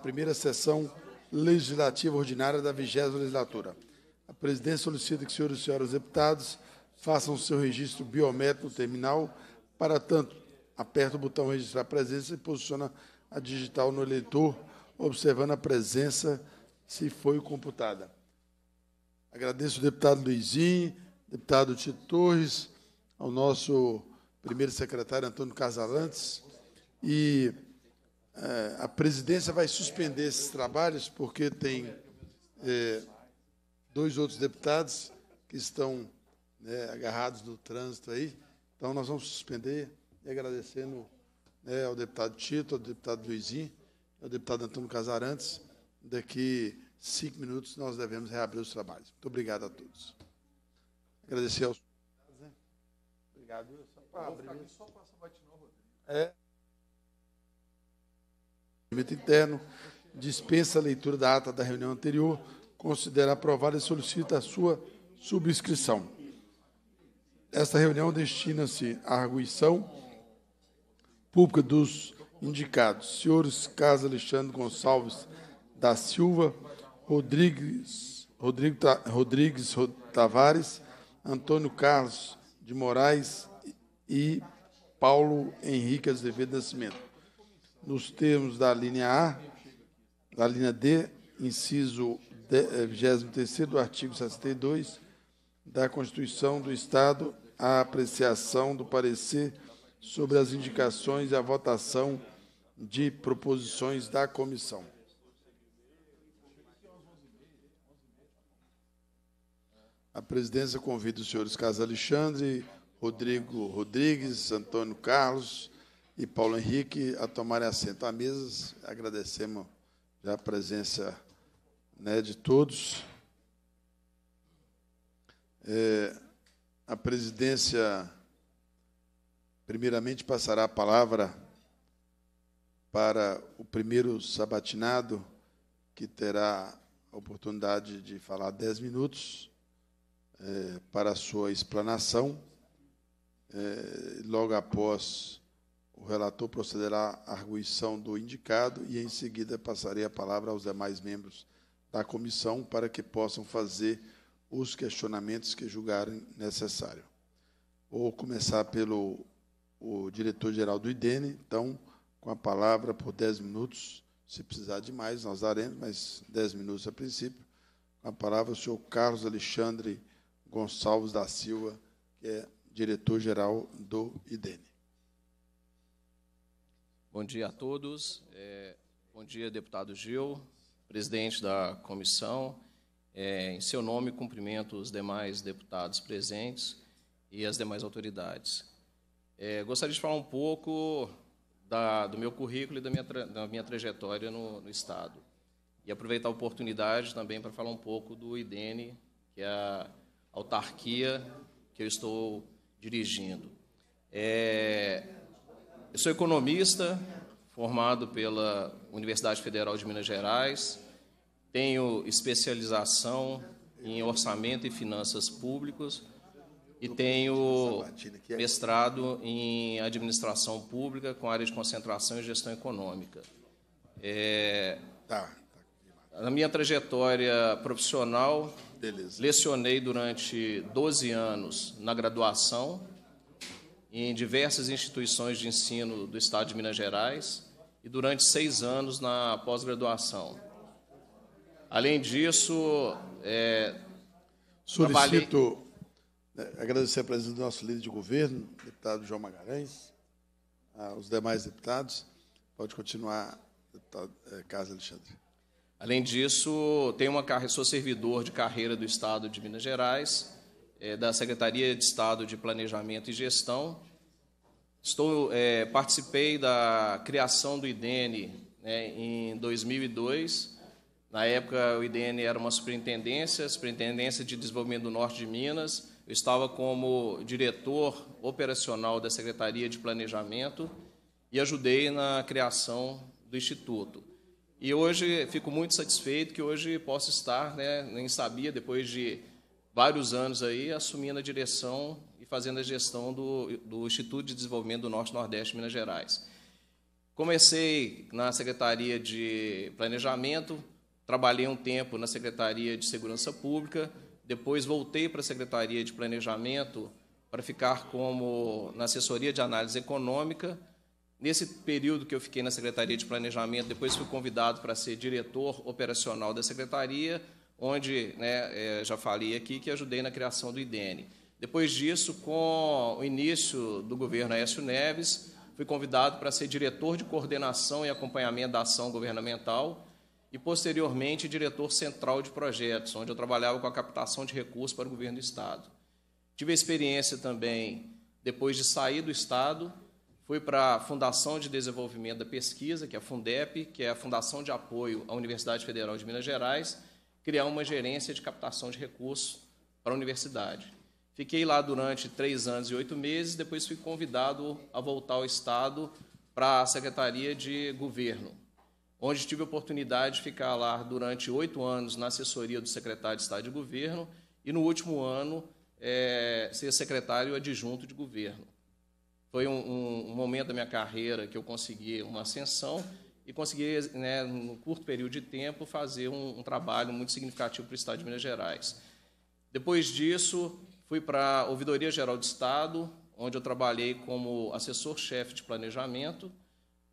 primeira sessão legislativa ordinária da 20 legislatura. A presidência solicita que senhores e senhoras deputados façam seu registro biométrico no terminal. Para tanto, aperta o botão registrar presença e posiciona a digital no eleitor, observando a presença se foi computada. Agradeço ao deputado Luizinho, deputado Tito Torres, ao nosso primeiro secretário Antônio Casalantes e é, a presidência vai suspender esses trabalhos porque tem é, dois outros deputados que estão né, agarrados no trânsito aí. Então, nós vamos suspender e agradecendo né, ao deputado Tito, ao deputado Luizinho, ao deputado Antônio Casarantes. Daqui cinco minutos nós devemos reabrir os trabalhos. Muito obrigado a todos. Agradecer aos. Obrigado. Só para abrir. Só passa o batinão, Rodrigo. É procedimento interno, dispensa a leitura da ata da reunião anterior, considera aprovada e solicita a sua subscrição. Esta reunião destina-se à arguição pública dos indicados. Senhores Carlos Alexandre Gonçalves da Silva, Rodrigues, Rodrigo, Rodrigues Tavares, Antônio Carlos de Moraes e Paulo Henrique Azevedo Nascimento nos termos da linha A, da linha D, inciso 23 eh, do artigo 62 da Constituição do Estado, a apreciação do parecer sobre as indicações e a votação de proposições da comissão. A presidência convida os senhores Casa Alexandre, Rodrigo Rodrigues, Antônio Carlos, e Paulo Henrique a tomarem assento à mesa. Agradecemos já a presença né, de todos. É, a presidência, primeiramente, passará a palavra para o primeiro sabatinado, que terá a oportunidade de falar dez minutos é, para a sua explanação. É, logo após o relator procederá à arguição do indicado e, em seguida, passarei a palavra aos demais membros da comissão para que possam fazer os questionamentos que julgarem necessário. Vou começar pelo diretor-geral do IDN, então, com a palavra por 10 minutos. Se precisar de mais, nós daremos, mas 10 minutos a princípio. Com a palavra o senhor Carlos Alexandre Gonçalves da Silva, que é diretor-geral do IDN. Bom dia a todos. É, bom dia, deputado Gil, presidente da comissão. É, em seu nome, cumprimento os demais deputados presentes e as demais autoridades. É, gostaria de falar um pouco da, do meu currículo e da minha, tra, da minha trajetória no, no, Estado. E aproveitar a oportunidade também para falar um pouco do IDN, que é a autarquia que eu estou dirigindo. É, eu sou economista, formado pela Universidade Federal de Minas Gerais, tenho especialização em orçamento e finanças públicas e tenho mestrado em administração pública com área de concentração e gestão econômica. É, tá, tá. Na minha trajetória profissional, Beleza. lecionei durante 12 anos na graduação em diversas instituições de ensino do Estado de Minas Gerais e durante seis anos na pós-graduação. Além disso, é, solicito trabalhei... Né, agradecer a presença do nosso líder de governo, deputado João Magalhães, aos demais deputados. Pode continuar, deputado é, Casa Alexandre. Além disso, tem uma carreira, sou servidor de carreira do Estado de Minas Gerais é, da Secretaria de Estado de Planejamento e Gestão. Estou, é, participei da criação do IDN né, em 2002. Na época, o IDN era uma superintendência, Superintendência de Desenvolvimento do Norte de Minas. Eu estava como diretor operacional da Secretaria de Planejamento e ajudei na criação do Instituto. E hoje fico muito satisfeito que hoje posso estar, né, nem sabia, depois de vários anos aí assumindo a direção e fazendo a gestão do, do Instituto de Desenvolvimento do Norte Nordeste Minas Gerais. Comecei na Secretaria de Planejamento, trabalhei um tempo na Secretaria de Segurança Pública, depois voltei para a Secretaria de Planejamento para ficar como na assessoria de análise econômica. Nesse período que eu fiquei na Secretaria de Planejamento, depois fui convidado para ser diretor operacional da secretaria onde né, é, já falei aqui que ajudei na criação do IDN. Depois disso, com o início do governo Aécio Neves, fui convidado para ser diretor de coordenação e acompanhamento da ação governamental e, posteriormente, diretor central de projetos, onde eu trabalhava com a captação de recursos para o governo do Estado. Tive a experiência também, depois de sair do Estado, fui para a Fundação de Desenvolvimento da Pesquisa, que é a Fundep, que é a Fundação de Apoio à Universidade Federal de Minas Gerais, criar uma gerência de captação de recursos para a universidade. Fiquei lá durante três anos e oito meses, depois fui convidado a voltar ao Estado para a Secretaria de Governo, onde tive a oportunidade de ficar lá durante oito anos na assessoria do secretário de Estado de Governo e, no último ano, é, ser secretário adjunto de governo. Foi um, um, um momento da minha carreira que eu consegui uma ascensão e conseguir, né, num curto período de tempo, fazer um, um trabalho muito significativo para o Estado de Minas Gerais. Depois disso, fui para a Ouvidoria Geral do Estado, onde eu trabalhei como assessor-chefe de planejamento.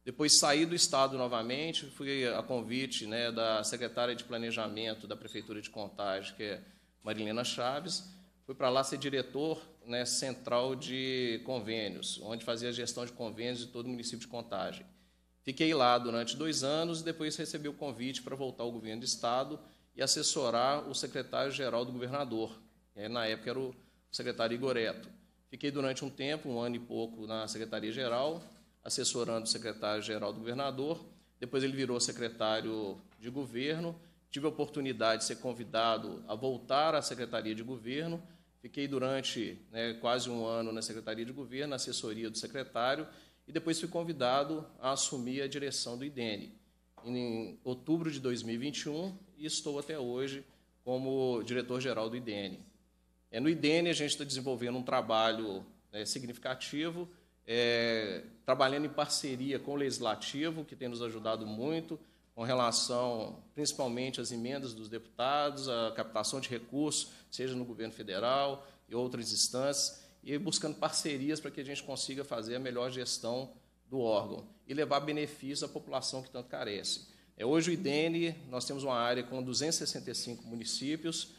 Depois saí do Estado novamente, fui a convite né, da secretária de Planejamento da Prefeitura de Contagem, que é Marilena Chaves. Fui para lá ser diretor né, central de convênios, onde fazia a gestão de convênios de todo o município de Contagem. Fiquei lá durante dois anos e depois recebi o convite para voltar ao governo do Estado e assessorar o secretário-geral do governador. É, na época era o secretário Igoreto. Fiquei durante um tempo, um ano e pouco, na Secretaria-Geral, assessorando o secretário-geral do governador. Depois ele virou secretário de governo. Tive a oportunidade de ser convidado a voltar à Secretaria de Governo. Fiquei durante né, quase um ano na Secretaria de Governo, na assessoria do secretário, e depois fui convidado a assumir a direção do IDENE. Em outubro de 2021 e estou até hoje como diretor-geral do IDENE. É, no IDENE, a gente está desenvolvendo um trabalho né, significativo, é, trabalhando em parceria com o Legislativo, que tem nos ajudado muito, com relação principalmente às emendas dos deputados, à captação de recursos, seja no governo federal e outras instâncias e buscando parcerias para que a gente consiga fazer a melhor gestão do órgão e levar benefícios à população que tanto carece. É, hoje o IDENE, nós temos uma área com 265 municípios.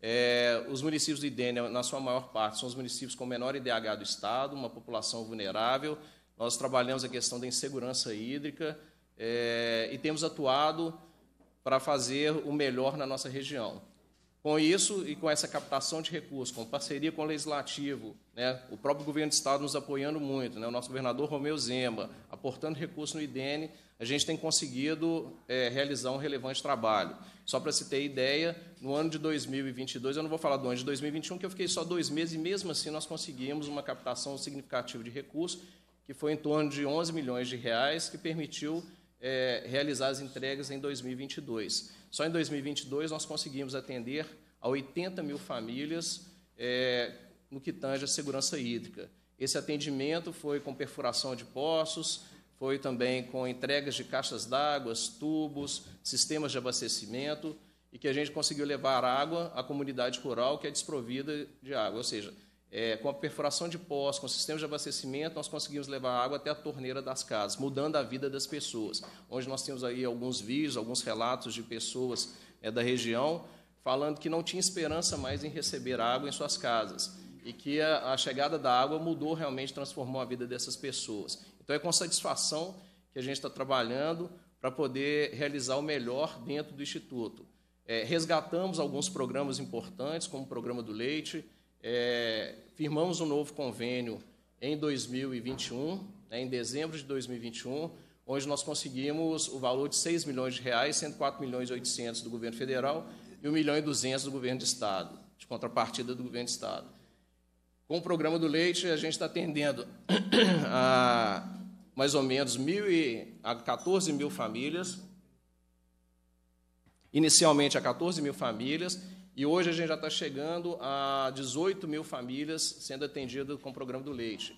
É, os municípios do IDENE, na sua maior parte, são os municípios com menor IDH do Estado, uma população vulnerável. Nós trabalhamos a questão da insegurança hídrica é, e temos atuado para fazer o melhor na nossa região. Com isso e com essa captação de recursos, com parceria com o Legislativo, né, o próprio governo do Estado nos apoiando muito, né, o nosso governador Romeu Zema aportando recursos no IDN, a gente tem conseguido é, realizar um relevante trabalho. Só para se ter ideia, no ano de 2022, eu não vou falar do ano de 2021, que eu fiquei só dois meses, e mesmo assim nós conseguimos uma captação significativa de recursos, que foi em torno de 11 milhões de reais, que permitiu é, realizar as entregas em 2022. Só em 2022 nós conseguimos atender a 80 mil famílias é, no que tange a segurança hídrica. Esse atendimento foi com perfuração de poços, foi também com entregas de caixas d'água, tubos, sistemas de abastecimento, e que a gente conseguiu levar água à comunidade rural que é desprovida de água. Ou seja, é, com a perfuração de poços, com sistemas de abastecimento, nós conseguimos levar água até a torneira das casas, mudando a vida das pessoas. Onde nós temos aí alguns vídeos, alguns relatos de pessoas é, da região falando que não tinha esperança mais em receber água em suas casas e que a, a chegada da água mudou realmente, transformou a vida dessas pessoas. Então é com satisfação que a gente está trabalhando para poder realizar o melhor dentro do Instituto. É, resgatamos alguns programas importantes, como o programa do leite, é, firmamos um novo convênio em 2021, né, em dezembro de 2021, onde nós conseguimos o valor de 6 milhões de reais, 104 milhões e 800 do governo federal e 1 milhão e 200 do governo de estado, de contrapartida do governo de estado. Com o programa do leite, a gente está atendendo a mais ou menos mil e, a 14 mil famílias, inicialmente a 14 mil famílias, e hoje a gente já está chegando a 18 mil famílias sendo atendidas com o programa do leite,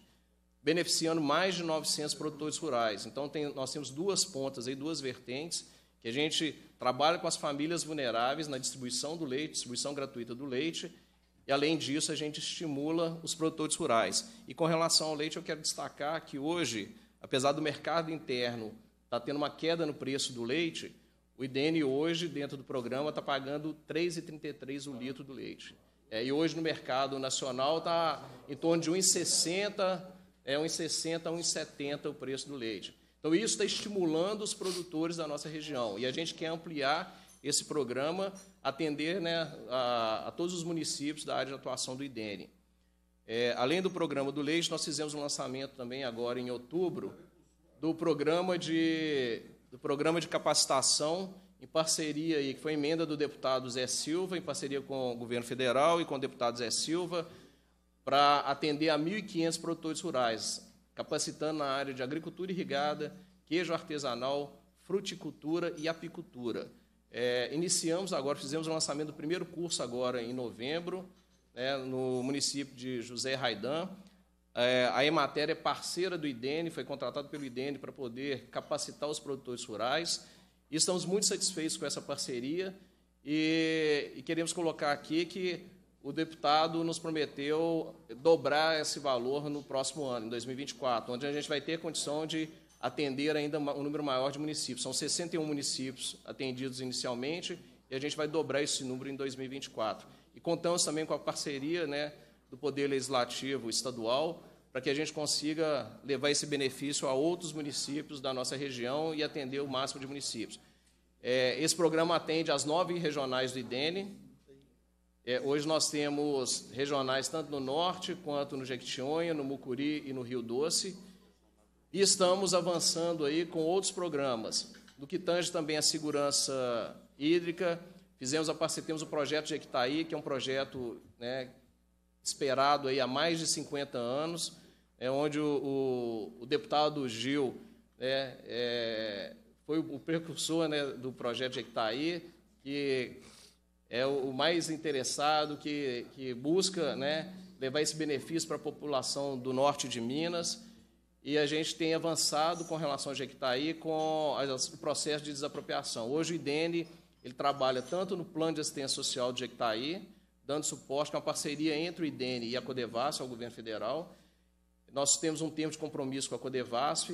beneficiando mais de 900 produtores rurais. Então, tem, nós temos duas pontas, aí, duas vertentes, que a gente trabalha com as famílias vulneráveis na distribuição do leite, distribuição gratuita do leite, e, além disso, a gente estimula os produtores rurais. E, com relação ao leite, eu quero destacar que hoje, apesar do mercado interno estar tá tendo uma queda no preço do leite, o IDN hoje, dentro do programa, está pagando R$ 3,33 o litro do leite. É, e hoje no mercado nacional está em torno de R$ 1,60, é, 1,60 1,70 o preço do leite. Então isso está estimulando os produtores da nossa região. E a gente quer ampliar esse programa, atender né, a, a, todos os municípios da área de atuação do IDENE. É, além do programa do leite, nós fizemos um lançamento também agora em outubro do programa de do programa de capacitação em parceria e que foi emenda do deputado Zé Silva, em parceria com o governo federal e com o deputado Zé Silva, para atender a 1.500 produtores rurais, capacitando na área de agricultura irrigada, queijo artesanal, fruticultura e apicultura. É, iniciamos agora, fizemos o lançamento do primeiro curso agora em novembro, né, no município de José Raidan, é, a Emater é parceira do IDENE, foi contratado pelo IDENE para poder capacitar os produtores rurais. E estamos muito satisfeitos com essa parceria e, e queremos colocar aqui que o deputado nos prometeu dobrar esse valor no próximo ano, em 2024, onde a gente vai ter condição de atender ainda um número maior de municípios. São 61 municípios atendidos inicialmente e a gente vai dobrar esse número em 2024. E contamos também com a parceria, né? do Poder Legislativo Estadual, para que a gente consiga levar esse benefício a outros municípios da nossa região e atender o máximo de municípios. É, esse programa atende as nove regionais do IDENE. É, hoje nós temos regionais tanto no Norte, quanto no Jequitinhonha, no Mucuri e no Rio Doce. E estamos avançando aí com outros programas. No que tange também a segurança hídrica, fizemos a parceria, temos o projeto Jequitaí, que é um projeto né, esperado aí há mais de 50 anos, é onde o, o, o deputado Gil né, é, foi o, precursor né, do projeto Ectaí, tá que é o, mais interessado, que, que busca né, levar esse benefício para a população do norte de Minas. E a gente tem avançado com relação ao Jequitaí com o processo de desapropriação. Hoje o IDENE ele trabalha tanto no plano de assistência social de Jequitaí, dando suporte, que é uma parceria entre o IDENE e a Codevasf, ao governo federal. Nós temos um termo de compromisso com a Codevasf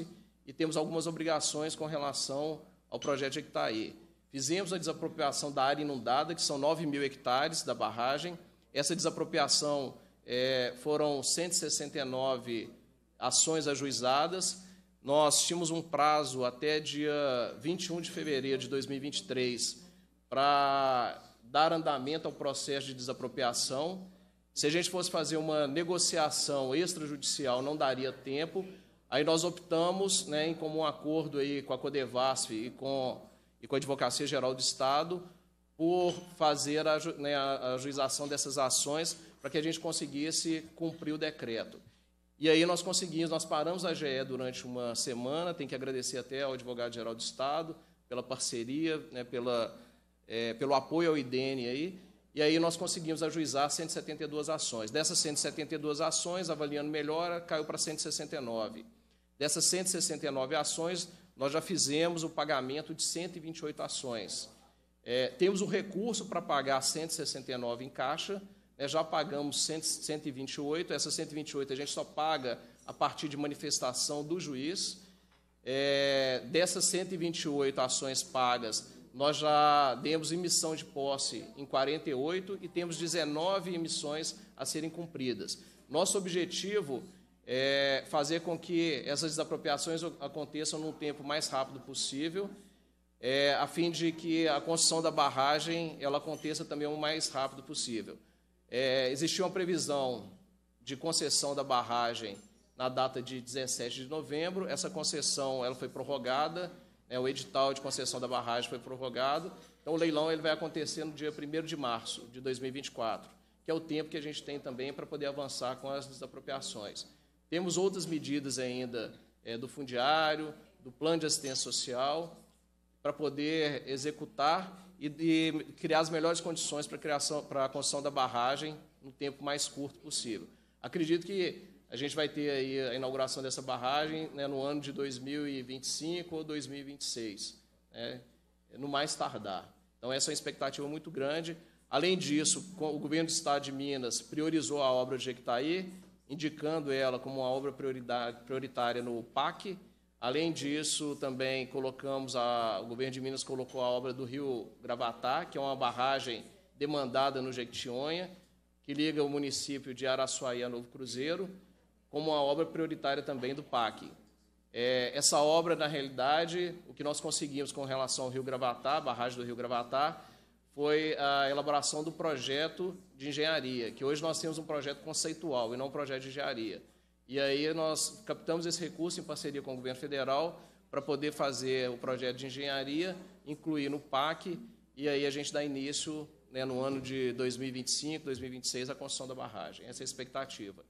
e temos algumas obrigações com relação ao projeto de hectare. Fizemos a desapropriação da área inundada, que são 9 mil hectares da barragem. Essa desapropriação é, foram 169 ações ajuizadas. Nós tínhamos um prazo até dia 21 de fevereiro de 2023 para dar andamento ao processo de desapropriação. Se a gente fosse fazer uma negociação extrajudicial, não daria tempo. Aí nós optamos, né, em comum acordo aí com a Codevasf e com, e com a Advocacia Geral do Estado, por fazer a, né, a ajuização dessas ações para que a gente conseguisse cumprir o decreto. E aí nós conseguimos, nós paramos a GE durante uma semana, tem que agradecer até ao advogado-geral do Estado pela parceria, né, pela, é, pelo apoio ao IDN aí, e aí nós conseguimos ajuizar 172 ações. Dessas 172 ações, avaliando melhora, caiu para 169. Dessas 169 ações, nós já fizemos o pagamento de 128 ações. É, temos o recurso para pagar 169 em caixa, né, já pagamos 100, 128, essas 128 a gente só paga a partir de manifestação do juiz. É, dessas 128 ações pagas, nós já demos emissão de posse em 48 e temos 19 emissões a serem cumpridas. Nosso objetivo é fazer com que essas desapropriações aconteçam no tempo mais rápido possível, é, a fim de que a construção da barragem ela aconteça também o mais rápido possível. É, existiu uma previsão de concessão da barragem na data de 17 de novembro. Essa concessão ela foi prorrogada né, o edital de concessão da barragem foi prorrogado, então o leilão ele vai acontecer no dia 1 de março de 2024, que é o tempo que a gente tem também para poder avançar com as desapropriações. Temos outras medidas ainda é, do fundiário, do plano de assistência social, para poder executar e, criar as melhores condições para a, para a construção da barragem no tempo mais curto possível. Acredito que a gente vai ter aí a inauguração dessa barragem né, no ano de 2025 ou 2026, né, no mais tardar. Então, essa é uma expectativa muito grande. Além disso, o governo do Estado de Minas priorizou a obra de Jequitaí, indicando ela como uma obra prioritária no PAC. Além disso, também colocamos, a, o governo de Minas colocou a obra do Rio Gravatá, que é uma barragem demandada no Jequitinhonha, que liga o município de Araçuaí a Novo Cruzeiro como uma obra prioritária também do PAC. É, essa obra, na realidade, o que nós conseguimos com relação ao Rio Gravatá, barragem do Rio Gravatá, foi a elaboração do projeto de engenharia, que hoje nós temos um projeto conceitual e não um projeto de engenharia. E aí nós captamos esse recurso em parceria com o governo federal para poder fazer o projeto de engenharia, incluir no PAC, e aí a gente dá início, né, no ano de 2025, 2026, à construção da barragem. Essa é a expectativa.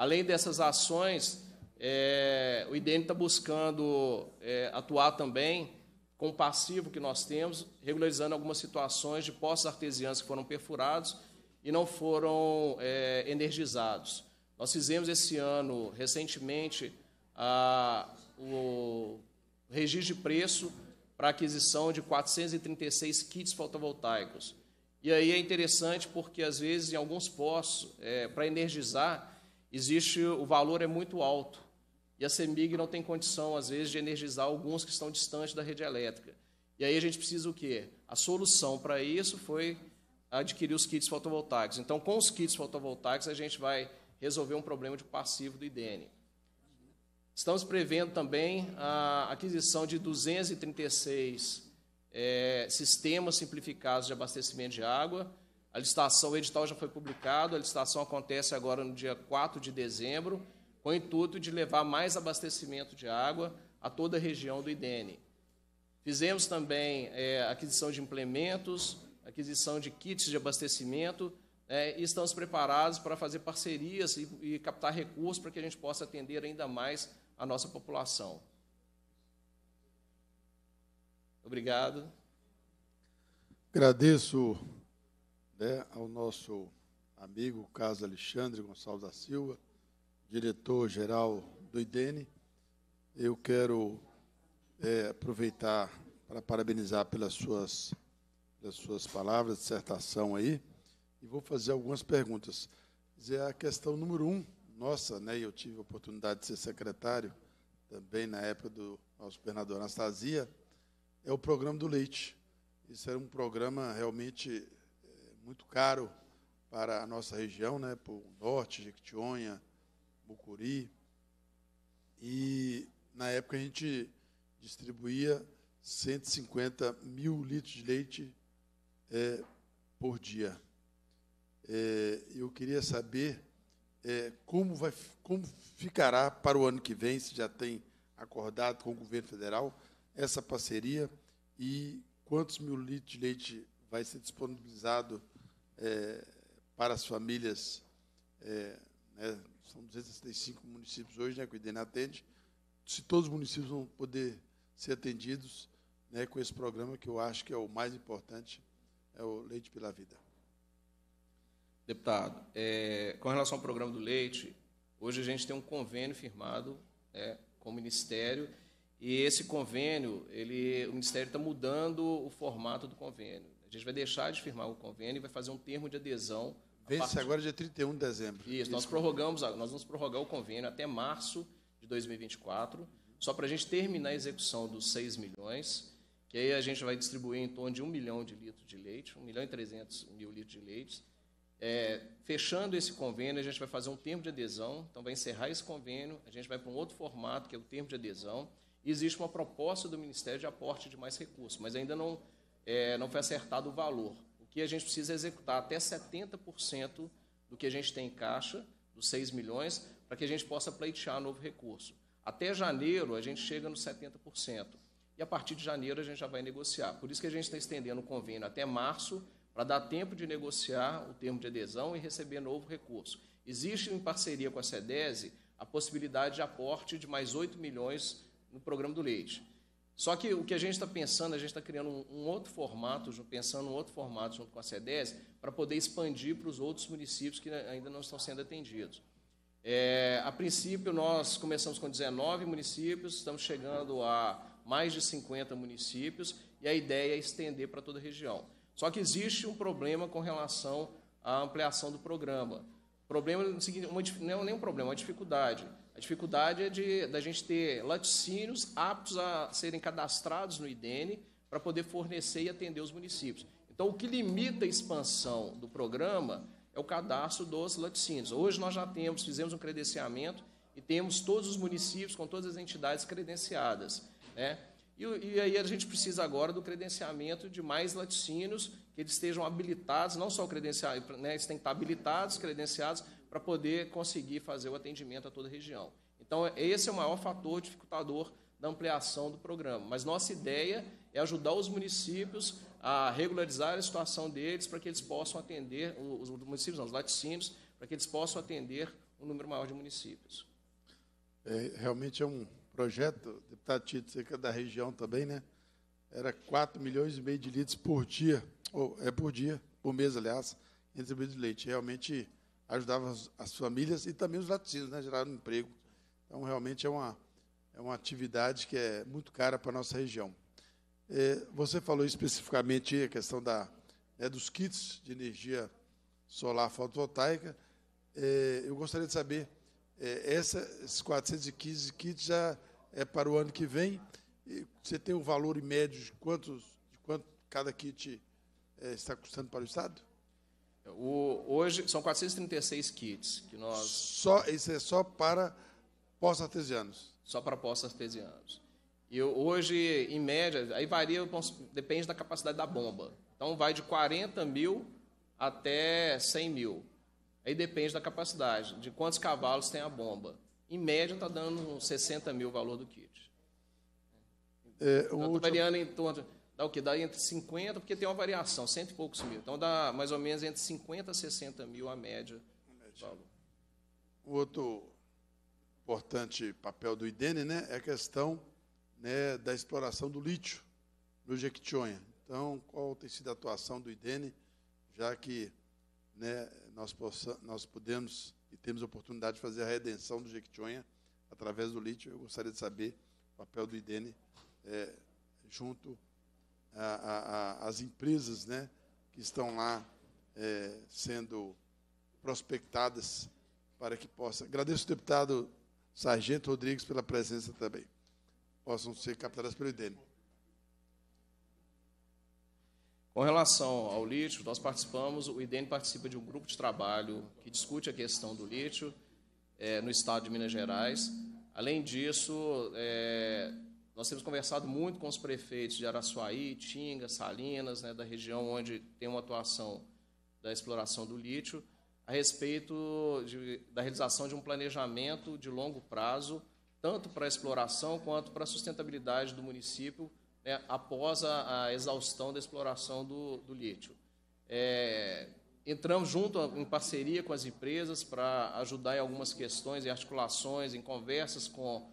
Além dessas ações, é, o IDN está buscando é, atuar também com o passivo que nós temos, regularizando algumas situações de poços artesianos que foram perfurados e não foram é, energizados. Nós fizemos esse ano, recentemente, a, o registro de preço para aquisição de 436 kits fotovoltaicos. E aí é interessante porque, às vezes, em alguns postos, é, para energizar, Existe o valor é muito alto e a CEMIG não tem condição às vezes de energizar alguns que estão distantes da rede elétrica. E aí a gente precisa o quê? A solução para isso foi adquirir os kits fotovoltaicos. Então, com os kits fotovoltaicos a gente vai resolver um problema de passivo do IDN. Estamos prevendo também a aquisição de 236 é, eh, sistemas simplificados de abastecimento de água a licitação, o edital já foi publicado, a licitação acontece agora no dia 4 de dezembro, com o intuito de levar mais abastecimento de água a toda a região do IDENE. Fizemos também é, aquisição de implementos, aquisição de kits de abastecimento, é, e estamos preparados para fazer parcerias e, e captar recursos para que a gente possa atender ainda mais a nossa população. Obrigado. Agradeço né, ao nosso amigo Carlos Alexandre Gonçalves da Silva, diretor-geral do IDENE. Eu quero é, aproveitar para parabenizar pelas suas, pelas suas palavras, dissertação aí, e vou fazer algumas perguntas. Dizer a questão número um, nossa, né, eu tive a oportunidade de ser secretário também na época do nosso governador Anastasia, é o programa do leite. Isso era um programa realmente muito caro para a nossa região, né, para o norte, Jequitinhonha, Bucuri. E na época a gente distribuía 150 mil litros de leite é, por dia. É, eu queria saber é, como, vai, como ficará para o ano que vem, se já tem acordado com o governo federal essa parceria e quantos mil litros de leite vai ser disponibilizado é, para as famílias. É, né, são 265 municípios hoje né, que o IDENA atende. Se todos os municípios vão poder ser atendidos né, com esse programa, que eu acho que é o mais importante, é o Leite pela Vida. Deputado, é, com relação ao programa do leite, hoje a gente tem um convênio firmado né, com o Ministério, e esse convênio, ele, o Ministério está mudando o formato do convênio. A gente vai deixar de firmar o convênio e vai fazer um termo de adesão. Vence partir... agora dia 31 de dezembro. Isso, Isso, nós prorrogamos, nós vamos prorrogar o convênio até março de 2024, só para a gente terminar a execução dos 6 milhões, que aí a gente vai distribuir em torno de 1 milhão de litros de leite, 1 milhão e 300 mil litros de leite. É, fechando esse convênio, a gente vai fazer um termo de adesão, então vai encerrar esse convênio, a gente vai para um outro formato, que é o termo de adesão, existe uma proposta do Ministério de aporte de mais recursos, mas ainda não é, não foi acertado o valor. O que a gente precisa executar até 70% do que a gente tem em caixa, dos 6 milhões, para que a gente possa pleitear novo recurso. Até janeiro, a gente chega nos 70%. E a partir de janeiro, a gente já vai negociar. Por isso que a gente está estendendo o convênio até março, para dar tempo de negociar o termo de adesão e receber novo recurso. Existe, em parceria com a SEDESI, a possibilidade de aporte de mais 8 milhões no programa do leite. Só que o que a gente está pensando, a gente está criando um, um, outro formato, pensando um outro formato junto com a CEDES, para poder expandir para os outros municípios que ainda não estão sendo atendidos. É, a princípio, nós começamos com 19 municípios, estamos chegando a mais de 50 municípios, e a ideia é estender para toda a região. Só que existe um problema com relação à ampliação do programa. Problema, não é nem um problema, é uma dificuldade. A dificuldade é de da gente ter laticínios aptos a serem cadastrados no IDN para poder fornecer e atender os municípios. Então, o que limita a expansão do programa é o cadastro dos laticínios. Hoje nós já temos, fizemos um credenciamento e temos todos os municípios com todas as entidades credenciadas, né? E, e aí a gente precisa agora do credenciamento de mais laticínios que eles estejam habilitados, não só credenciados, né, eles têm que estar habilitados, credenciados, para poder conseguir fazer o atendimento a toda a região. Então, esse é o maior fator dificultador da ampliação do programa. Mas nossa ideia é ajudar os municípios a regularizar a situação deles para que eles possam atender, os municípios, não, os laticínios, para que eles possam atender um número maior de municípios. É, realmente é um projeto, deputado Tito, cerca é da região também, né? Era 4 milhões e meio de litros por dia, ou é por dia, por mês, aliás, entre de leite. Realmente ajudava as, as famílias e também os laticínios, né, geraram emprego. Então, realmente é uma, é uma atividade que é muito cara para a nossa região. É, você falou especificamente a questão da, né, dos kits de energia solar fotovoltaica. É, eu gostaria de saber, é, essa, esses 415 kits já é para o ano que vem. E você tem o um valor em médio de quantos, de quanto cada kit é, está custando para o Estado? O, hoje são 436 kits que nós. Só isso é só para poços artesianos. Só para poços artesianos. E hoje, em média, aí varia, depende da capacidade da bomba. Então vai de 40 mil até 100 mil. Aí depende da capacidade, de quantos cavalos tem a bomba. Em média está dando 60 mil o valor do kit. É, o então, último... variando em torno. De... Dá o que? Dá entre 50, porque tem uma variação, cento e poucos mil. Então dá mais ou menos entre 50 a 60 mil a média. A média. Valor. O outro importante papel do IDENE né, é a questão né, da exploração do lítio no Jequitinhonha. Então, qual tem sido a atuação do IDENE, já que né, nós, possa, nós podemos e temos a oportunidade de fazer a redenção do Jequitinhonha através do lítio. Eu gostaria de saber o papel do IDENE é, junto a, a, as empresas né, que estão lá é, sendo prospectadas para que possa. Agradeço ao deputado Sargento Rodrigues pela presença também. Possam ser captadas pelo IDEM. Com relação ao lítio, nós participamos, o IDEN participa de um grupo de trabalho que discute a questão do lítio é, no estado de Minas Gerais. Além disso, é, nós temos conversado muito com os prefeitos de Araçuaí, Tinga, Salinas, né, da região onde tem uma atuação da exploração do lítio, a respeito de, da realização de um planejamento de longo prazo, tanto para a exploração quanto para a sustentabilidade do município né, após a, a, exaustão da exploração do, do lítio. É, entramos junto em parceria com as empresas para ajudar em algumas questões e articulações, em conversas com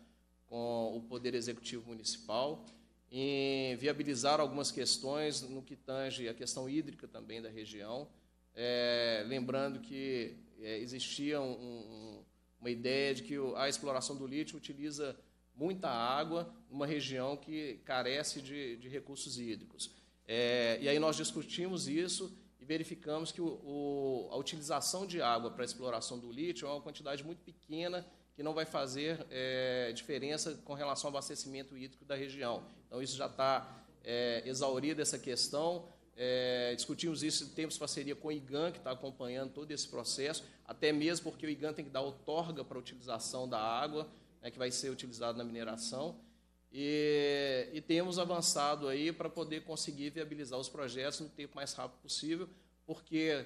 com o Poder Executivo Municipal em viabilizar algumas questões no que tange a questão hídrica também da região. É, lembrando que é, existia um, um, uma ideia de que a exploração do lítio utiliza muita água numa região que carece de, de recursos hídricos. É, e aí nós discutimos isso e verificamos que o, o, a utilização de água para a exploração do lítio é uma quantidade muito pequena que não vai fazer é, diferença com relação ao abastecimento hídrico da região. Então, isso já está é, exaurida essa questão. É, discutimos isso em tempos de parceria com o IGAN, que está acompanhando todo esse processo, até mesmo porque o IGAN tem que dar outorga para a utilização da água, né, que vai ser utilizada na mineração. E, e temos avançado aí para poder conseguir viabilizar os projetos no tempo mais rápido possível, porque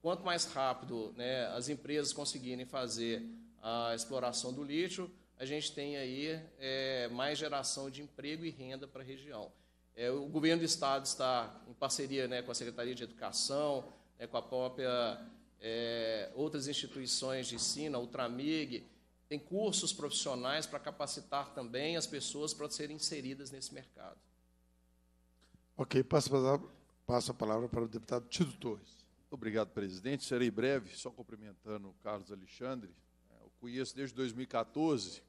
quanto mais rápido né, as empresas conseguirem fazer a exploração do lítio, a gente tem aí é, mais geração de emprego e renda para a região. É, o governo do estado está em parceria né, com a Secretaria de Educação, né, com a própria é, outras instituições de ensino, a Ultramig, tem cursos profissionais para capacitar também as pessoas para serem inseridas nesse mercado. Ok, passo a palavra, passo a palavra para o deputado Tito Torres. Muito obrigado, presidente. Serei breve, só cumprimentando o Carlos Alexandre, conheço desde 2014,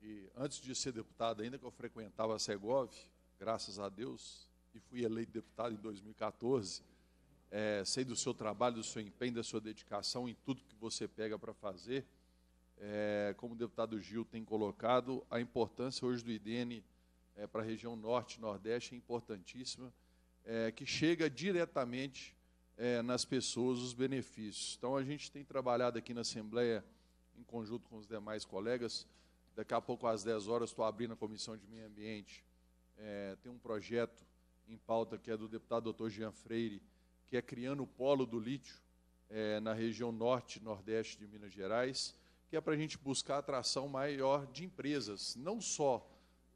e antes de ser deputado ainda, que eu frequentava a Segov, graças a Deus, e fui eleito deputado em 2014. É, sei do seu trabalho, do seu empenho, da sua dedicação em tudo que você pega para fazer. É, como o deputado Gil tem colocado, a importância hoje do IDN é, para a região norte e nordeste é importantíssima, é, que chega diretamente é, nas pessoas os benefícios. Então, a gente tem trabalhado aqui na Assembleia em conjunto com os demais colegas. Daqui a pouco, às 10 horas, estou abrindo a Comissão de Meio Ambiente. É, tem um projeto em pauta que é do deputado doutor Jean Freire, que é criando o polo do lítio é, na região norte e nordeste de Minas Gerais, que é para a gente buscar atração maior de empresas, não só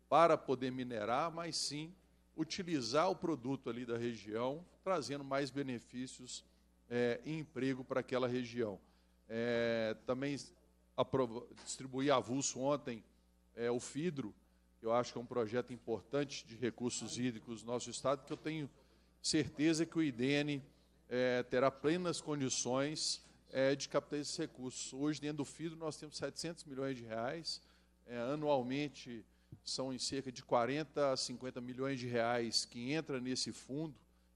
para poder minerar, mas sim utilizar o produto ali da região, trazendo mais benefícios é, e emprego para aquela região. É, também distribuí avulso ontem é, o FIDRO, que eu acho que é um projeto importante de recursos hídricos do nosso estado, que eu tenho certeza que o IDN é, terá plenas condições é, de captar esses recursos. Hoje, dentro do FIDRO, nós temos 700 milhões de reais, é, anualmente são em cerca de 40 a 50 milhões de reais que entra nesse fundo,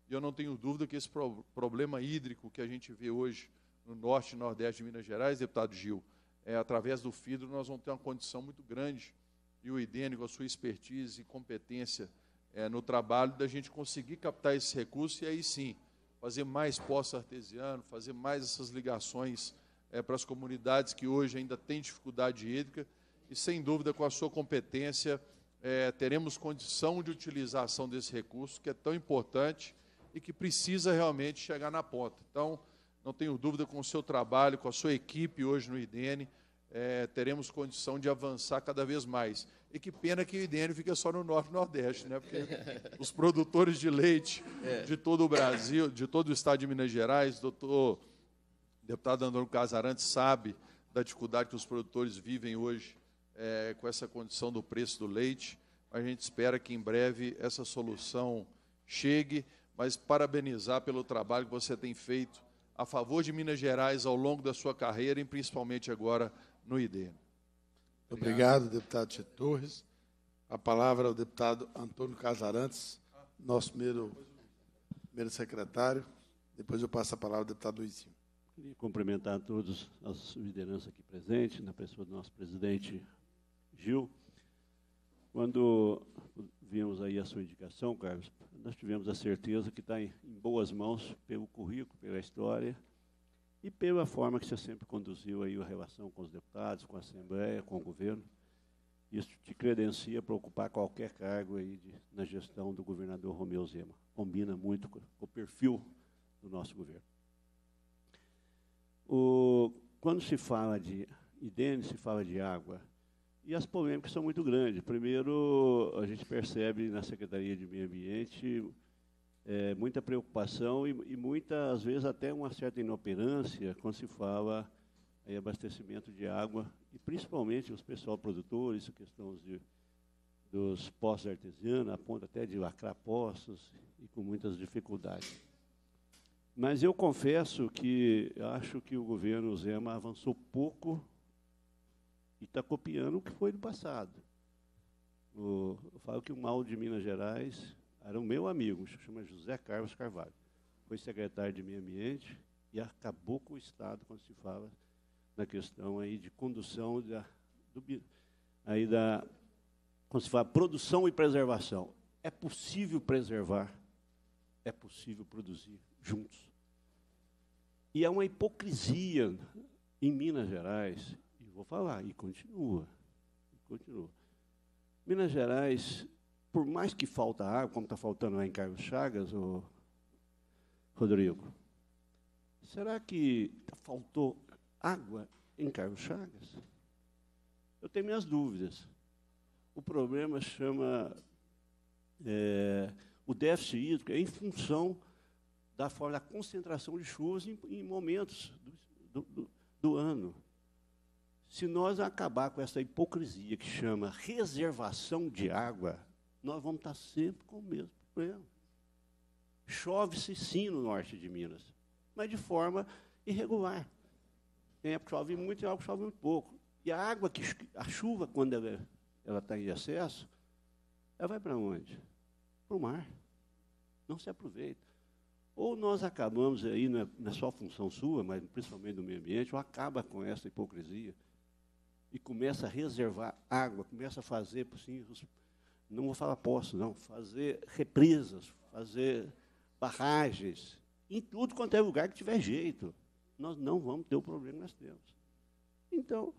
e eu não tenho dúvida que esse pro problema hídrico que a gente vê hoje no norte e nordeste de Minas Gerais, deputado Gil, é, através do FIDRO, nós vamos ter uma condição muito grande. E o IDENE, com a sua expertise e competência é, no trabalho, da gente conseguir captar esse recurso e aí sim, fazer mais poço artesiano, fazer mais essas ligações é, para as comunidades que hoje ainda têm dificuldade hídrica. E sem dúvida, com a sua competência, é, teremos condição de utilização desse recurso que é tão importante e que precisa realmente chegar na ponta. Então, não tenho dúvida, com o seu trabalho, com a sua equipe hoje no IDN, é, teremos condição de avançar cada vez mais. E que pena que o IDN fica só no Norte e Nordeste, né? Porque os produtores de leite é. de todo o Brasil, de todo o estado de Minas Gerais, doutor deputado Antônio Casarante sabe da dificuldade que os produtores vivem hoje é, com essa condição do preço do leite. A gente espera que em breve essa solução chegue, mas parabenizar pelo trabalho que você tem feito a favor de Minas Gerais ao longo da sua carreira e principalmente agora no ID. Obrigado, Obrigado deputado Tito Torres. A palavra ao é deputado Antônio Casarantes, nosso primeiro, primeiro secretário. Depois eu passo a palavra ao deputado Luizinho. Queria cumprimentar a todos, a liderança aqui presente, na pessoa do nosso presidente Gil. Quando vimos aí a sua indicação, Carlos, nós tivemos a certeza que está em, boas mãos pelo currículo, pela história e pela forma que você sempre conduziu aí a relação com os deputados, com a Assembleia, com o governo. Isso te credencia para ocupar qualquer cargo aí de, na gestão do governador Romeu Zema. Combina muito com, o perfil do nosso governo. O, quando se fala de IDN, se fala de água, e as polêmicas são muito grandes. Primeiro, a gente percebe na Secretaria de Meio Ambiente é, muita preocupação e, e muitas vezes até uma certa inoperância quando se fala em abastecimento de água e principalmente os pessoal produtores, questões de, dos poços artesianos, a ponto até de lacrar poços e com muitas dificuldades. Mas eu confesso que acho que o governo Zema avançou pouco e está copiando o que foi do passado. O, eu falo que o mal de Minas Gerais era um meu amigo, se chama José Carlos Carvalho. Foi secretário de Meio Ambiente e acabou com o Estado quando se fala na questão aí de condução da, do, aí da quando se fala produção e preservação. É possível preservar, é possível produzir juntos. E há uma hipocrisia em Minas Gerais vou falar, e continua. E continua. Minas Gerais, por mais que falta água, como está faltando lá em Carlos Chagas, ô, Rodrigo, será que faltou água em Carlos Chagas? Eu tenho minhas dúvidas. O problema chama é, o déficit hídrico é em função da forma da concentração de chuvas em, em momentos do, do, do ano. Se nós acabar com essa hipocrisia que chama reservação de água, nós vamos estar sempre com o mesmo problema. Chove-se sim no norte de Minas, mas de forma irregular. Tem época que chove muito, tem época que chove muito pouco. E a água, que a chuva, quando ela está em excesso, ela vai para onde? Para o mar. Não se aproveita. Ou nós acabamos aí, não é só função sua, mas principalmente do meio ambiente, ou acaba com essa hipocrisia e começa a reservar água, começa a fazer, assim, não vou falar poços, não, fazer represas, fazer barragens, em tudo quanto é lugar que tiver jeito. Nós não vamos ter o problema que nós temos. Então,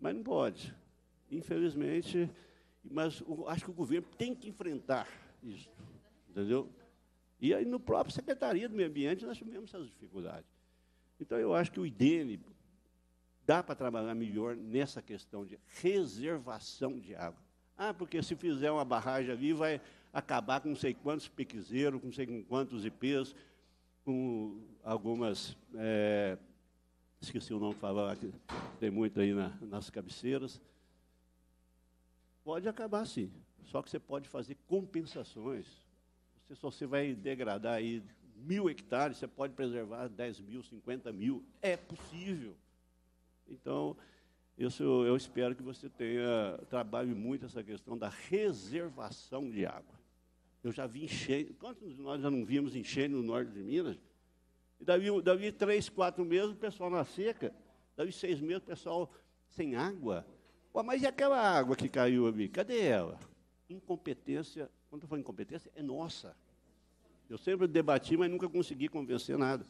mas não pode. Infelizmente, mas acho que o governo tem que enfrentar isso. Entendeu? E aí, no próprio Secretaria do Meio Ambiente, nós tivemos essas dificuldades. Então, eu acho que o IDEME, dá para trabalhar melhor nessa questão de reservação de água. Ah, porque se fizer uma barragem ali, vai acabar com não sei quantos piquezeiros, com não sei quantos IPs, com algumas. É, esqueci o nome de falar, que tem muito aí na, nas cabeceiras. Pode acabar sim, só que você pode fazer compensações. Você só você vai degradar aí mil hectares, você pode preservar 10 mil, 50 mil. É possível. Então, isso eu espero que você tenha, trabalhe muito essa questão da reservação de água. Eu já vi enchente, quantos de nós já não vimos enchente no norte de Minas? E daí, daí três, quatro meses, o pessoal na seca, daí seis meses, o pessoal sem água. Pô, mas e aquela água que caiu ali? Cadê ela? Incompetência, quando eu falo incompetência, é nossa. Eu sempre debati, mas nunca consegui convencer nada.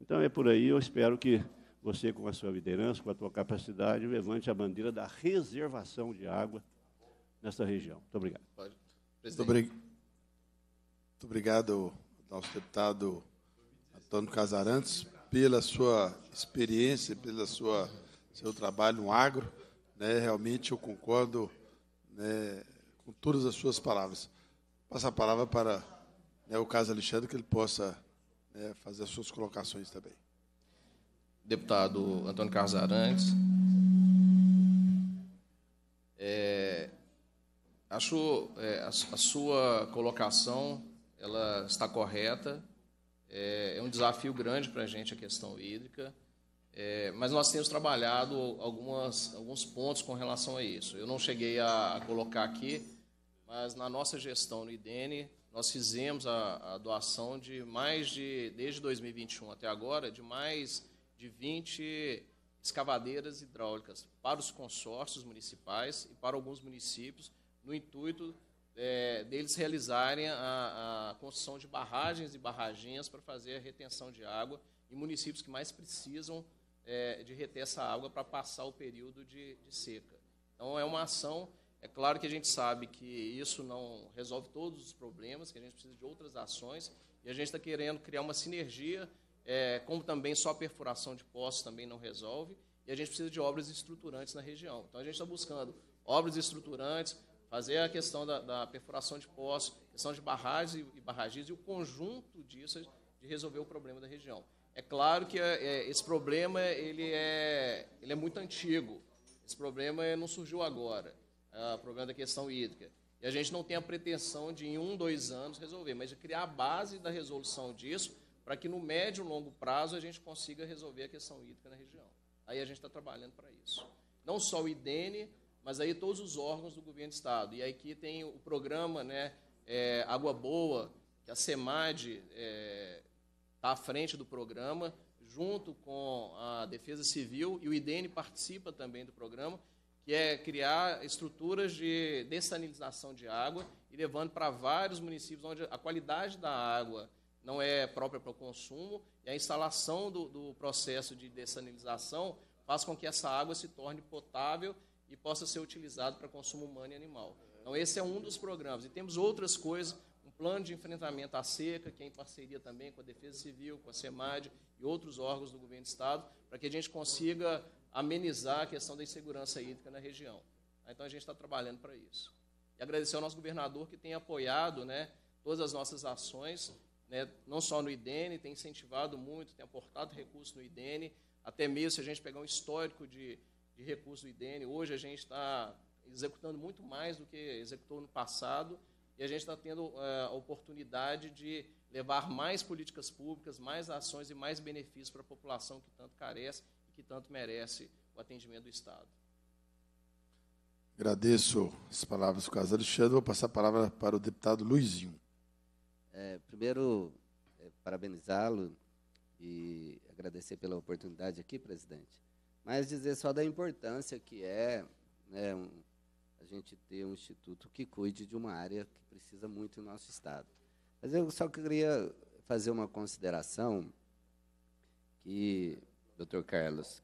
Então é por aí, eu espero que você com a sua liderança, com a sua capacidade, levante a bandeira da reservação de água nessa região. Muito obrigado. Muito obrigado, nosso deputado Antônio Casarantes, pela sua experiência, pelo seu trabalho no agro. Né, realmente eu concordo né, com todas as suas palavras. Passa a palavra para né, o caso Alexandre, que ele possa né, fazer as suas colocações também deputado Antônio Carlos Arantes. É, acho é, a, a, sua colocação ela está correta. É, é um desafio grande para a gente a questão hídrica, é, mas nós temos trabalhado algumas, alguns pontos com relação a isso. Eu não cheguei a, a colocar aqui, mas na nossa gestão no IDN nós fizemos a, a doação de mais de desde 2021 até agora de mais de 20 escavadeiras hidráulicas para os consórcios municipais e para alguns municípios, no intuito é, deles realizarem a, a, construção de barragens e barraginhas para fazer a retenção de água em municípios que mais precisam é, de reter essa água para passar o período de, de seca. Então, é uma ação. É claro que a gente sabe que isso não resolve todos os problemas, que a gente precisa de outras ações, e a gente está querendo criar uma sinergia é, como também só a perfuração de poços também não resolve, e a gente precisa de obras estruturantes na região. Então a gente está buscando obras estruturantes, fazer a questão da, da perfuração de poços, questão de barragens e, e barragens, e o conjunto disso de resolver o problema da região. É claro que é, é esse problema ele é, ele é muito antigo. Esse problema não surgiu agora, é, o problema da questão hídrica. E a gente não tem a pretensão de, em um, dois anos, resolver, mas de criar a base da resolução disso para que no médio e longo prazo a gente consiga resolver a questão hídrica na região. Aí a gente está trabalhando para isso. Não só o IDENE, mas aí todos os órgãos do governo do Estado. E aqui tem o programa né, é, Água Boa, que a SEMAD está é, tá à frente do programa, junto com a Defesa Civil, e o IDENE participa também do programa, que é criar estruturas de dessalinização de água e levando para vários municípios onde a qualidade da água não é própria para o consumo, e a instalação do, do processo de dessalinização faz com que essa água se torne potável e possa ser utilizado para consumo humano e animal. Então, esse é um dos programas. E temos outras coisas, um plano de enfrentamento à seca, que é em parceria também com a Defesa Civil, com a SEMAD e outros órgãos do governo do Estado, para que a gente consiga amenizar a questão da insegurança hídrica na região. Então, a gente está trabalhando para isso. E agradecer ao nosso governador que tem apoiado né, todas as nossas ações né, não só no IDN, tem incentivado muito, tem aportado recursos no IDN, até mesmo se a gente pegar um histórico de, de recursos do IDN, hoje a gente está executando muito mais do que executou no passado, e a gente está tendo eh, a oportunidade de levar mais políticas públicas, mais ações e mais benefícios para a população que tanto carece e que tanto merece o atendimento do Estado. Agradeço as palavras do caso Alexandre. Vou passar a palavra para o deputado Luizinho. É, primeiro, é, parabenizá-lo e agradecer pela oportunidade aqui, presidente. Mas dizer só da importância que é né, um, a gente ter um instituto que cuide de uma área que precisa muito no nosso Estado. Mas eu só queria fazer uma consideração que, doutor Carlos,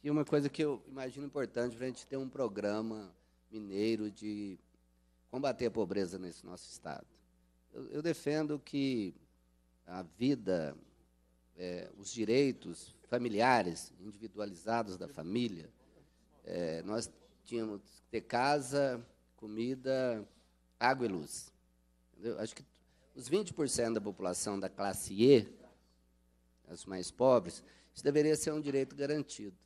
que uma coisa que eu imagino importante para a gente ter um programa mineiro de combater a pobreza nesse nosso Estado. Eu, eu defendo que a vida, é, os direitos familiares, individualizados da família, é, nós tínhamos que ter casa, comida, água e luz. Entendeu? Acho que os 20% da população da classe E, as mais pobres, isso deveria ser um direito garantido.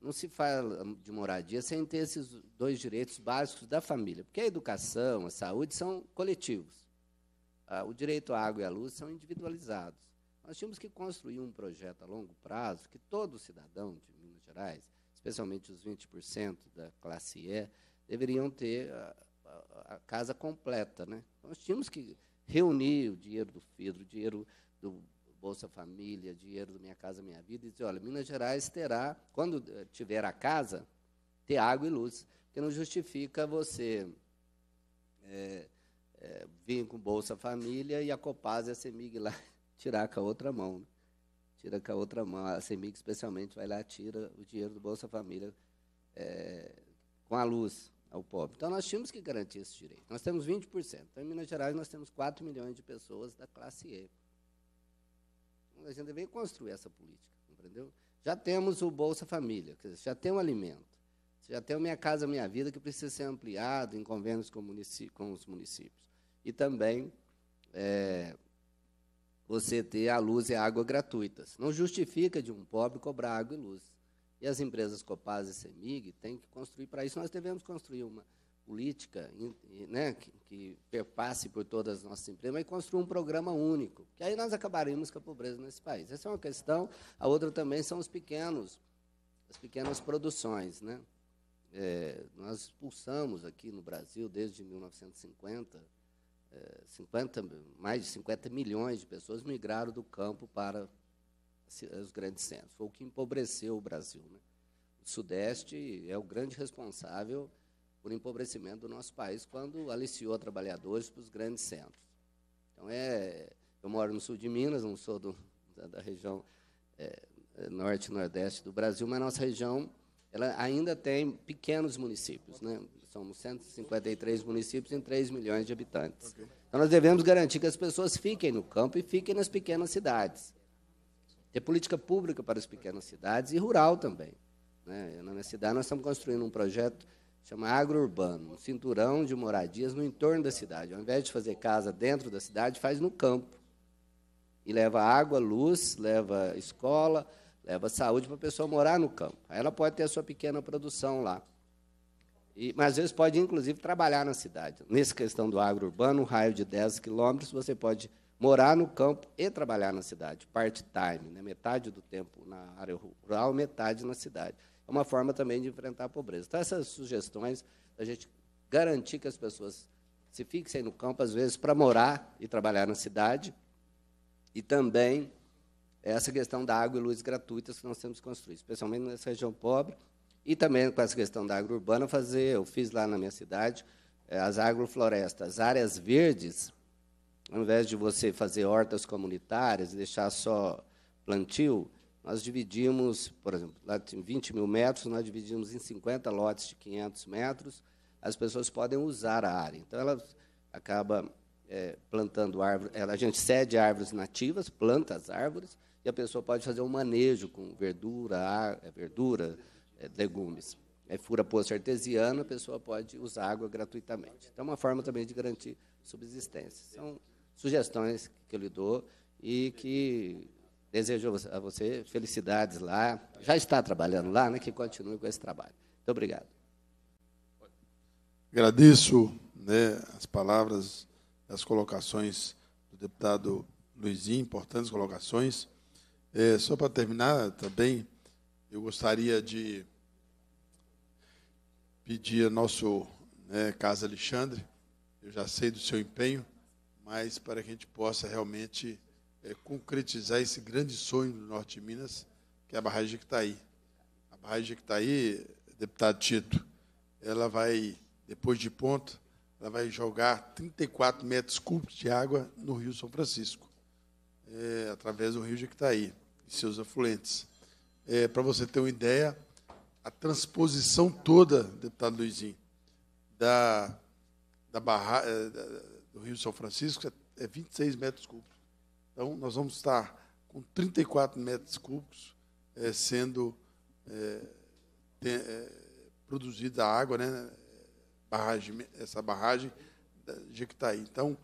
Não se fala de moradia sem ter esses dois direitos básicos da família, porque a educação, a saúde são coletivos. Ah, o direito à água e à luz são individualizados. Nós tínhamos que construir um projeto a longo prazo que todo cidadão de Minas Gerais, especialmente os 20% da classe E, deveriam ter a, ah, a, ah, a casa completa. Né? Então, nós tínhamos que reunir o dinheiro do FIDRO, o dinheiro do Bolsa Família, dinheiro do Minha Casa Minha Vida, e dizer, olha, Minas Gerais terá, quando eh, tiver a casa, ter água e luz. que não justifica você é, é, com Bolsa Família e a Copasa e a CEMIG lá tirar com a outra mão. Né? Tira com a outra mão. A CEMIG, especialmente, vai lá tira o dinheiro do Bolsa Família é, com a luz ao pobre. Então, nós tínhamos que garantir esse direito. Nós temos 20%. Então, em Minas Gerais, nós temos 4 milhões de pessoas da classe E. Então, a gente deve construir essa política, compreendeu? Já temos o Bolsa Família, já tem o alimento. Já tem o Minha Casa Minha Vida, que precisa ser ampliado em convênios com, com os municípios. E também é, você ter a luz e a água gratuitas. Não justifica de um pobre cobrar água e luz. E as empresas Copaz e Semig têm que construir para isso. Nós devemos construir uma política né, que, que perpasse por todas as nossas empresas e construir um programa único, que aí nós acabaremos com a pobreza nesse país. Essa é uma questão. A outra também são os pequenos, as pequenas produções, né? É, nós expulsamos aqui no Brasil, desde 1950, é, 50, mais de 50 milhões de pessoas migraram do campo para os grandes centros. Foi o que empobreceu o Brasil. Né? O Sudeste é o grande responsável por empobrecimento do nosso país quando aliciou trabalhadores para os grandes centros. Então, é, eu moro no sul de Minas, não sou do, da, da região é, norte-nordeste do Brasil, mas nossa região ela ainda tem pequenos municípios, né? Somos 153 municípios em 3 milhões de habitantes. Então, nós devemos garantir que as pessoas fiquem no campo e fiquem nas pequenas cidades. Ter política pública para as pequenas cidades e rural também. Né? Na minha cidade, nós estamos construindo um projeto chama agro-urbano, um cinturão de moradias no entorno da cidade. Ao invés de fazer casa dentro da cidade, faz no campo. E leva água, luz, leva escola, Leva saúde para a pessoa morar no campo. Aí ela pode ter a sua pequena produção lá. E, mas às vezes pode, inclusive, trabalhar na cidade. Nessa questão do agro urbano, um raio de 10 quilômetros, você pode morar no campo e trabalhar na cidade, part-time, né? metade do tempo na área rural, metade na cidade. É uma forma também de enfrentar a pobreza. Então, essas sugestões, a gente garantir que as pessoas se fixem no campo, às vezes, para morar e trabalhar na cidade, e também é essa questão da água e luz gratuitas que nós temos construído, especialmente nessa região pobre, e também com essa questão da água urbana fazer, eu fiz lá na minha cidade, eh, as agroflorestas, áreas verdes, ao invés de você fazer hortas comunitárias e deixar só plantio, nós dividimos, por exemplo, lá tem 20 mil metros, nós dividimos em 50 lotes de 500 metros, as pessoas podem usar a área. Então, eh, ela acaba é, plantando árvores, a gente cede árvores nativas, planta as árvores, e a pessoa pode fazer um manejo com verdura, ar, é verdura é, legumes. É fura poço artesiano, a pessoa pode usar água gratuitamente. Então, é uma forma também de garantir subsistência. São sugestões que eu lhe dou e que desejo a você felicidades lá. Já está trabalhando lá, né? Que continue com esse trabalho. Muito obrigado. Agradeço né, as palavras, as colocações do deputado Luizinho, importantes colocações. É, só para terminar também, eu gostaria de pedir ao nosso né, Casa Alexandre, eu já sei do seu empenho, mas para que a gente possa realmente é, concretizar esse grande sonho do Norte de Minas, que é a barragem de aí, A barragem de aí, deputado Tito, ela vai, depois de ponto, ela vai jogar 34 metros cúbicos de água no Rio São Francisco, é, através do rio de Itaí e seus afluentes. É, Para você ter uma ideia, a transposição toda, deputado Luizinho, da, da barra, é, do Rio São Francisco é 26 é metros cúbicos. Então, nós vamos estar com 34 metros cúbicos é, sendo é, é, produzida a água, né? barragem, essa barragem de Jequitaí. Então,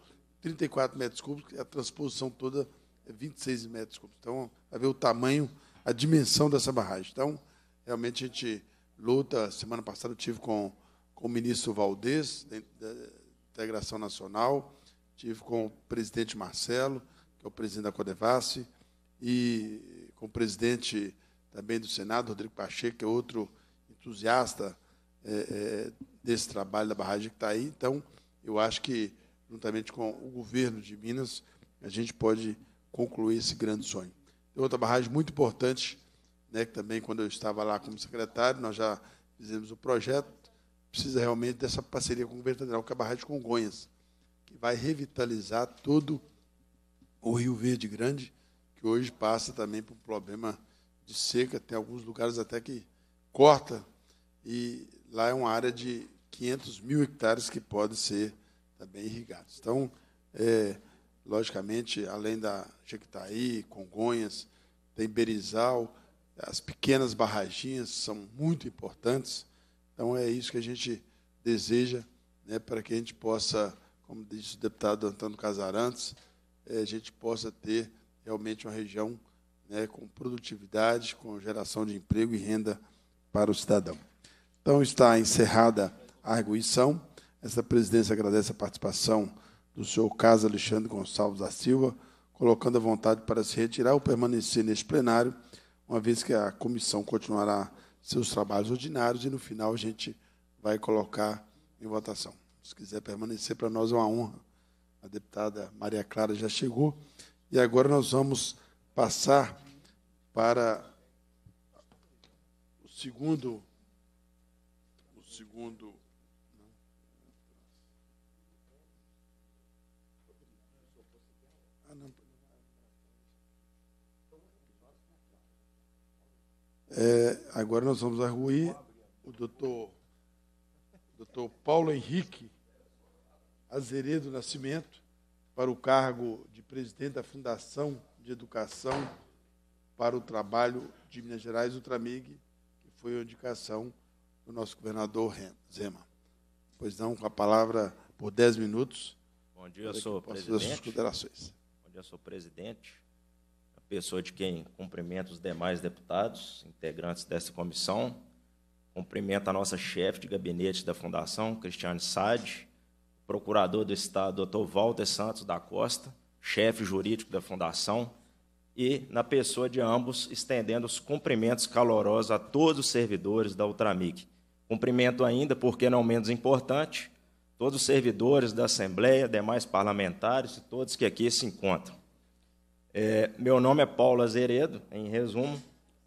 34 metros cúbicos, é a transposição toda 26 é metros cúbicos. Então, vai ver o tamanho, a dimensão dessa barragem. Então, realmente a gente luta. Semana passada eu tive com, com o ministro Valdez, da Integração Nacional, tive com o presidente Marcelo, que é o presidente da Codevasse, e com o presidente também do Senado, Rodrigo Pacheco, que é outro entusiasta é, é, desse trabalho da barragem que está aí. Então, eu acho que, juntamente com o governo de Minas, a gente pode concluir esse grande sonho. Tem outra barragem muito importante, né, que também quando eu estava lá como secretário, nós já fizemos o projeto, precisa realmente dessa parceria com o governo federal, que é a barragem de Congonhas, que vai revitalizar todo o Rio Verde Grande, que hoje passa também por um problema de seca, tem alguns lugares até que corta, e lá é uma área de 500 mil hectares que pode ser também irrigados. Então, é, Logicamente, além da Jequitaí, Congonhas, tem Berizal, as pequenas barraginhas são muito importantes. Então, é isso que a gente deseja né, para que a gente possa, como disse o deputado Antônio Casarantes, é, a gente possa ter realmente uma região né, com produtividade, com geração de emprego e renda para o cidadão. Então, está encerrada a arguição. Essa presidência agradece a participação do senhor Casa Alexandre Gonçalves da Silva, colocando a vontade para se retirar ou permanecer neste plenário, uma vez que a comissão continuará seus trabalhos ordinários e no final a gente vai colocar em votação. Se quiser permanecer, para nós é uma honra. A deputada Maria Clara já chegou e agora nós vamos passar para o segundo o segundo É, agora nós vamos arruir o doutor, doutor Paulo Henrique Azeredo Nascimento para o cargo de presidente da Fundação de Educação para o Trabalho de Minas Gerais, Ultramig, que foi a indicação do nosso governador Zema. Pois não, com a palavra por 10 minutos. Bom dia, senhor presidente. considerações. Bom dia, senhor presidente, pessoa de quem cumprimento os demais deputados, integrantes dessa comissão, cumprimento a nossa chefe de gabinete da Fundação, Cristiane Sade, procurador do Estado, doutor Walter Santos da Costa, chefe jurídico da Fundação, e na pessoa de ambos, estendendo os cumprimentos calorosos a todos os servidores da Ultramic. Cumprimento ainda, porque não menos importante, todos os servidores da Assembleia, demais parlamentares e todos que aqui se encontram. É, meu nome é Paulo Azeredo, em resumo,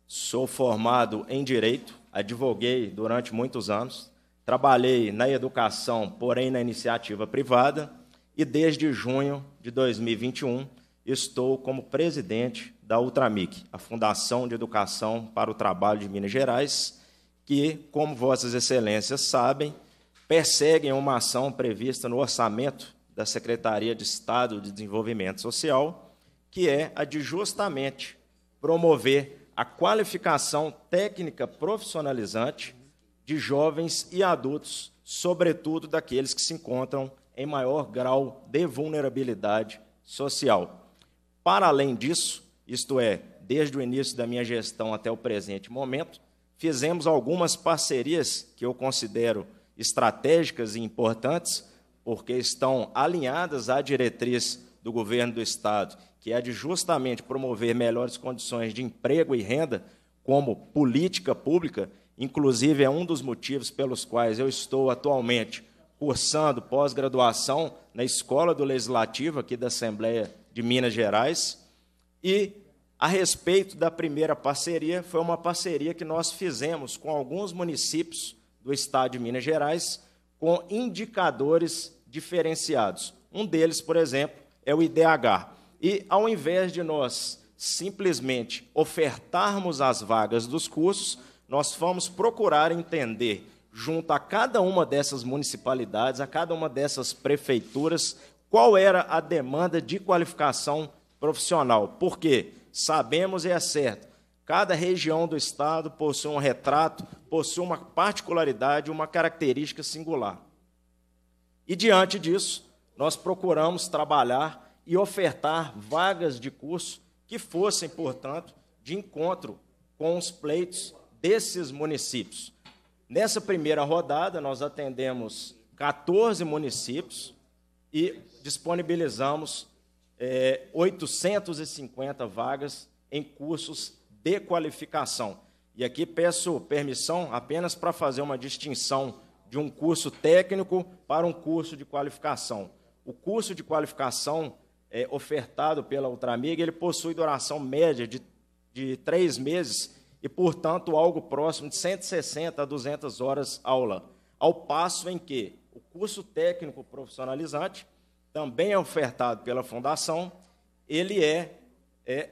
sou formado em Direito, advoguei durante muitos anos, trabalhei na educação, porém na iniciativa privada, e desde junho de 2021 estou como presidente da Ultramic, a Fundação de Educação para o Trabalho de Minas Gerais, que, como Vossas Excelências sabem, perseguem uma ação prevista no orçamento da Secretaria de Estado de Desenvolvimento Social que é a de justamente promover a qualificação técnica profissionalizante de jovens e adultos, sobretudo daqueles que se encontram em maior grau de vulnerabilidade social. Para além disso, isto é, desde o início da minha gestão até o presente momento, fizemos algumas parcerias que eu considero estratégicas e importantes, porque estão alinhadas à diretriz do governo do Estado que é de justamente promover melhores condições de emprego e renda como política pública, inclusive é um dos motivos pelos quais eu estou atualmente cursando pós-graduação na Escola do Legislativo aqui da Assembleia de Minas Gerais. E a respeito da primeira parceria, foi uma parceria que nós fizemos com alguns municípios do estado de Minas Gerais com indicadores diferenciados. Um deles, por exemplo, é o IDH, e ao invés de nós simplesmente ofertarmos as vagas dos cursos, nós fomos procurar entender, junto a cada uma dessas municipalidades, a cada uma dessas prefeituras, qual era a demanda de qualificação profissional. Porque sabemos e é certo, cada região do estado possui um retrato, possui uma particularidade, uma característica singular. E diante disso, nós procuramos trabalhar e ofertar vagas de curso que fossem, portanto, de encontro com os pleitos desses municípios. Nessa primeira rodada, nós atendemos 14 municípios e disponibilizamos é, eh, 850 vagas em cursos de qualificação. E aqui peço permissão apenas para fazer uma distinção de um curso técnico para um curso de qualificação. O curso de qualificação é, ofertado pela Ultramiga, ele possui duração média de, de três meses e, portanto, algo próximo de 160 a 200 horas aula, ao passo em que o curso técnico profissionalizante, também é ofertado pela Fundação, ele é, é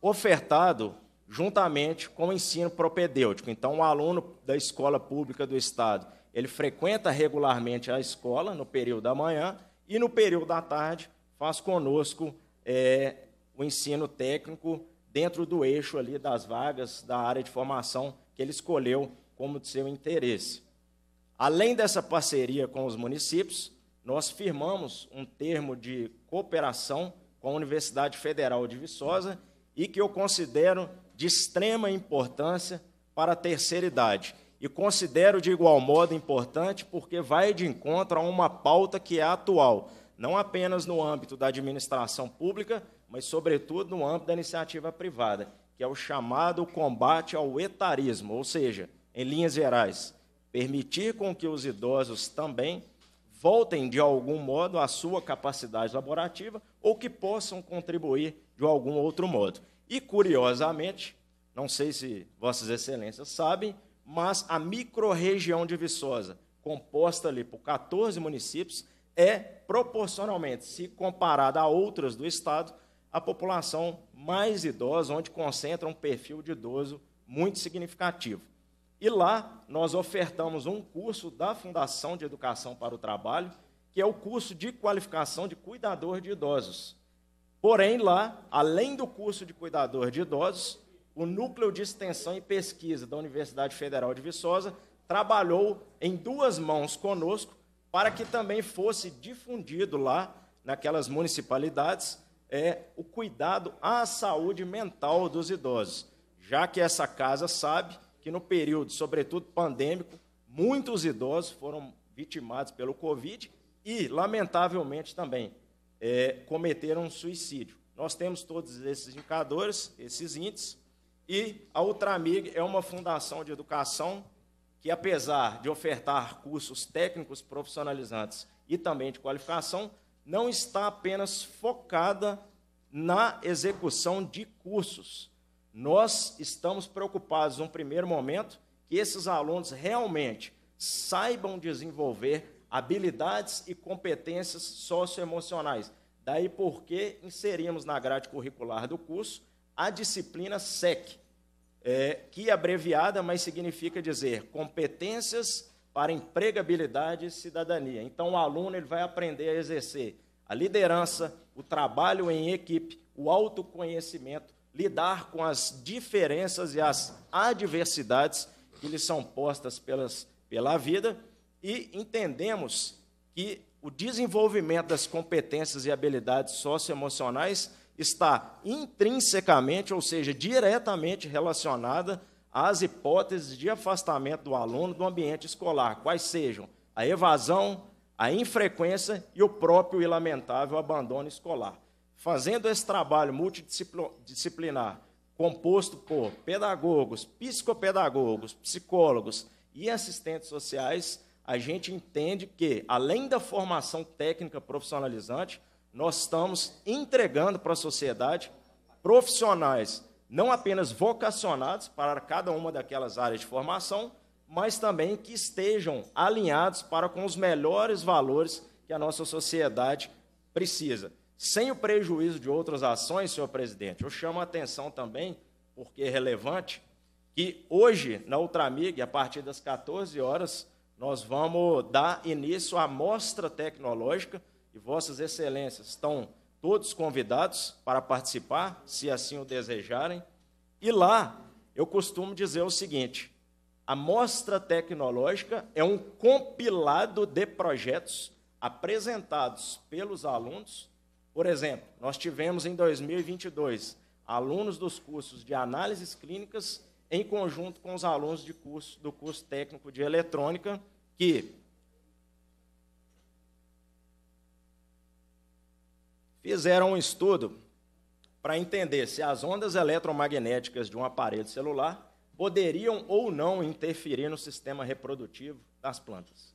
ofertado juntamente com o ensino propedêutico. Então, o um aluno da escola pública do Estado, ele frequenta regularmente a escola no período da manhã e no período da tarde faz conosco é, o ensino técnico dentro do eixo ali das vagas da área de formação que ele escolheu como de seu interesse. Além dessa parceria com os municípios, nós firmamos um termo de cooperação com a Universidade Federal de Viçosa e que eu considero de extrema importância para a terceira idade. E considero de igual modo importante porque vai de encontro a uma pauta que é atual, não apenas no âmbito da administração pública, mas, sobretudo, no âmbito da iniciativa privada, que é o chamado combate ao etarismo, ou seja, em linhas gerais, permitir com que os idosos também voltem de algum modo à sua capacidade laborativa ou que possam contribuir de algum outro modo. E curiosamente, não sei se vossas excelências sabem, mas a microrregião de Viçosa, composta ali por 14 municípios, é proporcionalmente, se comparada a outras do Estado, a população mais idosa, onde concentra um perfil de idoso muito significativo. E lá nós ofertamos um curso da Fundação de Educação para o Trabalho, que é o curso de qualificação de cuidador de idosos. Porém, lá, além do curso de cuidador de idosos, o Núcleo de Extensão e Pesquisa da Universidade Federal de Viçosa trabalhou em duas mãos conosco para que também fosse difundido lá, naquelas municipalidades, é, o cuidado à saúde mental dos idosos, já que essa casa sabe que no período, sobretudo pandêmico, muitos idosos foram vitimados pelo Covid e, lamentavelmente, também é, cometeram um suicídio. Nós temos todos esses indicadores, esses índices, e a Ultramig é uma fundação de educação que, apesar de ofertar cursos técnicos profissionalizantes e também de qualificação, não está apenas focada na execução de cursos. Nós estamos preocupados, num primeiro momento, que esses alunos realmente saibam desenvolver habilidades e competências socioemocionais. Daí porque inserimos na grade curricular do curso a disciplina SEC, é, que abreviada, mas significa dizer competências para empregabilidade e cidadania. Então, o aluno ele vai aprender a exercer a liderança, o trabalho em equipe, o autoconhecimento, lidar com as diferenças e as adversidades que lhe são postas pelas, pela vida e entendemos que o desenvolvimento das competências e habilidades socioemocionais está intrinsecamente, ou seja, diretamente relacionada às hipóteses de afastamento do aluno do ambiente escolar, quais sejam a evasão, a infrequência e o próprio e lamentável abandono escolar. Fazendo esse trabalho multidisciplinar, composto por pedagogos, psicopedagogos, psicólogos e assistentes sociais, a gente entende que, além da formação técnica profissionalizante, nós estamos entregando para a sociedade profissionais não apenas vocacionados para cada uma daquelas áreas de formação, mas também que estejam alinhados para com os melhores valores que a nossa sociedade precisa, sem o prejuízo de outras ações, senhor presidente. Eu chamo a atenção também, porque é relevante, que hoje na Ultramig, a partir das 14 horas, nós vamos dar início à mostra tecnológica e Vossas Excelências estão todos convidados para participar, se assim o desejarem. E lá eu costumo dizer o seguinte: a mostra tecnológica é um compilado de projetos apresentados pelos alunos. Por exemplo, nós tivemos em 2022 alunos dos cursos de análises clínicas em conjunto com os alunos curso, do curso técnico de eletrônica que fizeram um estudo para entender se as ondas eletromagnéticas de um aparelho celular poderiam ou não interferir no sistema reprodutivo das plantas.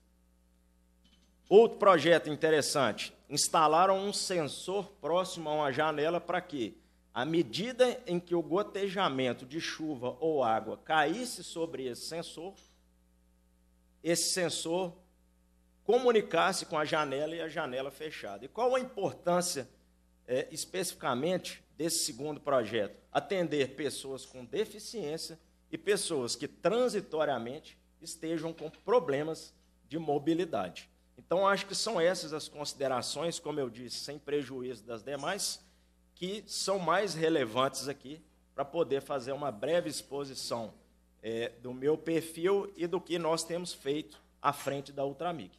Outro projeto interessante: instalaram um sensor próximo a uma janela para que, à medida em que o gotejamento de chuva ou água caísse sobre esse sensor, esse sensor comunicasse com a janela e a janela fechada. E qual a importância é, especificamente desse segundo projeto, atender pessoas com deficiência e pessoas que transitoriamente estejam com problemas de mobilidade. Então, acho que são essas as considerações, como eu disse, sem prejuízo das demais, que são mais relevantes aqui para poder fazer uma breve exposição é, do meu perfil e do que nós temos feito à frente da Ultramig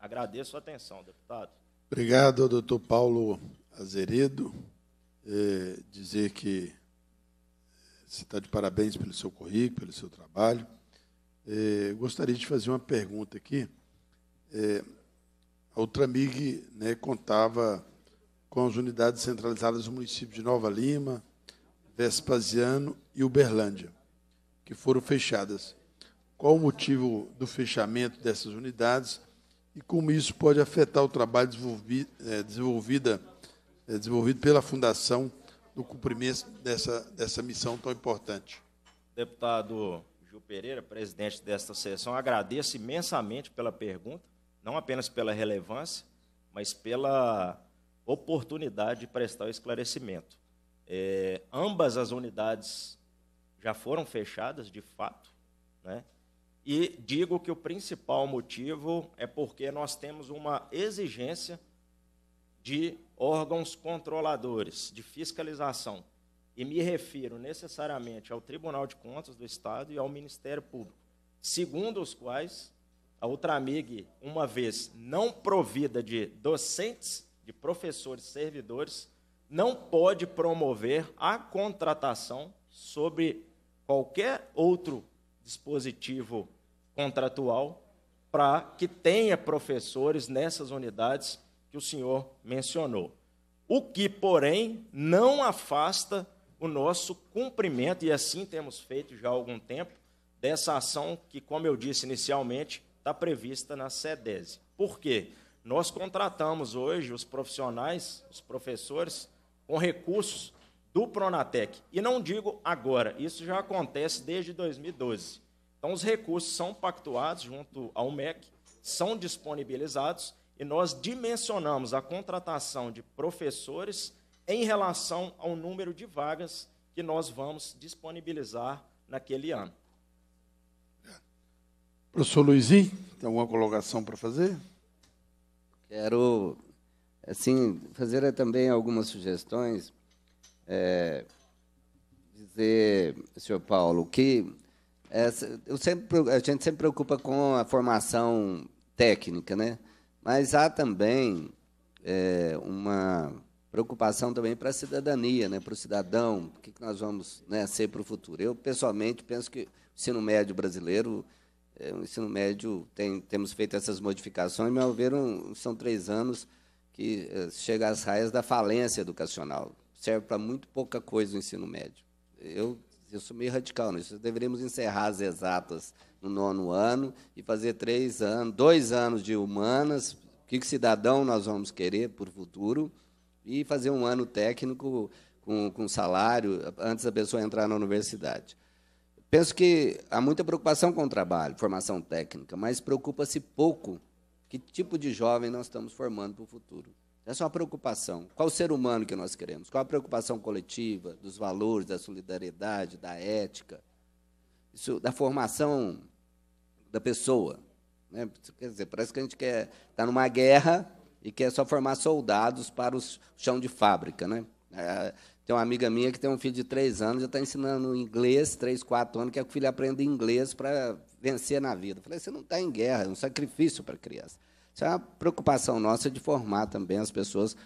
Agradeço a atenção, deputado. Obrigado, doutor Paulo Azeredo, é, dizer que você está de parabéns pelo seu currículo, pelo seu trabalho. É, gostaria de fazer uma pergunta aqui. É, a Ultramig né, contava com as unidades centralizadas do município de Nova Lima, Vespasiano e Uberlândia, que foram fechadas. Qual o motivo do fechamento dessas unidades e como isso pode afetar o trabalho desenvolvido, é, desenvolvido é, desenvolvido pela Fundação no cumprimento dessa, dessa missão tão importante. Deputado Gil Pereira, presidente desta sessão, agradeço imensamente pela pergunta, não apenas pela relevância, mas pela oportunidade de prestar o esclarecimento. É, ambas as unidades já foram fechadas, de fato, né? e digo que o principal motivo é porque nós temos uma exigência de órgãos controladores, de fiscalização. E me refiro necessariamente ao Tribunal de Contas do Estado e ao Ministério Público, segundo os quais a Ultramig, uma vez não provida de docentes, de professores, servidores, não pode promover a contratação sobre qualquer outro dispositivo contratual para que tenha professores nessas unidades que o senhor mencionou. O que, porém, não afasta o nosso cumprimento, e assim temos feito já há algum tempo, dessa ação que, como eu disse inicialmente, está prevista na SEDESE. Por quê? Nós contratamos hoje os profissionais, os professores, com recursos do Pronatec. E não digo agora, isso já acontece desde 2012. Então, os recursos são pactuados junto ao MEC, são disponibilizados e nós dimensionamos a contratação de professores em relação ao número de vagas que nós vamos disponibilizar naquele ano. Professor Luizinho, tem alguma colocação para fazer? Quero, assim, fazer também algumas sugestões. É, dizer, senhor Paulo, que eu sempre, a gente sempre preocupa com a formação técnica, né? Mas há também é, uma preocupação também para a cidadania, né, para o cidadão, o que, nós vamos né, ser para o futuro. Eu, pessoalmente, penso que o ensino médio brasileiro, é, o ensino médio, tem, temos feito essas modificações, mas, ao ver, um, são três anos que é, chega às raias da falência educacional. Serve para muito pouca coisa o ensino médio. Eu eu sou meio radical nisso. Deveríamos encerrar as exatas no nono ano e fazer três anos, dois anos de humanas. O que, cidadão nós vamos querer por futuro? E fazer um ano técnico com, com salário antes da pessoa entrar na universidade. Penso que há muita preocupação com o trabalho, formação técnica, mas preocupa-se pouco que tipo de jovem nós estamos formando para o futuro. Essa é uma preocupação. Qual o ser humano que nós queremos? Qual a preocupação coletiva, dos valores, da solidariedade, da ética, isso, da formação da pessoa? Né? Quer dizer, parece que a gente quer estar tá numa guerra e quer só formar soldados para o chão de fábrica. Né? É, tem uma amiga minha que tem um filho de três anos, já está ensinando inglês, três, quatro anos, quer que o filho aprenda inglês para vencer na vida. Eu falei, você não está em guerra, é um sacrifício para a criança. Isso é uma preocupação nossa de formar também as pessoas,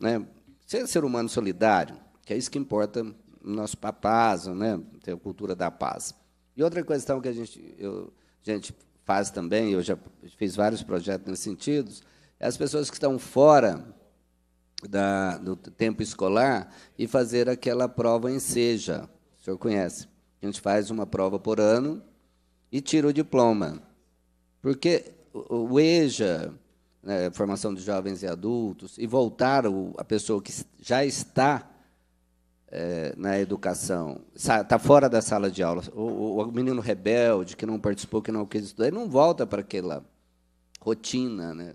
né? ser ser humano solidário, que é isso que importa no nosso papaz, né? ter a cultura da paz. E outra questão que a gente, eu, a gente faz também, eu já fiz vários projetos nesse sentido, é as pessoas que estão fora da, do tempo escolar e fazer aquela prova em seja. O senhor conhece? A gente faz uma prova por ano e tira o diploma. Porque o EJA, né, formação de jovens e adultos, e voltar o, a pessoa que já está é, na educação, está fora da sala de aula, o, o, menino rebelde que não participou, que não quis estudar, ele não volta para aquela rotina né,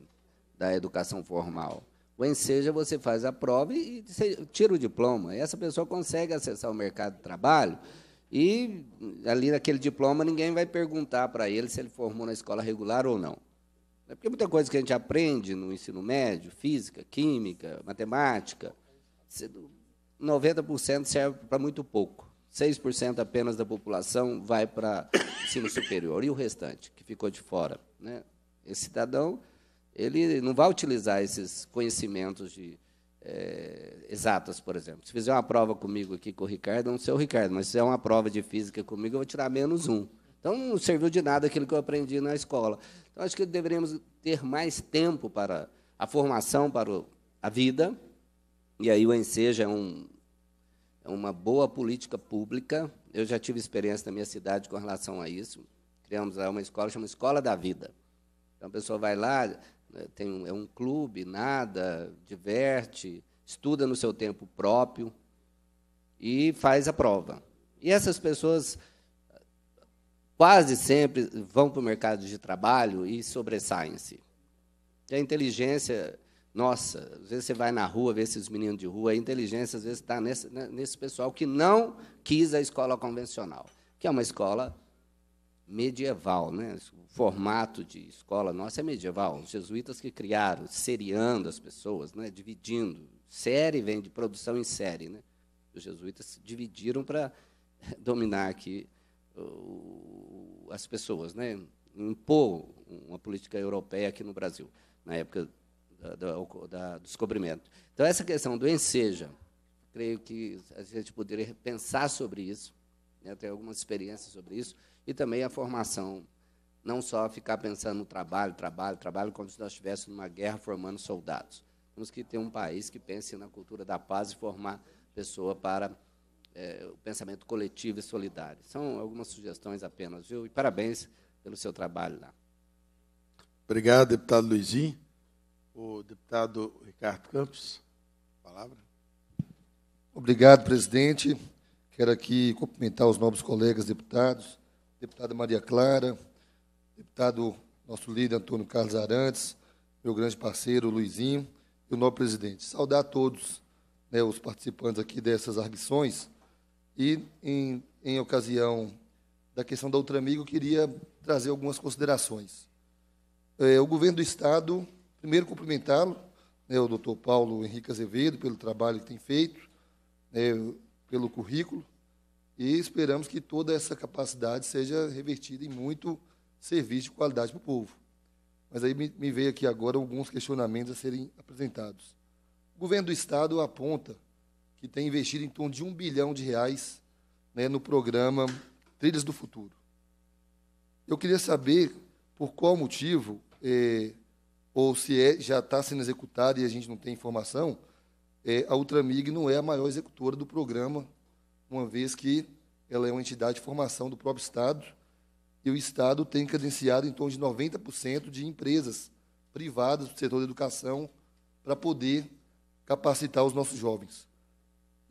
da educação formal. O enseja você faz a prova e, e tira o diploma. E essa pessoa consegue acessar o mercado de trabalho e hum, ali naquele diploma ninguém vai perguntar para ele se ele formou na escola regular ou não. É porque muita coisa que a gente aprende no ensino médio, física, química, matemática, 90% serve para muito pouco. 6% apenas da população vai para ensino superior e o restante que ficou de fora, né? Esse cidadão ele não vai utilizar esses conhecimentos de, é, exatas, por exemplo. Se fizer uma prova comigo aqui com o Ricardo, eu não sei o Ricardo, mas se fizer uma prova de física comigo, eu vou tirar menos um. Então, não serviu de nada aquilo que eu aprendi na escola. Então, acho que deveríamos ter mais tempo para a formação, para o, a vida. E aí o Enseja é, um, é uma boa política pública. Eu já tive experiência na minha cidade com relação a isso. Criamos uma escola, chama Escola da Vida. Então, a pessoa vai lá, né, tem um, é um clube, nada, diverte, estuda no seu tempo próprio e faz a prova. E essas pessoas quase sempre vão para o mercado de trabalho e sobressaem-se. A inteligência, nossa, às vezes você vai na rua, vê esses meninos de rua, a inteligência às vezes está nesse, né, nesse pessoal que não quis a escola convencional, que é uma escola medieval, né? O formato de escola nossa é medieval. Os jesuítas que criaram, seriando as pessoas, né? Dividindo. Série vem de produção em série, né? Os jesuítas se dividiram para dominar aqui as pessoas, né? impor uma política europeia aqui no Brasil, na época da, da, da, do descobrimento. Então, essa questão do enseja, creio que a gente poderia pensar sobre isso, né, ter algumas experiências sobre isso, e também a formação, não só ficar pensando no trabalho, trabalho, trabalho, como se nós estivéssemos numa guerra formando soldados. Temos que ter um país que pense na cultura da paz e formar pessoa para é, o pensamento coletivo e solidário. São algumas sugestões apenas, viu? E parabéns pelo seu trabalho lá. Obrigado, deputado Luizinho. O deputado Ricardo Campos, palavra. Obrigado, presidente. Quero aqui cumprimentar os novos colegas deputados, deputada Maria Clara, deputado nosso líder Antônio Carlos Arantes, meu grande parceiro Luizinho e o nobre presidente. Saudar a todos né, os participantes aqui dessas arguições e, em, em ocasião da questão da Ultramigo, queria trazer algumas considerações. É, o governo do Estado, primeiro, cumprimentá-lo, né, o doutor Paulo Henrique Azevedo, pelo trabalho que tem feito, né, pelo currículo, e esperamos que toda essa capacidade seja revertida em muito serviço de qualidade para o povo. Mas aí me, me veio aqui agora alguns questionamentos a serem apresentados. O governo do Estado aponta que tem investido em torno de um bilhão de reais né, no programa Trilhas do Futuro. Eu queria saber por qual motivo, é, ou se é, já está sendo executado e a gente não tem informação, é, a Ultramig não é a maior executora do programa, uma vez que ela é uma entidade de formação do próprio Estado, e o Estado tem credenciado em torno de 90% de empresas privadas do setor da educação para poder capacitar os nossos jovens.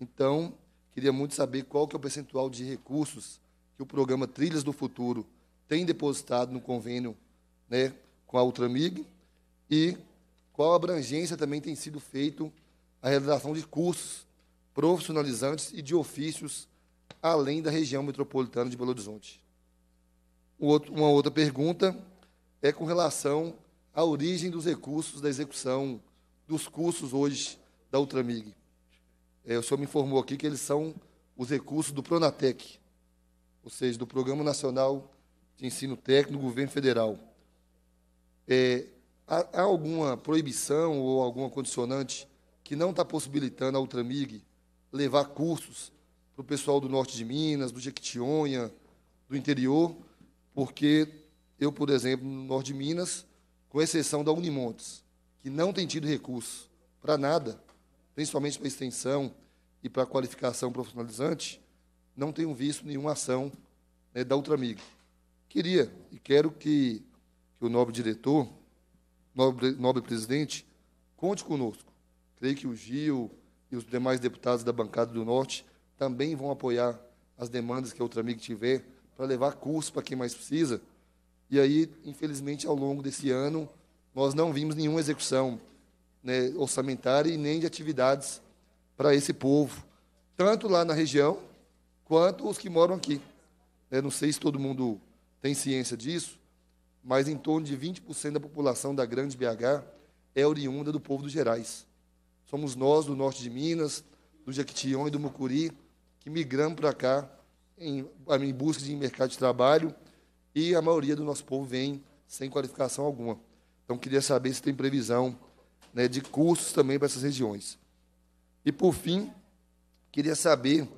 Então, queria muito saber qual que é o percentual de recursos que o programa Trilhas do Futuro tem depositado no convênio né, com a Ultramig e qual abrangência também tem sido feito a realização de cursos profissionalizantes e de ofícios além da região metropolitana de Belo Horizonte. uma outra pergunta é com relação à origem dos recursos da execução dos cursos hoje da Ultramig é, o senhor me informou aqui que eles são os recursos do Pronatec, ou seja, do Programa Nacional de Ensino Técnico do Governo Federal. É, há, há, alguma proibição ou alguma condicionante que não está possibilitando a Ultramig levar cursos para o pessoal do norte de Minas, do Jequitinhonha, do interior, porque eu, por exemplo, no norte de Minas, com exceção da Unimontes, que não tem tido recurso para nada, principalmente para extensão e para qualificação profissionalizante, não tenho visto nenhuma ação né, da Ultramigo. Queria e quero que, que o nobre diretor, nobre, nobre presidente, conte conosco. Creio que o Gil e os demais deputados da bancada do Norte também vão apoiar as demandas que a Ultramigo tiver para levar curso para quem mais precisa. E aí, infelizmente, ao longo desse ano, nós não vimos nenhuma execução né, orçamentária e nem de atividades para esse povo, tanto lá na região quanto os que moram aqui. Né, não sei se todo mundo tem ciência disso, mas em torno de 20% da população da Grande BH é oriunda do povo dos Gerais. Somos nós do norte de Minas, do Jequitinhonha e do Mucuri que migramos para cá em, em busca de mercado de trabalho e a maioria do nosso povo vem sem qualificação alguma. Então, queria saber se tem previsão né, de cursos também para essas regiões. E, por fim, queria saber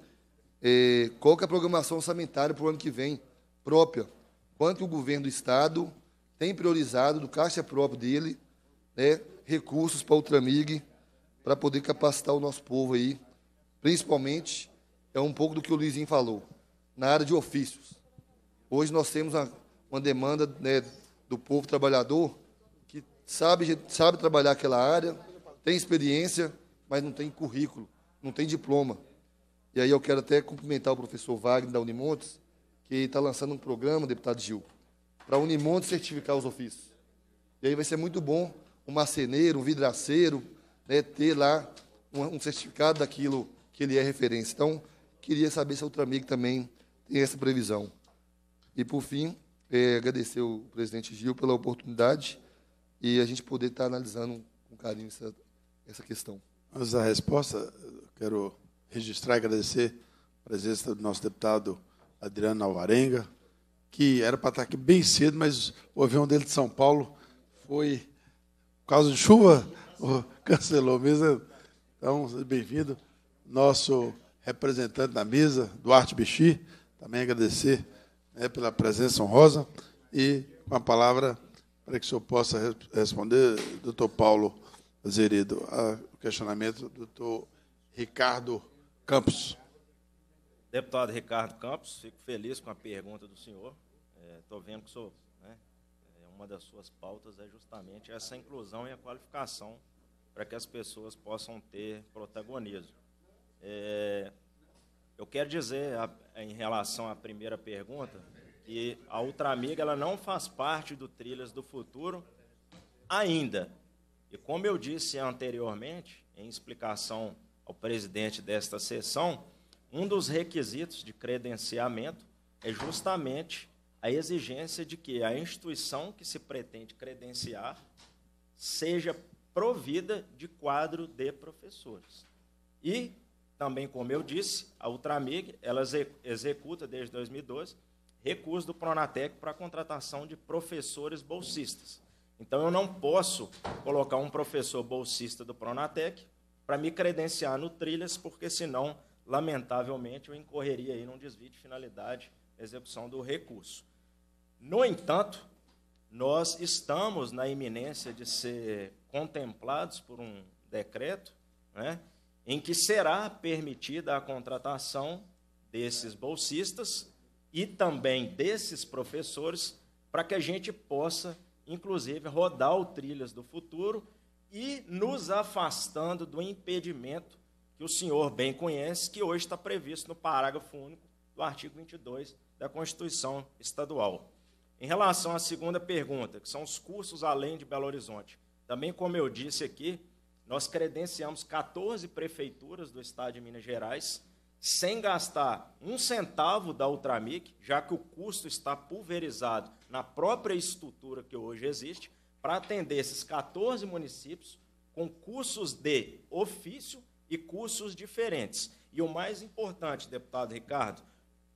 é, qual que é a programação orçamentária para o ano que vem própria. Quanto o governo do Estado tem priorizado, do caixa próprio dele, né, recursos para o Tramig, para poder capacitar o nosso povo aí, principalmente, é um pouco do que o Luizinho falou, na área de ofícios. Hoje nós temos uma, uma demanda né, do povo trabalhador sabe, sabe trabalhar aquela área, tem experiência, mas não tem currículo, não tem diploma. E aí eu quero até cumprimentar o professor Wagner da Unimontes, que está lançando um programa, deputado Gil, para a Unimontes certificar os ofícios. E aí vai ser muito bom um marceneiro, um vidraceiro, né, ter lá um, um certificado daquilo que ele é referência. Então, queria saber se a Ultramig também tem essa previsão. E, por fim, é, agradecer o presidente Gil pela oportunidade e a gente poder estar analisando com carinho essa, essa questão. Antes da resposta, quero registrar e agradecer a presença do nosso deputado Adriano Alvarenga, que era para estar aqui bem cedo, mas o avião dele de São Paulo foi, por causa de chuva, cancelou a mesa. Então, bem-vindo. Nosso representante da mesa, Duarte Bichi, também agradecer né, pela presença honrosa e com a palavra para que o senhor possa responder, doutor Paulo Zeredo, o questionamento do doutor Ricardo Campos. Deputado Ricardo Campos, fico feliz com a pergunta do senhor. Estou é, vendo que né, é, uma das suas pautas é justamente essa inclusão e a qualificação para que as pessoas possam ter protagonismo. É, eu quero dizer, em relação à primeira pergunta, e a amiga ela não faz parte do Trilhas do Futuro ainda. E como eu disse anteriormente, em explicação ao presidente desta sessão, um dos requisitos de credenciamento é justamente a exigência de que a instituição que se pretende credenciar seja provida de quadro de professores. E também, como eu disse, a Ultramig, ela executa desde 2012 recurso do Pronatec para a contratação de professores bolsistas. Então, eu não posso colocar um professor bolsista do Pronatec para me credenciar no Trilhas, porque senão, lamentavelmente, eu incorreria aí num desvio de finalidade execução do recurso. No entanto, nós estamos na iminência de ser contemplados por um decreto né, em que será permitida a contratação desses bolsistas e também desses professores para que a gente possa, inclusive, rodar o Trilhas do Futuro e nos afastando do impedimento que o senhor bem conhece, que hoje está previsto no parágrafo único do artigo 22 da Constituição Estadual. Em relação à segunda pergunta, que são os cursos além de Belo Horizonte, também, como eu disse aqui, nós credenciamos 14 prefeituras do estado de Minas Gerais sem gastar um centavo da Ultramic, já que o custo está pulverizado na própria estrutura que hoje existe, para atender esses 14 municípios com cursos de ofício e cursos diferentes. E o mais importante, deputado Ricardo,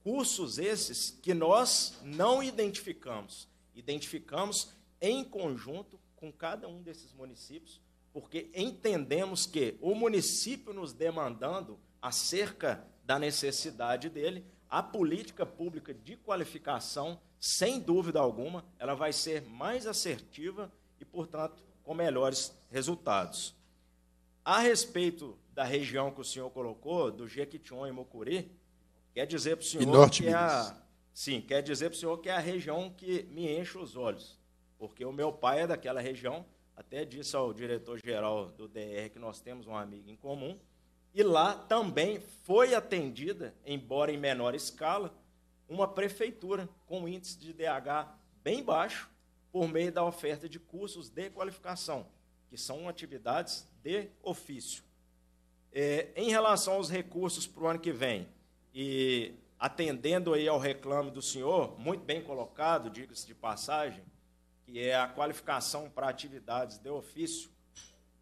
cursos esses que nós não identificamos. Identificamos em conjunto com cada um desses municípios, porque entendemos que o município nos demandando acerca da necessidade dele. A política pública de qualificação, sem dúvida alguma, ela vai ser mais assertiva e, portanto, com melhores resultados. A respeito da região que o senhor colocou, do Jequitinhon e Mucuri, quer dizer para o senhor norte, que é a, sim, quer dizer para o senhor que é a região que me enche os olhos, porque o meu pai é daquela região. Até disse ao diretor geral do DR que nós temos um amigo em comum e lá também foi atendida, embora em menor escala, uma prefeitura com índice de DH bem baixo por meio da oferta de cursos de qualificação, que são atividades de ofício. É, em relação aos recursos para o ano que vem, e atendendo aí ao reclame do senhor, muito bem colocado, diga-se de passagem, que é a qualificação para atividades de ofício,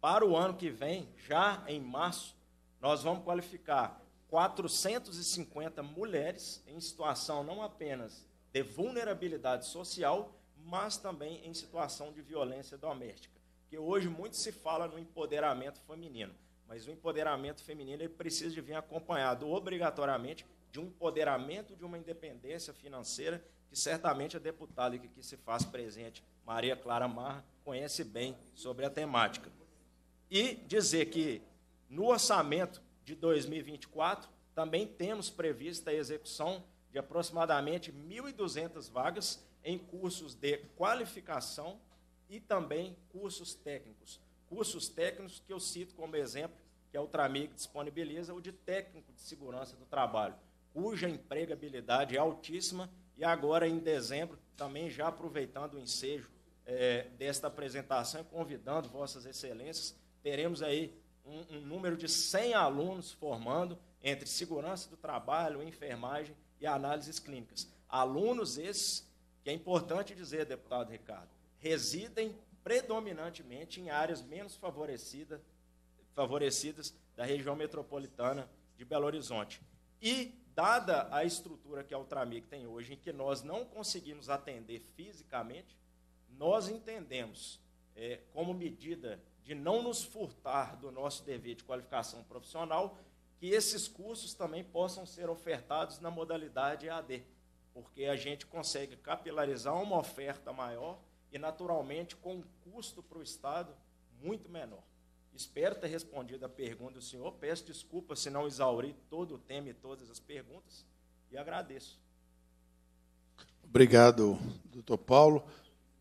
para o ano que vem, já em março, nós vamos qualificar 450 mulheres em situação não apenas de vulnerabilidade social, mas também em situação de violência doméstica. Que hoje muito se fala no empoderamento feminino, mas o empoderamento feminino ele precisa de vir acompanhado obrigatoriamente de um empoderamento, de uma independência financeira, que certamente a deputada que aqui se faz presente, Maria Clara Marra, conhece bem sobre a temática. E dizer que no orçamento de 2024, também temos prevista a execução de aproximadamente 1.200 vagas em cursos de qualificação e também cursos técnicos. Cursos técnicos que eu cito como exemplo, que a Ultramig disponibiliza, o de técnico de segurança do trabalho, cuja empregabilidade é altíssima e agora em dezembro, também já aproveitando o ensejo é, desta apresentação e convidando vossas excelências, teremos aí um, um número de 100 alunos formando entre segurança do trabalho, enfermagem e análises clínicas. Alunos esses, que é importante dizer, deputado Ricardo, residem predominantemente em áreas menos favorecidas, favorecidas da região metropolitana de Belo Horizonte. E, dada a estrutura que a Ultramig tem hoje, em que nós não conseguimos atender fisicamente, nós entendemos, é, como medida de não nos furtar do nosso dever de qualificação profissional, que esses cursos também possam ser ofertados na modalidade EAD, porque a gente consegue capilarizar uma oferta maior e, naturalmente, com um custo para o Estado muito menor. Espero ter respondido a pergunta do senhor. Peço desculpa se não exauri todo o tema e todas as perguntas e agradeço. Obrigado, doutor Paulo.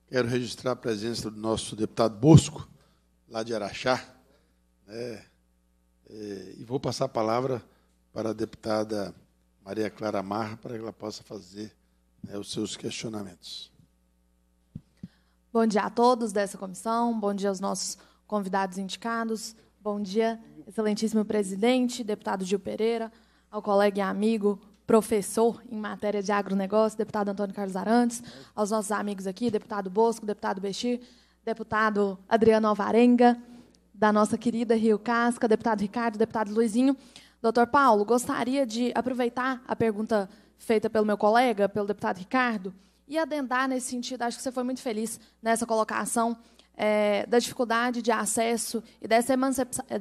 Quero registrar a presença do nosso deputado Bosco lá de Araxá. Né? É, e vou passar a palavra para a deputada Maria Clara Marra, para que ela possa fazer né, os seus questionamentos. Bom dia a todos dessa comissão, bom dia aos nossos convidados indicados, bom dia, excelentíssimo presidente, deputado Gil Pereira, ao colega e amigo professor em matéria de agronegócio, deputado Antônio Carlos Arantes, aos nossos amigos aqui, deputado Bosco, deputado Bexir, deputado Adriano Alvarenga, da nossa querida Rio Casca, deputado Ricardo, deputado Luizinho. Doutor Paulo, gostaria de aproveitar a pergunta feita pelo meu colega, pelo deputado Ricardo, e adendar nesse sentido. Acho que você foi muito feliz nessa colocação é, da dificuldade de acesso e dessa,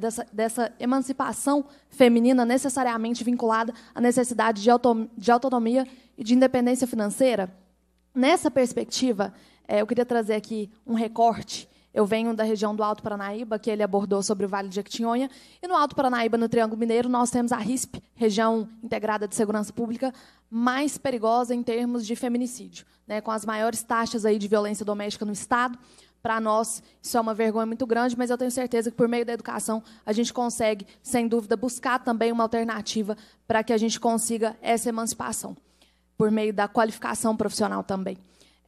dessa, dessa, emancipação feminina necessariamente vinculada à necessidade de, auto de autonomia e de independência financeira. Nessa perspectiva, é, eu queria trazer aqui um recorte. Eu venho da região do Alto Paranaíba, que ele abordou sobre o Vale de Actinhonha. E no Alto Paranaíba, no Triângulo Mineiro, nós temos a RISP, Região Integrada de Segurança Pública, mais perigosa em termos de feminicídio, né, com as maiores taxas aí de violência doméstica no Estado. Para nós, isso é uma vergonha muito grande, mas eu tenho certeza que, por meio da educação, a gente consegue, sem dúvida, buscar também uma alternativa para que a gente consiga essa emancipação, por meio da qualificação profissional também.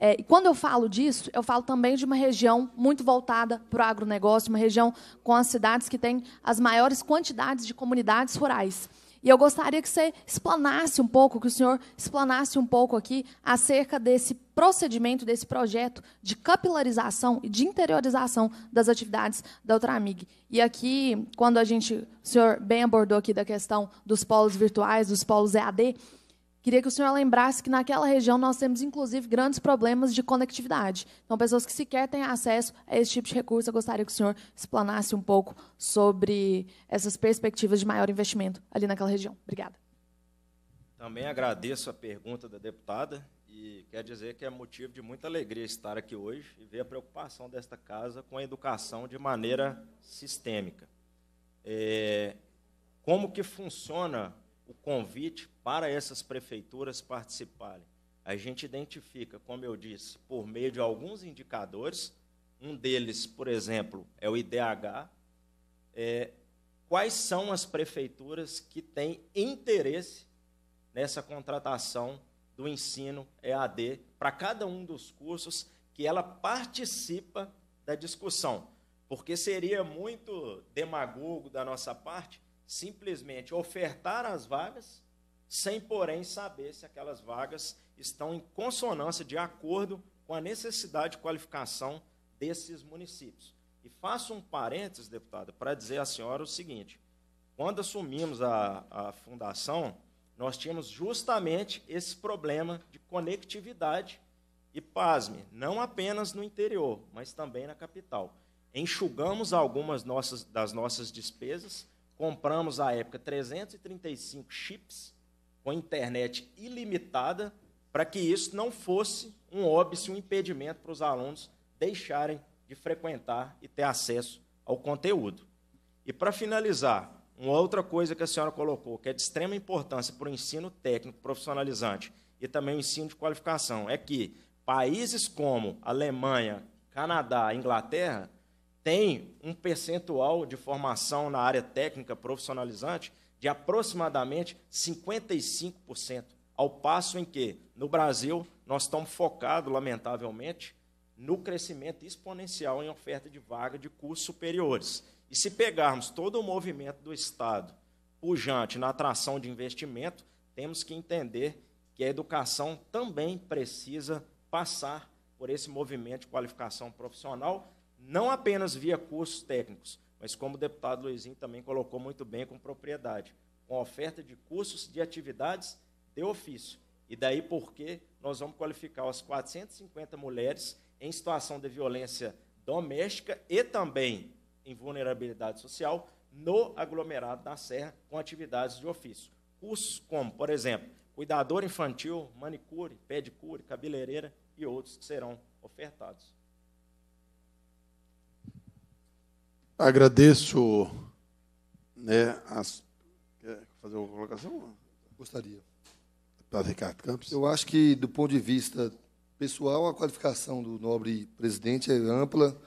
É, e quando eu falo disso, eu falo também de uma região muito voltada para o agronegócio, uma região com as cidades que têm as maiores quantidades de comunidades rurais. E eu gostaria que você explanasse um pouco, que o senhor explanasse um pouco aqui acerca desse procedimento, desse projeto de capilarização e de interiorização das atividades da Ultramig. E aqui, quando a gente, o senhor bem abordou aqui da questão dos polos virtuais, dos polos EAD, Queria que o senhor lembrasse que naquela região nós temos, inclusive, grandes problemas de conectividade. Então, pessoas que sequer têm acesso a esse tipo de recurso, eu gostaria que o senhor explanasse um pouco sobre essas perspectivas de maior investimento ali naquela região. Obrigada. Também agradeço a pergunta da deputada e quero dizer que é motivo de muita alegria estar aqui hoje e ver a preocupação desta casa com a educação de maneira sistêmica. É, como que funciona o convite para essas prefeituras participarem. A gente identifica, como eu disse, por meio de alguns indicadores, um deles, por exemplo, é o IDH, é, quais são as prefeituras que têm interesse nessa contratação do ensino EAD para cada um dos cursos que ela participa da discussão. Porque seria muito demagogo da nossa parte simplesmente ofertar as vagas, sem, porém, saber se aquelas vagas estão em consonância, de acordo com a necessidade de qualificação desses municípios. E faço um parênteses, deputada, para dizer à senhora o seguinte: quando assumimos a, a fundação, nós tínhamos justamente esse problema de conectividade. E pasme, não apenas no interior, mas também na capital. Enxugamos algumas nossas, das nossas despesas compramos à época 335 chips com internet ilimitada para que isso não fosse um óbice, um impedimento para os alunos deixarem de frequentar e ter acesso ao conteúdo. E para finalizar, uma outra coisa que a senhora colocou, que é de extrema importância para o ensino técnico profissionalizante e também o ensino de qualificação, é que países como Alemanha, Canadá, Inglaterra tem um percentual de formação na área técnica profissionalizante de aproximadamente 55%, ao passo em que, no Brasil, nós estamos focados, lamentavelmente, no crescimento exponencial em oferta de vaga de cursos superiores. E se pegarmos todo o movimento do Estado pujante na atração de investimento, temos que entender que a educação também precisa passar por esse movimento de qualificação profissional não apenas via cursos técnicos, mas como o deputado Luizinho também colocou muito bem com propriedade, com oferta de cursos de atividades de ofício. E daí porque nós vamos qualificar as 450 mulheres em situação de violência doméstica e também em vulnerabilidade social no aglomerado da Serra com atividades de ofício. Cursos como, por exemplo, cuidador infantil, manicure, pedicure, cabeleireira e outros que serão ofertados. Agradeço né, as... Quer fazer uma colocação? Gostaria. Deputado Ricardo Campos. Eu acho que, do ponto de vista pessoal, a qualificação do nobre presidente é ampla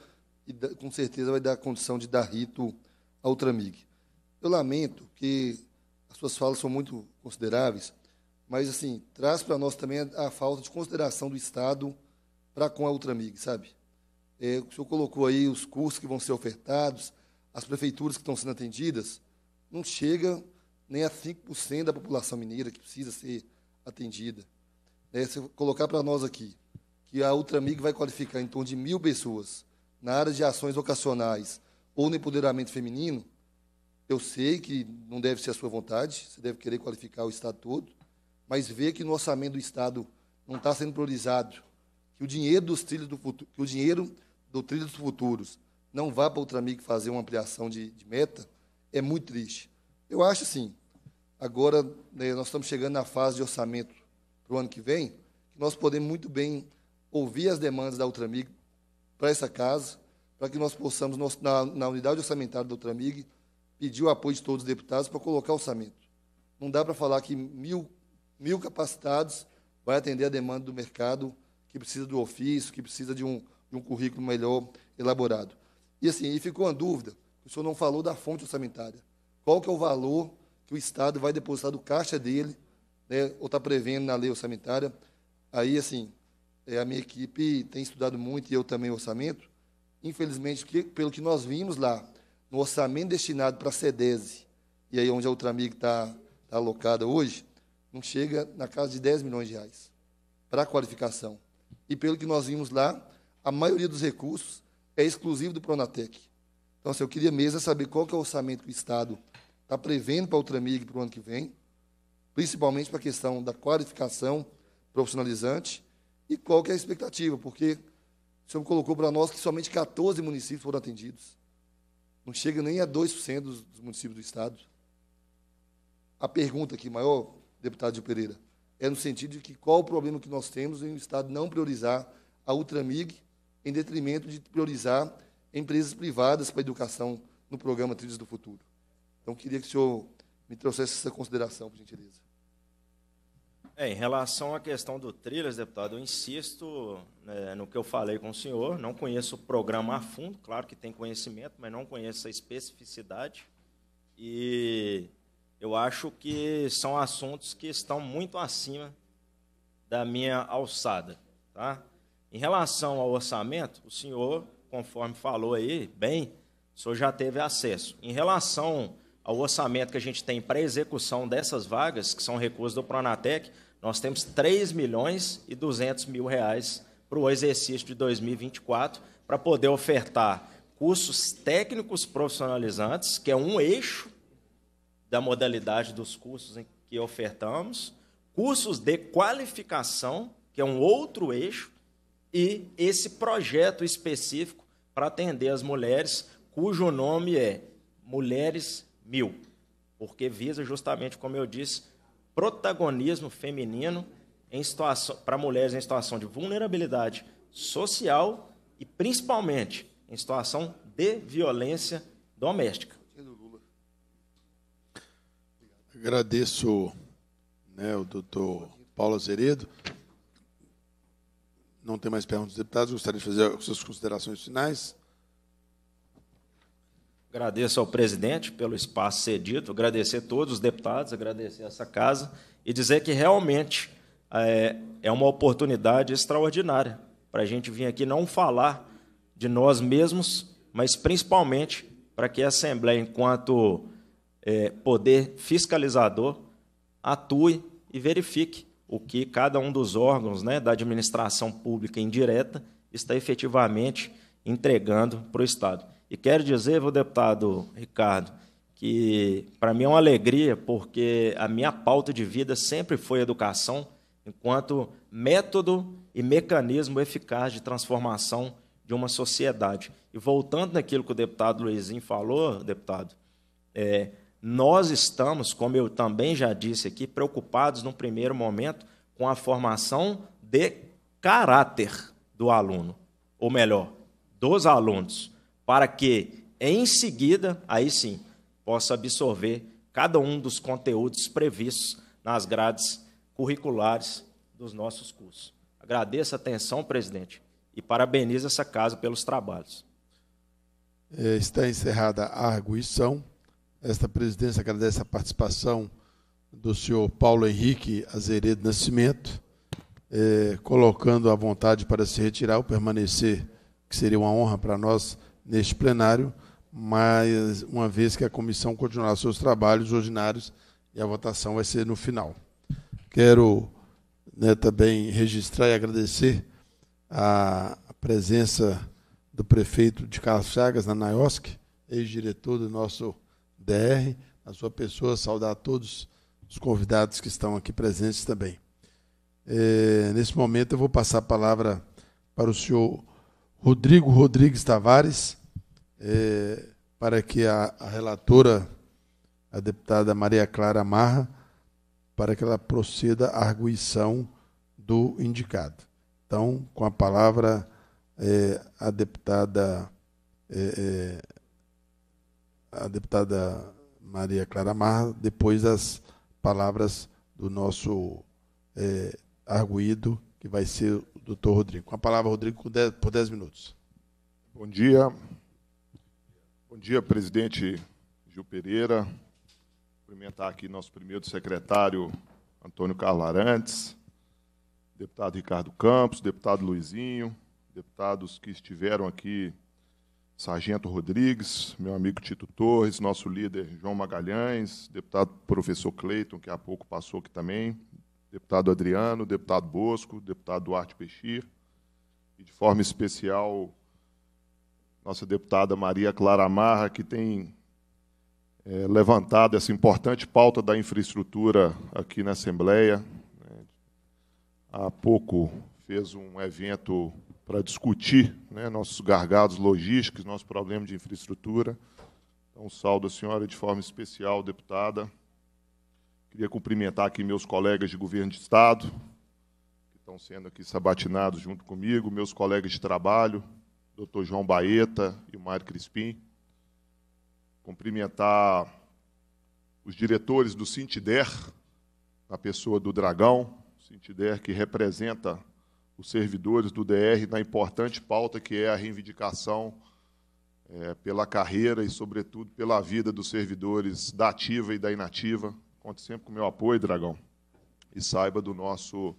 e, com certeza, vai dar condição de dar rito ao Ultramig. Eu lamento que as suas falas são muito consideráveis, mas, assim, traz para nós também a, a falta de consideração do Estado para com a Ultramig, sabe? É, o senhor colocou aí os cursos que vão ser ofertados, as prefeituras que estão sendo atendidas, não chega nem a 5% da população mineira que precisa ser atendida. É, se colocar para nós aqui que a Ultramig vai qualificar em torno de mil pessoas na área de ações ocasionais ou no empoderamento feminino, eu sei que não deve ser a sua vontade, você deve querer qualificar o Estado todo, mas ver que no orçamento do Estado não está sendo priorizado, que o dinheiro dos trilhos do futuro, que o dinheiro do trilho dos futuros não vá para o Tramic fazer uma ampliação de, de, meta, é muito triste. Eu acho assim, agora né, nós estamos chegando na fase de orçamento para o ano que vem, que nós podemos muito bem ouvir as demandas da Ultramig para essa casa, para que nós possamos, na, na unidade orçamentária da Ultramig, pedir o apoio de todos os deputados para colocar orçamento. Não dá para falar que mil, mil capacitados vai atender a demanda do mercado que precisa do ofício, que precisa de um, de um currículo melhor elaborado. E assim, e ficou uma dúvida, o senhor não falou da fonte orçamentária. Qual que é o valor que o Estado vai depositar do caixa dele, né, ou está prevendo na lei orçamentária? Aí, assim, é, a minha equipe tem estudado muito, e eu também, o orçamento. Infelizmente, que, pelo que nós vimos lá, no orçamento destinado para a SEDESE, e aí onde a Ultramig está tá alocada hoje, não chega na casa de 10 milhões de reais para qualificação. E pelo que nós vimos lá, a maioria dos recursos é exclusivo do Pronatec. Então, assim, eu queria mesmo saber qual que é o orçamento que o Estado está prevendo para a Ultramig para o ano que vem, principalmente para a questão da qualificação profissionalizante e qual que é a expectativa, porque o senhor colocou para nós que somente 14 municípios foram atendidos. Não chega nem a 2% dos, dos municípios do Estado. A pergunta aqui maior, deputado de Pereira, é no sentido de que qual o problema que nós temos em o Estado não priorizar a Ultramig em detrimento de priorizar empresas privadas para a educação no programa Trilhas do Futuro. Então, queria que o senhor me trouxesse essa consideração, por gentileza. É, em relação à questão do Trilhas, deputado, eu insisto né, no que eu falei com o senhor. Não conheço o programa a fundo, claro que tem conhecimento, mas não conheço a especificidade. E eu acho que são assuntos que estão muito acima da minha alçada. Tá? Em relação ao orçamento, o senhor, conforme falou aí, bem, o senhor já teve acesso. Em relação ao orçamento que a gente tem para execução dessas vagas, que são recursos do Pronatec, nós temos 3 milhões e 200 mil reais para o exercício de 2024, para poder ofertar cursos técnicos profissionalizantes, que é um eixo da modalidade dos cursos que ofertamos, cursos de qualificação, que é um outro eixo, e esse projeto específico para atender as mulheres, cujo nome é Mulheres Mil, porque visa justamente, como eu disse, protagonismo feminino em situação para mulheres em situação de vulnerabilidade social e principalmente em situação de violência doméstica. Agradeço né, o doutor Paulo Azeredo. Não tem mais perguntas, deputados. Gostaria de fazer as suas considerações finais. Agradeço ao presidente pelo espaço cedido, agradecer a todos os deputados, agradecer a essa casa e dizer que realmente é, é uma oportunidade extraordinária para a gente vir aqui não falar de nós mesmos, mas principalmente para que a Assembleia, enquanto é, poder fiscalizador, atue e verifique o que cada um dos órgãos né, da administração pública indireta está efetivamente entregando para o Estado. E quero dizer, meu deputado Ricardo, que para mim é uma alegria, porque a minha pauta de vida sempre foi educação, enquanto método e mecanismo eficaz de transformação de uma sociedade. E voltando naquilo que o deputado Luizinho falou, deputado, é, nós estamos, como eu também já disse aqui, preocupados no primeiro momento com a formação de caráter do aluno, ou melhor, dos alunos, para que em seguida, aí sim, possa absorver cada um dos conteúdos previstos nas grades curriculares dos nossos cursos. Agradeço a atenção, presidente, e parabenizo essa casa pelos trabalhos. É, está encerrada a arguição. Esta presidência agradece a participação do senhor Paulo Henrique Azeredo Nascimento, eh, colocando a vontade para se retirar ou permanecer, que seria uma honra para nós neste plenário, mas uma vez que a comissão continuará seus trabalhos ordinários e a votação vai ser no final. Quero né, também registrar e agradecer a presença do prefeito de Carlos Chagas, na NAIOSC, ex-diretor do nosso DR, na sua pessoa, saudar todos os convidados que estão aqui presentes também. É, nesse momento, eu vou passar a palavra para o senhor Rodrigo Rodrigues Tavares, é, para que a, a relatora, a deputada Maria Clara Marra, para que ela proceda à arguição do indicado. Então, com a palavra, é, a deputada é, é a deputada Maria Clara Marra, depois das palavras do nosso é, arguído, que vai ser o doutor Rodrigo. Com a palavra, Rodrigo, por 10 minutos. Bom dia. Bom dia, presidente Gil Pereira. Cumprimentar aqui nosso primeiro secretário, Antônio Carlos Arantes, deputado Ricardo Campos, deputado Luizinho, deputados que estiveram aqui Sargento Rodrigues, meu amigo Tito Torres, nosso líder João Magalhães, deputado professor Cleiton, que há pouco passou aqui também, deputado Adriano, deputado Bosco, deputado Duarte Peixir, e de forma especial nossa deputada Maria Clara Marra, que tem é, levantado essa importante pauta da infraestrutura aqui na Assembleia. Né? Há pouco fez um evento para discutir né, nossos gargados logísticos, nosso problema de infraestrutura. Então, saldo a senhora de forma especial, deputada. Queria cumprimentar aqui meus colegas de governo de Estado, que estão sendo aqui sabatinados junto comigo, meus colegas de trabalho, doutor João Baeta e o Mário Crispim. Cumprimentar os diretores do Sintider, na pessoa do Dragão, Sintider que representa os servidores do DR na importante pauta que é a reivindicação é, pela carreira e, sobretudo, pela vida dos servidores da ativa e da inativa. Conte sempre com o meu apoio, Dragão. E saiba do nosso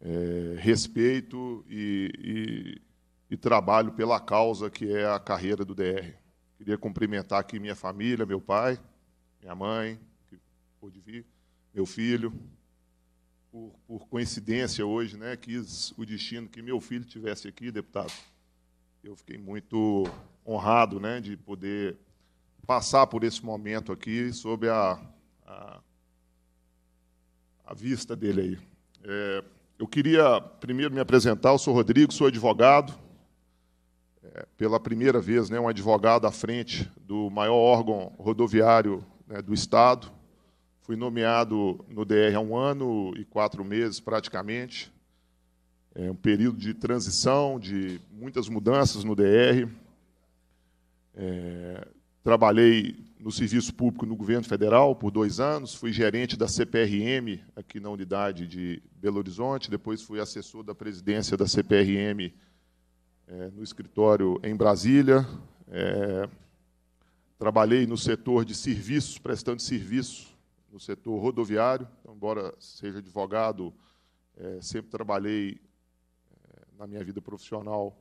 é, respeito e, e, e trabalho pela causa que é a carreira do DR. Queria cumprimentar aqui minha família, meu pai, minha mãe, que pôde vir, meu filho, por, por coincidência hoje, né, quis o destino que meu filho tivesse aqui, deputado. Eu fiquei muito honrado né, de poder passar por esse momento aqui sob a, a, a vista dele aí. É, eu queria primeiro me apresentar, eu sou Rodrigo, sou advogado. É, pela primeira vez, né, um advogado à frente do maior órgão rodoviário né, do Estado, Fui nomeado no DR há um ano e quatro meses, praticamente. É um período de transição, de muitas mudanças no DR. É, trabalhei no serviço público no governo federal por dois anos, fui gerente da CPRM aqui na unidade de Belo Horizonte, depois fui assessor da presidência da CPRM é, no escritório em Brasília. É, trabalhei no setor de serviços, prestando serviços no setor rodoviário. Então, embora seja advogado, é, sempre trabalhei é, na minha vida profissional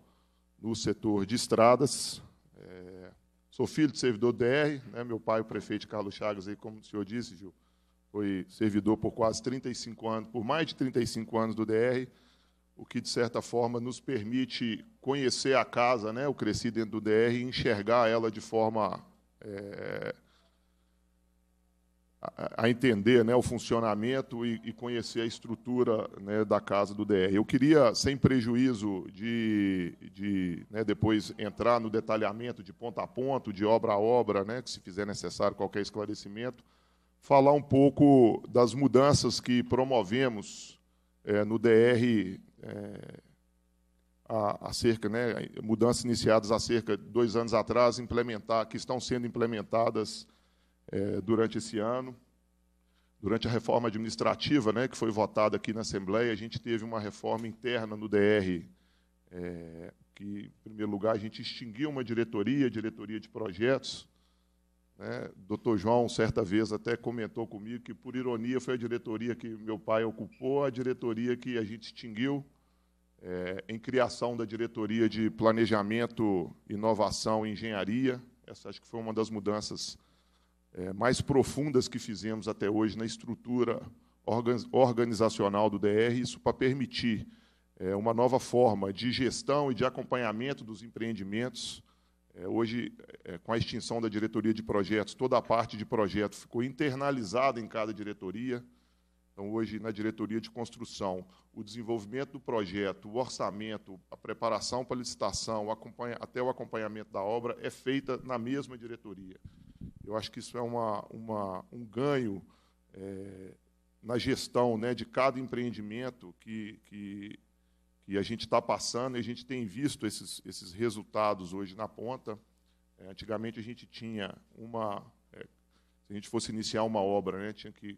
no setor de estradas. É, sou filho de servidor DR, né, meu pai, o prefeito Carlos Chagas, aí, como o senhor disse, Gil, foi servidor por quase 35 anos, por mais de 35 anos do DR, o que, de certa forma, nos permite conhecer a casa, né, eu cresci dentro do DR e enxergar ela de forma é, a, entender né, o funcionamento e, e conhecer a estrutura né, da casa do DR. Eu queria, sem prejuízo de, de né, depois entrar no detalhamento de ponto a ponto, de obra a obra, né, que se fizer necessário qualquer esclarecimento, falar um pouco das mudanças que promovemos é, no DR é, eh, acerca, né, mudanças iniciadas há cerca de dois anos atrás, implementar, que estão sendo implementadas é, durante esse ano. Durante a reforma administrativa, né, que foi votada aqui na Assembleia, a gente teve uma reforma interna no DR, é, que, em primeiro lugar, a gente extinguiu uma diretoria, diretoria de projetos. Né? Dr. João, certa vez, até comentou comigo que, por ironia, foi a diretoria que meu pai ocupou, a diretoria que a gente extinguiu. É, em criação da diretoria de planejamento, inovação e engenharia. Essa acho que foi uma das mudanças é, mais profundas que fizemos até hoje na estrutura organizacional do DR, isso para permitir é, uma nova forma de gestão e de acompanhamento dos empreendimentos. É, hoje, é, com a extinção da diretoria de projetos, toda a parte de projeto ficou internalizada em cada diretoria. Então, hoje, na diretoria de construção, o desenvolvimento do projeto, o orçamento, a preparação para a licitação, o até o acompanhamento da obra é feita na mesma diretoria. Eu acho que isso é uma, uma um ganho é, na gestão né, de cada empreendimento que, que, que a gente está passando e a gente tem visto esses, esses resultados hoje na ponta. É, antigamente a gente tinha uma. É, se a gente fosse iniciar uma obra, né, tinha que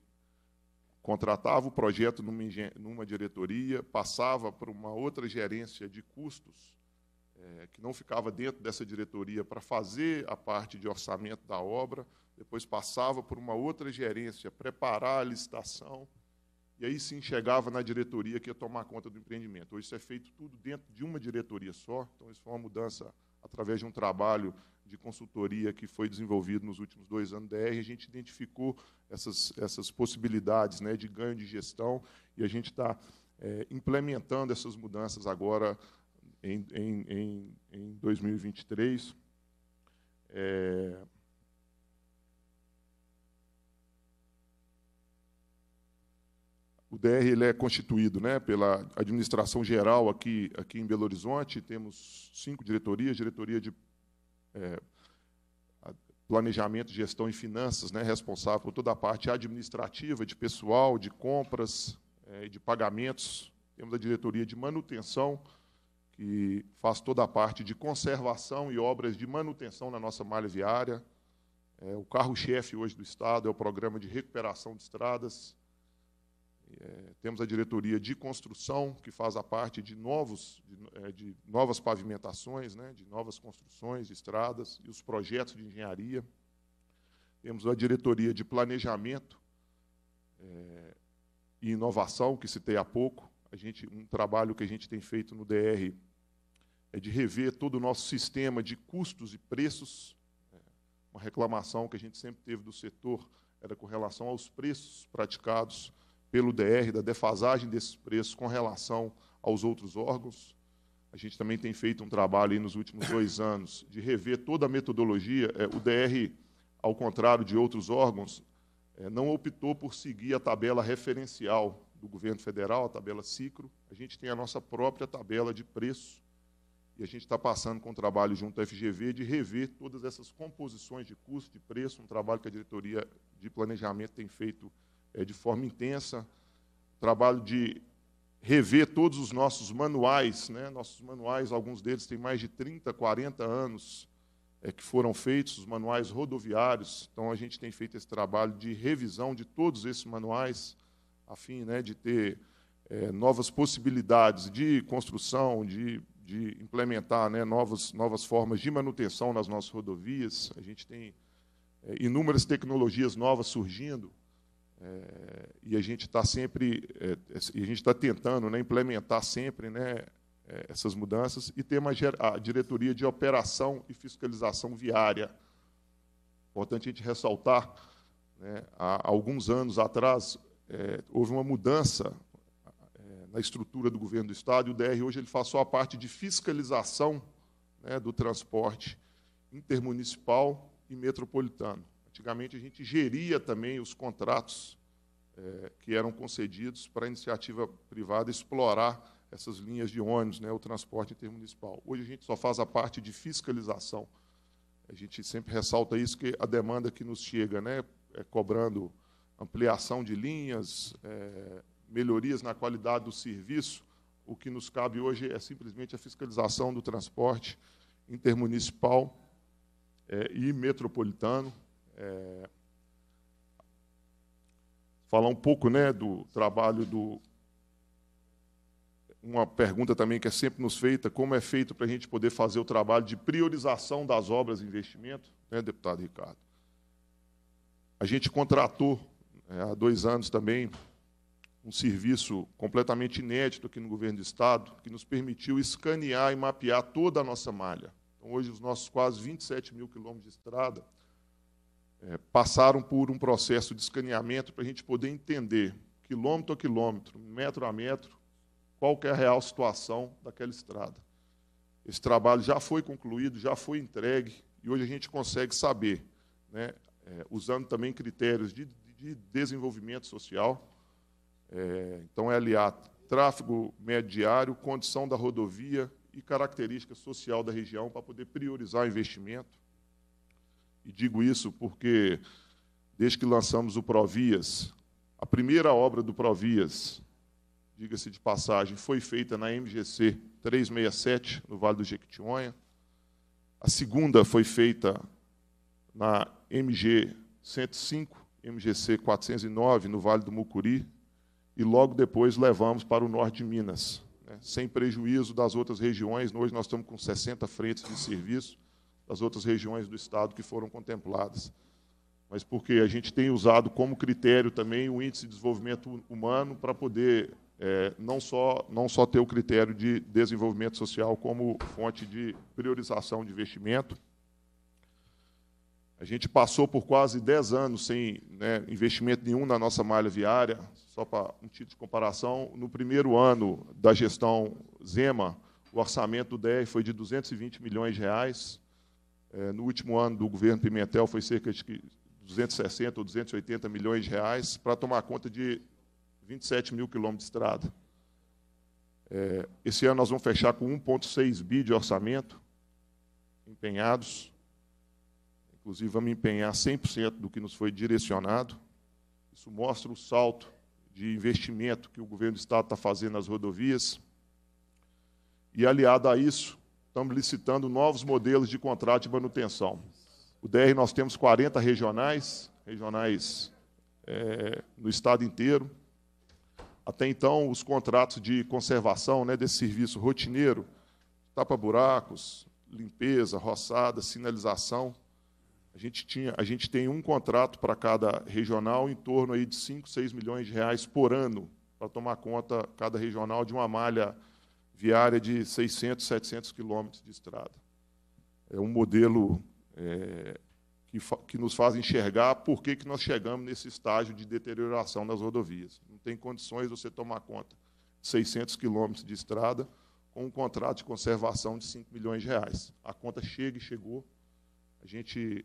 contratava o projeto numa, numa diretoria, passava para uma outra gerência de custos é, que não ficava dentro dessa diretoria para fazer a parte de orçamento da obra, depois passava por uma outra gerência, preparar a licitação, e aí sim chegava na diretoria que ia tomar conta do empreendimento. Hoje isso é feito tudo dentro de uma diretoria só, então isso foi uma mudança através de um trabalho de consultoria que foi desenvolvido nos últimos dois anos da DR, a gente identificou essas, essas possibilidades né, de ganho de gestão e a gente está é, implementando essas mudanças agora em, em, em, em 2023. É, o DR ele é constituído né, pela administração geral aqui, aqui em Belo Horizonte, temos cinco diretorias, diretoria de é, planejamento, gestão e finanças, né, responsável por toda a parte administrativa, de pessoal, de compras é, de pagamentos, temos a diretoria de manutenção, que faz toda a parte de conservação e obras de manutenção na nossa malha viária. É, o carro-chefe hoje do Estado é o programa de recuperação de estradas. É, temos a diretoria de construção, que faz a parte de, novos, de, é, de novas pavimentações, né, de novas construções de estradas e os projetos de engenharia. Temos a diretoria de planejamento é, e inovação, que citei há pouco, a gente, um trabalho que a gente tem feito no DR é de rever todo o nosso sistema de custos e preços. Né? Uma reclamação que a gente sempre teve do setor era com relação aos preços praticados pelo DR, da defasagem desses preços com relação aos outros órgãos. A gente também tem feito um trabalho aí nos últimos dois anos de rever toda a metodologia. É, o DR, ao contrário de outros órgãos, é, não optou por seguir a tabela referencial do governo federal, a tabela Cicro, a gente tem a nossa própria tabela de preço. E a gente está passando com o trabalho junto à FGV de rever todas essas composições de custo, de preço, um trabalho que a diretoria de planejamento tem feito é, de forma intensa. Trabalho de rever todos os nossos manuais, né? nossos manuais, alguns deles têm mais de 30, 40 anos é, que foram feitos, os manuais rodoviários. Então, a gente tem feito esse trabalho de revisão de todos esses manuais a fim né, de ter é, novas possibilidades de construção, de, de implementar né, novas, novas formas de manutenção nas nossas rodovias. A gente tem é, inúmeras tecnologias novas surgindo é, e a gente está sempre, a gente está tentando né, implementar sempre né, essas mudanças e ter a diretoria de operação e fiscalização viária. Importante a gente ressaltar, né, há alguns anos atrás, é, houve uma mudança é, na estrutura do governo do Estado, e o DR hoje ele faz só a parte de fiscalização né, do transporte intermunicipal e metropolitano. Antigamente a gente geria também os contratos é, que eram concedidos para a iniciativa privada explorar essas linhas de ônibus, né, o transporte intermunicipal. Hoje a gente só faz a parte de fiscalização. A gente sempre ressalta isso, que a demanda que nos chega, né, é, cobrando ampliação de linhas, é, melhorias na qualidade do serviço. O que nos cabe hoje é simplesmente a fiscalização do transporte intermunicipal é, e metropolitano. É, falar um pouco né, do trabalho do. Uma pergunta também que é sempre nos feita: como é feito para a gente poder fazer o trabalho de priorização das obras e investimento, né, deputado Ricardo? A gente contratou é, há dois anos também, um serviço completamente inédito aqui no governo do Estado, que nos permitiu escanear e mapear toda a nossa malha. Então, hoje, os nossos quase 27 mil quilômetros de estrada é, passaram por um processo de escaneamento para a gente poder entender, quilômetro a quilômetro, metro a metro, qual é a real situação daquela estrada. Esse trabalho já foi concluído, já foi entregue, e hoje a gente consegue saber, né, é, usando também critérios de de desenvolvimento social. É, então, é aliar tráfego diário, condição da rodovia e característica social da região para poder priorizar investimento. E digo isso porque, desde que lançamos o Provias, a primeira obra do Provias, diga-se de passagem, foi feita na MGC 367, no Vale do Jequitinhonha. A segunda foi feita na MG 105, MGC 409, no Vale do Mucuri, e logo depois levamos para o norte de Minas, né, sem prejuízo das outras regiões. Hoje nós estamos com 60 frentes de serviço das outras regiões do Estado que foram contempladas. Mas porque a gente tem usado como critério também o índice de desenvolvimento humano para poder é, não, só, não só ter o critério de desenvolvimento social como fonte de priorização de investimento, a gente passou por quase 10 anos sem né, investimento nenhum na nossa malha viária. Só para um título de comparação, no primeiro ano da gestão Zema, o orçamento do DR foi de 220 milhões de reais. É, no último ano do governo Pimentel foi cerca de 260 ou 280 milhões de reais para tomar conta de 27 mil quilômetros de estrada. É, esse ano nós vamos fechar com 1,6 bi de orçamento empenhados. Inclusive, a me empenhar 100% do que nos foi direcionado. Isso mostra o salto de investimento que o governo do Estado está fazendo nas rodovias. E, aliado a isso, estamos licitando novos modelos de contrato de manutenção. O DR nós temos 40 regionais, regionais é, no estado inteiro. Até então, os contratos de conservação né, desse serviço rotineiro, tapa-buracos, limpeza, roçada, sinalização, a gente, tinha, a gente tem um contrato para cada regional em torno aí de 5, 6 milhões de reais por ano para tomar conta, cada regional, de uma malha viária de 600, 700 quilômetros de estrada. É um modelo é, que, que, nos faz enxergar por que, que nós chegamos nesse estágio de deterioração das rodovias. Não tem condições você tomar conta de 600 quilômetros de estrada com um contrato de conservação de 5 milhões de reais. A conta chega e chegou. A gente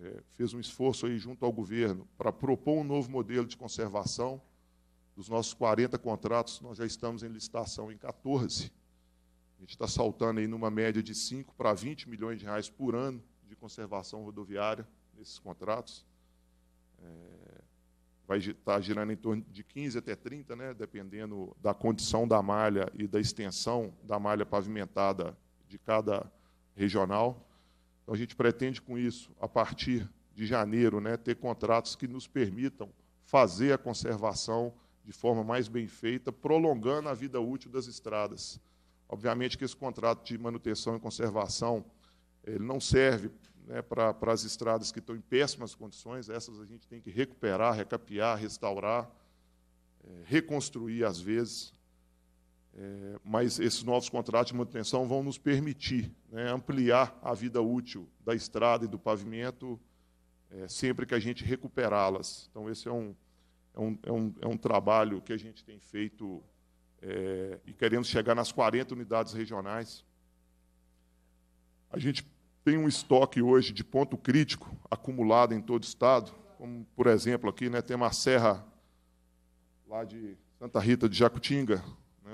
é, fez um esforço aí junto ao governo para propor um novo modelo de conservação. Dos nossos 40 contratos, nós já estamos em licitação em 14. A gente está saltando aí numa média de 5 para 20 milhões de reais por ano de conservação rodoviária nesses contratos. É, vai estar tá girando em torno de 15 até 30, né, dependendo da condição da malha e da extensão da malha pavimentada de cada regional. Então, a gente pretende com isso, a partir de janeiro, né, ter contratos que nos permitam fazer a conservação de forma mais bem feita, prolongando a vida útil das estradas. Obviamente que esse contrato de manutenção e conservação ele não serve né, para as estradas que estão em péssimas condições, essas a gente tem que recuperar, recapear, restaurar, é, reconstruir às vezes. É, mas esses novos contratos de manutenção vão nos permitir né, ampliar a vida útil da estrada e do pavimento é, sempre que a gente recuperá-las. Então, esse é um, é, um, é, um, é um trabalho que a gente tem feito é, e queremos chegar nas 40 unidades regionais. A gente tem um estoque hoje de ponto crítico acumulado em todo o estado, como, por exemplo, aqui né, temos a serra lá de Santa Rita de Jacutinga,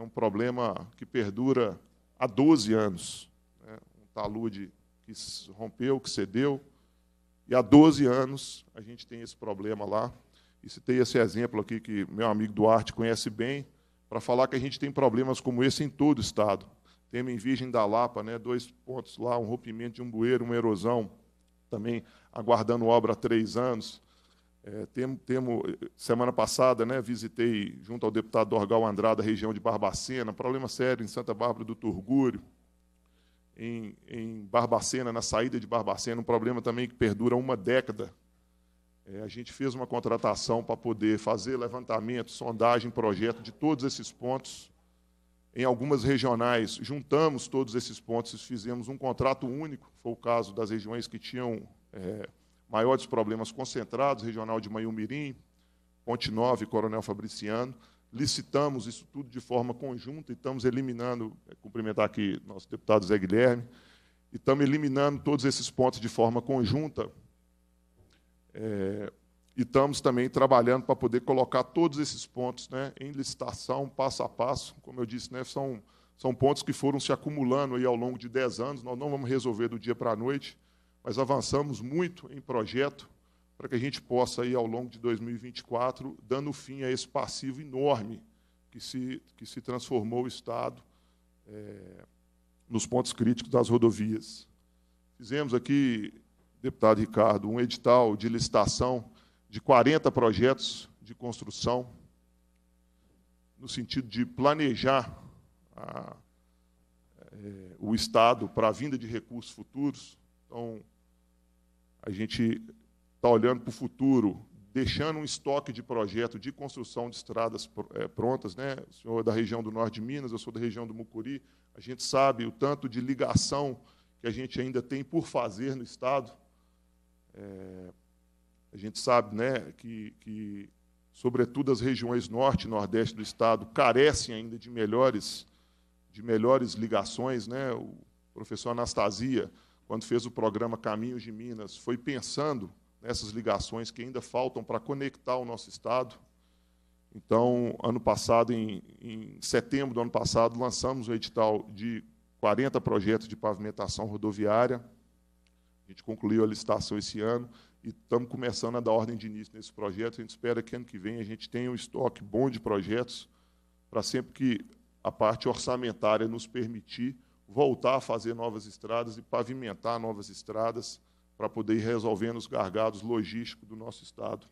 é um problema que perdura há 12 anos. Né? Um talude que rompeu, que cedeu, e há 12 anos a gente tem esse problema lá. E citei esse exemplo aqui que meu amigo Duarte conhece bem, para falar que a gente tem problemas como esse em todo o estado. Temos em Virgem da Lapa, né, dois pontos lá, um rompimento de um bueiro, uma erosão, também aguardando obra há três anos. É, temo, temo, semana passada, né, visitei, junto ao deputado Dorgal Andrada, a região de Barbacena, problema sério em Santa Bárbara do Turgúrio, em, em Barbacena, na saída de Barbacena, um problema também que perdura uma década. É, a gente fez uma contratação para poder fazer levantamento, sondagem, projeto de todos esses pontos. Em algumas regionais, juntamos todos esses pontos e fizemos um contrato único, foi o caso das regiões que tinham é, maiores problemas concentrados, regional de Maiumirim, Ponte 9, Coronel Fabriciano. Licitamos isso tudo de forma conjunta e estamos eliminando, é, cumprimentar aqui nosso deputado Zé Guilherme, e estamos eliminando todos esses pontos de forma conjunta. É, e estamos também trabalhando para poder colocar todos esses pontos né, em licitação, passo a passo. Como eu disse, né, são, são pontos que foram se acumulando aí ao longo de 10 anos, nós não vamos resolver do dia para a noite mas avançamos muito em projeto para que a gente possa, ir ao longo de 2024, dando fim a esse passivo enorme que se, que se transformou o Estado é, nos pontos críticos das rodovias. Fizemos aqui, deputado Ricardo, um edital de licitação de 40 projetos de construção, no sentido de planejar a, é, o Estado para a vinda de recursos futuros. Então, a gente está olhando para o futuro, deixando um estoque de projeto de construção de estradas eh, prontas. Né? O senhor é da região do norte de Minas, eu sou da região do Mucuri. A gente sabe o tanto de ligação que a gente ainda tem por fazer no Estado. É, a gente sabe né, que, que, sobretudo, as regiões norte e nordeste do Estado carecem ainda de melhores, de melhores ligações. Né? O professor Anastasia quando fez o programa Caminhos de Minas, foi pensando nessas ligações que ainda faltam para conectar o nosso Estado. Então, ano passado, em, em, setembro do ano passado, lançamos o edital de 40 projetos de pavimentação rodoviária. A gente concluiu a licitação esse ano e estamos começando a dar ordem de início nesse projeto. A gente espera que ano que vem a gente tenha um estoque bom de projetos para sempre que a parte orçamentária nos permitir, voltar a fazer novas estradas e pavimentar novas estradas para poder ir resolvendo os gargados logísticos do nosso Estado.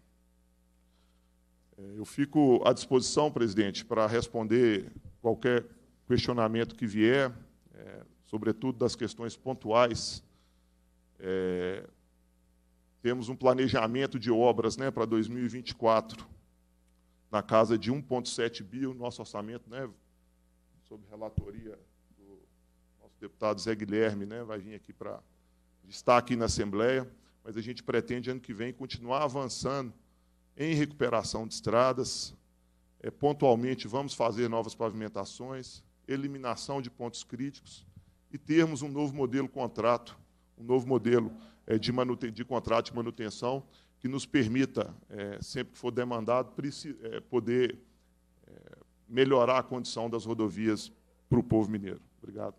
É, eu fico à disposição, presidente, para responder qualquer questionamento que vier, é, sobretudo das questões pontuais. É, temos um planejamento de obras né, para 2024 na casa de 1,7 bi, o nosso orçamento, né, sob relatoria deputado Zé Guilherme né, vai vir aqui para estar aqui na Assembleia, mas a gente pretende ano que vem continuar avançando em recuperação de estradas. É, pontualmente vamos fazer novas pavimentações, eliminação de pontos críticos e termos um novo modelo contrato, um novo modelo é, de, de, contrato de manutenção que nos permita, é, sempre que for demandado, é, poder é, melhorar a condição das rodovias para o povo mineiro. Obrigado.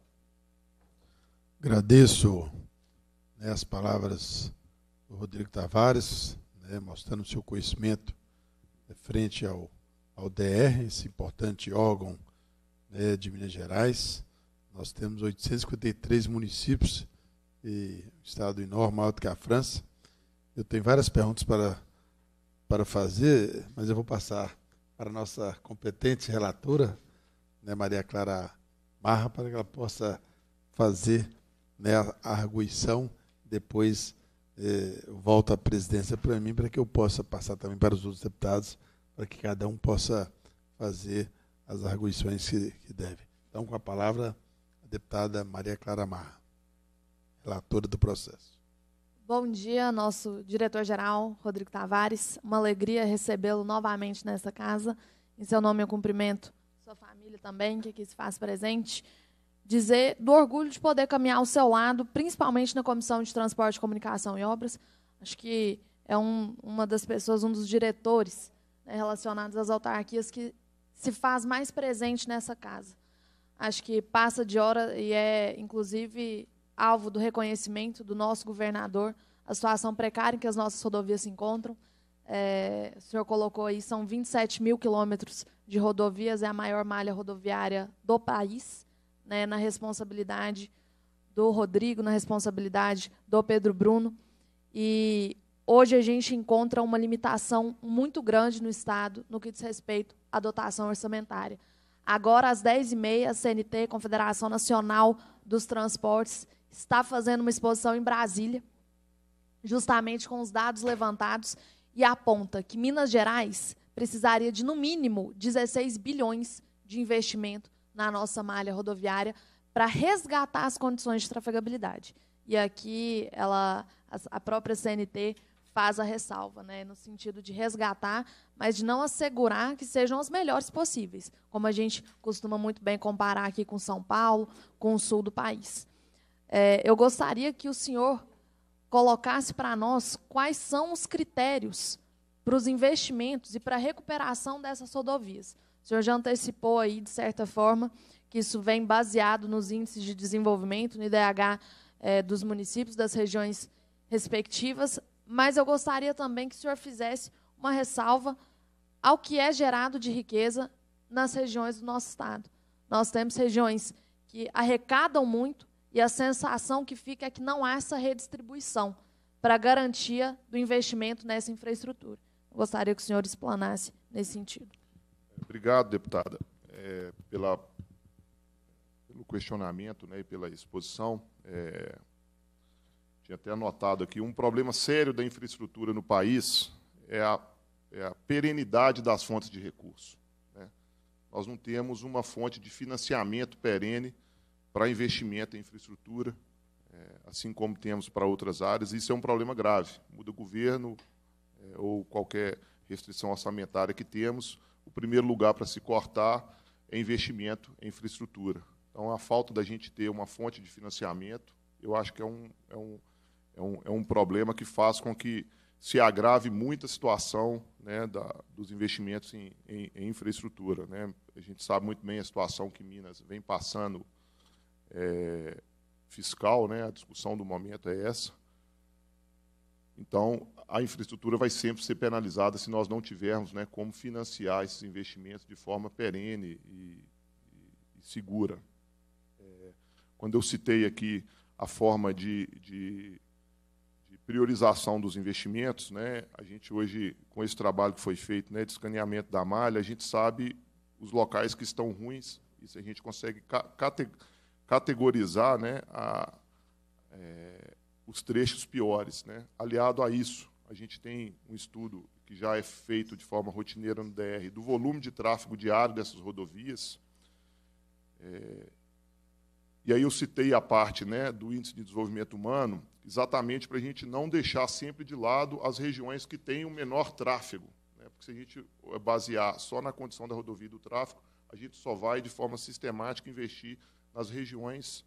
Agradeço né, as palavras do Rodrigo Tavares, né, mostrando seu conhecimento frente ao, ao DR, esse importante órgão né, de Minas Gerais. Nós temos 853 municípios e um estado enorme, maior do que a França. Eu tenho várias perguntas para, para fazer, mas eu vou passar para a nossa competente relatora, né, Maria Clara Marra, para que ela possa fazer né, a arguição, depois eh, volta a presidência para mim, para que eu possa passar também para os outros deputados, para que cada um possa fazer as arguições que, que deve. Então, com a palavra, a deputada Maria Clara Marra, relatora do processo. Bom dia, nosso diretor-geral, Rodrigo Tavares. Uma alegria recebê-lo novamente nessa casa. Em seu nome, eu cumprimento sua família também, que aqui se faz presente dizer do orgulho de poder caminhar ao seu lado, principalmente na Comissão de Transporte, Comunicação e Obras. Acho que é um, uma das pessoas, um dos diretores né, relacionados às autarquias que se faz mais presente nessa casa. Acho que passa de hora e é, inclusive, alvo do reconhecimento do nosso governador a situação precária em que as nossas rodovias se encontram. É, o senhor colocou aí, são 27 mil quilômetros de rodovias, é a maior malha rodoviária do país né, na responsabilidade do Rodrigo, na responsabilidade do Pedro Bruno. E hoje a gente encontra uma limitação muito grande no Estado no que diz respeito à dotação orçamentária. Agora, às 10h30, a CNT, Confederação Nacional dos Transportes, está fazendo uma exposição em Brasília, justamente com os dados levantados, e aponta que Minas Gerais precisaria de, no mínimo, 16 bilhões de investimento na nossa malha rodoviária para resgatar as condições de trafegabilidade. E aqui ela, a própria CNT faz a ressalva, né, no sentido de resgatar, mas de não assegurar que sejam as melhores possíveis, como a gente costuma muito bem comparar aqui com São Paulo, com o sul do país. É, eu gostaria que o senhor colocasse para nós quais são os critérios para os investimentos e para a recuperação dessas rodovias. O senhor já antecipou aí, de certa forma, que isso vem baseado nos índices de desenvolvimento, no IDH eh, dos municípios, das regiões respectivas, mas eu gostaria também que o senhor fizesse uma ressalva ao que é gerado de riqueza nas regiões do nosso estado. Nós temos regiões que arrecadam muito e a sensação que fica é que não há essa redistribuição para garantia do investimento nessa infraestrutura. Eu gostaria que o senhor explanasse nesse sentido. Obrigado, deputada, é, pela, pelo questionamento né, e pela exposição. É, tinha até anotado aqui, um problema sério da infraestrutura no país é a, é a perenidade das fontes de recurso. Né? Nós não temos uma fonte de financiamento perene para investimento em infraestrutura, é, assim como temos para outras áreas, e isso é um problema grave. Muda o governo é, ou qualquer restrição orçamentária que temos, o primeiro lugar para se cortar é investimento em infraestrutura. Então, a falta da gente ter uma fonte de financiamento, eu acho que é um, é um, é um, é um problema que faz com que se agrave muito a situação né, da, dos investimentos em, em, em infraestrutura. Né? A gente sabe muito bem a situação que Minas vem passando é, fiscal, né? a discussão do momento é essa. Então, a infraestrutura vai sempre ser penalizada se nós não tivermos né, como financiar esses investimentos de forma perene e, e segura. É, quando eu citei aqui a forma de, de, de, priorização dos investimentos, né, a gente hoje, com esse trabalho que foi feito né, de escaneamento da malha, a gente sabe os locais que estão ruins, e se a gente consegue cate, categorizar né, a, é, os trechos piores. Né? Aliado a isso, a gente tem um estudo que já é feito de forma rotineira no DR do volume de tráfego diário dessas rodovias. É, e aí eu citei a parte né, do índice de desenvolvimento humano, exatamente para a gente não deixar sempre de lado as regiões que têm o menor tráfego. Né, porque se a gente é, basear só na condição da rodovia e do tráfego, a gente só vai, de forma sistemática, investir nas regiões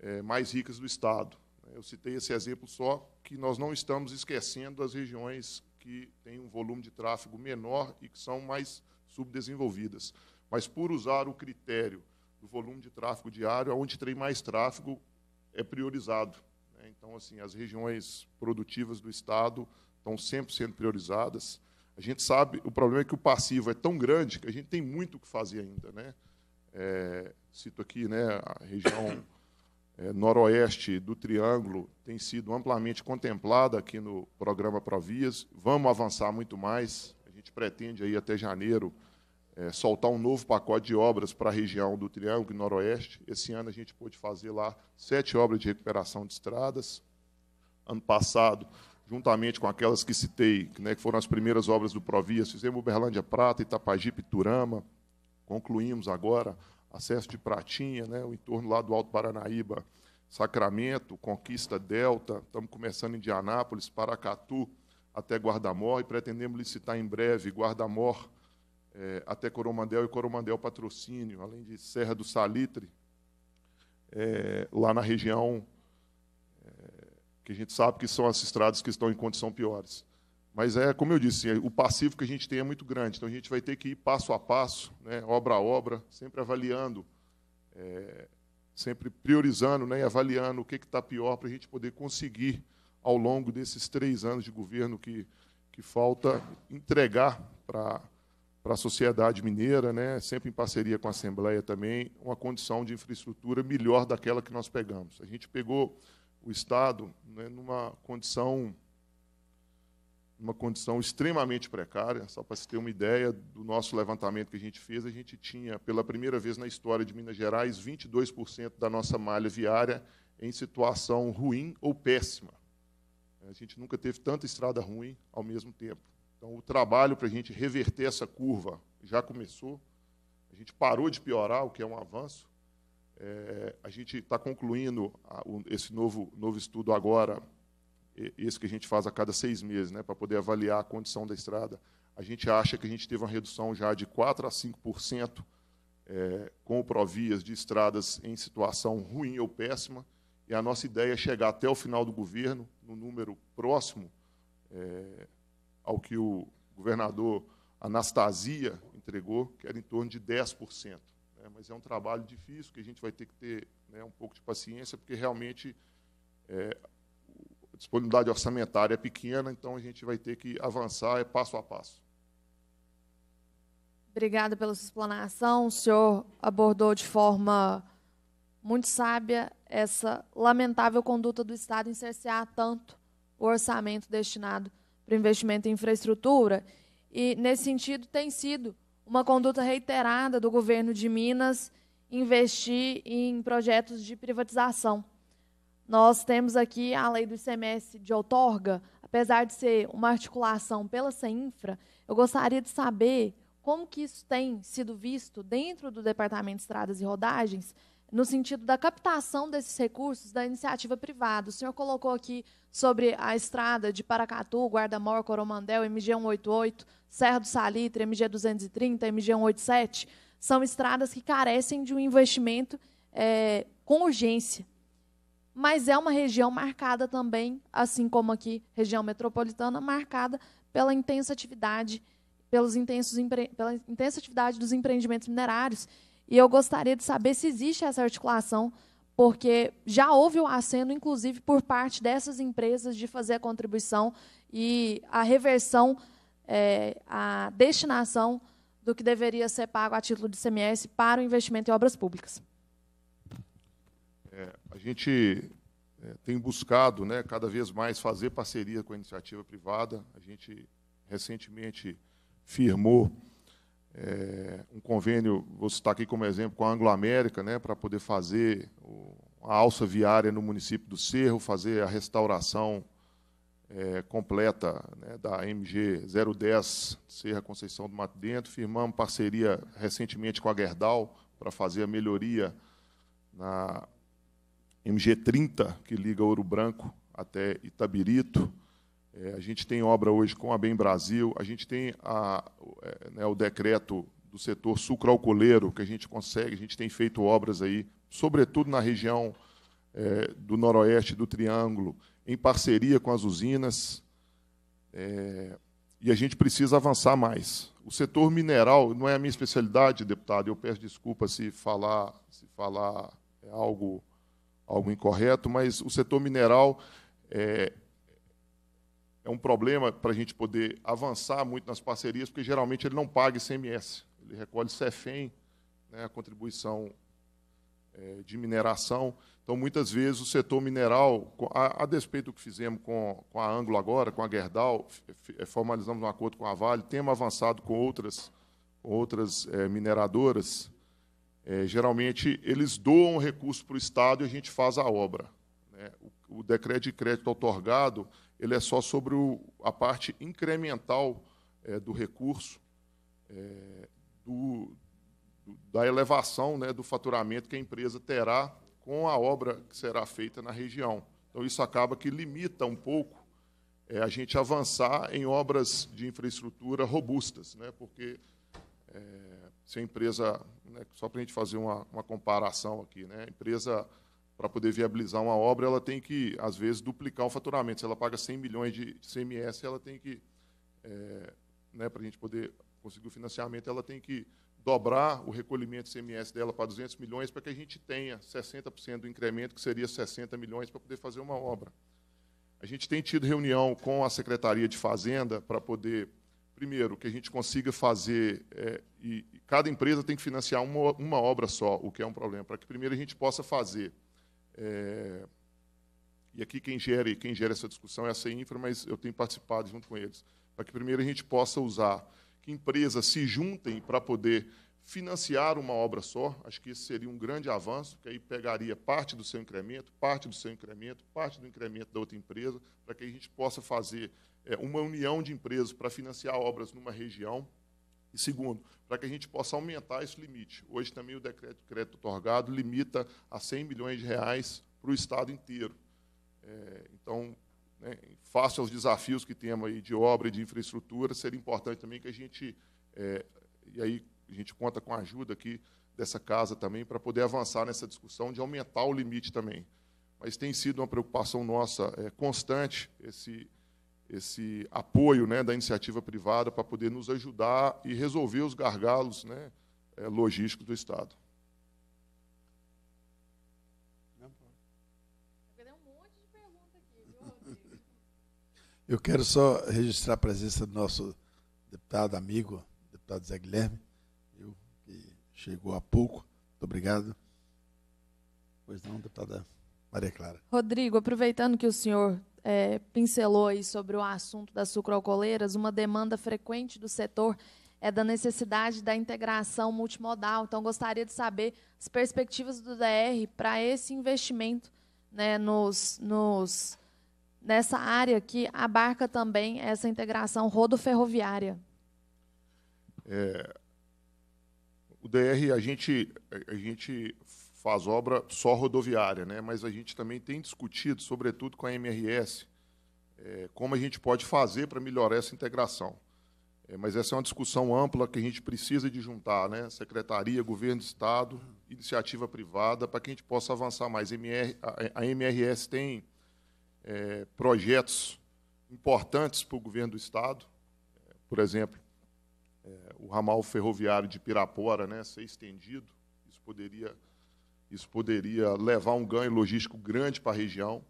é, mais ricas do Estado. Eu citei esse exemplo só que nós não estamos esquecendo as regiões que têm um volume de tráfego menor e que são mais subdesenvolvidas. Mas por usar o critério do volume de tráfego diário, onde tem mais tráfego é priorizado. Né? Então, assim, as regiões produtivas do Estado estão sempre sendo priorizadas. A gente sabe, o problema é que o passivo é tão grande que a gente tem muito o que fazer ainda. Né? É, cito aqui né, a região é, noroeste do Triângulo tem sido amplamente contemplada aqui no programa Provias. Vamos avançar muito mais. A gente pretende aí até janeiro é, soltar um novo pacote de obras para a região do Triângulo e Noroeste. Esse ano a gente pôde fazer lá sete obras de recuperação de estradas. Ano passado, juntamente com aquelas que citei, né, que foram as primeiras obras do Provias, fizemos Uberlândia Prata, Itapagi, Piturama. Concluímos agora acesso de Pratinha, né, o entorno lá do Alto Paranaíba, Sacramento, Conquista Delta, estamos começando em Indianápolis, Paracatu, até Guardamor, e pretendemos licitar em breve Guardamor é, até Coromandel e Coromandel Patrocínio, além de Serra do Salitre, é, lá na região é, que a gente sabe que são as estradas que estão em condição piores. Mas é, como eu disse, o passivo que a gente tem é muito grande, então a gente vai ter que ir passo a passo, né, obra a obra, sempre avaliando, é, sempre priorizando né, e avaliando o que está pior para a gente poder conseguir, ao longo desses três anos de governo que, que falta, entregar para para a sociedade mineira, né, sempre em parceria com a Assembleia também, uma condição de infraestrutura melhor daquela que nós pegamos. A gente pegou o Estado né, numa condição numa condição extremamente precária. Só para se ter uma ideia do nosso levantamento que a gente fez, a gente tinha, pela primeira vez na história de Minas Gerais, 22% da nossa malha viária em situação ruim ou péssima. A gente nunca teve tanta estrada ruim ao mesmo tempo. Então, o trabalho para a gente reverter essa curva já começou. A gente parou de piorar, o que é um avanço. É, a gente está concluindo esse novo, novo estudo agora esse que a gente faz a cada seis meses, né, para poder avaliar a condição da estrada, a gente acha que a gente teve uma redução já de 4% a 5% é, com o Provias de estradas em situação ruim ou péssima, e a nossa ideia é chegar até o final do governo, no número próximo é, ao que o governador Anastasia entregou, que era em torno de 10%. Né, mas é um trabalho difícil que a gente vai ter que ter né, um pouco de paciência, porque realmente é, a disponibilidade orçamentária é pequena, então a gente vai ter que avançar é passo a passo. Obrigada pela sua explanação. O senhor abordou de forma muito sábia essa lamentável conduta do Estado em cercear tanto o orçamento destinado para investimento em infraestrutura. E, nesse sentido, tem sido uma conduta reiterada do governo de Minas investir em projetos de privatização nós temos aqui a lei do ICMS de outorga, apesar de ser uma articulação pela CEINFRA, eu gostaria de saber como que isso tem sido visto dentro do Departamento de Estradas e Rodagens, no sentido da captação desses recursos da iniciativa privada. O senhor colocou aqui sobre a estrada de Paracatu, Guarda-Mor, Coromandel, MG-188, Serra do Salitre, MG-230, MG-187, são estradas que carecem de um investimento é, com urgência mas é uma região marcada também, assim como aqui, região metropolitana, marcada pela intensa atividade, pelos intensos pela intensa atividade dos empreendimentos minerários. E eu gostaria de saber se existe essa articulação, porque já houve o um aceno, inclusive, por parte dessas empresas de fazer a contribuição e a reversão, é, a destinação do que deveria ser pago a título de CMS para o investimento em obras públicas. A gente é, tem buscado né, cada vez mais fazer parceria com a iniciativa privada. A gente recentemente firmou é, um convênio, vou citar aqui como exemplo, com a Anglo-América, né, para poder fazer o, a alça viária no município do Cerro, fazer a restauração é, completa né, da MG 010 Serra Conceição do Mato Dentro. Firmamos parceria recentemente com a Gerdau para fazer a melhoria na MG30, que liga Ouro Branco até Itabirito. É, a gente tem obra hoje com a Bem Brasil, a gente tem a, é, né, o decreto do setor sucroalcooleiro, que a gente consegue, a gente tem feito obras aí, sobretudo na região é, do noroeste do Triângulo, em parceria com as usinas, é, e a gente precisa avançar mais. O setor mineral não é a minha especialidade, deputado, eu peço desculpa se falar, se falar é algo algo incorreto, mas o setor mineral é, é um problema para a gente poder avançar muito nas parcerias, porque geralmente ele não paga ICMS, ele recolhe CEFEM, né, a contribuição é, de mineração. Então, muitas vezes, o setor mineral, a, a despeito do que fizemos com, com a Anglo agora, com a Gerdau, é, formalizamos um acordo com a Vale, temos avançado com outras, outras é, mineradoras, é, geralmente, eles doam recurso para o Estado e a gente faz a obra. Né? O, o, decreto de crédito otorgado ele é só sobre o, a parte incremental é, do recurso, é, do, do, da elevação né, do faturamento que a empresa terá com a obra que será feita na região. Então, isso acaba que limita um pouco é, a gente avançar em obras de infraestrutura robustas, né, porque é, se a empresa né? só para a gente fazer uma, uma comparação aqui. Né? A empresa, para poder viabilizar uma obra, ela tem que, às vezes, duplicar o faturamento. Se ela paga 100 milhões de CMS, ela tem que, é, né, para a gente poder conseguir o financiamento, ela tem que dobrar o recolhimento de CMS dela para 200 milhões para que a gente tenha 60% do incremento, que seria 60 milhões, para poder fazer uma obra. A gente tem tido reunião com a Secretaria de Fazenda para poder, primeiro, que a gente consiga fazer é, e, cada empresa tem que financiar uma, uma obra só, o que é um problema, para que primeiro a gente possa fazer. É, e aqui quem gere, quem gera essa discussão é a CINFRA, mas eu tenho participado junto com eles, para que primeiro a gente possa usar, que empresas se juntem para poder financiar uma obra só, acho que isso seria um grande avanço, que aí pegaria parte do seu incremento, parte do seu incremento, parte do incremento da outra empresa, para que a gente possa fazer é, uma união de empresas para financiar obras numa região, e segundo, para que a gente possa aumentar esse limite. Hoje também o decreto de crédito otorgado limita a 100 milhões de reais para o Estado inteiro. É, então, né, face aos desafios que temos aí de obra e de infraestrutura, seria importante também que a gente, é, e aí a gente conta com a ajuda aqui dessa casa também, para poder avançar nessa discussão de aumentar o limite também. Mas tem sido uma preocupação nossa é, constante esse esse apoio né, da iniciativa privada para poder nos ajudar e resolver os gargalos né, eh, logísticos do Estado. Eu quero só registrar a presença do nosso deputado amigo, deputado Zé Guilherme, eu, que chegou há pouco. Muito obrigado. Pois não, deputada Maria Clara. Rodrigo, aproveitando que o senhor é, pincelou aí sobre o assunto das sucrocoleiras, uma demanda frequente do setor é da necessidade da integração multimodal. Então, gostaria de saber as perspectivas do DR para esse investimento né, nos, nos, nessa área que abarca também essa integração rodoferroviária. É, o DR, a gente, a gente faz obra só rodoviária, né? mas a gente também tem discutido, sobretudo com a MRS, é, como a gente pode fazer para melhorar essa integração. É, mas essa é uma discussão ampla que a gente precisa de juntar, né? Secretaria, Governo do Estado, iniciativa privada, para que a gente possa avançar mais. MR, a, a, MRS tem é, projetos importantes para o Governo do Estado, é, por exemplo, é, o ramal ferroviário de Pirapora né, ser estendido, isso poderia isso poderia levar um ganho logístico grande para a região,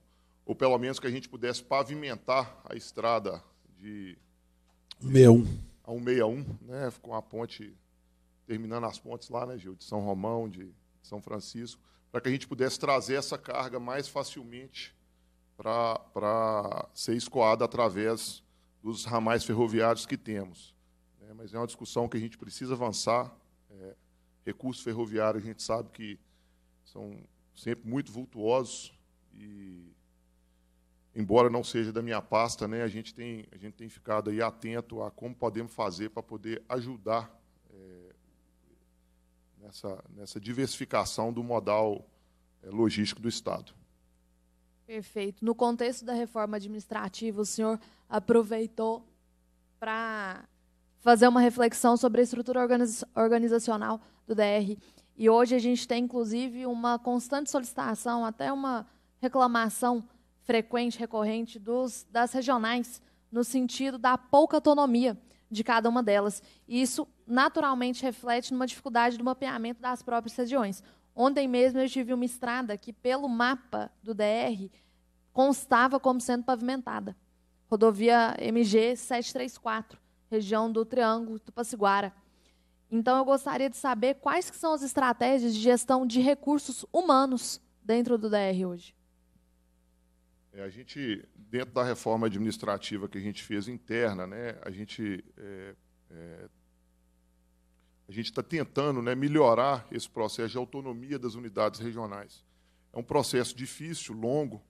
ou pelo menos que a gente pudesse pavimentar a estrada de 61. a 161, né, com a ponte, terminando as pontes lá, né, Gil, de São Romão, de São Francisco, para que a gente pudesse trazer essa carga mais facilmente para ser escoada através dos ramais ferroviários que temos. É, mas é uma discussão que a gente precisa avançar. É, recurso ferroviário, a gente sabe que são sempre muito vultuosos e embora não seja da minha pasta, né, a gente tem a gente tem ficado aí atento a como podemos fazer para poder ajudar é, nessa nessa diversificação do modal é, logístico do estado. Perfeito. No contexto da reforma administrativa, o senhor aproveitou para fazer uma reflexão sobre a estrutura organizacional do DR. E hoje a gente tem, inclusive, uma constante solicitação, até uma reclamação frequente, recorrente dos, das regionais, no sentido da pouca autonomia de cada uma delas. E isso, naturalmente, reflete numa dificuldade do mapeamento das próprias regiões. Ontem mesmo eu tive uma estrada que, pelo mapa do DR, constava como sendo pavimentada. Rodovia MG 734, região do Triângulo do então, eu gostaria de saber quais que são as estratégias de gestão de recursos humanos dentro do DR hoje. É, a gente, dentro da reforma administrativa que a gente fez interna, né, a gente é, é, a gente está tentando né, melhorar esse processo de autonomia das unidades regionais. É um processo difícil, longo,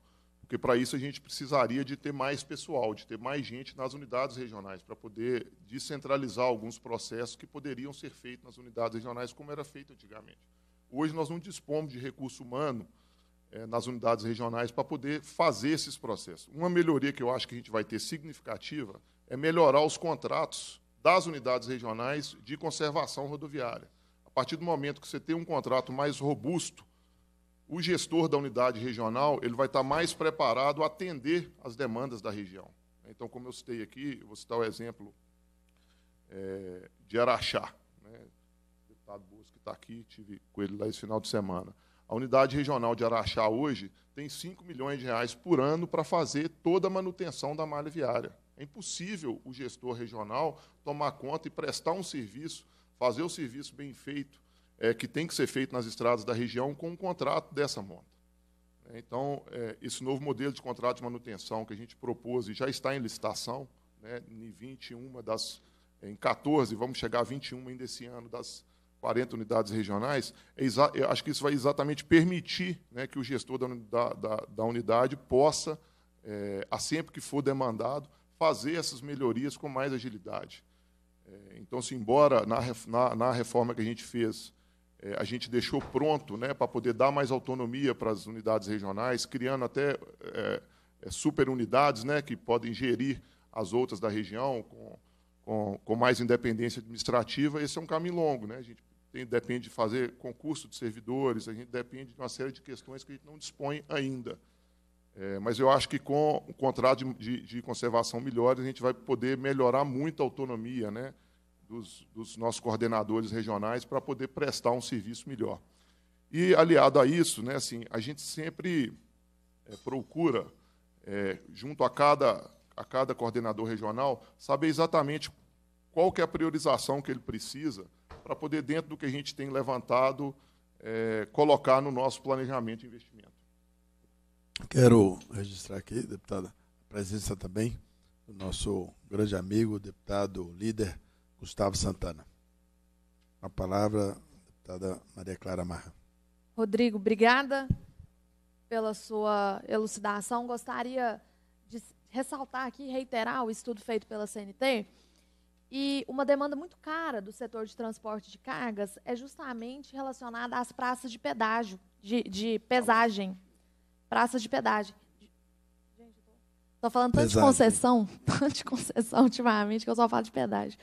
porque para isso a gente precisaria de ter mais pessoal, de ter mais gente nas unidades regionais, para poder descentralizar alguns processos que poderiam ser feitos nas unidades regionais, como era feito antigamente. Hoje nós não dispomos de recurso humano é, nas unidades regionais para poder fazer esses processos. Uma melhoria que eu acho que a gente vai ter significativa é melhorar os contratos das unidades regionais de conservação rodoviária. A partir do momento que você tem um contrato mais robusto, o gestor da unidade regional ele vai estar mais preparado a atender as demandas da região. Então, como eu citei aqui, eu vou citar o exemplo é, de Araxá. Né? O deputado Bosco está aqui, tive com ele lá esse final de semana. A unidade regional de Araxá hoje tem 5 milhões de reais por ano para fazer toda a manutenção da malha viária. É impossível o gestor regional tomar conta e prestar um serviço, fazer o serviço bem feito é, que tem que ser feito nas estradas da região com um contrato dessa monta. É, então, é, esse novo modelo de contrato de manutenção que a gente propôs e já está em licitação, né, em 21 das, em 14, vamos chegar a 21 ainda esse ano das 40 unidades regionais, é eu acho que isso vai exatamente permitir né, que o gestor da, da, da unidade possa, é, a sempre que for demandado, fazer essas melhorias com mais agilidade. É, então, se embora na, na, na reforma que a gente fez é, a gente deixou pronto né, para poder dar mais autonomia para as unidades regionais, criando até é, é, superunidades né, que podem gerir as outras da região com, com, com, mais independência administrativa. Esse é um caminho longo. Né? A gente tem, depende de fazer concurso de servidores, a gente depende de uma série de questões que a gente não dispõe ainda. É, mas eu acho que com o contrato de, de, de, conservação melhor, a gente vai poder melhorar muito a autonomia, né? dos, dos nossos coordenadores regionais para poder prestar um serviço melhor. E, aliado a isso, né, assim, a gente sempre é, procura, é, junto a cada, a cada coordenador regional, saber exatamente qual que é a priorização que ele precisa para poder, dentro do que a gente tem levantado, é, colocar no nosso planejamento de investimento. Quero registrar aqui, deputada, a presença também do nosso grande amigo, deputado líder Gustavo Santana. A palavra, deputada Maria Clara Marra. Rodrigo, obrigada pela sua elucidação. Gostaria de ressaltar aqui, reiterar o estudo feito pela CNT. E uma demanda muito cara do setor de transporte de cargas é justamente relacionada às praças de pedágio, de, de pesagem. Praças de pedágio. Estou falando tanto Pesagem. de concessão, tanto de concessão ultimamente, que eu só falo de pedágio.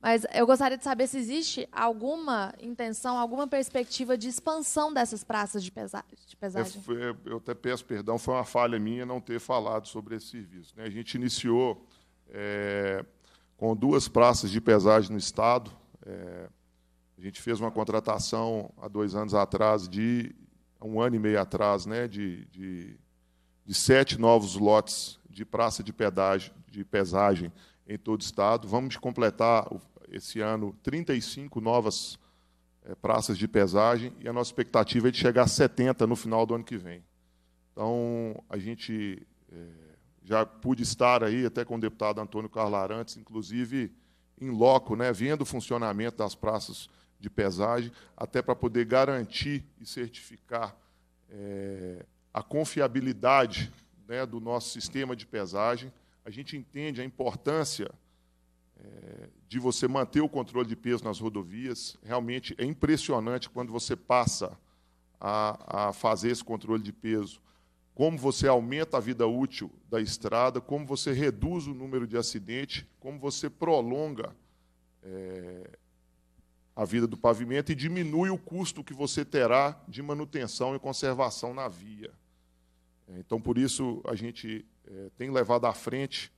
Mas eu gostaria de saber se existe alguma intenção, alguma perspectiva de expansão dessas praças de, pesagem. Eu, eu, até peço perdão, foi uma falha minha não ter falado sobre esse serviço. Né? A gente iniciou é, com duas praças de pesagem no Estado. É, a gente fez uma contratação há dois anos atrás, de um ano e meio atrás, né, de, de, de sete novos lotes de praça de, pedagem, de pesagem em todo o estado. Vamos completar o esse ano 35 novas é, praças de pesagem e a nossa expectativa é de chegar a 70 no final do ano que vem. Então, a gente é, já pude estar aí até com o deputado Antônio Carlarantes, inclusive em loco, né, vendo o funcionamento das praças de pesagem, até para poder garantir e certificar é, a confiabilidade né, do nosso sistema de pesagem. A gente entende a importância de você manter o controle de peso nas rodovias. Realmente é impressionante quando você passa a, a fazer esse controle de peso. Como você aumenta a vida útil da estrada, como você reduz o número de acidentes, como você prolonga é, a vida do pavimento e diminui o custo que você terá de manutenção e conservação na via. É, então, por isso, a gente é, tem levado à frente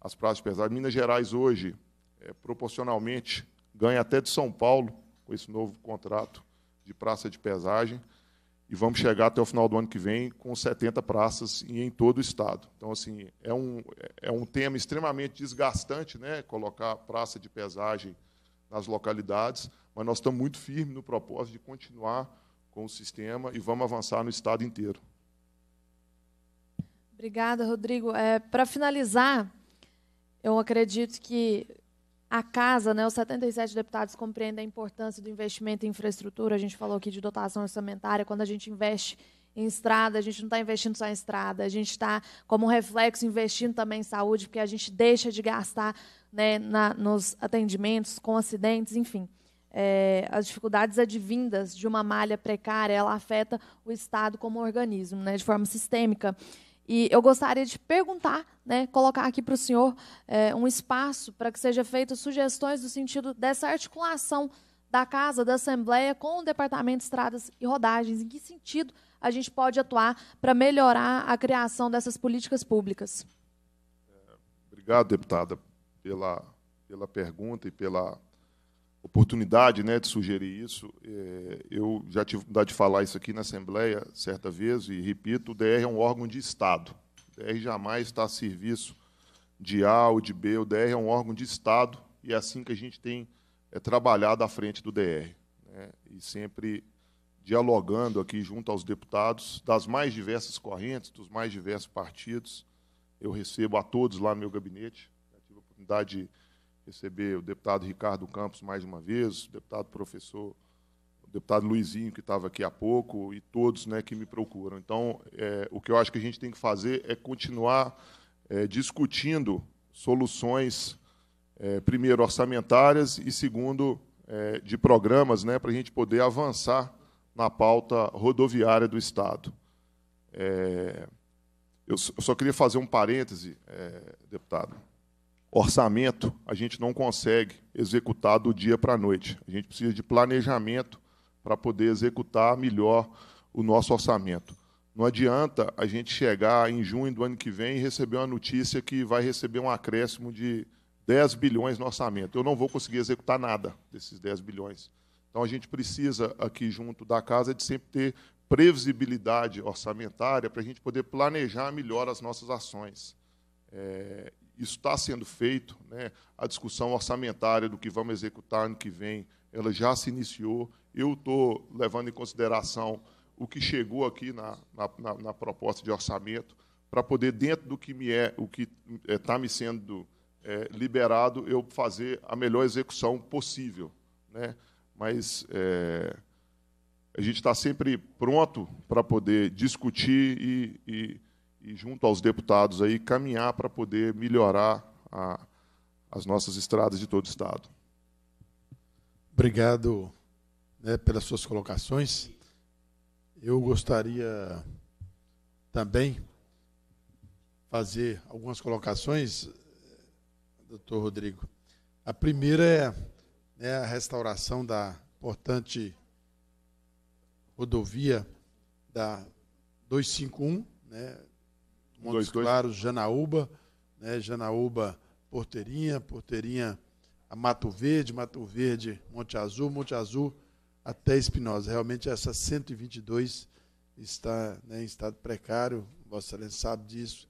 as práticas pesadas. Minas Gerais hoje é, proporcionalmente ganha até de São Paulo com esse novo contrato de praça de pesagem. E vamos chegar até o final do ano que vem com 70 praças e em todo o estado. Então, assim, é um, é um tema extremamente desgastante, né? Colocar praça de pesagem nas localidades, mas nós estamos muito firmes no propósito de continuar com o sistema e vamos avançar no estado inteiro. Obrigada, Rodrigo. É, Para finalizar, eu acredito que a casa, né, os 77 deputados compreendem a importância do investimento em infraestrutura. A gente falou aqui de dotação orçamentária. Quando a gente investe em estrada, a gente não está investindo só em estrada, a gente está, como reflexo, investindo também em saúde, porque a gente deixa de gastar né, na, nos atendimentos, com acidentes, enfim. É, as dificuldades advindas de uma malha precária, ela afeta o Estado como organismo, né, de forma sistêmica. E eu gostaria de perguntar, né, colocar aqui para o senhor é, um espaço para que seja feitas sugestões no sentido dessa articulação da Casa, da Assembleia, com o Departamento de Estradas e Rodagens. Em que sentido a gente pode atuar para melhorar a criação dessas políticas públicas? É, obrigado, deputada, pela, pela pergunta e pela, oportunidade né, de sugerir isso. É, eu já tive oportunidade de falar isso aqui na Assembleia certa vez, e repito, o DR é um órgão de Estado. O DR jamais está a serviço de A ou de B. O DR é um órgão de Estado, e é assim que a gente tem é, trabalhado à frente do DR. Né, e sempre dialogando aqui junto aos deputados das mais diversas correntes, dos mais diversos partidos. Eu recebo a todos lá no meu gabinete. Já tive a oportunidade de receber o deputado Ricardo Campos mais uma vez, o deputado professor, o deputado Luizinho, que estava aqui há pouco, e todos né, que me procuram. Então, é, o que eu acho que a gente tem que fazer é continuar é, discutindo soluções, é, primeiro, orçamentárias e, segundo, é, de programas, né, para a gente poder avançar na pauta rodoviária do Estado. É, eu só queria fazer um parêntese, é, deputado orçamento a gente não consegue executar do dia para a noite. A gente precisa de planejamento para poder executar melhor o nosso orçamento. Não adianta a gente chegar em junho do ano que vem e receber uma notícia que vai receber um acréscimo de 10 bilhões no orçamento. Eu não vou conseguir executar nada desses 10 bilhões. Então a gente precisa aqui junto da casa de sempre ter previsibilidade orçamentária para a gente poder planejar melhor as nossas ações. É, isso está sendo feito, né? a discussão orçamentária do que vamos executar ano que vem, ela já se iniciou. Eu estou levando em consideração o que chegou aqui na, na, na proposta de orçamento, para poder, dentro do que me é, o que está eh, me sendo é, liberado, eu fazer a melhor execução possível. Né? Mas é, a gente está sempre pronto para poder discutir e, e e junto aos deputados aí caminhar para poder melhorar a, as nossas estradas de todo o estado. Obrigado né, pelas suas colocações. Eu gostaria também fazer algumas colocações, doutor Rodrigo. A primeira é né, a restauração da importante rodovia da 251, né, Montes dois, Claros, Janaúba, né, Janaúba, Porteirinha, Porteirinha a Mato Verde, Mato Verde, Monte Azul, Monte Azul até Espinosa. Realmente essa 122 está né, em estado precário, Vossa Excelência sabe disso,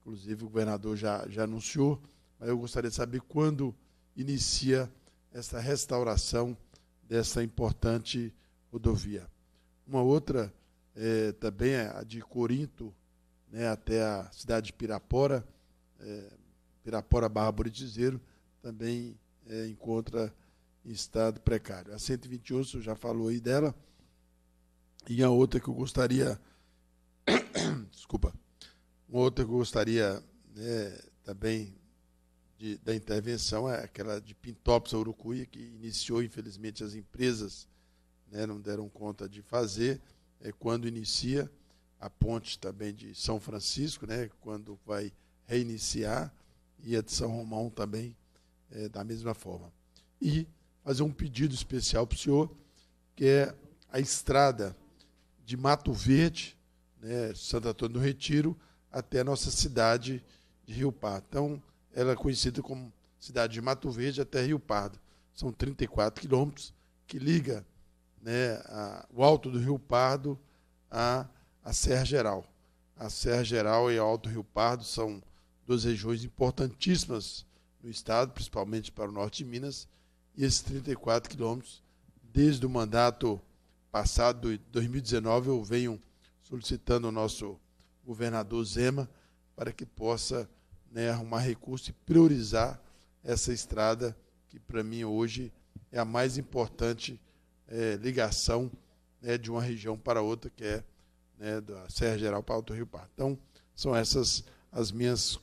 inclusive o governador já, já anunciou, mas eu gostaria de saber quando inicia essa restauração dessa importante rodovia. Uma outra é, também é a de Corinto, né, até a cidade de Pirapora, é, Pirapora Barra Buritizeiro, também é, encontra em estado precário. A 121, você já falou aí dela, e a outra que eu gostaria. Desculpa. Uma outra que eu gostaria né, também de, da intervenção é aquela de Pintópolis, Urucuia, que iniciou, infelizmente, as empresas né, não deram conta de fazer. É, quando inicia, a ponte também de São Francisco, né, quando vai reiniciar, e a de São Romão também, é, da mesma forma. E fazer um pedido especial para o senhor, que é a estrada de Mato Verde, né, Santo Antônio do Retiro, até a nossa cidade de Rio Pardo. Então, ela é conhecida como cidade de Mato Verde até Rio Pardo. São 34 quilômetros que liga né, a, o alto do Rio Pardo a a Serra Geral. A Serra Geral e Alto Rio Pardo são duas regiões importantíssimas no estado, principalmente para o norte de Minas, e esses 34 quilômetros, desde o mandato passado, de 2019, eu venho solicitando ao nosso governador Zema para que possa né, arrumar recurso e priorizar essa estrada, que para mim hoje é a mais importante é, ligação né, de uma região para outra, que é né, da Serra Geral para Alto Rio Pardo. Então, são essas as minhas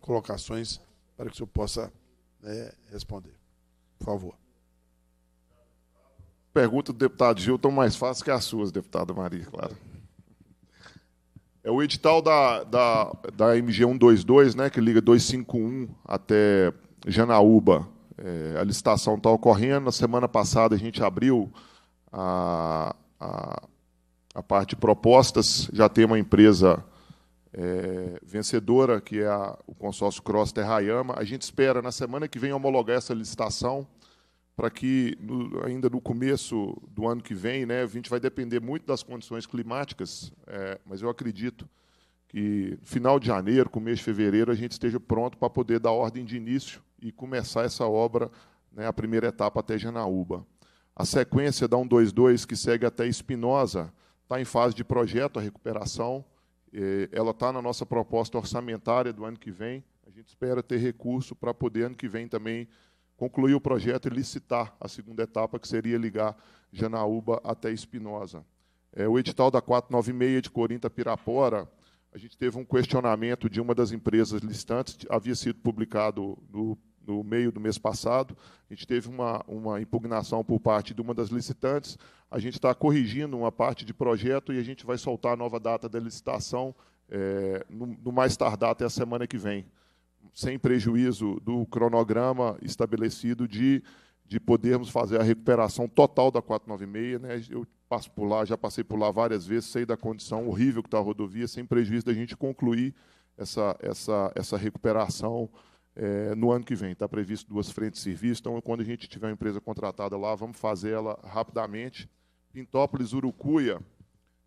colocações para que o senhor possa né, responder. Por favor. Pergunta do deputado Gil tão mais fácil que as suas, deputada Maria, claro. É o edital da, da, da MG 122, né, que liga 251 até Janaúba. É, a licitação está ocorrendo. Na semana passada a gente abriu a, a a parte de propostas, já tem uma empresa é, vencedora, que é a, o consórcio Cross Terraiama. A gente espera, na semana que vem, homologar essa licitação, para que, no, ainda no começo do ano que vem, né, a gente vai depender muito das condições climáticas, é, mas eu acredito que, final de janeiro, começo de fevereiro, a gente esteja pronto para poder dar ordem de início e começar essa obra, né, a primeira etapa até Janaúba. A sequência da 122, que segue até Espinosa, Está em fase de projeto a recuperação, é, ela está na nossa proposta orçamentária do ano que vem. A gente espera ter recurso para poder, ano que vem, também concluir o projeto e licitar a segunda etapa, que seria ligar Janaúba até Espinosa. É, o edital da 496 de Corinta Pirapora, a gente teve um questionamento de uma das empresas listantes, havia sido publicado no no meio do mês passado, a gente teve uma, uma impugnação por parte de uma das licitantes. A gente está corrigindo uma parte de projeto e a gente vai soltar a nova data da licitação é, no, no, mais tardar até a semana que vem, sem prejuízo do cronograma estabelecido de, de podermos fazer a recuperação total da 496. Né? Eu passo por lá, já passei por lá várias vezes, sei da condição horrível que está a rodovia, sem prejuízo da gente concluir essa, essa, essa recuperação é, no ano que vem. Está previsto duas frentes de serviço, então quando a gente tiver uma empresa contratada lá, vamos fazer ela rapidamente. Pintópolis, Urucuia,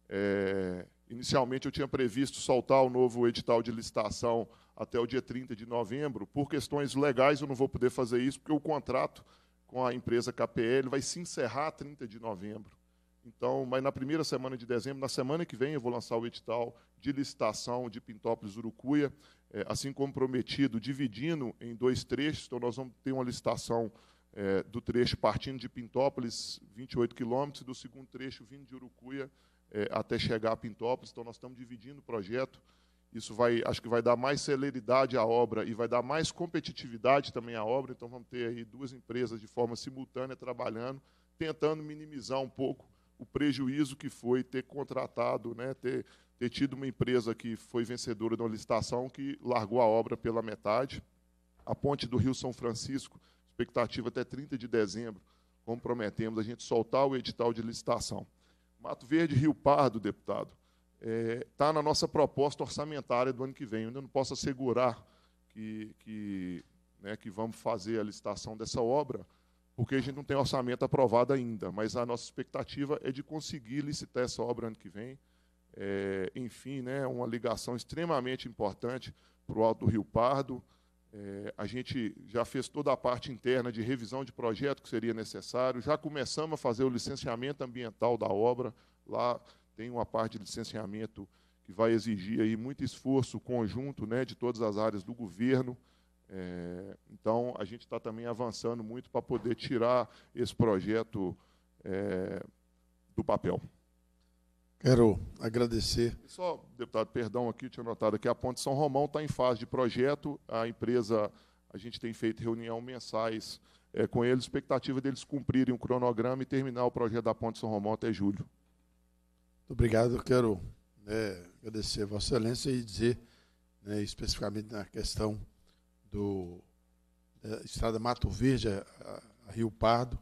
é, inicialmente eu tinha previsto soltar o novo edital de licitação até o dia 30 de novembro. Por questões legais eu não vou poder fazer isso, porque o contrato com a empresa KPL vai se encerrar 30 de novembro. Então, mas na primeira semana de dezembro, na semana que vem, eu vou lançar o edital de licitação de Pintópolis Urucuia é, assim comprometido, dividindo em dois trechos. Então, nós vamos ter uma licitação é, do trecho partindo de Pintópolis, 28 quilômetros, e do segundo trecho vindo de Urucuia é, até chegar a Pintópolis. Então, nós estamos dividindo o projeto. Isso vai, acho que vai dar mais celeridade à obra e vai dar mais competitividade também à obra. Então, vamos ter aí duas empresas de forma simultânea trabalhando, tentando minimizar um pouco o prejuízo que foi ter contratado, né, ter ter tido uma empresa que foi vencedora de uma licitação que largou a obra pela metade. A ponte do Rio São Francisco, expectativa até 30 de dezembro, como prometemos, a gente soltar o edital de licitação. Mato Verde Rio Pardo, deputado, está é, tá na nossa proposta orçamentária do ano que vem. Eu ainda não posso assegurar que, que, né, que vamos fazer a licitação dessa obra, porque a gente não tem orçamento aprovado ainda, mas a nossa expectativa é de conseguir licitar essa obra ano que vem é, enfim, né, uma ligação extremamente importante para o Alto Rio Pardo. É, a gente já fez toda a parte interna de revisão de projeto que seria necessário, já começamos a fazer o licenciamento ambiental da obra. Lá tem uma parte de licenciamento que vai exigir aí muito esforço conjunto né, de todas as áreas do governo. É, então, a gente está também avançando muito para poder tirar esse projeto é, do papel. Quero agradecer. Só, deputado, perdão aqui, tinha notado que a Ponte São Romão está em fase de projeto. A empresa, a gente tem feito reunião mensais é, com eles, expectativa deles cumprirem o cronograma e terminar o projeto da Ponte São Romão até julho. Muito obrigado. Eu quero né, agradecer a Vossa Excelência e dizer, né, especificamente na questão do Estrada Mato Verde a, a Rio Pardo,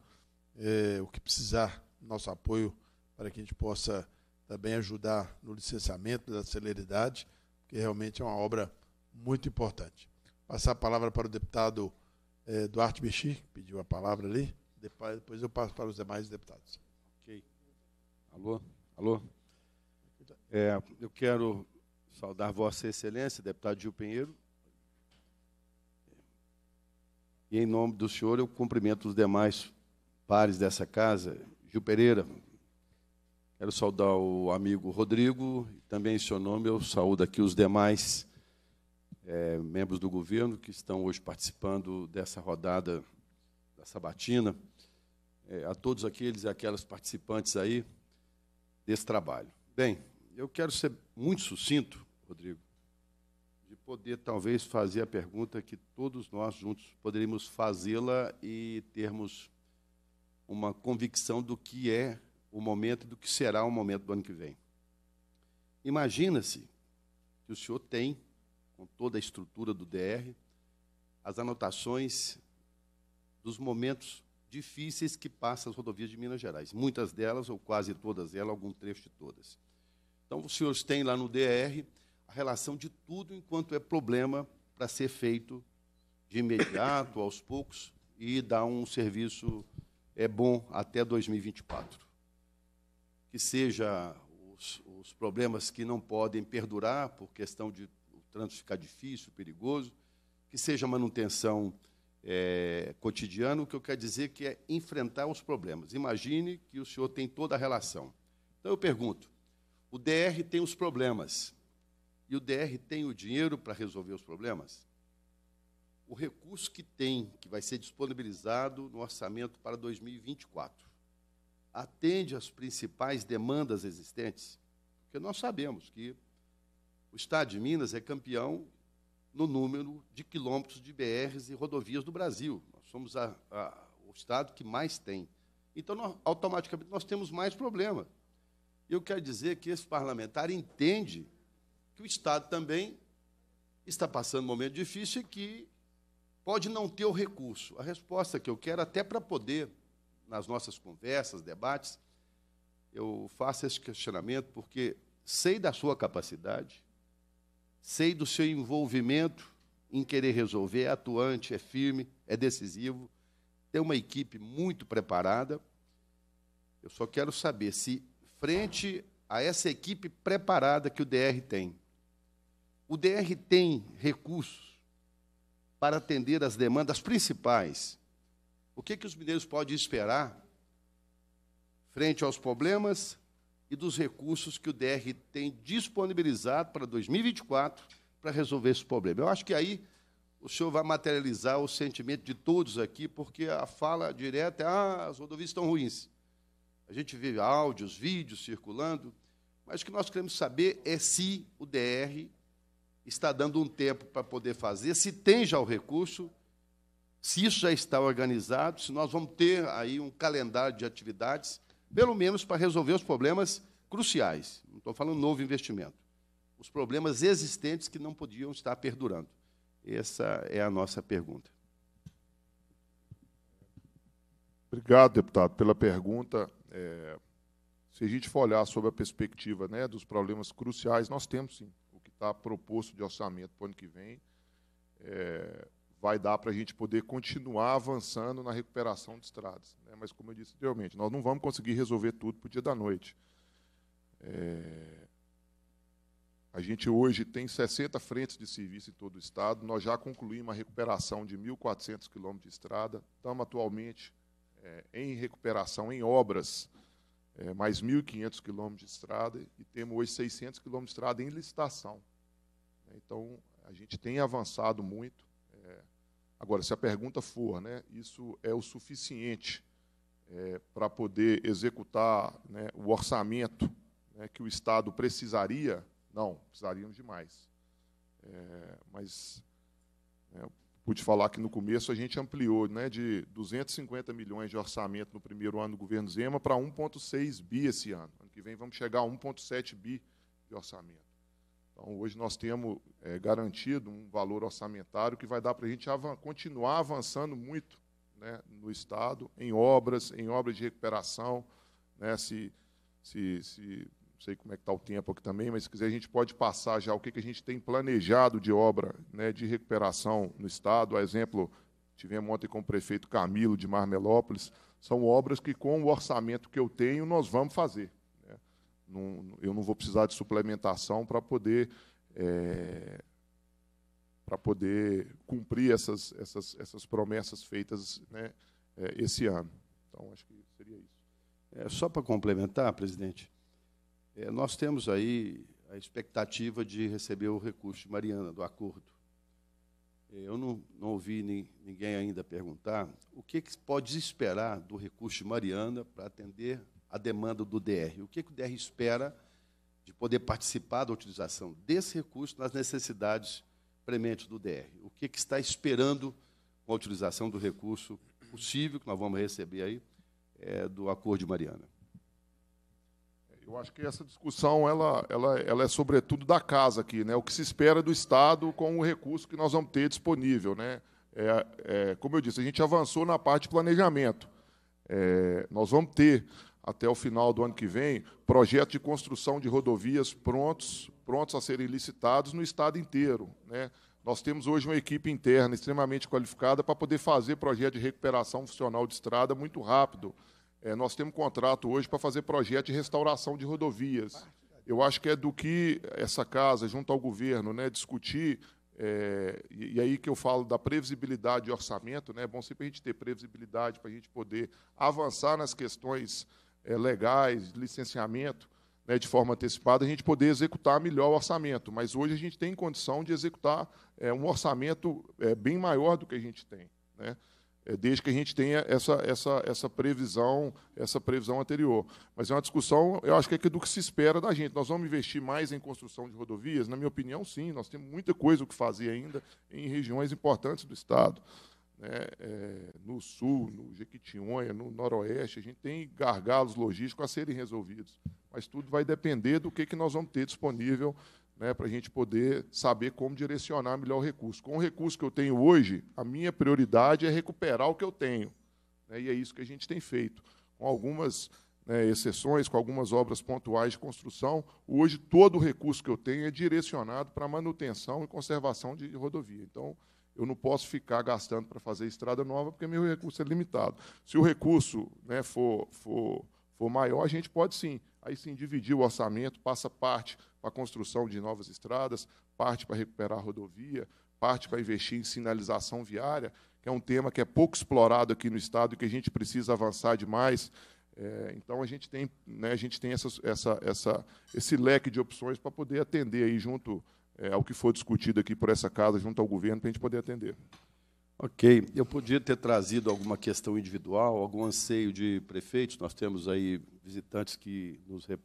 é, o que precisar nosso apoio para que a gente possa também ajudar no licenciamento da celeridade, que realmente é uma obra muito importante. Passar a palavra para o deputado eh, Duarte Bexi, que pediu a palavra ali, depois eu passo para os demais deputados. Ok. Alô? Alô? É, eu quero saudar Vossa Excelência, deputado Gil Pinheiro. E em nome do senhor, eu cumprimento os demais pares dessa casa, Gil Pereira, Quero saudar o amigo Rodrigo, também em seu nome eu saúdo aqui os demais é, membros do governo que estão hoje participando dessa rodada da sabatina. É, a todos aqueles e aquelas participantes aí desse trabalho. Bem, eu quero ser muito sucinto, Rodrigo, de poder talvez fazer a pergunta que todos nós juntos poderíamos fazê-la e termos uma convicção do que é o momento e do que será o momento do ano que vem. Imagina-se que o senhor tem, com toda a estrutura do DR, as anotações dos momentos difíceis que passam as rodovias de Minas Gerais. Muitas delas, ou quase todas elas, algum trecho de todas. Então, os senhores têm lá no DR a relação de tudo enquanto é problema para ser feito de imediato, aos poucos, e dar um serviço é bom até 2024 que seja os, os problemas que não podem perdurar por questão de o trânsito ficar difícil, perigoso, que seja manutenção é, cotidiana, o que eu quero dizer que é enfrentar os problemas. Imagine que o senhor tem toda a relação. Então eu pergunto, o DR tem os problemas, e o DR tem o dinheiro para resolver os problemas? O recurso que tem, que vai ser disponibilizado no orçamento para 2024, atende às principais demandas existentes? Porque nós sabemos que o Estado de Minas é campeão no número de quilômetros de BRs e rodovias do Brasil. Nós somos a, a, o Estado que mais tem. Então, nós, automaticamente, nós temos mais problema. Eu quero dizer que esse parlamentar entende que o Estado também está passando um momento difícil e que pode não ter o recurso. A resposta que eu quero, até para poder nas nossas conversas, debates, eu faço esse questionamento porque sei da sua capacidade, sei do seu envolvimento em querer resolver, é atuante, é firme, é decisivo, tem uma equipe muito preparada. Eu só quero saber se, frente a essa equipe preparada que o DR tem, o DR tem recursos para atender as demandas principais o que, que os mineiros podem esperar frente aos problemas e dos recursos que o DR tem disponibilizado para 2024 para resolver esse problema? Eu acho que aí o senhor vai materializar o sentimento de todos aqui, porque a fala direta é: ah, as rodovias estão ruins. A gente vê áudios, vídeos circulando, mas o que nós queremos saber é se o DR está dando um tempo para poder fazer, se tem já o recurso se isso já está organizado, se nós vamos ter aí um calendário de atividades, pelo menos para resolver os problemas cruciais. Não estou falando novo investimento. Os problemas existentes que não podiam estar perdurando. Essa é a nossa pergunta. Obrigado, deputado, pela pergunta. É, se a gente for olhar sobre a perspectiva né, dos problemas cruciais, nós temos sim o que está proposto de orçamento para o ano que vem. É, vai dar para a gente poder continuar avançando na recuperação de estradas. Né? Mas, como eu disse anteriormente, nós não vamos conseguir resolver tudo para o dia da noite. É... A gente hoje tem 60 frentes de serviço em todo o estado, nós já concluímos a recuperação de 1.400 quilômetros de estrada, estamos atualmente é, em recuperação, em obras, é, mais 1.500 quilômetros de estrada e temos hoje 600 quilômetros de estrada em licitação. Então, a gente tem avançado muito. Agora, se a pergunta for, né, isso é o suficiente é, para poder executar né, o orçamento né, que o Estado precisaria? Não, precisaríamos de mais. É, mas é, pude falar que no começo a gente ampliou né, de 250 milhões de orçamento no primeiro ano do governo Zema para 1,6 bi esse ano. Ano que vem vamos chegar a 1,7 bi de orçamento. Então, hoje nós temos é, garantido um valor orçamentário que vai dar para a gente continuar avançando muito né, no Estado, em obras, em obras de recuperação. Né, se, se, se não sei como é que está o tempo aqui também, mas se quiser a gente pode passar já o que, que a gente tem planejado de obra né, de recuperação no Estado. A exemplo, tivemos ontem com o prefeito Camilo de Marmelópolis, são obras que com o orçamento que eu tenho nós vamos fazer não, eu não vou precisar de suplementação para poder é, para poder cumprir essas, essas, essas promessas feitas né, é, esse ano. Então, acho que seria isso. É, só para complementar, presidente, é, nós temos aí a expectativa de receber o recurso de Mariana, do acordo. É, eu não, não ouvi ninguém ainda perguntar o que, que pode esperar do recurso de Mariana para atender a demanda do DR. O que, que o DR espera de poder participar da utilização desse recurso nas necessidades prementes do DR? O que, que está esperando com a utilização do recurso possível que nós vamos receber aí é, do Acordo de Mariana? É, eu acho que essa discussão ela, ela, ela é sobretudo da casa aqui, né? O que se espera do Estado com o recurso que nós vamos ter disponível, né? É, é, como eu disse, a gente avançou na parte de planejamento. É, nós vamos ter até o final do ano que vem, projetos de construção de rodovias prontos, prontos a serem licitados no estado inteiro. Né? Nós temos hoje uma equipe interna extremamente qualificada para poder fazer projeto de recuperação funcional de estrada muito rápido. É, nós temos contrato hoje para fazer projeto de restauração de rodovias. Eu acho que é do que essa casa, junto ao governo, né, discutir é, e, e, aí que eu falo da previsibilidade de orçamento, né? é bom sempre a gente ter previsibilidade para a gente poder avançar nas questões é, legais, licenciamento, né, de forma antecipada, a gente poder executar melhor o orçamento. Mas hoje a gente tem condição de executar é, um orçamento é, bem maior do que a gente tem, né, é, desde que a gente tenha essa, essa, essa, previsão, essa previsão anterior. Mas é uma discussão, eu acho que é do que se espera da gente. Nós vamos investir mais em construção de rodovias? Na minha opinião, sim. Nós temos muita coisa o que fazer ainda em regiões importantes do Estado né, é, no sul, no Jequitinhonha, no noroeste, a gente tem gargalos logísticos a serem resolvidos. Mas tudo vai depender do que, que nós vamos ter disponível né, para a gente poder saber como direcionar melhor o recurso. Com o recurso que eu tenho hoje, a minha prioridade é recuperar o que eu tenho. Né, e é isso que a gente tem feito. Com algumas né, exceções, com algumas obras pontuais de construção, hoje todo o recurso que eu tenho é direcionado para manutenção e conservação de rodovia. Então, eu não posso ficar gastando para fazer estrada nova, porque meu recurso é limitado. Se o recurso né, for, for, for maior, a gente pode sim, aí sim dividir o orçamento, passa parte para a construção de novas estradas, parte para recuperar a rodovia, parte para investir em sinalização viária, que é um tema que é pouco explorado aqui no Estado e que a gente precisa avançar demais. É, então, a gente tem, né, a gente tem essa, essa, essa, esse leque de opções para poder atender aí junto é, ao que for discutido aqui por essa casa junto ao governo para a gente poder atender. Ok. Eu podia ter trazido alguma questão individual, algum anseio de prefeitos. Nós temos aí visitantes que nos que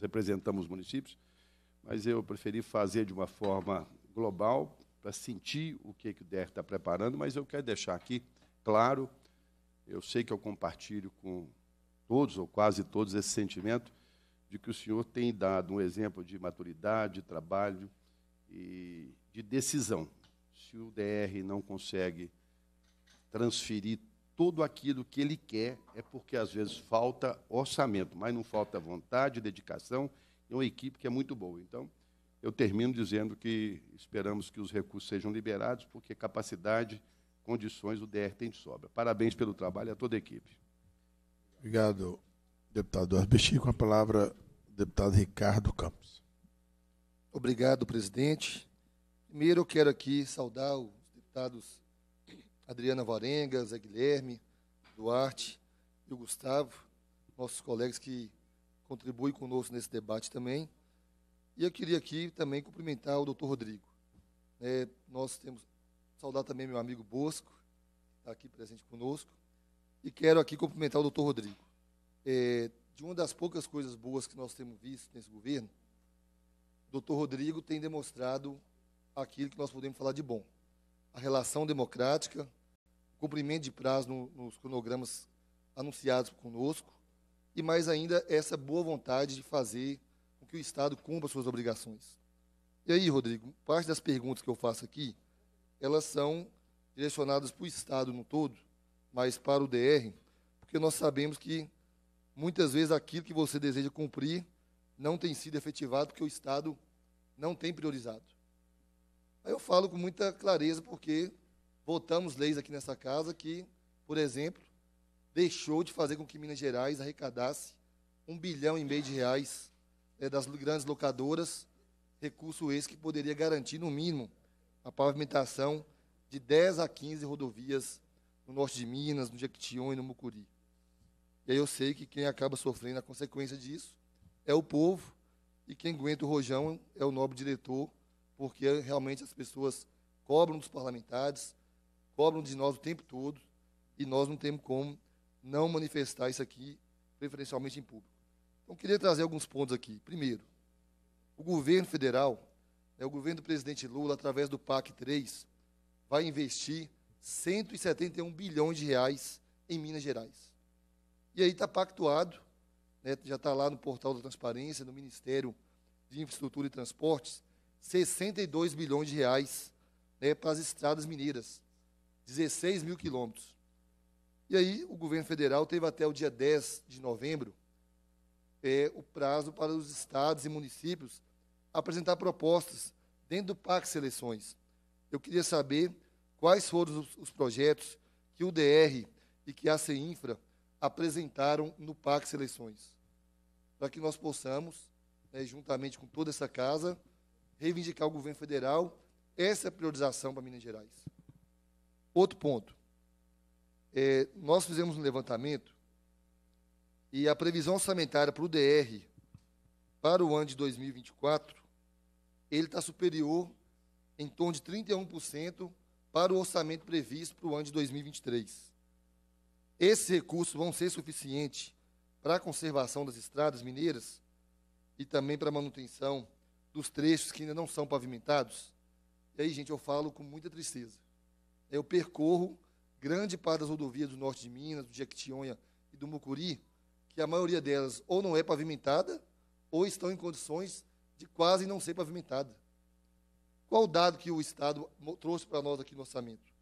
representamos os municípios, mas eu preferi fazer de uma forma global para sentir o que, que o DER está preparando, mas eu quero deixar aqui claro, eu sei que eu compartilho com todos ou quase todos esse sentimento de que o senhor tem dado um exemplo de maturidade, de trabalho, e de decisão. Se o DR não consegue transferir tudo aquilo que ele quer, é porque às vezes falta orçamento, mas não falta vontade, dedicação e uma equipe que é muito boa. Então, eu termino dizendo que esperamos que os recursos sejam liberados, porque capacidade, condições, o DR tem de sobra. Parabéns pelo trabalho a toda a equipe. Obrigado, deputado Arbesti. Com a palavra, deputado Ricardo Campos. Obrigado, presidente. Primeiro, eu quero aqui saudar os deputados Adriana Varenga, Zé Guilherme, Duarte e o Gustavo, nossos colegas que contribuem conosco nesse debate também. E eu queria aqui também cumprimentar o doutor Rodrigo. É, nós temos saudar também meu amigo Bosco, que está aqui presente conosco. E quero aqui cumprimentar o doutor Rodrigo. É, de uma das poucas coisas boas que nós temos visto nesse governo, doutor Rodrigo tem demonstrado aquilo que nós podemos falar de bom. A relação democrática, o cumprimento de prazo no, nos cronogramas anunciados conosco, e mais ainda essa boa vontade de fazer com que o Estado cumpra suas obrigações. E aí, Rodrigo, parte das perguntas que eu faço aqui, elas são direcionadas para o Estado no todo, mas para o DR, porque nós sabemos que muitas vezes aquilo que você deseja cumprir não tem sido efetivado porque o Estado não tem priorizado. Aí eu falo com muita clareza porque votamos leis aqui nessa casa que, por exemplo, deixou de fazer com que Minas Gerais arrecadasse um bilhão e meio de reais é, das grandes locadoras, recurso esse que poderia garantir, no mínimo, a pavimentação de 10 a 15 rodovias no norte de Minas, no Jequitinhon e no Mucuri. E aí eu sei que quem acaba sofrendo a consequência disso é o povo, e quem aguenta o rojão é o nobre diretor, porque realmente as pessoas cobram dos parlamentares, cobram de nós o tempo todo, e nós não temos como não manifestar isso aqui, preferencialmente em público. Então, queria trazer alguns pontos aqui. Primeiro, o governo federal, né, o governo do presidente Lula, através do PAC 3, vai investir 171 bilhões de reais em Minas Gerais. E aí está pactuado né, já está lá no portal da transparência, no Ministério de Infraestrutura e Transportes, 62 bilhões de reais né, para as estradas mineiras, 16 mil quilômetros. E aí o governo federal teve até o dia 10 de novembro é, o prazo para os estados e municípios apresentar propostas dentro do PAC Seleções. Eu queria saber quais foram os, os projetos que o DR e que a CEINFRA Infra apresentaram no PAC Seleções, para que nós possamos, né, juntamente com toda essa casa, reivindicar ao governo federal essa é priorização para Minas Gerais. Outro ponto. É, nós fizemos um levantamento e a previsão orçamentária para o DR para o ano de 2024, ele está superior em torno de 31% para o orçamento previsto para o ano de 2023. Esses recursos vão ser suficientes para a conservação das estradas mineiras e também para a manutenção dos trechos que ainda não são pavimentados? E aí, gente, eu falo com muita tristeza. Eu percorro grande parte das rodovias do norte de Minas, do Jequitinhonha e do Mucuri, que a maioria delas ou não é pavimentada ou estão em condições de quase não ser pavimentada. Qual o dado que o Estado trouxe para nós aqui no orçamento?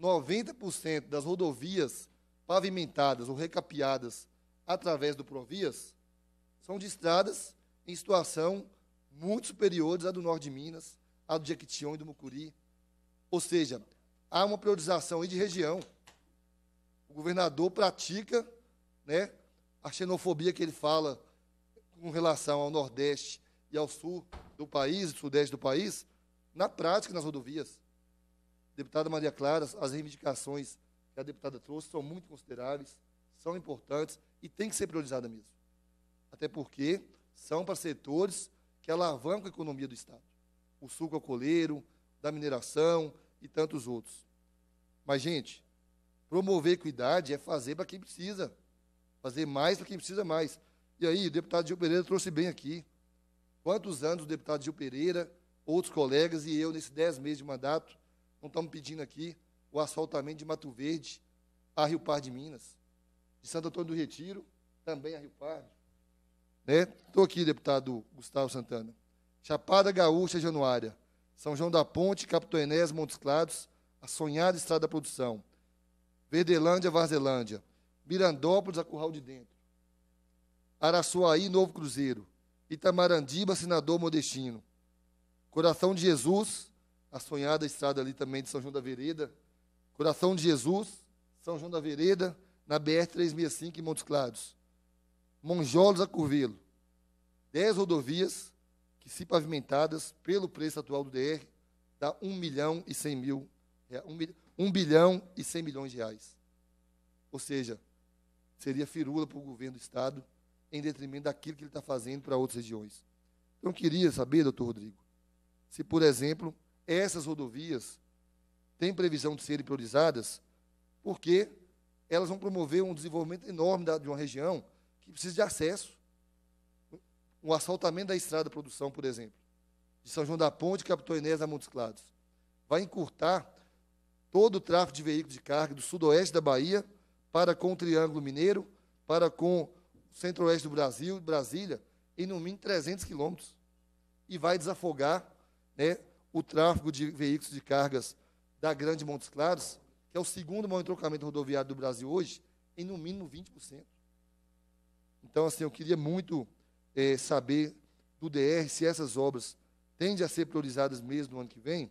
90% das rodovias pavimentadas ou recapeadas através do Provias são de estradas em situação muito superiores à do norte de Minas, à do Jequitinhonha e do Mucuri. Ou seja, há uma priorização aí de região. O governador pratica né, a xenofobia que ele fala com relação ao Nordeste e ao Sul do país, Sudeste do país, na prática nas rodovias deputada Maria Clara, as reivindicações que a deputada trouxe são muito consideráveis, são importantes e têm que ser priorizadas mesmo. Até porque são para setores que alavancam a economia do Estado. O suco coleiro, da mineração e tantos outros. Mas, gente, promover equidade é fazer para quem precisa. Fazer mais para quem precisa mais. E aí, o deputado Gil Pereira trouxe bem aqui. Quantos anos o deputado Gil Pereira, outros colegas e eu, nesses dez meses de mandato, então estamos pedindo aqui o asfaltamento de Mato Verde a Rio Par de Minas, de Santo Antônio do Retiro, também a Rio Par. Estou né? aqui, deputado Gustavo Santana. Chapada Gaúcha, Januária. São João da Ponte, Capitão Enés, Montes Claros, a sonhada Estrada da Produção. Verdelândia, Varzelândia. Mirandópolis, a Curral de Dentro. Araçuaí, Novo Cruzeiro. Itamarandiba, Senador Modestino. Coração de Jesus, a sonhada estrada ali também de São João da Vereda, Coração de Jesus, São João da Vereda, na BR-365 em Montes Claros. Monjolos a Curvelo. Dez rodovias que, se pavimentadas, pelo preço atual do DR, dá 1 milhão e 100 mil, é, 1, 1 bilhão e 100 milhões de reais. Ou seja, seria firula para o governo do Estado, em detrimento daquilo que ele está fazendo para outras regiões. Então, eu queria saber, doutor Rodrigo, se, por exemplo, essas rodovias têm previsão de serem priorizadas, porque elas vão promover um desenvolvimento enorme de uma região que precisa de acesso. O assaltamento da estrada produção, por exemplo, de São João da Ponte, Capitão Inés a Montes Claros, vai encurtar todo o tráfego de veículos de carga do sudoeste da Bahia para com o Triângulo Mineiro, para com o centro-oeste do Brasil, Brasília, em no mínimo 300 quilômetros. E vai desafogar né, o tráfego de veículos de cargas da Grande Montes Claros, que é o segundo maior entrocamento rodoviário do Brasil hoje, em no mínimo 20%. Então, assim, eu queria muito é, saber do DR se essas obras tendem a ser priorizadas mesmo no ano que vem.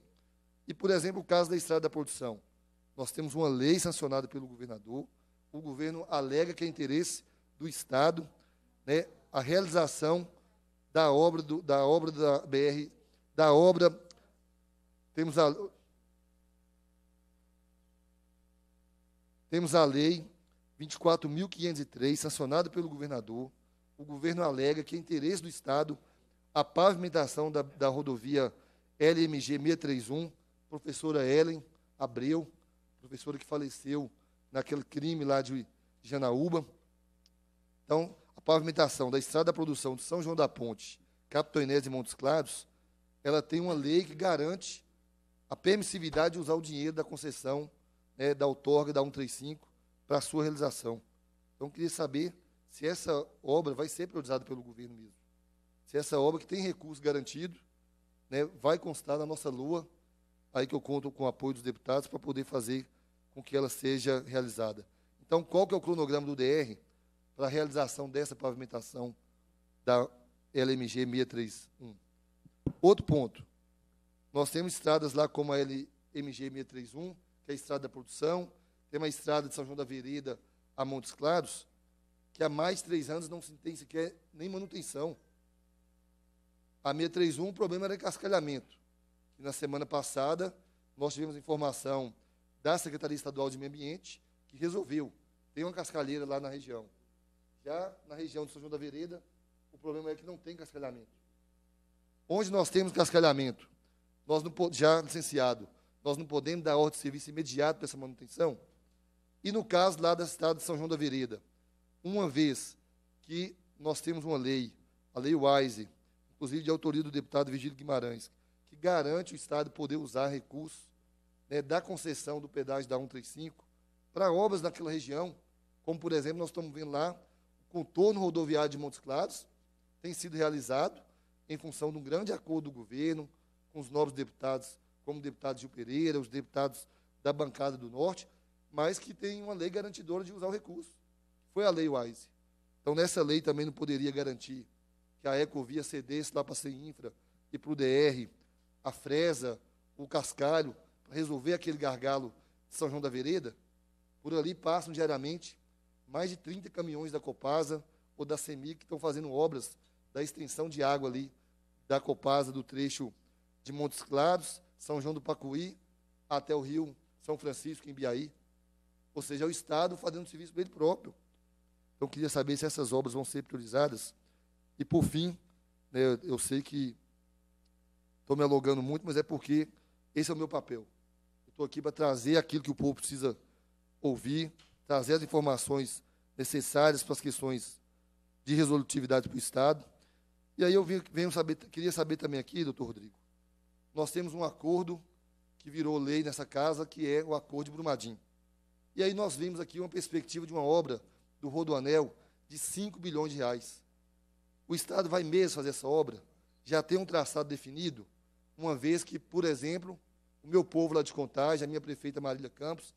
E, por exemplo, o caso da Estrada da Produção. Nós temos uma lei sancionada pelo governador, o governo alega que é interesse do Estado né, a realização da obra, do, da obra da BR, da obra temos a, temos a lei 24.503, sancionada pelo governador. O governo alega que é interesse do Estado a pavimentação da, da rodovia LMG 631, professora Ellen Abreu, professora que faleceu naquele crime lá de Janaúba. Então, a pavimentação da estrada da produção de São João da Ponte, Capitão Inés e Montes Claros, ela tem uma lei que garante a permissividade de usar o dinheiro da concessão, né, da outorga da 135, para a sua realização. Então, queria saber se essa obra vai ser priorizada pelo governo mesmo. Se essa obra, que tem recurso garantido, né, vai constar na nossa lua, aí que eu conto com o apoio dos deputados para poder fazer com que ela seja realizada. Então, qual que é o cronograma do DR para a realização dessa pavimentação da LMG 631? Outro ponto. Nós temos estradas lá como a LMG 631, que é a estrada da produção, temos a estrada de São João da Vereda a Montes Claros, que há mais de três anos não se tem sequer nem manutenção. A 631, o problema era cascalhamento. E na semana passada, nós tivemos informação da Secretaria Estadual de Meio Ambiente, que resolveu. Tem uma cascalheira lá na região. Já na região de São João da Vereda, o problema é que não tem cascalhamento. Onde nós temos cascalhamento? nós não já licenciado, nós não podemos dar ordem de serviço imediato para essa manutenção. E no caso lá da cidade de São João da Vereda, uma vez que nós temos uma lei, a Lei Wise, inclusive de autoria do deputado Virgílio Guimarães, que garante o Estado poder usar recursos né, da concessão do pedágio da 135 para obras naquela região, como, por exemplo, nós estamos vendo lá, o contorno rodoviário de Montes Claros tem sido realizado em função de um grande acordo do governo, com os novos deputados, como o deputado Gil Pereira, os deputados da bancada do Norte, mas que tem uma lei garantidora de usar o recurso. Foi a lei Wise. Então, nessa lei também não poderia garantir que a Ecovia cedesse lá para a Infra e para o DR, a Fresa, o Cascalho, para resolver aquele gargalo de São João da Vereda? Por ali passam diariamente mais de 30 caminhões da Copasa ou da CEMIG que estão fazendo obras da extensão de água ali da Copasa, do trecho de Montes Claros, São João do Pacuí, até o Rio São Francisco, em Biaí. Ou seja, é o Estado fazendo serviço dele próprio. Então, queria saber se essas obras vão ser priorizadas. E, por fim, né, eu sei que estou me alongando muito, mas é porque esse é o meu papel. Estou aqui para trazer aquilo que o povo precisa ouvir, trazer as informações necessárias para as questões de resolutividade para o Estado. E aí eu venho saber, queria saber também aqui, doutor Rodrigo, nós temos um acordo que virou lei nessa casa, que é o Acordo de Brumadinho. E aí nós vimos aqui uma perspectiva de uma obra do Rodoanel de 5 bilhões de reais. O Estado vai mesmo fazer essa obra? Já tem um traçado definido? Uma vez que, por exemplo, o meu povo lá de Contagem, a minha prefeita Marília Campos,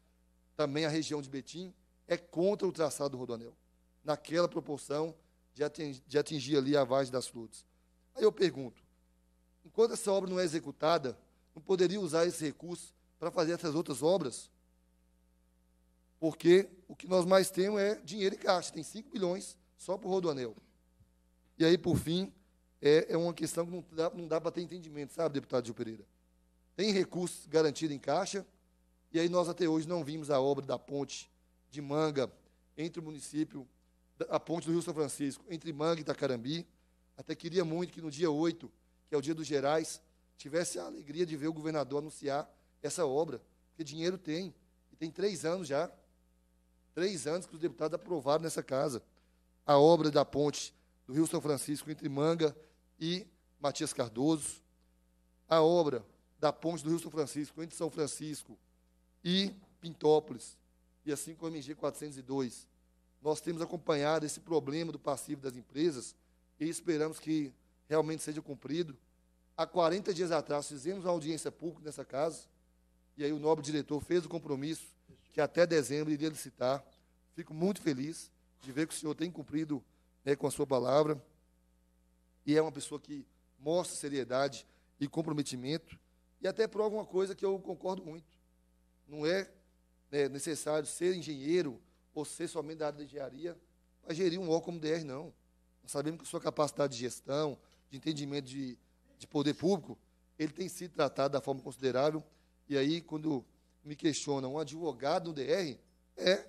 também a região de Betim, é contra o traçado do Rodoanel, naquela proporção de atingir, de atingir ali a Vagem das Flores. Aí eu pergunto, enquanto essa obra não é executada, não poderia usar esse recurso para fazer essas outras obras? Porque o que nós mais temos é dinheiro em caixa, tem 5 bilhões só para o Rodoanel. E aí, por fim, é, é uma questão que não dá, não dá para ter entendimento, sabe, deputado Gil Pereira? Tem recursos garantidos em caixa, e aí nós até hoje não vimos a obra da ponte de Manga entre o município, a ponte do Rio São Francisco, entre Manga e Itacarambi. Até queria muito que no dia 8 que é o Dia dos Gerais, tivesse a alegria de ver o governador anunciar essa obra, porque dinheiro tem, e tem três anos já. Três anos que os deputados aprovaram nessa casa a obra da ponte do Rio São Francisco entre Manga e Matias Cardoso, a obra da ponte do Rio São Francisco entre São Francisco e Pintópolis, e assim como a MG 402. Nós temos acompanhado esse problema do passivo das empresas e esperamos que realmente seja cumprido. Há 40 dias atrás fizemos uma audiência pública nessa casa, e aí o nobre diretor fez o compromisso que até dezembro iria licitar. Fico muito feliz de ver que o senhor tem cumprido né, com a sua palavra, e é uma pessoa que mostra seriedade e comprometimento, e até prova uma coisa que eu concordo muito. Não é né, necessário ser engenheiro ou ser somente da área da engenharia para gerir um órgão como DR, não. Nós sabemos que a sua capacidade de gestão, de entendimento de, de poder público, ele tem sido tratado da forma considerável. E aí, quando me questiona um advogado do DR, é,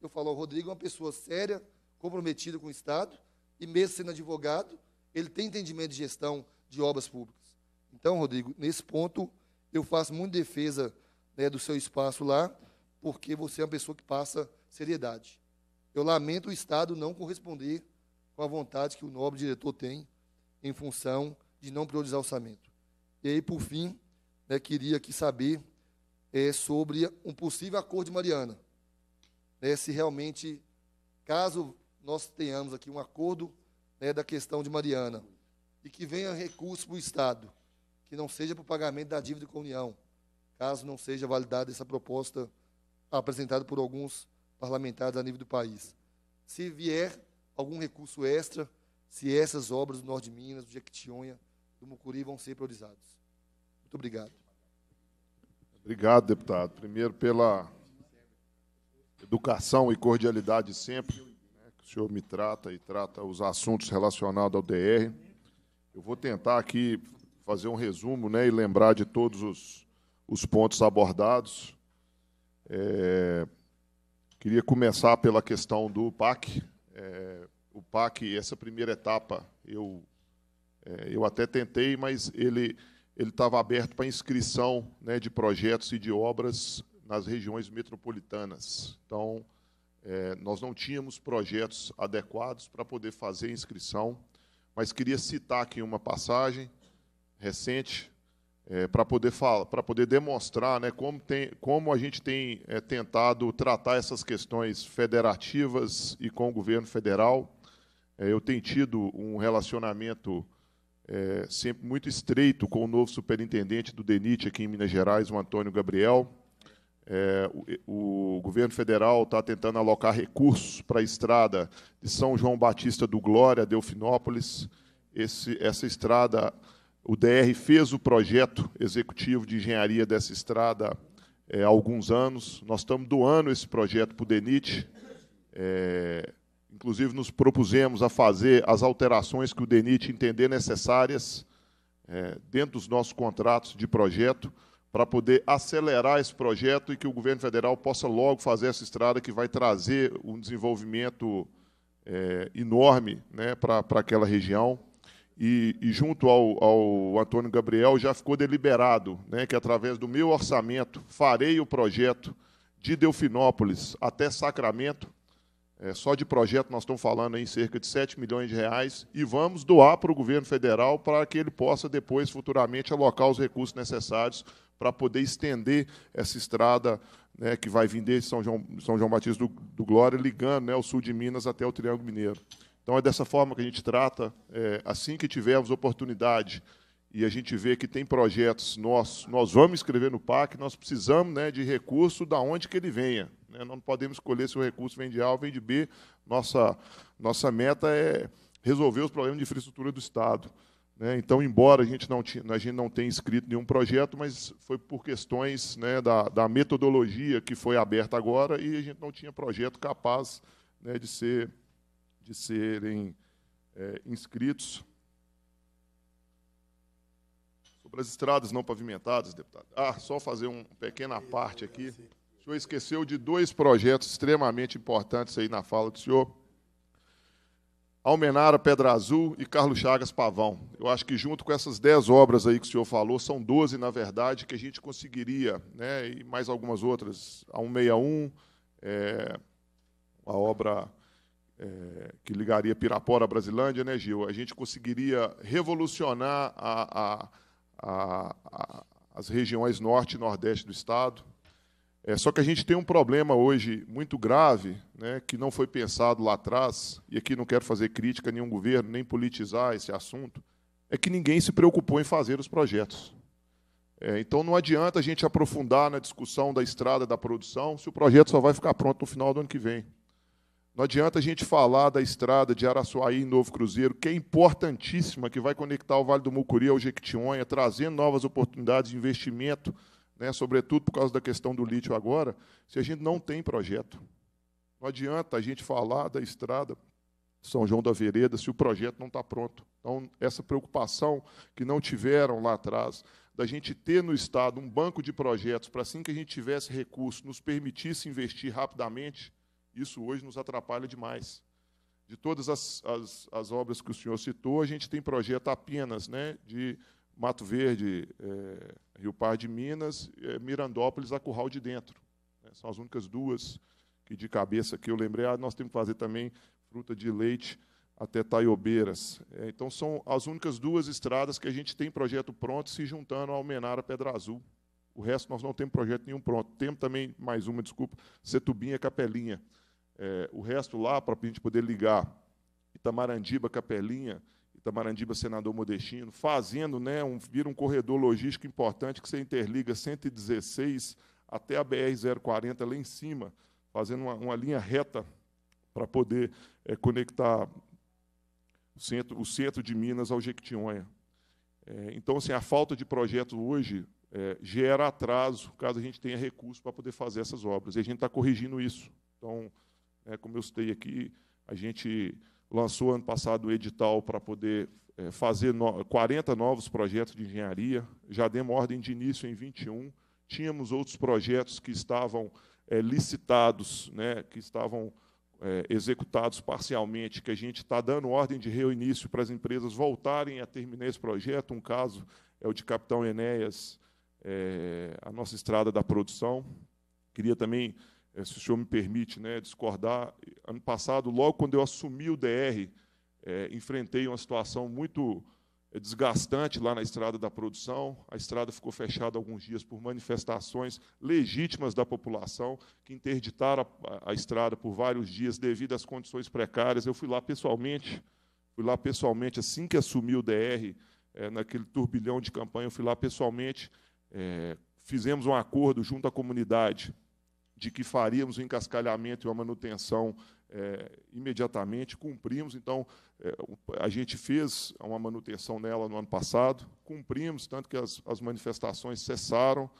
eu falo, o Rodrigo é uma pessoa séria, comprometida com o Estado, e mesmo sendo advogado, ele tem entendimento de gestão de obras públicas. Então, Rodrigo, nesse ponto, eu faço muita defesa né, do seu espaço lá, porque você é uma pessoa que passa seriedade. Eu lamento o Estado não corresponder com a vontade que o nobre diretor tem em função de não priorizar o orçamento. E aí, por fim, né, queria aqui saber é, sobre um possível acordo de Mariana. Né, se realmente, caso nós tenhamos aqui um acordo né, da questão de Mariana e que venha recurso para o Estado, que não seja para o pagamento da dívida com a União, caso não seja validada essa proposta apresentada por alguns parlamentares a nível do país. Se vier algum recurso extra, se essas obras do Norte de Minas, do Jequitinhonha, do Mucuri vão ser priorizadas. Muito obrigado. Obrigado, deputado. Primeiro, pela educação e cordialidade sempre né, que o senhor me trata e trata os assuntos relacionados ao DR. Eu vou tentar aqui fazer um resumo né, e lembrar de todos os, os pontos abordados. É, queria começar pela questão do PAC. É, o PAC, essa primeira etapa, eu, é, eu até tentei, mas ele estava aberto para inscrição né, de projetos e de obras nas regiões metropolitanas. Então, é, nós não tínhamos projetos adequados para poder fazer a inscrição, mas queria citar aqui uma passagem recente é, para poder falar, para poder demonstrar né, como, tem, como a gente tem é, tentado tratar essas questões federativas e com o governo federal. É, eu tenho tido um relacionamento é, sempre muito estreito com o novo superintendente do DENIT aqui em Minas Gerais, o Antônio Gabriel. É, o, o, governo federal está tentando alocar recursos para a estrada de São João Batista do Glória, Delfinópolis. Esse, essa estrada, o DR fez o projeto executivo de engenharia dessa estrada é, há alguns anos. Nós estamos doando esse projeto para o DENIT. É, Inclusive, nos propusemos a fazer as alterações que o DENIT entender necessárias é, dentro dos nossos contratos de projeto, para poder acelerar esse projeto e que o governo federal possa logo fazer essa estrada que vai trazer um desenvolvimento é, enorme né, para aquela região. E, e junto ao, ao, Antônio Gabriel já ficou deliberado né, que, através do meu orçamento, farei o projeto de Delfinópolis até Sacramento, é, só de projeto nós estamos falando em cerca de 7 milhões de reais e vamos doar para o governo federal para que ele possa depois, futuramente, alocar os recursos necessários para poder estender essa estrada né, que vai vir desde São João, São João Batista do, do Glória, ligando né, o sul de Minas até o Triângulo Mineiro. Então, é dessa forma que a gente trata, é, assim que tivermos oportunidade e a gente vê que tem projetos nossos, nós vamos escrever no PAC, nós precisamos né, de recurso da onde que ele venha. Né? Não podemos escolher se o recurso vem de A ou vem de B. Nossa, nossa meta é resolver os problemas de infraestrutura do Estado. Né? Então, embora a gente, não tinha, a gente não tenha inscrito nenhum projeto, mas foi por questões né, da, da, metodologia que foi aberta agora e a gente não tinha projeto capaz né, de, ser, de serem é, inscritos sobre as estradas não pavimentadas, deputado. Ah, só fazer uma pequena parte aqui. O senhor esqueceu de dois projetos extremamente importantes aí na fala do senhor. Almenara Pedra Azul e Carlos Chagas Pavão. Eu acho que junto com essas dez obras aí que o senhor falou, são 12, na verdade, que a gente conseguiria, né, e mais algumas outras, a 161, é, a obra é, que ligaria Pirapora à Brasilândia, né, Gil? A gente conseguiria revolucionar a, a, a, as regiões norte e nordeste do estado, é, só que a gente tem um problema hoje muito grave, né, que não foi pensado lá atrás, e aqui não quero fazer crítica a nenhum governo, nem politizar esse assunto, é que ninguém se preocupou em fazer os projetos. É, então não adianta a gente aprofundar na discussão da estrada da produção se o projeto só vai ficar pronto no final do ano que vem. Não adianta a gente falar da estrada de Araçuaí e Novo Cruzeiro, que é importantíssima, que vai conectar o Vale do Mucuri ao Jequitinhonha, trazendo novas oportunidades de investimento né, sobretudo por causa da questão do lítio agora, se a gente não tem projeto. Não adianta a gente falar da estrada São João da Vereda se o projeto não está pronto. Então, essa preocupação que não tiveram lá atrás, da gente ter no Estado um banco de projetos para assim que a gente tivesse recurso, nos permitisse investir rapidamente, isso hoje nos atrapalha demais. De todas as, as, as obras que o senhor citou, a gente tem projeto apenas né, de Mato Verde, eh, Rio Par de Minas, é, Mirandópolis, a Curral de Dentro. Né? São as únicas duas que de cabeça que eu lembrei. Ah, nós temos que fazer também fruta de leite até Taiobeiras. É, então, são as únicas duas estradas que a gente tem projeto pronto, se juntando a Almenara Pedra Azul. O resto nós não temos projeto nenhum pronto. Temos também, mais uma, desculpa, Setubinha Capelinha. É, o resto lá, para a gente poder ligar Itamarandiba, Capelinha, Itamarandiba, senador Modestino, fazendo, né, um, vira um corredor logístico importante que você interliga 116 até a BR-040 lá em cima, fazendo uma, uma linha reta para poder é, conectar o centro, o centro de Minas ao Jequitinhonha. É, então, assim, a falta de projeto hoje é, gera atraso, caso a gente tenha recurso para poder fazer essas obras. E a gente está corrigindo isso. Então, né, como eu citei aqui, a gente lançou ano passado um edital para poder é, fazer no, 40 novos projetos de engenharia, já demos ordem de início em 21, tínhamos outros projetos que estavam é, licitados, né, que estavam é, executados parcialmente, que a gente está dando ordem de reinício para as empresas voltarem a terminar esse projeto. Um caso é o de Capitão Enéas, é, a nossa estrada da produção. Queria também é, se o senhor me permite né, discordar, ano passado, logo quando eu assumi o DR, é, enfrentei uma situação muito é, desgastante lá na estrada da produção. A estrada ficou fechada alguns dias por manifestações legítimas da população, que interditaram a, a estrada por vários dias devido às condições precárias. Eu fui lá pessoalmente, fui lá pessoalmente assim que assumi o DR, é, naquele turbilhão de campanha, eu fui lá pessoalmente. É, fizemos um acordo junto à comunidade de que faríamos o encascalhamento e a manutenção é, imediatamente, cumprimos. Então, é, a gente fez uma manutenção nela no ano passado, cumprimos, tanto que as, as manifestações cessaram,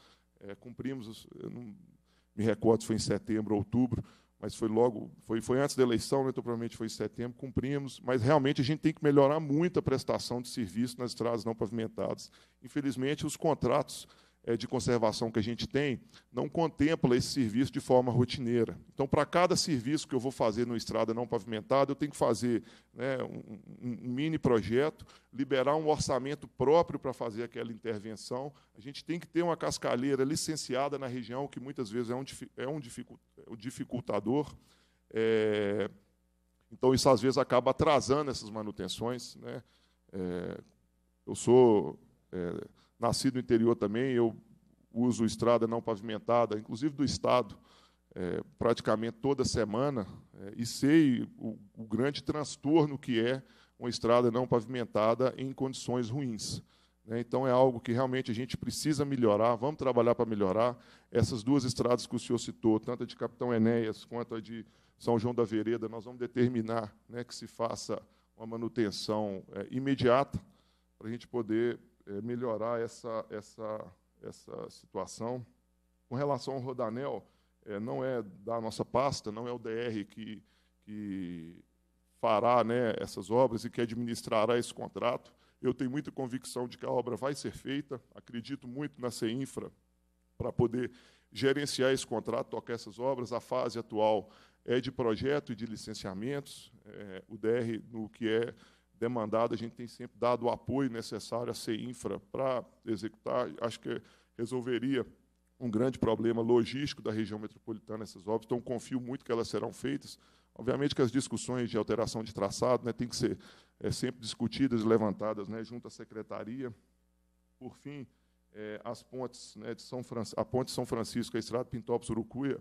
é, cumprimos, não me recordo se foi em setembro ou outubro, mas foi logo, foi, foi antes da eleição, né, então provavelmente foi em setembro, cumprimos, mas realmente a gente tem que melhorar muito a prestação de serviço nas estradas não pavimentadas. Infelizmente, os contratos eh, de conservação que a gente tem não contempla esse serviço de forma rotineira. Então, para cada serviço que eu vou fazer no estrada não pavimentada, eu tenho que fazer né, um, um, mini projeto, liberar um orçamento próprio para fazer aquela intervenção. A gente tem que ter uma cascalheira licenciada na região, que muitas vezes é um, é um dificultador. É... então, isso às vezes acaba atrasando essas manutenções. Né? É... eu sou. É nasci no interior também, eu uso estrada não pavimentada, inclusive do Estado, é, praticamente toda semana, é, e sei o, o, grande transtorno que é uma estrada não pavimentada em condições ruins. Né? Então, é algo que realmente a gente precisa melhorar, vamos trabalhar para melhorar. Essas duas estradas que o senhor citou, tanto a de Capitão Enéas quanto a de São João da Vereda, nós vamos determinar né, que se faça uma manutenção é, imediata para a gente poder é, melhorar essa, essa, essa situação. Com relação ao Rodanel, é, não é da nossa pasta, não é o DR que, que fará né, essas obras e que administrará esse contrato. Eu tenho muita convicção de que a obra vai ser feita, acredito muito na CEINFRA para poder gerenciar esse contrato, tocar essas obras. A fase atual é de projeto e de licenciamentos, é, o DR no que é demandado, a gente tem sempre dado o apoio necessário à CEINFRA para executar. Acho que resolveria um grande problema logístico da região metropolitana essas obras, então confio muito que elas serão feitas. Obviamente que as discussões de alteração de traçado né, têm que ser é, sempre discutidas e levantadas né, junto à secretaria. Por fim, é, as pontes né, de São Fran a ponte São Francisco, a estrada Pintópolis-Urucuia,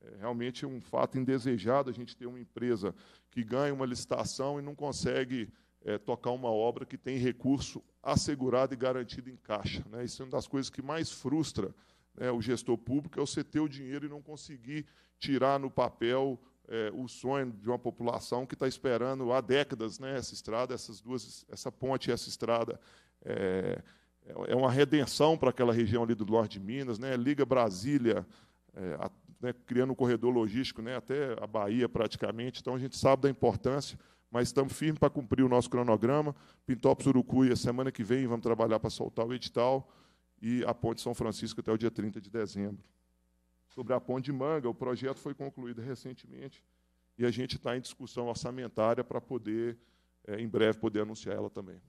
eh, é realmente um fato indesejado a gente ter uma empresa que ganha uma licitação e não consegue é, tocar uma obra que tem recurso assegurado e garantido em caixa. Né? Isso é uma das coisas que mais frustra né, o gestor público, é você ter o dinheiro e não conseguir tirar no papel é, o sonho de uma população que está esperando há décadas né, essa estrada, essas duas, essa ponte e essa estrada. É, é, é uma redenção para aquela região ali do norte de Minas, né? liga Brasília, é, a, né, criando um corredor logístico né, até a Bahia praticamente. Então a gente sabe da importância mas estamos firmes para cumprir o nosso cronograma. Pintópolis Urucuia, semana que vem, vamos trabalhar para soltar o edital e a Ponte São Francisco até o dia 30 de dezembro. Sobre a Ponte de Manga, o projeto foi concluído recentemente e a gente está em discussão orçamentária para poder, é, em breve, poder anunciar ela também.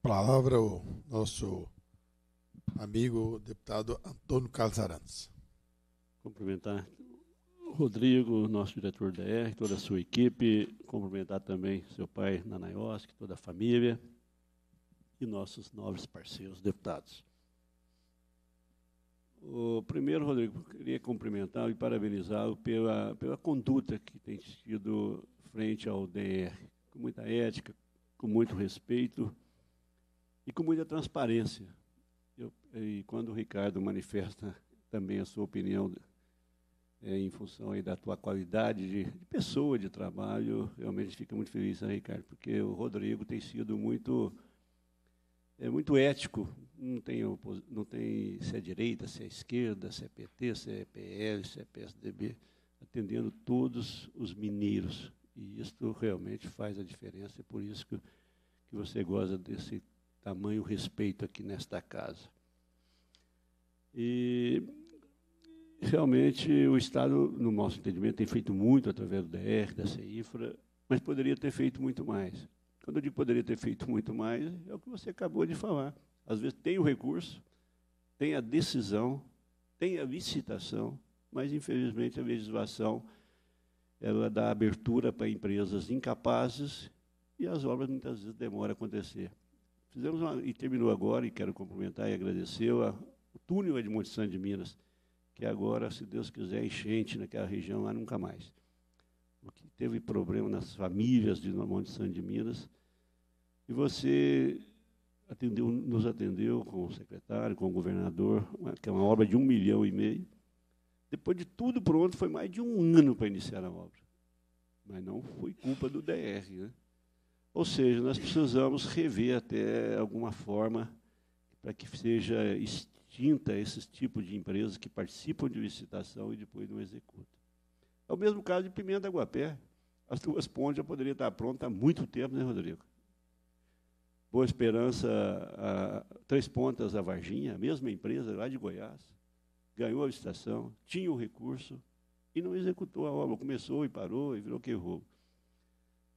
Palavra o nosso amigo deputado Antônio Carlos Arantes. Cumprimentar Rodrigo, nosso diretor da ER, toda a sua equipe, cumprimentar também seu pai Nanaioski, toda a família e nossos novos parceiros deputados. O primeiro, Rodrigo, queria cumprimentar e parabenizá-lo pela, pela conduta que tem tido frente ao DR, com muita ética, com muito respeito e com muita transparência. Eu, e quando o Ricardo manifesta também a sua opinião é, em função aí da tua qualidade de, de, pessoa, de trabalho, realmente a gente fica muito feliz, né, Ricardo? Porque o Rodrigo tem sido muito é muito ético, não tem, não tem se é direita, se é esquerda, se é PT, se é PL, se é PSDB, atendendo todos os mineiros. E isto realmente faz a diferença, e por isso que, que você goza desse tamanho respeito aqui nesta casa. E realmente o Estado, no nosso entendimento, tem feito muito através do DR, da CEIFRA, mas poderia ter feito muito mais. Quando eu digo poderia ter feito muito mais, é o que você acabou de falar. Às vezes tem o recurso, tem a decisão, tem a licitação, mas infelizmente a legislação ela dá abertura para empresas incapazes e as obras muitas vezes demoram a acontecer. Fizemos uma, e terminou agora, e quero cumprimentar e agradecer a, o túnel Edmundo Santos de Minas, que agora, se Deus quiser, enchente naquela região lá nunca mais. O que teve problema nas famílias de Monte Santo de Minas. E você atendeu, nos atendeu com o secretário, com o governador, que é uma obra de um milhão e meio. Depois de tudo pronto, foi mais de um ano para iniciar a obra. Mas não foi culpa do DR. Né? Ou seja, nós precisamos rever até alguma forma para que seja extinta esses tipos de empresas que participam de licitação e depois não executam. É o mesmo caso de Pimenta Aguapé, As duas pontes já poderiam estar prontas há muito tempo, né, Rodrigo? Boa Esperança, a, Três Pontas, a Varginha, a mesma empresa lá de Goiás, ganhou a licitação, tinha o recurso e não executou a obra. Começou e parou e virou que roubo.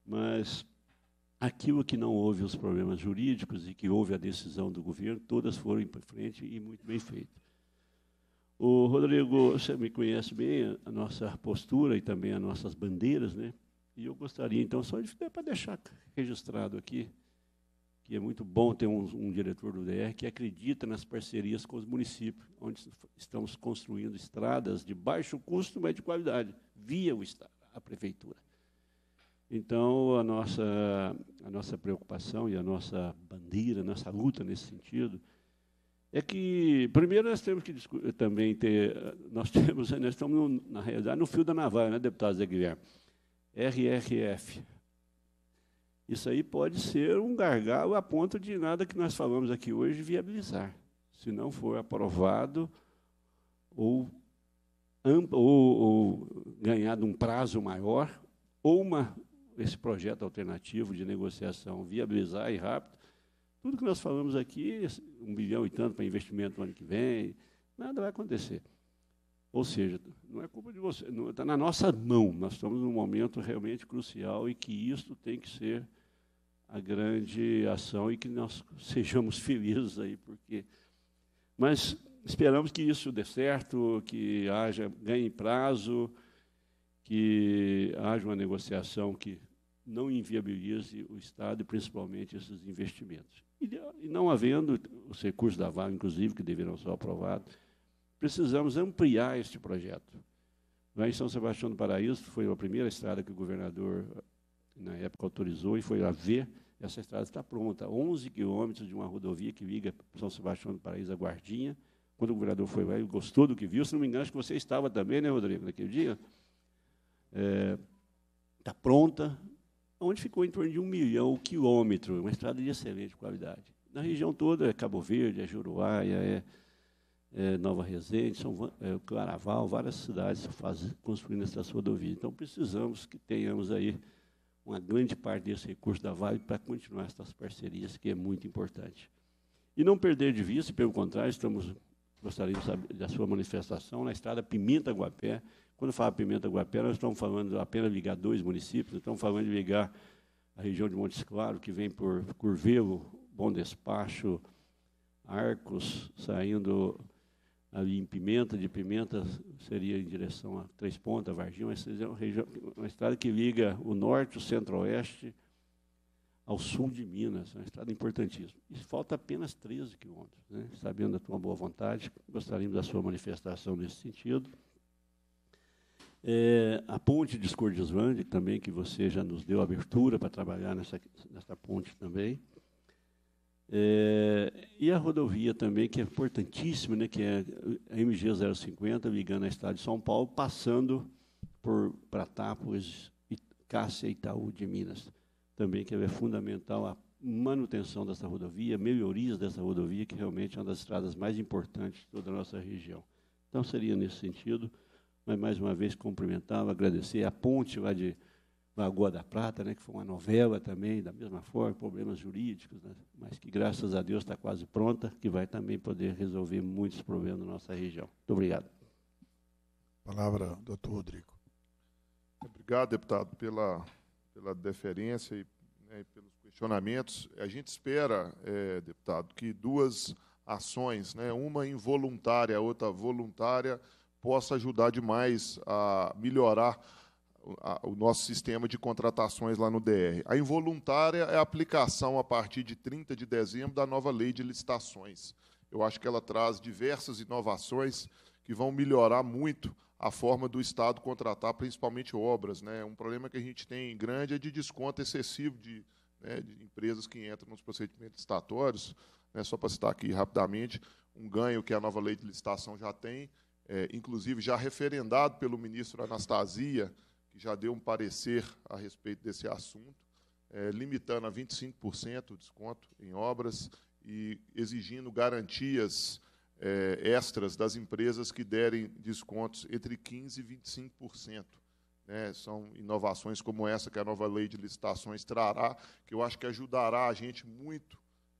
Mas aquilo que não houve os problemas jurídicos e que houve a decisão do governo, todas foram para frente e muito bem feito. O Rodrigo, você me conhece bem, a nossa postura e também as nossas bandeiras, né? E eu gostaria, então, só de, é para deixar registrado aqui, que é muito bom ter um, um diretor do DR que acredita nas parcerias com os municípios, onde estamos construindo estradas de baixo custo, mas de qualidade, via o, a prefeitura. Então, a nossa, a nossa preocupação e a nossa bandeira, a nossa luta nesse sentido, é que, primeiro, nós temos que também ter, nós temos, nós estamos, no, na realidade, no fio da navalha, né, deputado Zé Guilherme? RRF. Isso aí pode ser um gargalo a ponto de nada que nós falamos aqui hoje viabilizar, se não for aprovado ou, ou, ou ganhado um prazo maior ou uma esse projeto alternativo de negociação viabilizar e rápido. Tudo que nós falamos aqui, um bilhão e tanto para investimento no ano que vem, nada vai acontecer. Ou seja, não é culpa de você, está na nossa mão. Nós estamos num momento realmente crucial e que isto tem que ser a grande ação e que nós sejamos felizes aí, porque. Mas esperamos que isso dê certo, que haja ganhe prazo, que haja uma negociação que não inviabilize o Estado, e principalmente esses investimentos. E, não havendo os recursos da Vale, inclusive, que deverão ser aprovados, precisamos ampliar este projeto. Lá em São Sebastião do Paraíso, foi a primeira estrada que o governador, na época, autorizou e foi a ver. Essa estrada está pronta, 11 quilômetros de uma rodovia que liga São Sebastião do Paraíso à Guardinha. Quando o governador foi lá, ele gostou do que viu. Se não me engano, acho que você estava também, né, Rodrigo, naquele dia? Está é, tá pronta, onde ficou em torno de um milhão de quilômetros, uma estrada de excelente qualidade. Na região toda, é Cabo Verde, é Juruáia, é, é, é Nova Resende, São é, Claraval, várias cidades faz, construindo essas rodovias. Então, precisamos que tenhamos aí uma grande parte desse recurso da Vale para continuar essas parcerias, que é muito importante. E não perder de vista, pelo contrário, estamos gostaríamos da sua manifestação na estrada Pimenta-Guapé, quando fala Pimenta guapé, nós estamos falando apenas de ligar dois municípios, estamos falando de ligar a região de Montes Claros, que vem por Curvelo, Bom Despacho, Arcos, saindo ali em Pimenta, de Pimenta seria em direção a Três Pontas, Varginha, mas é uma, região, uma estrada que liga o norte, o centro-oeste, ao sul de Minas, é uma estrada importantíssima. E falta apenas 13 quilômetros. Né? Sabendo da tua boa vontade, gostaríamos da sua manifestação nesse sentido. É, a ponte de Escordisvande, também, que você já nos deu abertura para trabalhar nessa, nessa ponte também. É, e a rodovia também, que é importantíssima, né, que é a MG 050, ligando a Estado de São Paulo, passando por Pratápolis, Cássia, Itaú de Minas. Também que é fundamental a manutenção dessa rodovia, melhorias dessa rodovia, que realmente é uma das estradas mais importantes de toda a nossa região. Então, seria nesse sentido mas mais uma vez cumprimentá-lo, agradecer a ponte lá de Lagoa da Prata, né, que foi uma novela também, da mesma forma, problemas jurídicos, né, mas que graças a Deus está quase pronta, que vai também poder resolver muitos problemas na nossa região. Muito obrigado. Palavra, doutor Rodrigo. Obrigado, deputado, pela, pela deferência e, né, e pelos questionamentos. A gente espera, é, deputado, que duas ações, né, uma involuntária, a outra voluntária, possa ajudar demais a melhorar o nosso sistema de contratações lá no DR. A involuntária é a aplicação a partir de 30 de dezembro da nova lei de licitações. Eu acho que ela traz diversas inovações que vão melhorar muito a forma do Estado contratar, principalmente obras. Né? Um problema que a gente tem grande é de desconto excessivo de, né, de empresas que entram nos procedimentos estatórios. Né? Só para citar aqui rapidamente, um ganho que a nova lei de licitação já tem é, inclusive já referendado pelo ministro Anastasia, que já deu um parecer a respeito desse assunto, é, limitando a 25% o desconto em obras e exigindo garantias é, extras das empresas que derem descontos entre 15% e 25%. Né? São inovações como essa que a nova lei de licitações trará, que eu acho que ajudará a gente muito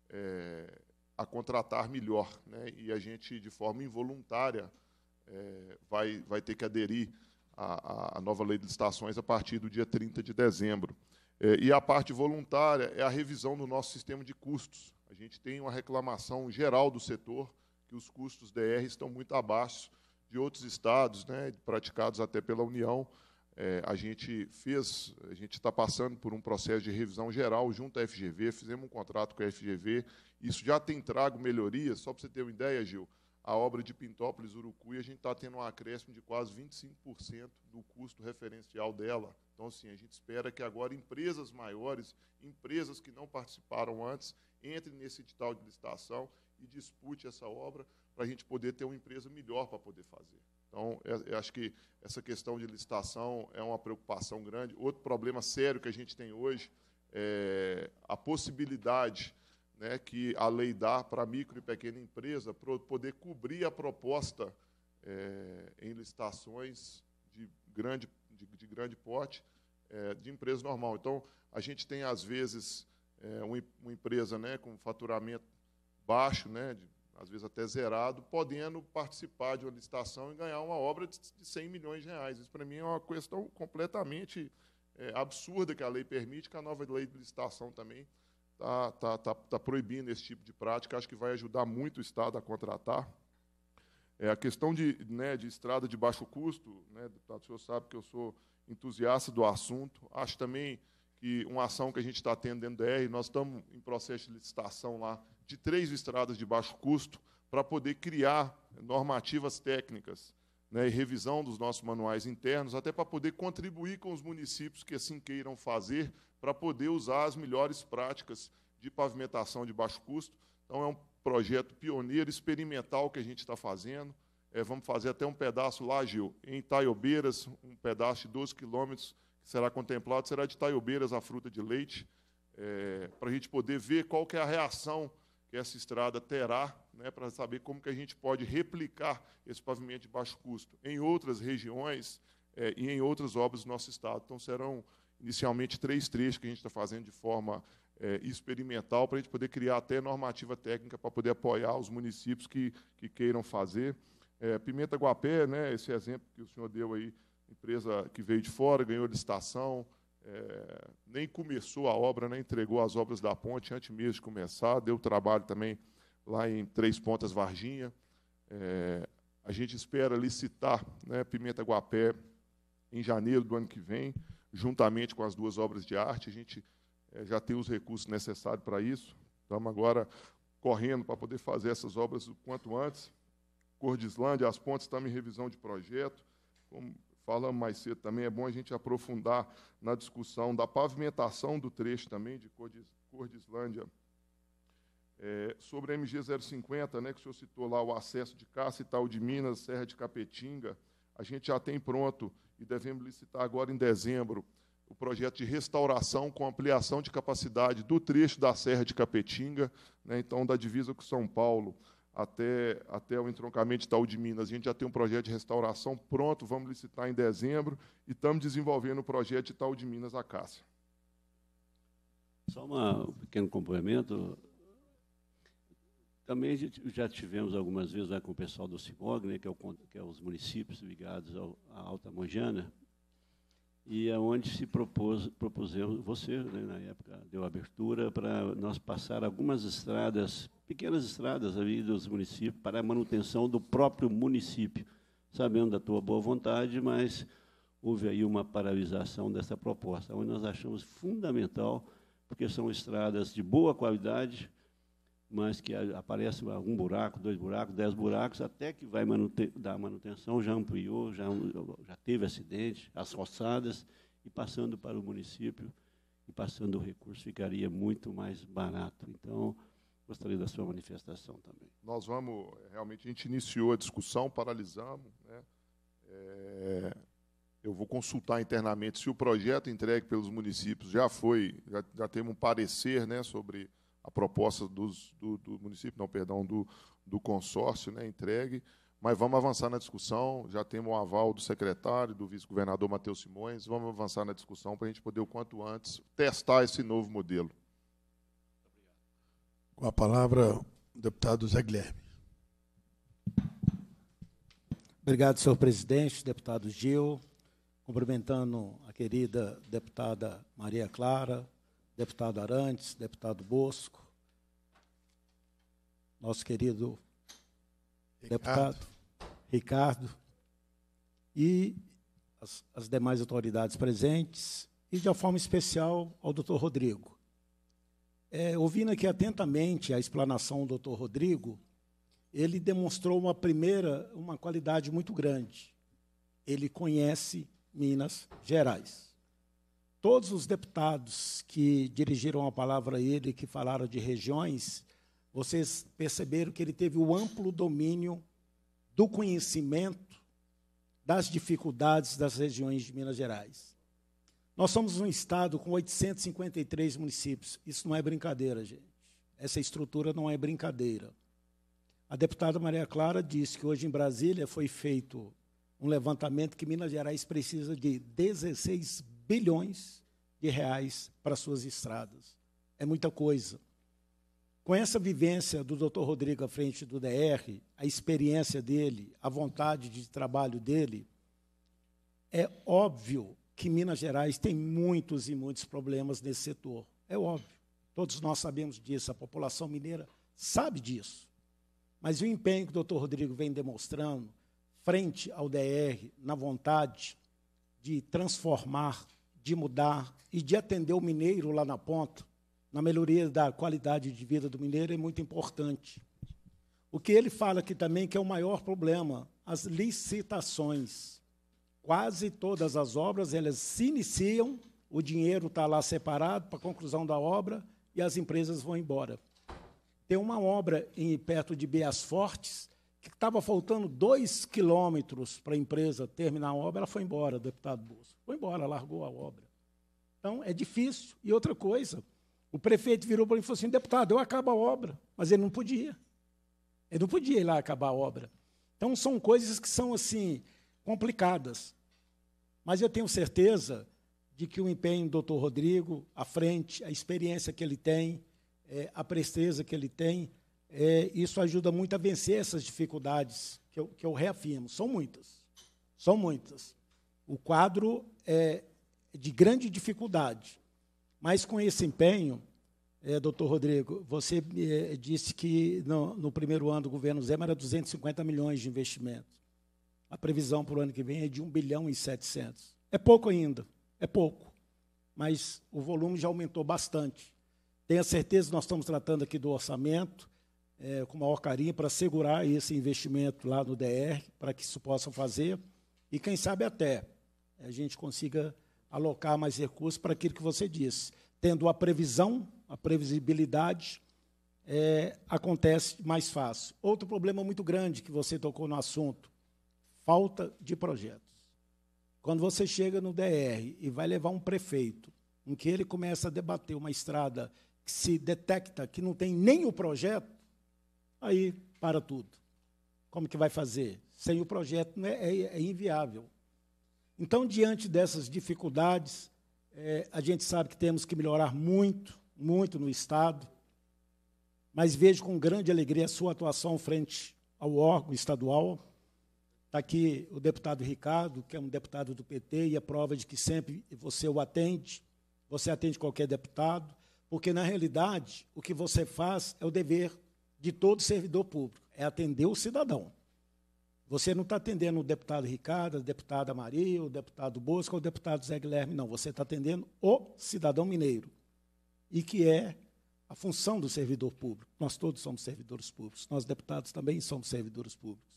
é, a contratar melhor. Né? E a gente, de forma involuntária, é, vai, vai ter que aderir à, à, nova lei de licitações a partir do dia 30 de dezembro. É, e a parte voluntária é a revisão do nosso sistema de custos. A gente tem uma reclamação geral do setor que os custos DR estão muito abaixo de outros estados, né, praticados até pela União. É, a gente fez, a gente está passando por um processo de revisão geral junto à FGV, fizemos um contrato com a FGV, isso já tem trago melhorias, só para você ter uma ideia, Gil, a obra de Pintópolis Urucuí, a gente está tendo um acréscimo de quase 25% do custo referencial dela. Então, assim, a gente espera que agora empresas maiores, empresas que não participaram antes, entrem nesse edital de licitação e dispute essa obra para a gente poder ter uma empresa melhor para poder fazer. Então, eu é, é, acho que essa questão de licitação é uma preocupação grande. Outro problema sério que a gente tem hoje é a possibilidade né, que a lei dá para micro e pequena empresa para poder cobrir a proposta é, em licitações de grande, de, de grande porte é, de empresa normal. Então, a gente tem, às vezes, é, uma, uma, empresa né, com faturamento baixo, né, de, às vezes até zerado, podendo participar de uma licitação e ganhar uma obra de, de 100 milhões de reais. Isso, para mim, é uma questão completamente absurda que a lei permite, que a nova lei de licitação também está tá, tá, tá proibindo esse tipo de prática. Acho que vai ajudar muito o Estado a contratar. É, a questão de, né, de estrada de baixo custo, né, deputado, o senhor sabe que eu sou entusiasta do assunto. Acho também que uma ação que a gente está tendo dentro do DR, nós estamos em processo de licitação lá de três estradas de baixo custo para poder criar normativas técnicas né, e revisão dos nossos manuais internos, até para poder contribuir com os municípios que assim queiram fazer, para poder usar as melhores práticas de pavimentação de baixo custo. Então, é um projeto pioneiro, experimental que a gente está fazendo. É, vamos fazer até um pedaço lá, Gil, em Taiobeiras, um pedaço de 12 quilômetros que será contemplado, será de Taiobeiras a fruta de leite, é, para a gente poder ver qual que é a reação que essa estrada terá né, para saber como que a gente pode replicar esse pavimento de baixo custo em outras regiões é, e em outras obras do nosso Estado. Então, serão inicialmente três trechos que a gente está fazendo de forma é, experimental para a gente poder criar até normativa técnica para poder apoiar os municípios que, que queiram fazer. É, Pimenta Guapé, né, esse exemplo que o senhor deu aí, empresa que veio de fora, ganhou licitação, é, nem começou a obra, nem né, entregou as obras da ponte antes mesmo de começar, deu trabalho também lá em Três Pontas, Varginha. É, a gente espera licitar né, Pimenta Guapé em janeiro do ano que vem, juntamente com as duas obras de arte. A gente é, já tem os recursos necessários para isso. Estamos agora correndo para poder fazer essas obras o quanto antes. Cordislândia, as pontes estão em revisão de projeto. Como falamos mais cedo também, é bom a gente aprofundar na discussão da pavimentação do trecho também de Cordislândia é, sobre a MG 050, né, que o senhor citou lá, o acesso de caça e tal de Minas, Serra de Capetinga, a gente já tem pronto e devemos licitar agora em dezembro o projeto de restauração com ampliação de capacidade do trecho da Serra de Capetinga, né, então da divisa com São Paulo até, até o entroncamento de Itaú de Minas. A gente já tem um projeto de restauração pronto, vamos licitar em dezembro, e estamos desenvolvendo o projeto de Itaú de Minas, a Cássia. Só uma, um pequeno complemento, também já tivemos algumas vezes lá né, com o pessoal do CIMOG, né, que, é o, que é os municípios ligados ao, à Alta Mojana e é onde se propôs, propusemos, você né, na época deu abertura para nós passar algumas estradas, pequenas estradas ali dos municípios, para a manutenção do próprio município, sabendo da tua boa vontade, mas houve aí uma paralisação dessa proposta, onde nós achamos fundamental, porque são estradas de boa qualidade, mas que aparece um buraco, dois buracos, dez buracos, até que vai manute dar manutenção, já ampliou, já, já teve acidente, as roçadas, e passando para o município e passando o recurso ficaria muito mais barato. Então, gostaria da sua manifestação também. Nós vamos, realmente, a gente iniciou a discussão, paralisamos. Né? É, eu vou consultar internamente se o projeto entregue pelos municípios já foi, já, já um parecer né, sobre a proposta dos, do, do, município, não, perdão, do, do consórcio né, entregue, mas vamos avançar na discussão, já temos o aval do secretário, do vice-governador Matheus Simões, vamos avançar na discussão para a gente poder, o quanto antes, testar esse novo modelo. Com a palavra, o deputado Zé Guilherme. Obrigado, senhor presidente, deputado Gil, cumprimentando a querida deputada Maria Clara, deputado Arantes, deputado Bosco, nosso querido Ricardo. deputado Ricardo e as, as demais autoridades presentes, e de uma forma especial ao doutor Rodrigo. É, ouvindo aqui atentamente a explanação do doutor Rodrigo, ele demonstrou uma primeira, uma qualidade muito grande. Ele conhece Minas Gerais todos os deputados que dirigiram a palavra a ele, que falaram de regiões, vocês perceberam que ele teve o amplo domínio do conhecimento das dificuldades das regiões de Minas Gerais. Nós somos um estado com 853 municípios. Isso não é brincadeira, gente. Essa estrutura não é brincadeira. A deputada Maria Clara disse que hoje em Brasília foi feito um levantamento que Minas Gerais precisa de 16 bilhões de reais para suas estradas. É muita coisa. Com essa vivência do Dr. Rodrigo à frente do DR, a experiência dele, a vontade de trabalho dele, é óbvio que Minas Gerais tem muitos e muitos problemas nesse setor. É óbvio. Todos nós sabemos disso, a população mineira sabe disso. Mas o empenho que o Dr. Rodrigo vem demonstrando frente ao DR, na vontade de transformar de mudar e de atender o mineiro lá na ponta, na melhoria da qualidade de vida do mineiro, é muito importante. O que ele fala aqui também que é o maior problema, as licitações. Quase todas as obras, elas se iniciam, o dinheiro está lá separado para a conclusão da obra e as empresas vão embora. Tem uma obra em, perto de Beas Fortes, que estava faltando dois quilômetros para a empresa terminar a obra, ela foi embora, deputado Bolsa. Foi embora, largou a obra. Então, é difícil. E outra coisa, o prefeito virou para ele e falou assim, deputado, eu acabo a obra. Mas ele não podia. Ele não podia ir lá acabar a obra. Então, são coisas que são, assim, complicadas. Mas eu tenho certeza de que o empenho do doutor Rodrigo, a frente, a experiência que ele tem, é, a presteza que ele tem, é, isso ajuda muito a vencer essas dificuldades que eu, que eu reafirmo. São muitas. São muitas. O quadro é de grande dificuldade. Mas com esse empenho, é, doutor Rodrigo, você é, disse que no, no, primeiro ano do governo Zema era 250 milhões de investimento. A previsão para o ano que vem é de 1 bilhão e 700. É pouco ainda, é pouco. Mas o volume já aumentou bastante. Tenha certeza, nós estamos tratando aqui do orçamento, é, com maior carinho para segurar esse investimento lá no DR, para que isso possam fazer. E quem sabe até é, a gente consiga alocar mais recursos para aquilo que você disse. Tendo a previsão, a previsibilidade, é, acontece mais fácil. Outro problema muito grande que você tocou no assunto, falta de projetos. Quando você chega no DR e vai levar um prefeito, em que ele começa a debater uma estrada que se detecta que não tem nem o projeto, aí para tudo. Como que vai fazer? Sem o projeto né, é, é inviável. Então, diante dessas dificuldades, é, a gente sabe que temos que melhorar muito, muito no Estado, mas vejo com grande alegria a sua atuação frente ao órgão estadual. Está aqui o deputado Ricardo, que é um deputado do PT, e a prova de que sempre você o atende, você atende qualquer deputado, porque, na realidade, o que você faz é o dever de todo servidor público, é atender o cidadão. Você não está atendendo o deputado Ricardo, a deputada Maria, o deputado Bosco, o deputado Zé Guilherme, não. Você está atendendo o cidadão mineiro, e que é a função do servidor público. Nós todos somos servidores públicos, nós deputados também somos servidores públicos.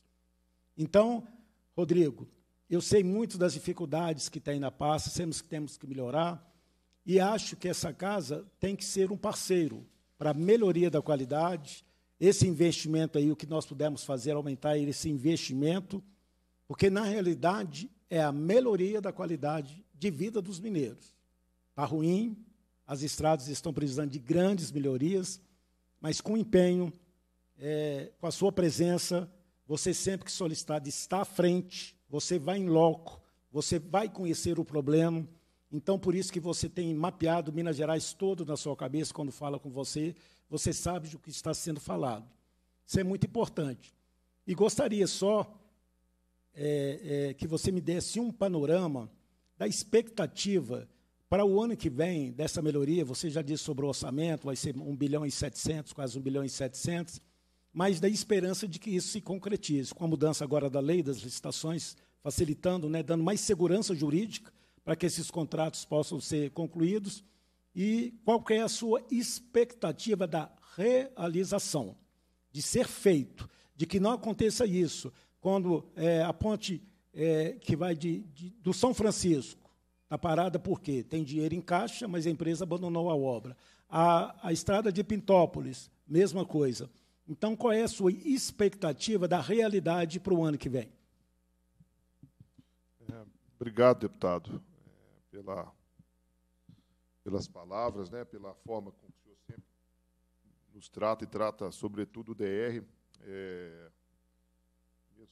Então, Rodrigo, eu sei muito das dificuldades que tem na pasta, temos que temos que melhorar, e acho que essa casa tem que ser um parceiro para a melhoria da qualidade, esse investimento aí, o que nós pudermos fazer, aumentar esse investimento, porque na realidade é a melhoria da qualidade de vida dos mineiros. Está ruim, as estradas estão precisando de grandes melhorias, mas com empenho, é, com a sua presença, você sempre que solicitado está à frente, você vai em loco, você vai conhecer o problema. Então, por isso que você tem mapeado Minas Gerais todo na sua cabeça quando fala com você, você sabe do que está sendo falado. Isso é muito importante. E gostaria só é, é, que você me desse um panorama da expectativa para o ano que vem dessa melhoria. Você já disse sobre o orçamento, vai ser 1 bilhão e 700, quase 1 bilhão e 700, mas da esperança de que isso se concretize, com a mudança agora da lei das licitações, facilitando, né, dando mais segurança jurídica para que esses contratos possam ser concluídos e qual é a sua expectativa da realização, de ser feito, de que não aconteça isso. Quando é, a ponte é, que vai de, de, do São Francisco está parada porque tem dinheiro em caixa, mas a empresa abandonou a obra. A, a estrada de Pintópolis, mesma coisa. Então, qual é a sua expectativa da realidade para o ano que vem? É, obrigado, deputado, é, pela pelas palavras, né, pela forma como o senhor sempre nos trata e trata, sobretudo o DR. É,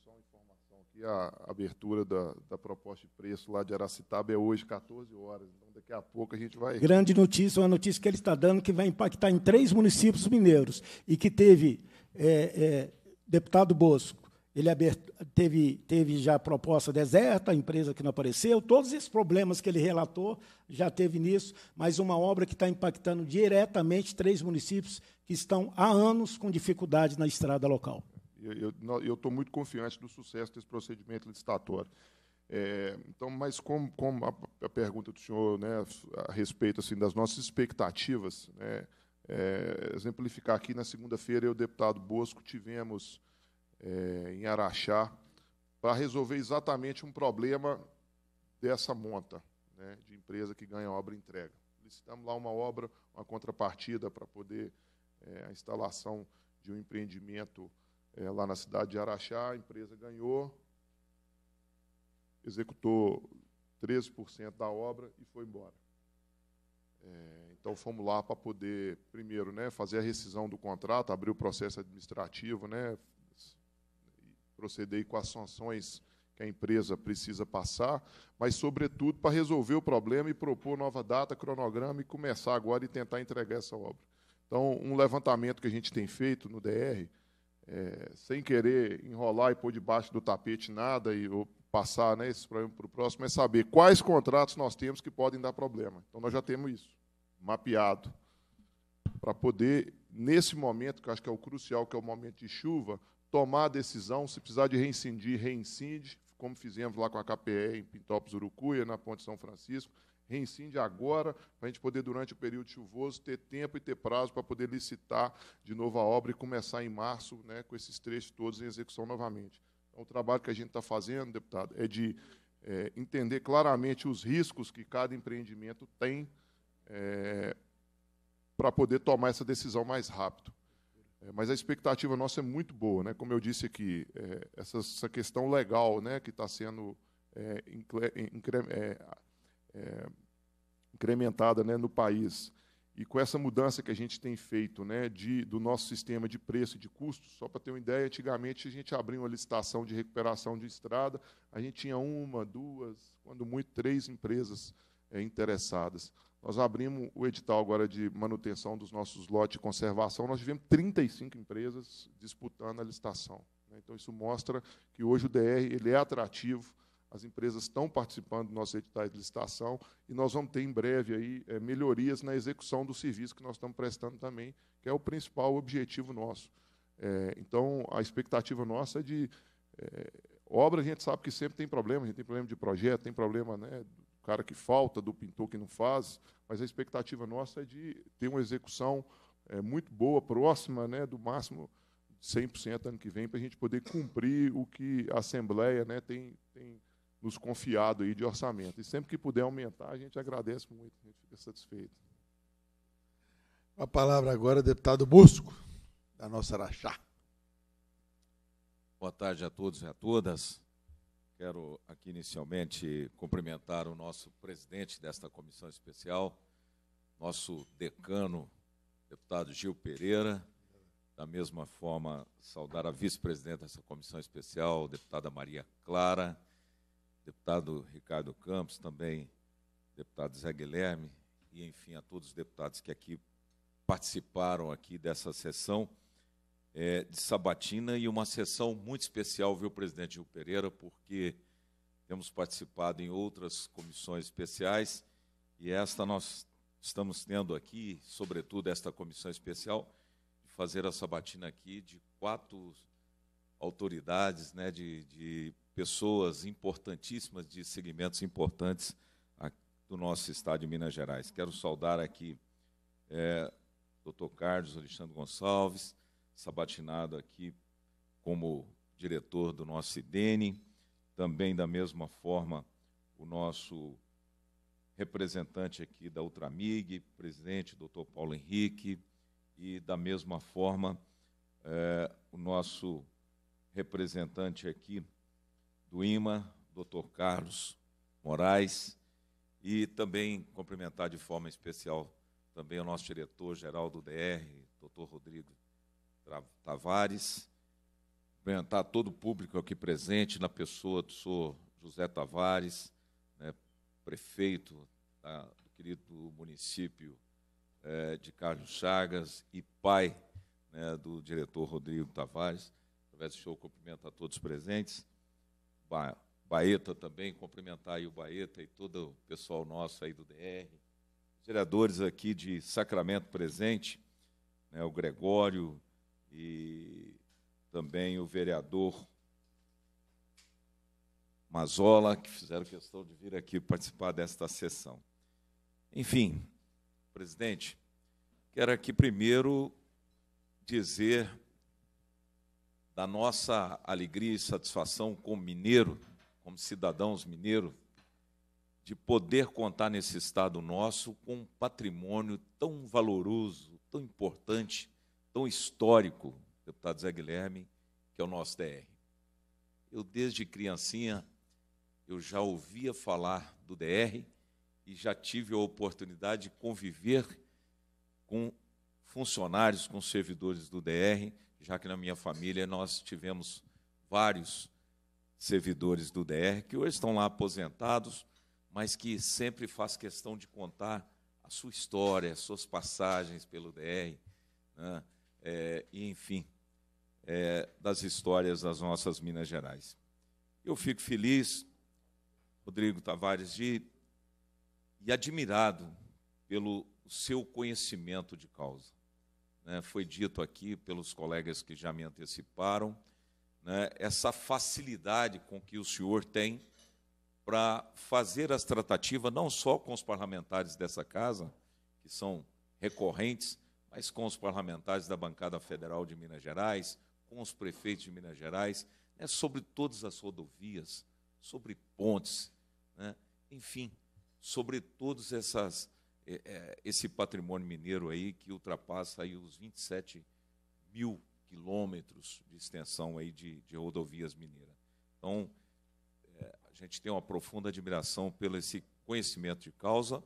só uma informação aqui, a abertura da, da proposta de preço lá de Aracitaba é hoje, 14 horas. Então, daqui a pouco a gente vai. Grande notícia, uma notícia que ele está dando que vai impactar em três municípios mineiros e que teve, é, é, deputado Bosco, ele teve, teve já proposta deserta, a empresa que não apareceu, todos esses problemas que ele relatou já teve nisso, mas uma obra que está impactando diretamente três municípios que estão há anos com dificuldade na estrada local. Eu estou muito confiante do sucesso desse procedimento licitatório. É, então, mas como, como a, a, pergunta do senhor né, a respeito assim, das nossas expectativas, né, é, exemplificar aqui, na segunda-feira, eu e o deputado Bosco tivemos é, em Araxá, para resolver exatamente um problema dessa monta né, de empresa que ganha obra e entrega. Licitamos lá uma obra, uma contrapartida para poder é, a instalação de um empreendimento é, lá na cidade de Araxá, a empresa ganhou, executou 13% da obra e foi embora. É, então fomos lá para poder, primeiro, né, fazer a rescisão do contrato, abrir o processo administrativo, né, proceder com as sanções que a empresa precisa passar, mas, sobretudo, para resolver o problema e propor nova data, cronograma e começar agora e tentar entregar essa obra. Então, um levantamento que a gente tem feito no DR, é, sem querer enrolar e pôr debaixo do tapete nada e ou passar né, esse problema para o próximo, é saber quais contratos nós temos que podem dar problema. Então, nós já temos isso mapeado para poder, nesse momento, que acho que é o crucial, que é o momento de chuva, tomar a decisão, se precisar de reincindir, reincinde, como fizemos lá com a KPE em Pintópolis Urucuia, na Ponte São Francisco, reincinde agora, para a gente poder, durante o período chuvoso, ter tempo e ter prazo para poder licitar de novo a obra e começar em março né, com esses trechos todos em execução novamente. Então, o trabalho que a gente está fazendo, deputado, é de é, entender claramente os riscos que cada empreendimento tem é, para poder tomar essa decisão mais rápido. É, mas a expectativa nossa é muito boa, né? Como eu disse aqui, é, essa, essa, questão legal, né, que está sendo é, incre incre é, incrementada, né, no país e com essa mudança que a gente tem feito né, de, do nosso sistema de preço e de custos, só para ter uma ideia, antigamente a gente abria uma licitação de recuperação de estrada, a gente tinha uma, duas, quando muito, três empresas é, interessadas. Nós abrimos o edital agora de manutenção dos nossos lotes de conservação, nós tivemos 35 empresas disputando a licitação. Né? Então, isso mostra que hoje o DR ele é atrativo, as empresas estão participando do nosso edital de licitação e nós vamos ter em breve aí, é, melhorias na execução do serviço que nós estamos prestando também, que é o principal objetivo nosso. É, então, a expectativa nossa é de. É, obra, a gente sabe que sempre tem problema, a gente tem problema de projeto, tem problema né, cara que falta, do pintor que não faz, mas a expectativa nossa é de ter uma execução é, muito boa, próxima né, do máximo 100% ano que vem, para a gente poder cumprir o que a Assembleia né, tem, tem nos confiado aí de orçamento. E sempre que puder aumentar, a gente agradece muito, a gente fica satisfeito. A palavra agora, deputado Busco, da nossa Araxá. Boa tarde a todos e a todas. Quero aqui inicialmente cumprimentar o nosso presidente desta comissão especial, nosso decano, deputado Gil Pereira. Da mesma forma, saudar a vice-presidente dessa comissão especial, deputada Maria Clara, deputado Ricardo Campos, também deputado Zé Guilherme, e enfim, a todos os deputados que aqui participaram aqui dessa sessão é, de Sabatina e uma sessão muito especial, viu, presidente Gil Pereira, porque temos participado em outras comissões especiais e esta nós estamos tendo aqui, sobretudo esta comissão especial, de fazer a sabatina aqui de quatro autoridades, né, de, de pessoas importantíssimas, de segmentos importantes do nosso estado de Minas Gerais. Quero saudar aqui é, Dr. Carlos Alexandre Gonçalves, sabatinado aqui como diretor do nosso IDENE, também da mesma forma o nosso representante aqui da Ultramig, presidente Dr. Paulo Henrique, e da mesma forma é, o nosso representante aqui do IMA, Dr. Carlos Moraes, e também cumprimentar de forma especial também o nosso diretor-geral do DR, Dr. Rodrigo Tavares, cumprimentar todo o público aqui presente, na pessoa do senhor José Tavares, né, prefeito da, do querido município é, de Carlos Chagas e pai né, do diretor Rodrigo Tavares. Através do show, cumprimento a todos presentes. Ba Baeta também, cumprimentar aí o Baeta e todo o pessoal nosso aí do DR. Os vereadores aqui de Sacramento presente, né, o Gregório, e também o vereador Mazola, que fizeram questão de vir aqui participar desta sessão. Enfim, presidente, quero aqui primeiro dizer da nossa alegria e satisfação como mineiro, como cidadãos mineiros, de poder contar nesse estado nosso com um patrimônio tão valoroso, tão importante, tão histórico, deputado Zé Guilherme, que é o nosso DR. Eu, desde criancinha, eu já ouvia falar do DR e já tive a oportunidade de conviver com funcionários, com servidores do DR, já que na minha família nós tivemos vários servidores do DR que hoje estão lá aposentados, mas que sempre faz questão de contar a sua história, as suas passagens pelo DR. Né? é, e enfim, é, das histórias das nossas Minas Gerais. Eu fico feliz, Rodrigo Tavares, de, e admirado pelo seu conhecimento de causa. Né, foi dito aqui pelos colegas que já me anteciparam, né, essa facilidade com que o senhor tem para fazer as tratativas, não só com os parlamentares dessa casa, que são recorrentes, mas com os parlamentares da bancada federal de Minas Gerais, com os prefeitos de Minas Gerais, né, sobre todas as rodovias, sobre pontes, né, enfim, sobre todos essas, é, é, esse patrimônio mineiro aí que ultrapassa aí os 27 mil quilômetros de extensão aí de, de rodovias mineiras. Então, é, a gente tem uma profunda admiração pelo esse conhecimento de causa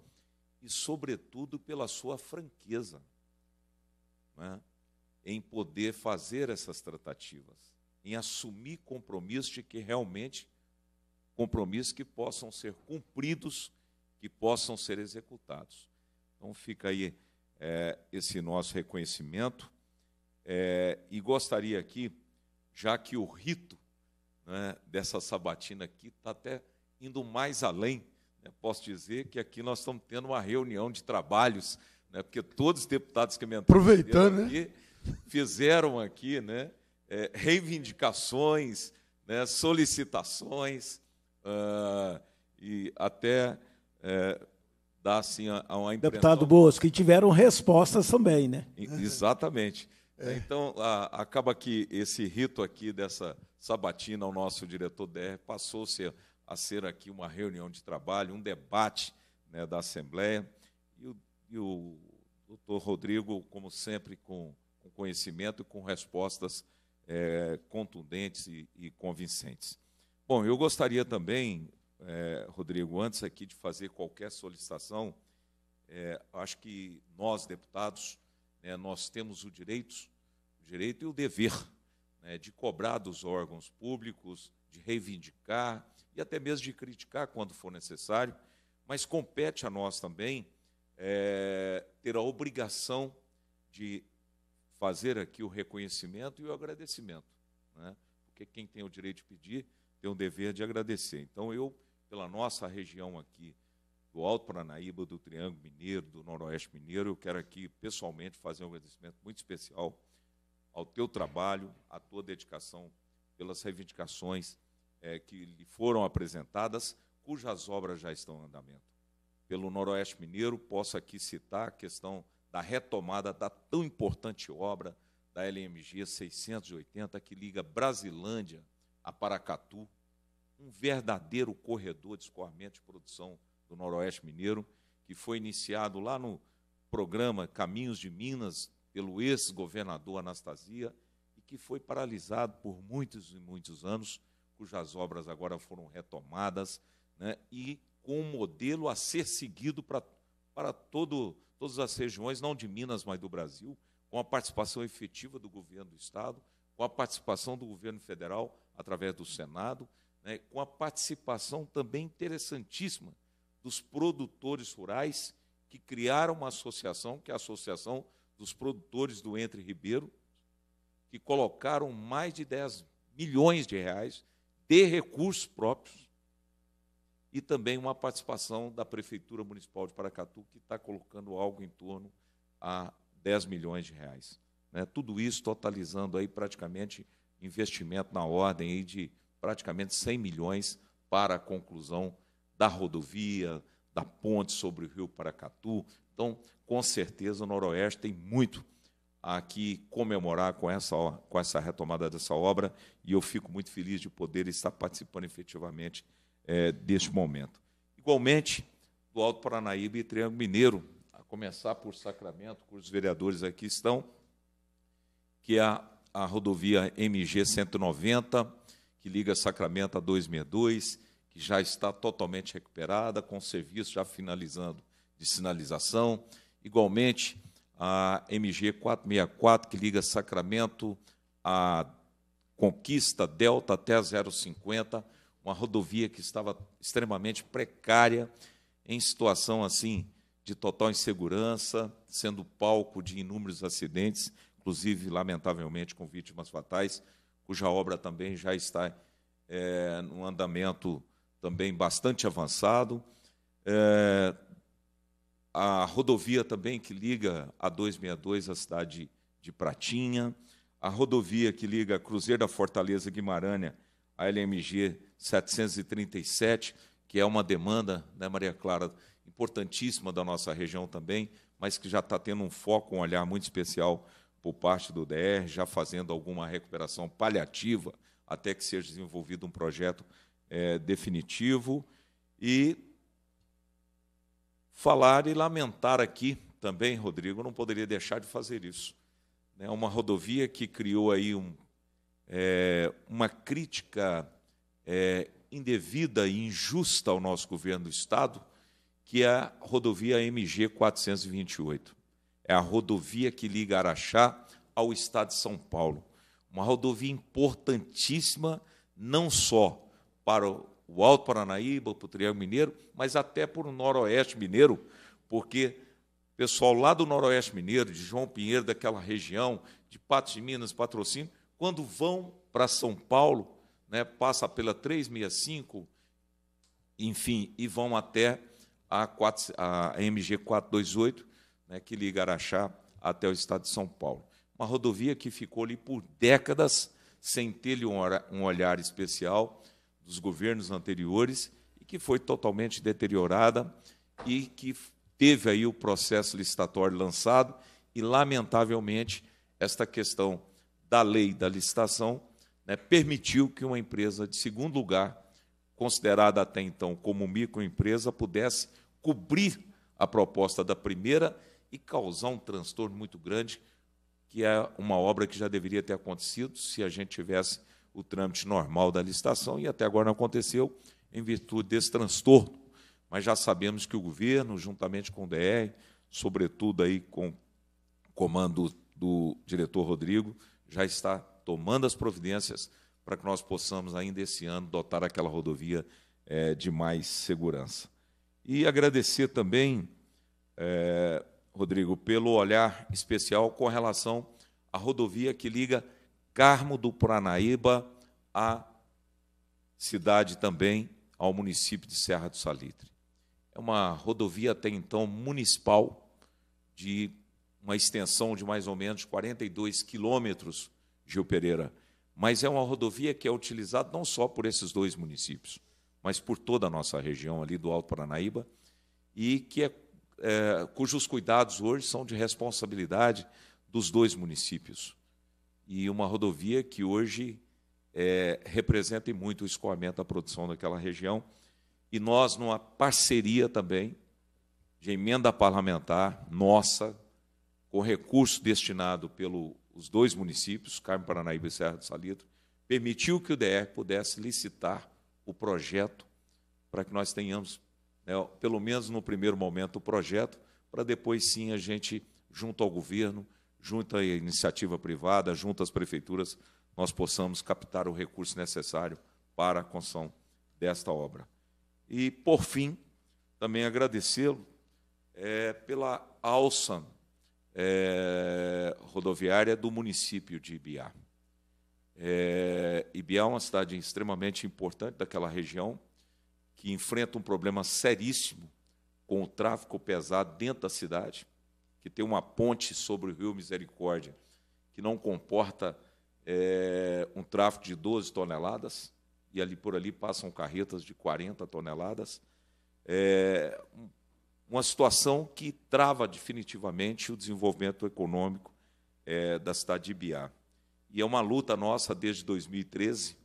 e, sobretudo, pela sua franqueza né, em poder fazer essas tratativas, em assumir compromissos de que realmente compromissos que possam ser cumpridos, que possam ser executados. Então fica aí é, esse nosso reconhecimento é, e gostaria aqui, já que o rito né, dessa sabatina aqui está até indo mais além. Né? Posso dizer que aqui nós estamos tendo uma reunião de trabalhos né? porque todos os deputados que aproveitando né? aqui, né? fizeram aqui né? É, reivindicações, né? solicitações, uh, e até é, dar assim a, a uma Deputado Boas, que tiveram respostas também, né? Exatamente. É. Então, a, acaba que esse rito aqui dessa sabatina ao nosso diretor DR passou -se a ser aqui uma reunião de trabalho, um debate né, da Assembleia, e o e o doutor Rodrigo, como sempre, com, com conhecimento e com respostas é, contundentes e, e, convincentes. Bom, eu gostaria também, é, Rodrigo, antes aqui de fazer qualquer solicitação, é, acho que nós, deputados, né, nós temos o direito, o direito e o dever né, de cobrar dos órgãos públicos, de reivindicar e até mesmo de criticar quando for necessário, mas compete a nós também é, ter a obrigação de fazer aqui o reconhecimento e o agradecimento. Né? Porque quem tem o direito de pedir tem o dever de agradecer. Então, eu, pela nossa região aqui, do Alto Paranaíba, do Triângulo Mineiro, do Noroeste Mineiro, eu quero aqui pessoalmente fazer um agradecimento muito especial ao teu trabalho, à tua dedicação pelas reivindicações é, que lhe foram apresentadas, cujas obras já estão em andamento pelo Noroeste Mineiro. Posso aqui citar a questão da retomada da tão importante obra da LMG 680, que liga Brasilândia a Paracatu, um verdadeiro corredor de escoamento de produção do Noroeste Mineiro, que foi iniciado lá no programa Caminhos de Minas, pelo ex-governador Anastasia, e que foi paralisado por muitos e muitos anos, cujas obras agora foram retomadas, né, e com um modelo a ser seguido para, para todo, todas as regiões, não de Minas, mas do Brasil, com a participação efetiva do governo do Estado, com a participação do governo federal através do Senado, né, com a participação também interessantíssima dos produtores rurais que criaram uma associação, que é a Associação dos Produtores do Entre Ribeiro, que colocaram mais de 10 milhões de reais de recursos próprios e também uma participação da Prefeitura Municipal de Paracatu, que está colocando algo em torno a 10 milhões de reais. Né? Tudo isso totalizando aí praticamente investimento na ordem aí de praticamente 100 milhões para a conclusão da rodovia, da ponte sobre o rio Paracatu. Então, com certeza, o Noroeste tem muito a que comemorar com essa, com essa retomada dessa obra e eu fico muito feliz de poder estar participando efetivamente é, deste momento. Igualmente, do Alto Paranaíba e Triângulo Mineiro, a começar por Sacramento, cujos vereadores aqui estão, que é a, a rodovia MG 190, que liga Sacramento a 262, que já está totalmente recuperada, com serviço já finalizando de sinalização. Igualmente, a MG 464, que liga Sacramento a Conquista Delta até 050, uma rodovia que estava extremamente precária, em situação assim de total insegurança, sendo palco de inúmeros acidentes, inclusive, lamentavelmente, com vítimas fatais, cuja obra também já está é, num andamento também bastante avançado. É, a rodovia também que liga a 262 à cidade de Pratinha, a rodovia que liga Cruzeiro da Fortaleza Guimarães a LMG 737, que é uma demanda, né, Maria Clara, importantíssima da nossa região também, mas que já está tendo um foco, um olhar muito especial por parte do DR, já fazendo alguma recuperação paliativa até que seja desenvolvido um projeto é, definitivo. E falar e lamentar aqui também, Rodrigo, não poderia deixar de fazer isso. É uma rodovia que criou aí um é, uma crítica é, indevida e injusta ao nosso governo do Estado, que é a rodovia MG 428. É a rodovia que liga Araxá ao Estado de São Paulo. Uma rodovia importantíssima, não só para o Alto Paranaíba, para o Triângulo Mineiro, mas até para o Noroeste Mineiro, porque pessoal lá do Noroeste Mineiro, de João Pinheiro, daquela região, de Patos de Minas, patrocínio, quando vão para São Paulo, né, passa pela 365, enfim, e vão até a, 4, a MG 428, né, que liga Araxá até o estado de São Paulo. Uma rodovia que ficou ali por décadas sem ter um olhar especial dos governos anteriores e que foi totalmente deteriorada e que teve aí o processo licitatório lançado e, lamentavelmente, esta questão da lei da licitação né, permitiu que uma empresa de segundo lugar, considerada até então como microempresa, pudesse cobrir a proposta da primeira e causar um transtorno muito grande, que é uma obra que já deveria ter acontecido se a gente tivesse o trâmite normal da licitação, e até agora não aconteceu, em virtude desse transtorno. Mas já sabemos que o governo, juntamente com o DR, sobretudo aí com o comando do diretor Rodrigo, já está tomando as providências para que nós possamos, ainda esse ano, dotar aquela rodovia é, de mais segurança. E agradecer também, é, Rodrigo, pelo olhar especial com relação à rodovia que liga Carmo do Paranaíba à cidade também, ao município de Serra do Salitre. É uma rodovia até então municipal de uma extensão de mais ou menos 42 quilômetros, Gil Pereira. Mas é uma rodovia que é utilizada não só por esses dois municípios, mas por toda a nossa região ali do Alto Paranaíba, e que é, é, cujos cuidados hoje são de responsabilidade dos dois municípios. E uma rodovia que hoje é, representa muito o escoamento da produção daquela região. E nós, numa parceria também de emenda parlamentar nossa, com recurso destinado pelos dois municípios, Carmo Paranaíba e Serra do Salitre, permitiu que o DR pudesse licitar o projeto para que nós tenhamos, né, pelo menos no primeiro momento, o projeto, para depois sim a gente, junto ao governo, junto à iniciativa privada, junto às prefeituras, nós possamos captar o recurso necessário para a construção desta obra. E, por fim, também agradecê-lo é, pela alça é, rodoviária do município de Ibiá. É, Ibiá é uma cidade extremamente importante daquela região, que enfrenta um problema seríssimo com o tráfego pesado dentro da cidade, que tem uma ponte sobre o rio Misericórdia que não comporta é, um tráfego de 12 toneladas, e ali por ali passam carretas de 40 toneladas. É, um uma situação que trava definitivamente o desenvolvimento econômico é, da cidade de Ibiá. E é uma luta nossa desde 2013,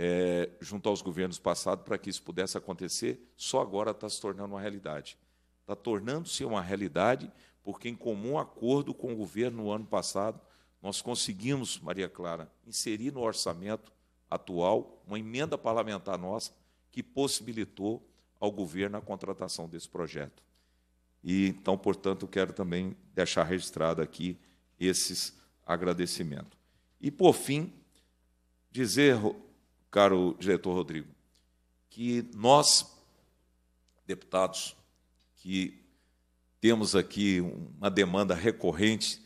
é, eh, junto aos governos passados, para que isso pudesse acontecer, só agora está se tornando uma realidade. Está tornando-se uma realidade, porque, em comum acordo com o governo no ano passado, nós conseguimos, Maria Clara, inserir no orçamento atual uma emenda parlamentar nossa que possibilitou ao governo a contratação desse projeto. E então, portanto, quero também deixar registrado aqui esses agradecimentos. E por fim, dizer, caro diretor Rodrigo, que nós deputados que temos aqui uma demanda recorrente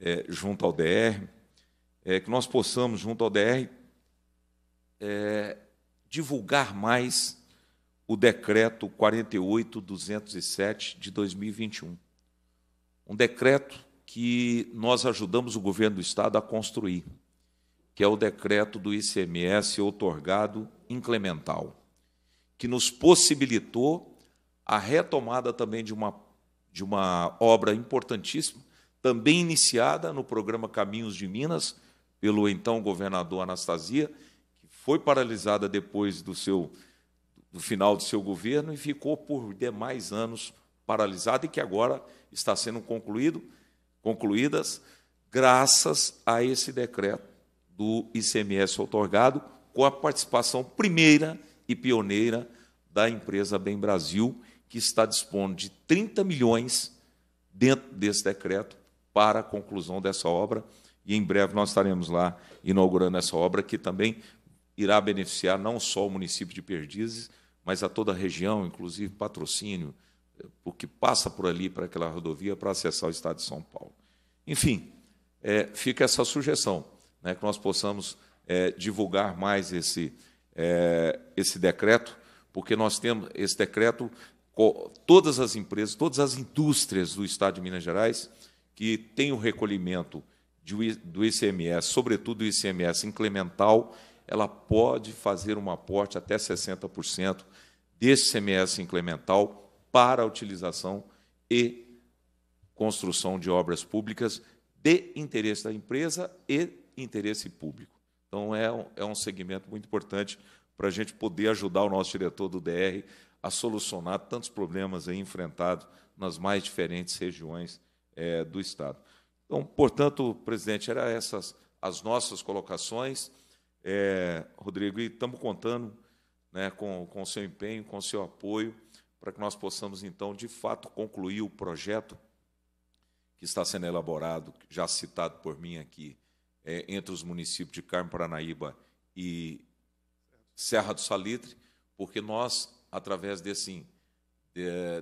é, junto ao DR, é, que nós possamos, junto ao DR, é, divulgar mais o decreto 48207 de 2021. Um decreto que nós ajudamos o governo do estado a construir, que é o decreto do ICMS outorgado incremental, que nos possibilitou a retomada também de uma de uma obra importantíssima, também iniciada no programa Caminhos de Minas pelo então governador Anastasia, que foi paralisada depois do seu do final de seu governo e ficou por demais anos paralisado e que agora está sendo concluído, concluídas graças a esse decreto do ICMS otorgado com a participação primeira e pioneira da empresa Bem Brasil, que está dispondo de 30 milhões dentro desse decreto para a conclusão dessa obra e em breve nós estaremos lá inaugurando essa obra que também irá beneficiar não só o município de Perdizes, mas a toda a região, inclusive patrocínio, eh, o que passa por ali para aquela rodovia para acessar o estado de São Paulo. Enfim, é, fica essa sugestão, né, que nós possamos é, divulgar mais esse, é, esse decreto, porque nós temos esse decreto, todas as empresas, todas as indústrias do estado de Minas Gerais que têm o recolhimento de, do ICMS, sobretudo o ICMS incremental, ela pode fazer um aporte até 60% desse CMS incremental para a utilização e construção de obras públicas de interesse da empresa e interesse público. Então, é um, é um segmento muito importante para a gente poder ajudar o nosso diretor do DR a solucionar tantos problemas enfrentados nas mais diferentes regiões é, do Estado. Então, portanto, presidente, eram essas as nossas colocações. É, Rodrigo, e estamos contando né, com, com o seu empenho, com o seu apoio, para que nós possamos, então, de fato, concluir o projeto que está sendo elaborado, já citado por mim aqui, é, entre os municípios de Carmo, Paranaíba e Serra do Salitre, porque nós, através desse,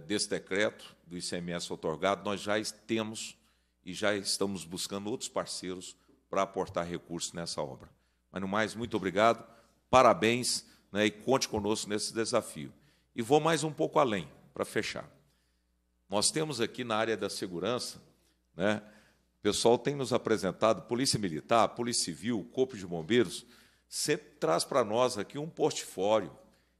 desse decreto do ICMS otorgado, nós já temos e já estamos buscando outros parceiros para aportar recursos nessa obra. Mas, no mais, muito obrigado, parabéns né, e conte conosco nesse desafio. E vou mais um pouco além, para fechar. Nós temos aqui na área da segurança, né, o pessoal tem nos apresentado, Polícia Militar, Polícia Civil, Corpo de Bombeiros, sempre traz para nós aqui um portfólio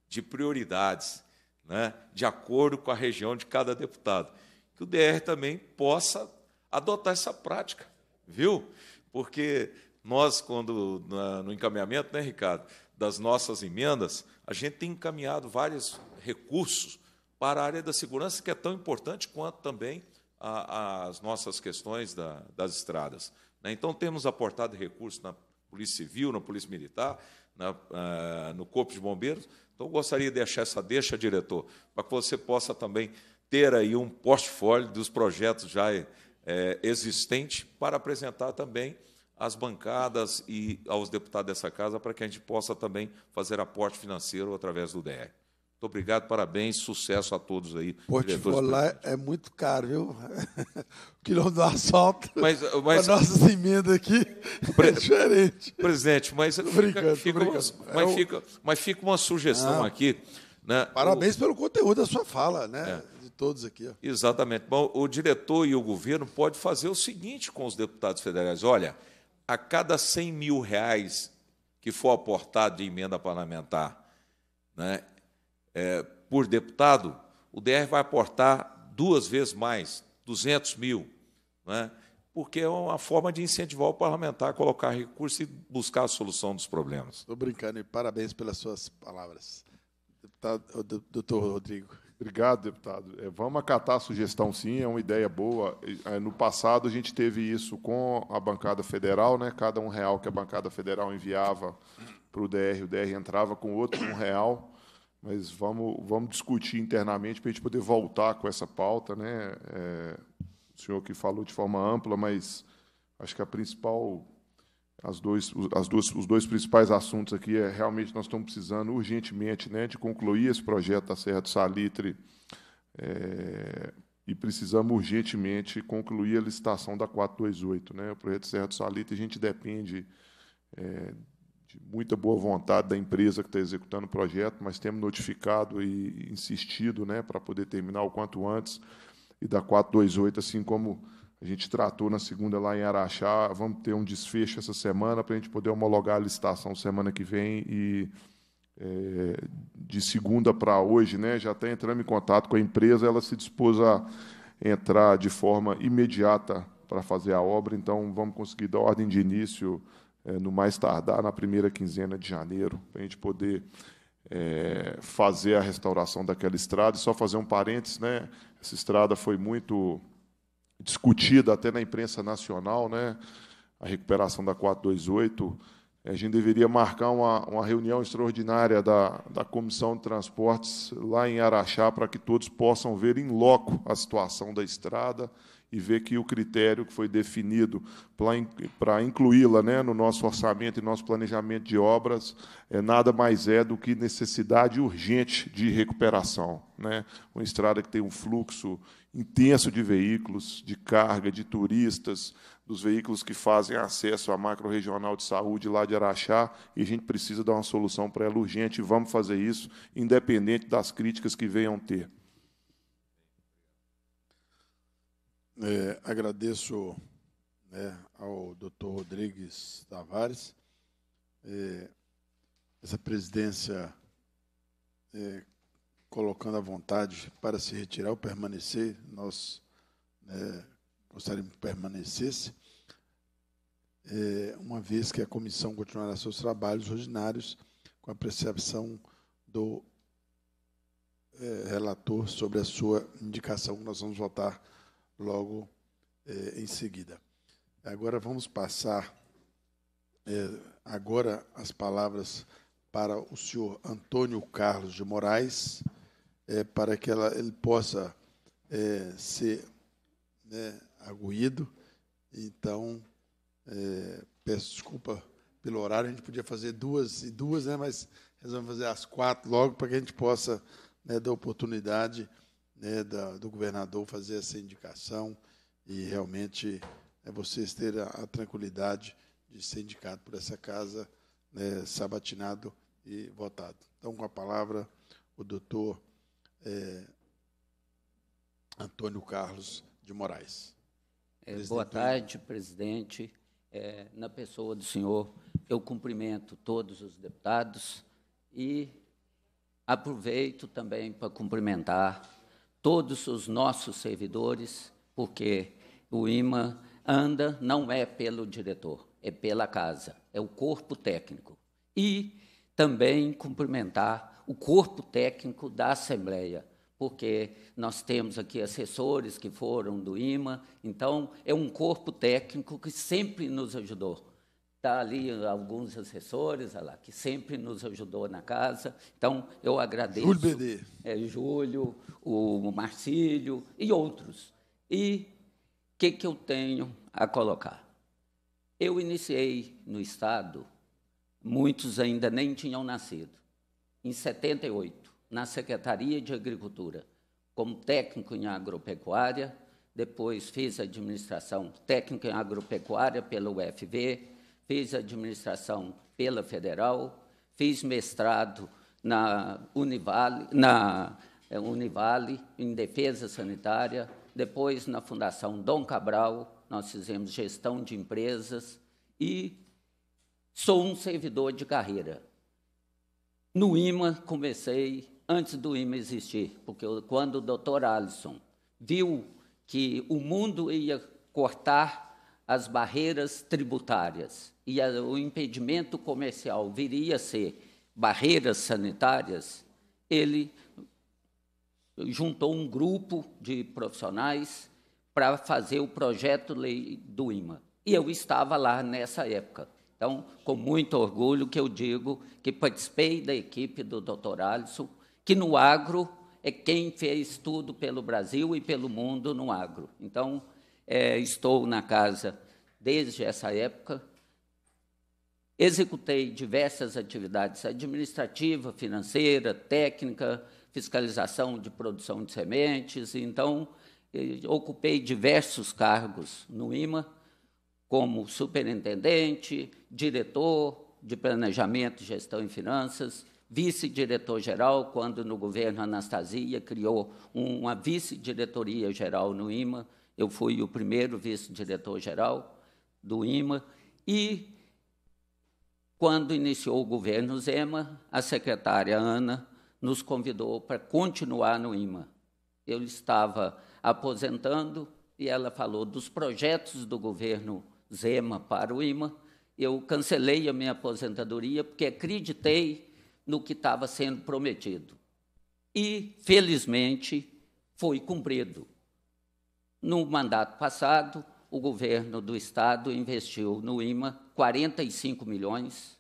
de prioridades, né, de acordo com a região de cada deputado. Que o DR também possa adotar essa prática, viu? Porque nós, quando na, no encaminhamento, né, Ricardo? das nossas emendas, a gente tem encaminhado vários recursos para a área da segurança, que é tão importante quanto também a, a, as nossas questões da, das estradas. Né? Então, temos aportado recursos na Polícia Civil, na Polícia Militar, na, ah, no Corpo de Bombeiros. Então, gostaria de deixar essa deixa, diretor, para que você possa também ter aí um portfólio dos projetos já é, para apresentar também às bancadas e aos deputados dessa casa para que a gente possa também fazer aporte financeiro através do DR. Muito obrigado, parabéns, sucesso a todos aí. Porto lá é muito caro, viu? O quilômetro do asfalto. Mas, mas a nossa emenda aqui é pre... é diferente. Presidente, mas fica, fica uma, mas, é fica, mas fica uma sugestão ah, aqui. Né? Parabéns o... pelo conteúdo da sua fala, né? É. De todos aqui. Ó. Exatamente. Bom, o diretor e o governo pode fazer o seguinte com os deputados federais: olha, a cada 100 mil reais que for aportado de emenda parlamentar né, é, por deputado, o DR vai aportar duas vezes mais, 200 mil, né, porque é uma forma de incentivar o parlamentar a colocar recursos e buscar a solução dos problemas. Estou brincando e parabéns pelas suas palavras. Deputado, doutor Rodrigo. Obrigado, deputado. É, vamos acatar a sugestão, sim, é uma ideia boa. É, no passado, a gente teve isso com a bancada federal, né? cada um real que a bancada federal enviava para o DR, o DR entrava com outro um real, mas vamos, vamos discutir internamente para a gente poder voltar com essa pauta. Né? É, o senhor que falou de forma ampla, mas acho que a principal as dois, as duas, os dois principais assuntos aqui é realmente nós estamos precisando urgentemente né, de concluir esse projeto da tá Serra do Salitre é, e precisamos urgentemente concluir a licitação da 428. Né? O projeto Serra do Salitre, a gente depende é, de muita boa vontade da empresa que está executando o projeto, mas temos notificado e insistido né, para poder terminar o quanto antes, e da 428, assim como a gente tratou na segunda lá em Araxá, vamos ter um desfecho essa semana para a gente poder homologar a licitação semana que vem e é, de segunda para hoje, né, já está entrando em contato com a empresa, ela se dispôs a entrar de forma imediata para fazer a obra, então vamos conseguir dar ordem de início é, no mais tardar na primeira quinzena de janeiro, para a gente poder é, fazer a restauração daquela estrada. E só fazer um parênteses, né? Essa estrada foi muito discutida até na imprensa nacional, né? a recuperação da 428, a gente deveria marcar uma, uma reunião extraordinária da, da Comissão de Transportes lá em Araxá para que todos possam ver em loco a situação da estrada, e ver que o critério que foi definido para incluí-la né, no nosso orçamento e nosso planejamento de obras é nada mais é do que necessidade urgente de recuperação. Né? Uma estrada que tem um fluxo intenso de veículos, de carga, de turistas, dos veículos que fazem acesso à macro-regional de saúde lá de Araxá, e a gente precisa dar uma solução para ela urgente, e vamos fazer isso, independente das críticas que venham ter. É, agradeço né, ao doutor Rodrigues Tavares é, essa presidência é, colocando a vontade para se retirar ou permanecer. Nós né, gostaríamos que permanecesse, é, uma vez que a comissão continuará seus trabalhos ordinários com a percepção do é, relator sobre a sua indicação que nós vamos votar logo é, em seguida. Agora vamos passar é, agora as palavras para o senhor Antônio Carlos de Moraes, é, para que ela, ele possa ser né, aguído. Então, peço desculpa pelo horário, a gente podia fazer duas e duas, né, mas resolvemos fazer as quatro logo para que a gente possa né, dar oportunidade né, da, do governador fazer essa indicação e realmente é, vocês terem a, a, tranquilidade de ser indicado por essa casa, né, sabatinado e votado. Então, com a palavra, o doutor é, Antônio Carlos de Moraes. É, boa tarde, presidente. É, na pessoa do senhor, eu cumprimento todos os deputados e aproveito também para cumprimentar todos os nossos servidores, porque o IMA anda não é pelo diretor, é pela casa, é o corpo técnico. E também cumprimentar o corpo técnico da Assembleia, porque nós temos aqui assessores que foram do IMA, então é um corpo técnico que sempre nos ajudou. Está ali alguns assessores, lá, que sempre nos ajudou na casa. Então, eu agradeço. Júlio BD. É, Júlio, o Marcílio e outros. E o que, que eu tenho a colocar? Eu iniciei no Estado, muitos ainda nem tinham nascido, em 78, na Secretaria de Agricultura, como técnico em agropecuária. Depois fiz administração técnica em agropecuária pela UFV fiz administração pela federal, fiz mestrado na Univale, na é, Univale em defesa sanitária, depois na Fundação Dom Cabral, nós fizemos gestão de empresas e sou um servidor de carreira. No IMA comecei antes do IMA existir, porque quando o doutor Alisson viu que o mundo ia cortar as barreiras tributárias e o impedimento comercial viria a ser barreiras sanitárias, ele juntou um grupo de profissionais para fazer o projeto lei do IMA. E eu estava lá nessa época. Então, com muito orgulho que eu digo que participei da equipe do Dr. Alisson, que no agro é quem fez tudo pelo Brasil e pelo mundo no agro. Então, é, estou na casa desde essa época. Executei diversas atividades administrativa, financeira, técnica, fiscalização de produção de sementes. Então, eh, ocupei diversos cargos no IMA, como superintendente, diretor de planejamento, gestão e finanças, vice-diretor-geral, quando no governo Anastasia criou uma vice-diretoria geral no IMA, eu fui o primeiro vice-diretor-geral do IMA e, quando iniciou o governo Zema, a secretária Ana nos convidou para continuar no IMA. Eu estava aposentando e ela falou dos projetos do governo Zema para o IMA. Eu cancelei a minha aposentadoria porque acreditei no que estava sendo prometido. E, felizmente, foi cumprido. No mandato passado, o governo do estado investiu no IMA 45 milhões,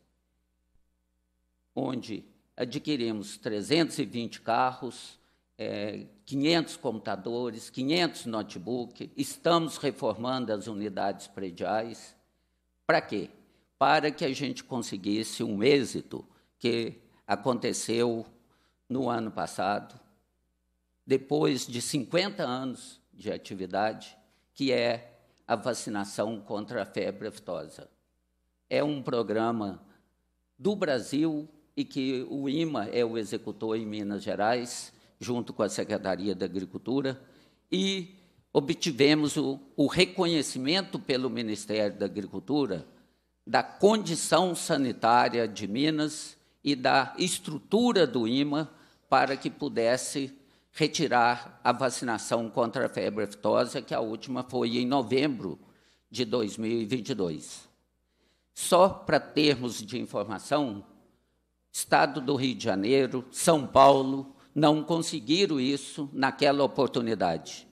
onde adquirimos 320 carros, é, 500 computadores, 500 notebook, estamos reformando as unidades prediais. Para quê? Para que a gente conseguisse um êxito que aconteceu no ano passado, depois de 50 anos de atividade, que é a vacinação contra a febre aftosa. É um programa do Brasil e que o IMA é o executor em Minas Gerais, junto com a Secretaria da Agricultura, e obtivemos o, o reconhecimento pelo Ministério da Agricultura da condição sanitária de Minas e da estrutura do IMA para que pudesse retirar a vacinação contra a febre aftosa, que a última foi em novembro de 2022. Só para termos de informação, Estado do Rio de Janeiro, São Paulo, não conseguiram isso naquela oportunidade.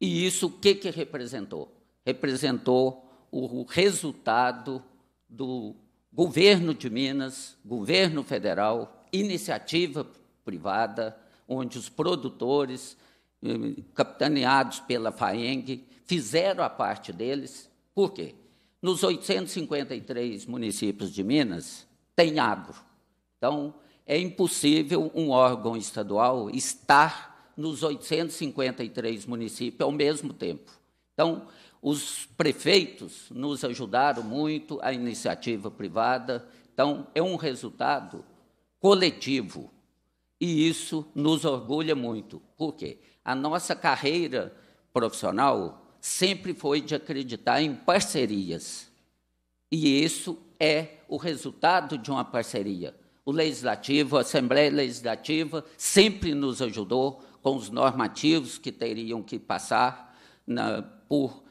E isso o que, que representou? Representou o resultado do governo de Minas, governo federal, iniciativa privada, onde os produtores, eh, capitaneados pela FAENG, fizeram a parte deles. Por quê? Nos 853 municípios de Minas, tem agro. Então, é impossível um órgão estadual estar nos 853 municípios ao mesmo tempo. Então, os prefeitos nos ajudaram muito, a iniciativa privada. Então, é um resultado coletivo. E isso nos orgulha muito. Por quê? A nossa carreira profissional sempre foi de acreditar em parcerias. E isso é o resultado de uma parceria. O Legislativo, a Assembleia Legislativa, sempre nos ajudou com os normativos que teriam que passar na, por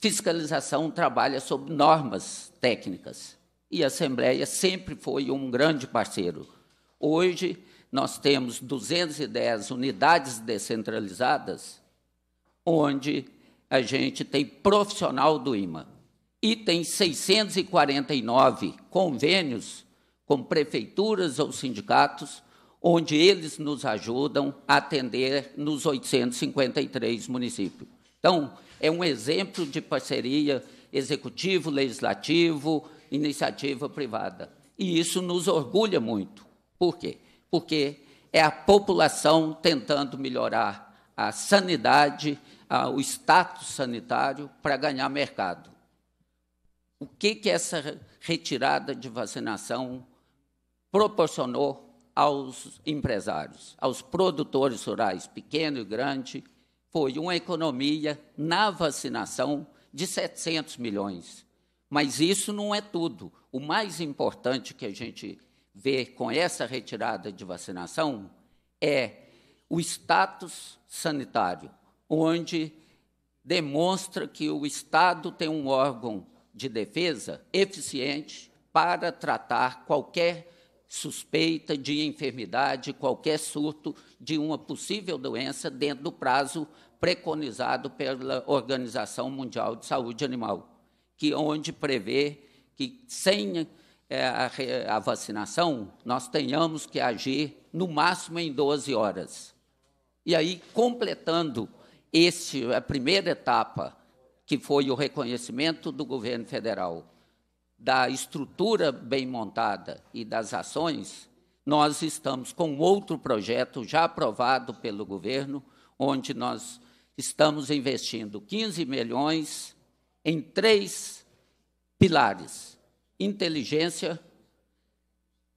fiscalização, trabalha sob normas técnicas. E a Assembleia sempre foi um grande parceiro. Hoje, nós temos 210 unidades descentralizadas, onde a gente tem profissional do IMA e tem 649 convênios com prefeituras ou sindicatos, onde eles nos ajudam a atender nos 853 municípios. Então, é um exemplo de parceria executivo, legislativo, iniciativa privada. E isso nos orgulha muito. Por quê? porque é a população tentando melhorar a sanidade, a, o status sanitário, para ganhar mercado. O que, que essa retirada de vacinação proporcionou aos empresários, aos produtores rurais, pequeno e grande, foi uma economia na vacinação de 700 milhões. Mas isso não é tudo. O mais importante que a gente ver com essa retirada de vacinação é o status sanitário, onde demonstra que o Estado tem um órgão de defesa eficiente para tratar qualquer suspeita de enfermidade, qualquer surto de uma possível doença dentro do prazo preconizado pela Organização Mundial de Saúde Animal, que onde prevê que sem é, a, a vacinação, nós tenhamos que agir no máximo em 12 horas. E aí, completando este, a primeira etapa, que foi o reconhecimento do governo federal da estrutura bem montada e das ações, nós estamos com outro projeto já aprovado pelo governo, onde nós estamos investindo 15 milhões em três pilares inteligência,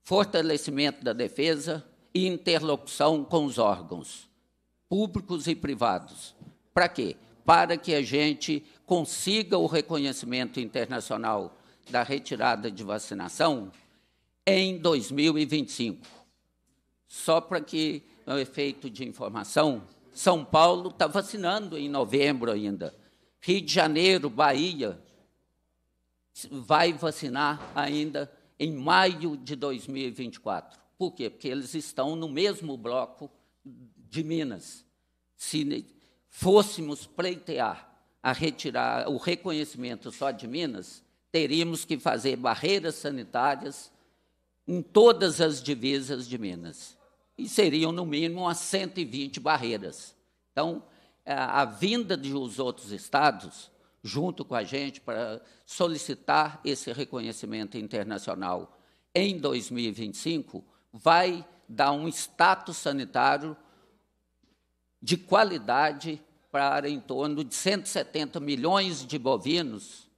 fortalecimento da defesa e interlocução com os órgãos públicos e privados. Para quê? Para que a gente consiga o reconhecimento internacional da retirada de vacinação em 2025. Só para que, no efeito de informação, São Paulo está vacinando em novembro ainda. Rio de Janeiro, Bahia, vai vacinar ainda em maio de 2024. Por quê? Porque eles estão no mesmo bloco de Minas. Se fôssemos pleitear a retirar o reconhecimento só de Minas, teríamos que fazer barreiras sanitárias em todas as divisas de Minas. E seriam, no mínimo, umas 120 barreiras. Então, a vinda de os outros estados junto com a gente para solicitar esse reconhecimento internacional em 2025, vai dar um status sanitário de qualidade para em torno de 170 milhões de bovinos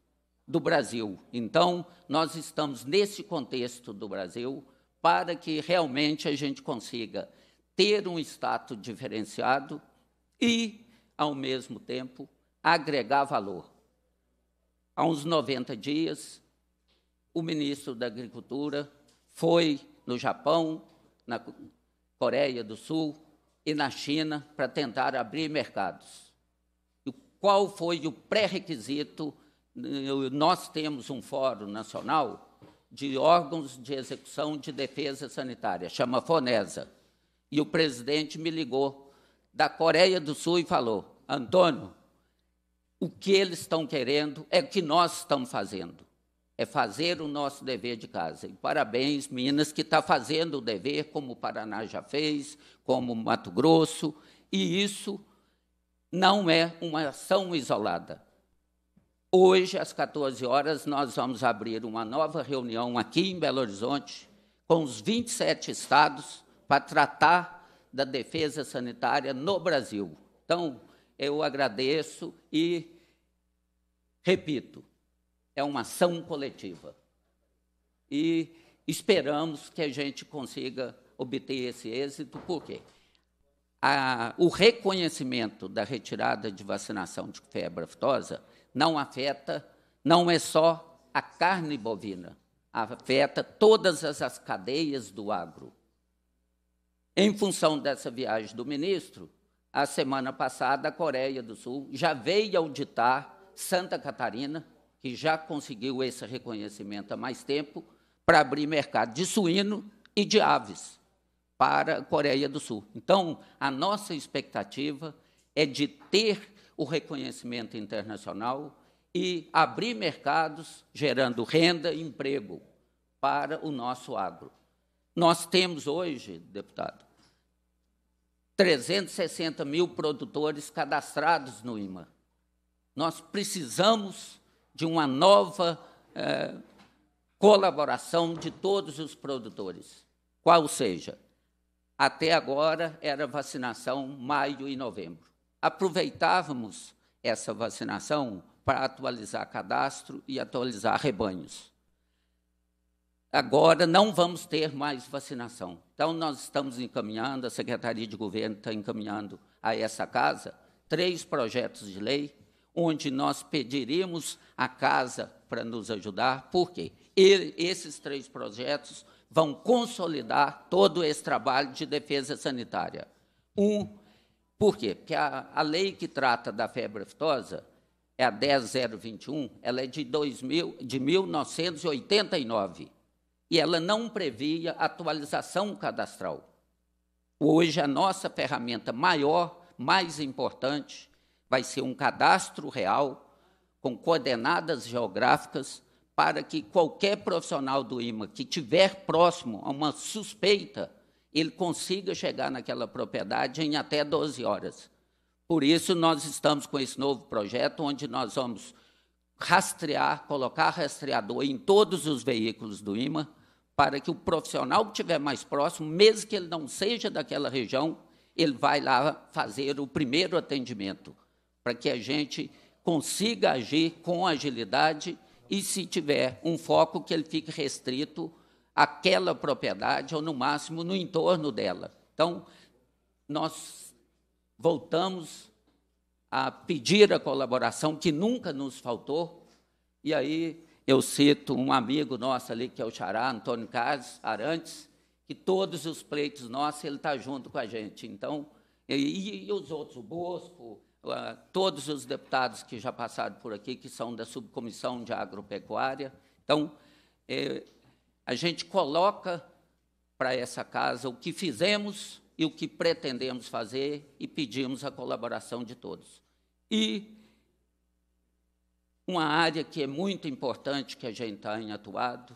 do Brasil. Então, nós estamos nesse contexto do Brasil para que realmente a gente consiga ter um status diferenciado e, ao mesmo tempo, agregar valor há uns 90 dias, o ministro da Agricultura foi no Japão, na Coreia do Sul e na China para tentar abrir mercados. E qual foi o pré-requisito? Nós temos um fórum nacional de órgãos de execução de defesa sanitária, chama FONESA. E o presidente me ligou da Coreia do Sul e falou: Antônio, o que eles estão querendo é o que nós estamos fazendo. É fazer o nosso dever de casa. E parabéns, Minas, que está fazendo o dever, como o Paraná já fez, como o Mato Grosso, e isso não é uma ação isolada. Hoje, às 14 horas, nós vamos abrir uma nova reunião aqui em Belo Horizonte, com os 27 estados, para tratar da defesa sanitária no Brasil. Então, eu agradeço e Repito, é uma ação coletiva. E esperamos que a gente consiga obter esse êxito, porque a, o reconhecimento da retirada de vacinação de febre aftosa não afeta, não é só a carne bovina, afeta todas as, as cadeias do agro. Em função dessa viagem do ministro, a semana passada a Coreia do Sul já veio auditar Santa Catarina, que já conseguiu esse reconhecimento há mais tempo, para abrir mercado de suíno e de aves para a Coreia do Sul. Então, a nossa expectativa é de ter o reconhecimento internacional e abrir mercados gerando renda e emprego para o nosso agro. Nós temos hoje, deputado, 360 mil produtores cadastrados no IMA. Nós precisamos de uma nova é, colaboração de todos os produtores, qual seja. Até agora era vacinação maio e novembro. Aproveitávamos essa vacinação para atualizar cadastro e atualizar rebanhos. Agora não vamos ter mais vacinação. Então, nós estamos encaminhando, a Secretaria de Governo está encaminhando a essa casa, três projetos de lei onde nós pediremos a casa para nos ajudar, porque quê? esses três projetos vão consolidar todo esse trabalho de defesa sanitária. Um, por quê? Porque a, a lei que trata da febre aftosa, é a 10021, ela é de, 2000, de 1989 e ela não previa atualização cadastral. Hoje, a nossa ferramenta maior, mais importante, vai ser um cadastro real, com coordenadas geográficas, para que qualquer profissional do IMA que tiver próximo a uma suspeita, ele consiga chegar naquela propriedade em até 12 horas. Por isso, nós estamos com esse novo projeto, onde nós vamos rastrear, colocar rastreador em todos os veículos do IMA, para que o profissional que estiver mais próximo, mesmo que ele não seja daquela região, ele vai lá fazer o primeiro atendimento para que a gente consiga agir com agilidade e, se tiver um foco, que ele fique restrito àquela propriedade ou, no máximo, no entorno dela. Então, nós voltamos a pedir a colaboração que nunca nos faltou, e aí eu cito um amigo nosso ali, que é o Xará, Antônio Carlos Arantes, que todos os pleitos nossos ele está junto com a gente. Então, e, e os outros, o Bosco, todos os deputados que já passaram por aqui, que são da subcomissão de agropecuária. Então, é, a gente coloca para essa casa o que fizemos e o que pretendemos fazer e pedimos a colaboração de todos. E uma área que é muito importante que a gente tem atuado,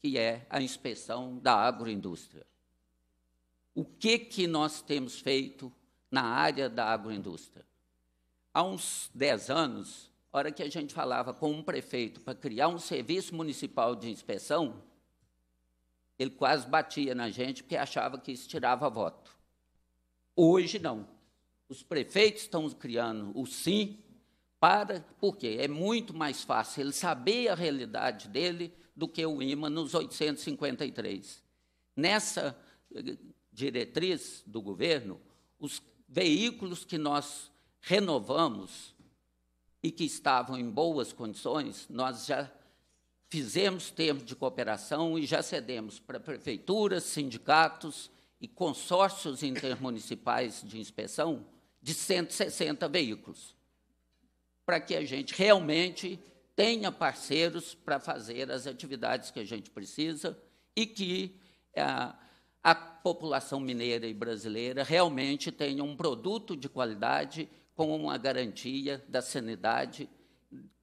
que é a inspeção da agroindústria. O que, que nós temos feito na área da agroindústria? há uns 10 anos, hora que a gente falava com um prefeito para criar um serviço municipal de inspeção, ele quase batia na gente porque achava que isso tirava voto. Hoje não. Os prefeitos estão criando o sim para porque é muito mais fácil ele saber a realidade dele do que o IMA nos 853. Nessa eh, diretriz do governo, os veículos que nós renovamos e que estavam em boas condições, nós já fizemos termos de cooperação e já cedemos para prefeituras, sindicatos e consórcios intermunicipais de inspeção de 160 veículos, para que a gente realmente tenha parceiros para fazer as atividades que a gente precisa e que a, eh, a população mineira e brasileira realmente tenha um produto de qualidade como uma garantia da sanidade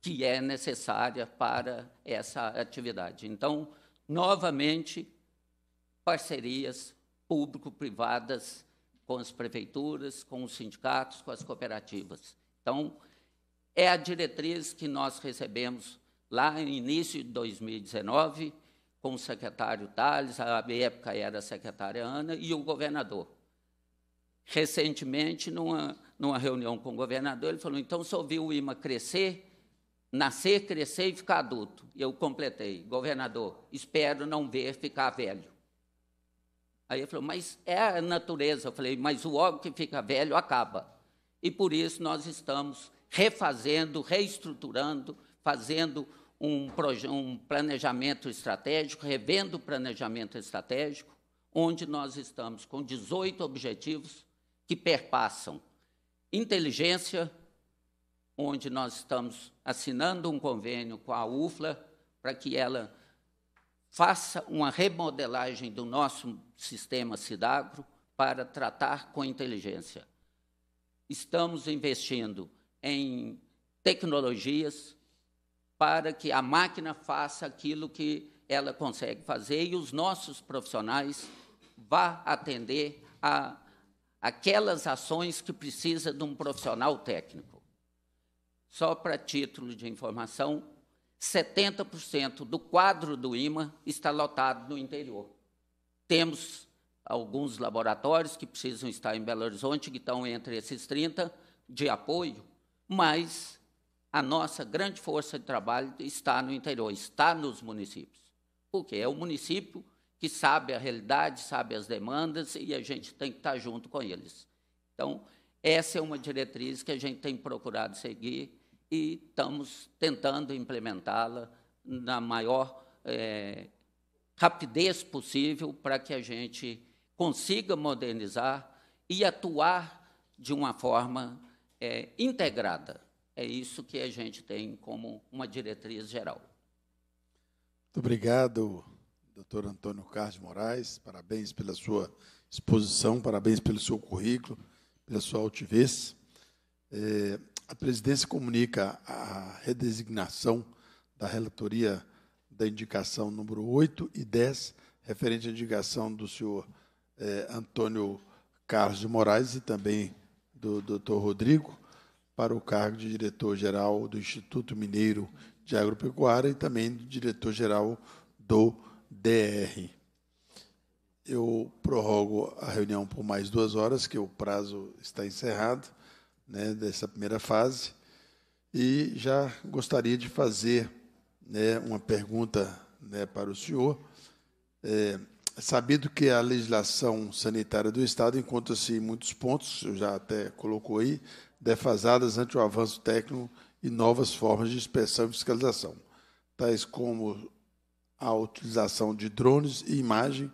que é necessária para essa atividade. Então, novamente, parcerias público-privadas com as prefeituras, com os sindicatos, com as cooperativas. Então, é a diretriz que nós recebemos lá no início de 2019, com o secretário Tales, à época era a secretária Ana, e o governador recentemente, numa, numa reunião com o governador, ele falou: então, só viu o IMA crescer, nascer, crescer e ficar adulto. E eu completei: governador, espero não ver ficar velho. Aí ele falou: mas é a natureza. Eu falei: mas o órgão que fica velho acaba. E por isso nós estamos refazendo, reestruturando, fazendo um, um planejamento estratégico, revendo o planejamento estratégico, onde nós estamos com 18 objetivos que perpassam inteligência, onde nós estamos assinando um convênio com a UFLA para que ela faça uma remodelagem do nosso sistema Cidagro para tratar com inteligência. Estamos investindo em tecnologias para que a máquina faça aquilo que ela consegue fazer e os nossos profissionais vá atender a aquelas ações que precisa de um profissional técnico. Só para título de informação, 70% do quadro do IMA está lotado no interior. Temos alguns laboratórios que precisam estar em Belo Horizonte, que estão entre esses 30 de apoio, mas a nossa grande força de trabalho está no interior, está nos municípios. Porque é o município que sabe a realidade, sabe as demandas e a gente tem que estar junto com eles. Então, essa é uma diretriz que a gente tem procurado seguir e estamos tentando implementá-la na maior é, rapidez possível para que a gente consiga modernizar e atuar de uma forma é, integrada. É isso que a gente tem como uma diretriz geral. Muito obrigado, doutor Antônio Carlos Moraes, parabéns pela sua exposição, parabéns pelo seu currículo, pela sua altivez. É, a presidência comunica a redesignação da relatoria da indicação número 8 e 10, referente à indicação do senhor é, Antônio Carlos de Moraes e também do doutor Rodrigo para o cargo de diretor-geral do Instituto Mineiro de Agropecuária e também do diretor-geral do DR. Eu prorrogo a reunião por mais duas horas, que o prazo está encerrado, né, dessa primeira fase. E já gostaria de fazer né, uma pergunta né, para o senhor. É, sabido que a legislação sanitária do Estado encontra-se em muitos pontos, eu já até colocou aí, defasadas ante o avanço técnico e novas formas de inspeção e fiscalização, tais como a utilização de drones e imagem,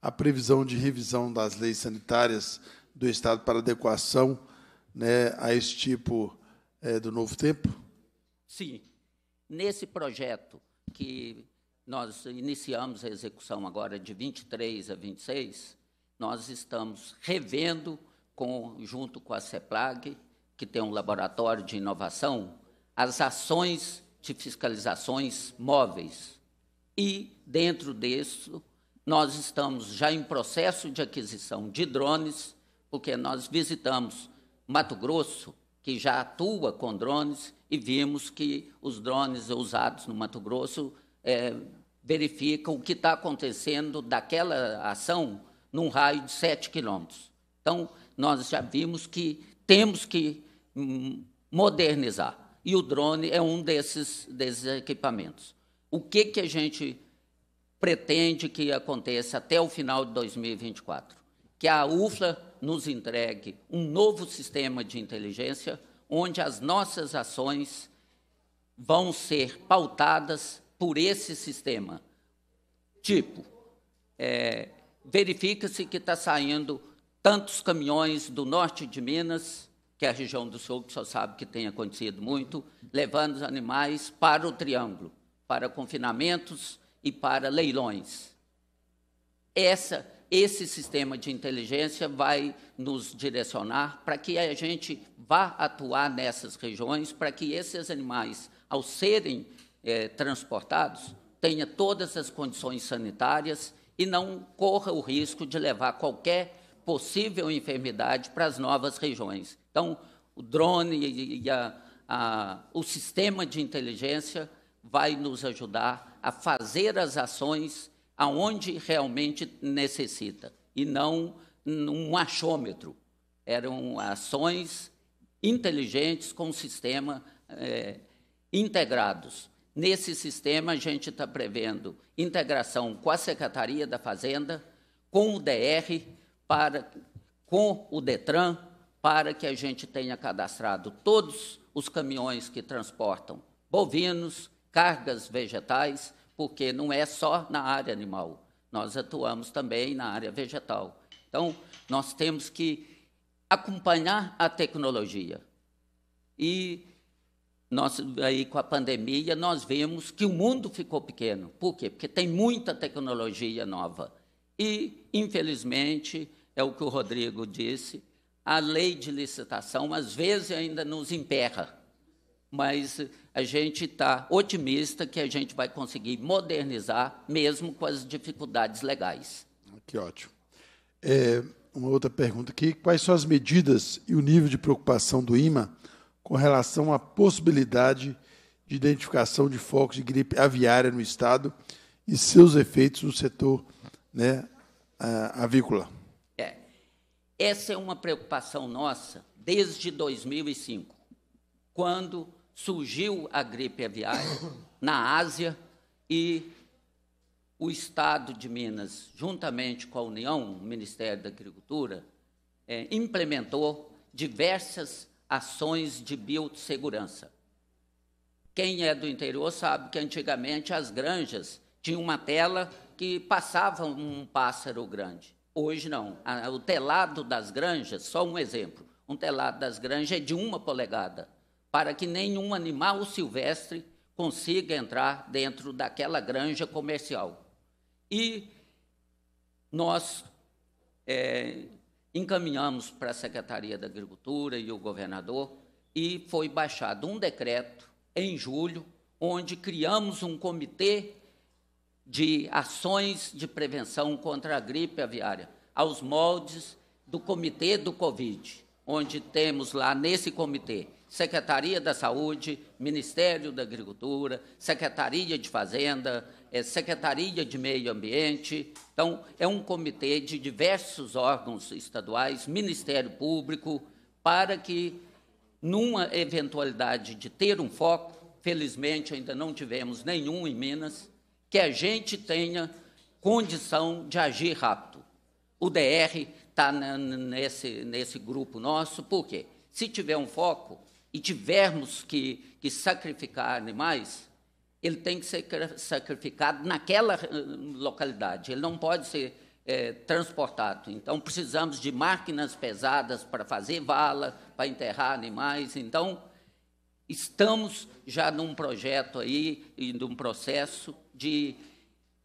a previsão de revisão das leis sanitárias do Estado para adequação né, a esse tipo é, do novo tempo? Sim. Nesse projeto que nós iniciamos a execução agora de 23 a 26, nós estamos revendo, com, junto com a CEPLAG, que tem um laboratório de inovação, as ações de fiscalizações móveis e, dentro disso, nós estamos já em processo de aquisição de drones, porque nós visitamos Mato Grosso, que já atua com drones, e vimos que os drones usados no Mato Grosso é, verificam o que está acontecendo daquela ação num raio de 7 quilômetros. Então, nós já vimos que temos que hum, modernizar. E o drone é um desses, desses equipamentos o que, que a gente pretende que aconteça até o final de 2024? Que a UFLA nos entregue um novo sistema de inteligência onde as nossas ações vão ser pautadas por esse sistema. Tipo, é, verifica-se que está saindo tantos caminhões do norte de Minas, que é a região do sul, que só sabe que tem acontecido muito, levando os animais para o Triângulo para confinamentos e para leilões. Essa, esse sistema de inteligência vai nos direcionar para que a gente vá atuar nessas regiões, para que esses animais, ao serem é, transportados, tenha todas as condições sanitárias e não corra o risco de levar qualquer possível enfermidade para as novas regiões. Então, o drone e a, a, o sistema de inteligência vai nos ajudar a fazer as ações aonde realmente necessita e não num achômetro. Eram ações inteligentes com sistema é, integrados. Nesse sistema, a gente está prevendo integração com a Secretaria da Fazenda, com o DR, para, com o DETRAN, para que a gente tenha cadastrado todos os caminhões que transportam bovinos, cargas vegetais, porque não é só na área animal, nós atuamos também na área vegetal. Então, nós temos que acompanhar a tecnologia. E nós aí com a pandemia nós vemos que o mundo ficou pequeno. Por quê? Porque tem muita tecnologia nova. E, infelizmente, é o que o Rodrigo disse, a lei de licitação às vezes ainda nos emperra mas eh, a gente está otimista que a gente vai conseguir modernizar, mesmo com as dificuldades legais. Ah, que ótimo. É, uma outra pergunta aqui: quais são as medidas e o nível de preocupação do IMA com relação à possibilidade de identificação de focos de gripe aviária no estado e seus efeitos no setor né, avícola? É. Essa é uma preocupação nossa desde 2005, quando surgiu a gripe aviária na Ásia e o Estado de Minas, juntamente com a União, o Ministério da Agricultura, é, implementou diversas ações de biossegurança. Quem é do interior sabe que antigamente as granjas tinham uma tela que passava um pássaro grande. Hoje não. O telado das granjas, só um exemplo, um telado das granjas é de uma polegada para que nenhum animal silvestre consiga entrar dentro daquela granja comercial. E nós é, encaminhamos para a Secretaria da Agricultura e o governador, e foi baixado um decreto em julho, onde criamos um comitê de ações de prevenção contra a gripe aviária, aos moldes do comitê do Covid, onde temos lá nesse comitê Secretaria da Saúde, Ministério da Agricultura, Secretaria de Fazenda, é, Secretaria de Meio Ambiente. Então, é um comitê de diversos órgãos estaduais, Ministério Público, para que, numa eventualidade de ter um foco, felizmente ainda não tivemos nenhum em Minas, que a gente tenha condição de agir rápido. O DR está nesse, nesse grupo nosso, por quê? Se tiver um foco, e tivermos que, que sacrificar animais, ele tem que ser sacrificado naquela eh, localidade, ele não pode ser é, transportado. Então, precisamos de máquinas pesadas para fazer vala, para enterrar animais. Então, estamos já num projeto aí, e num processo de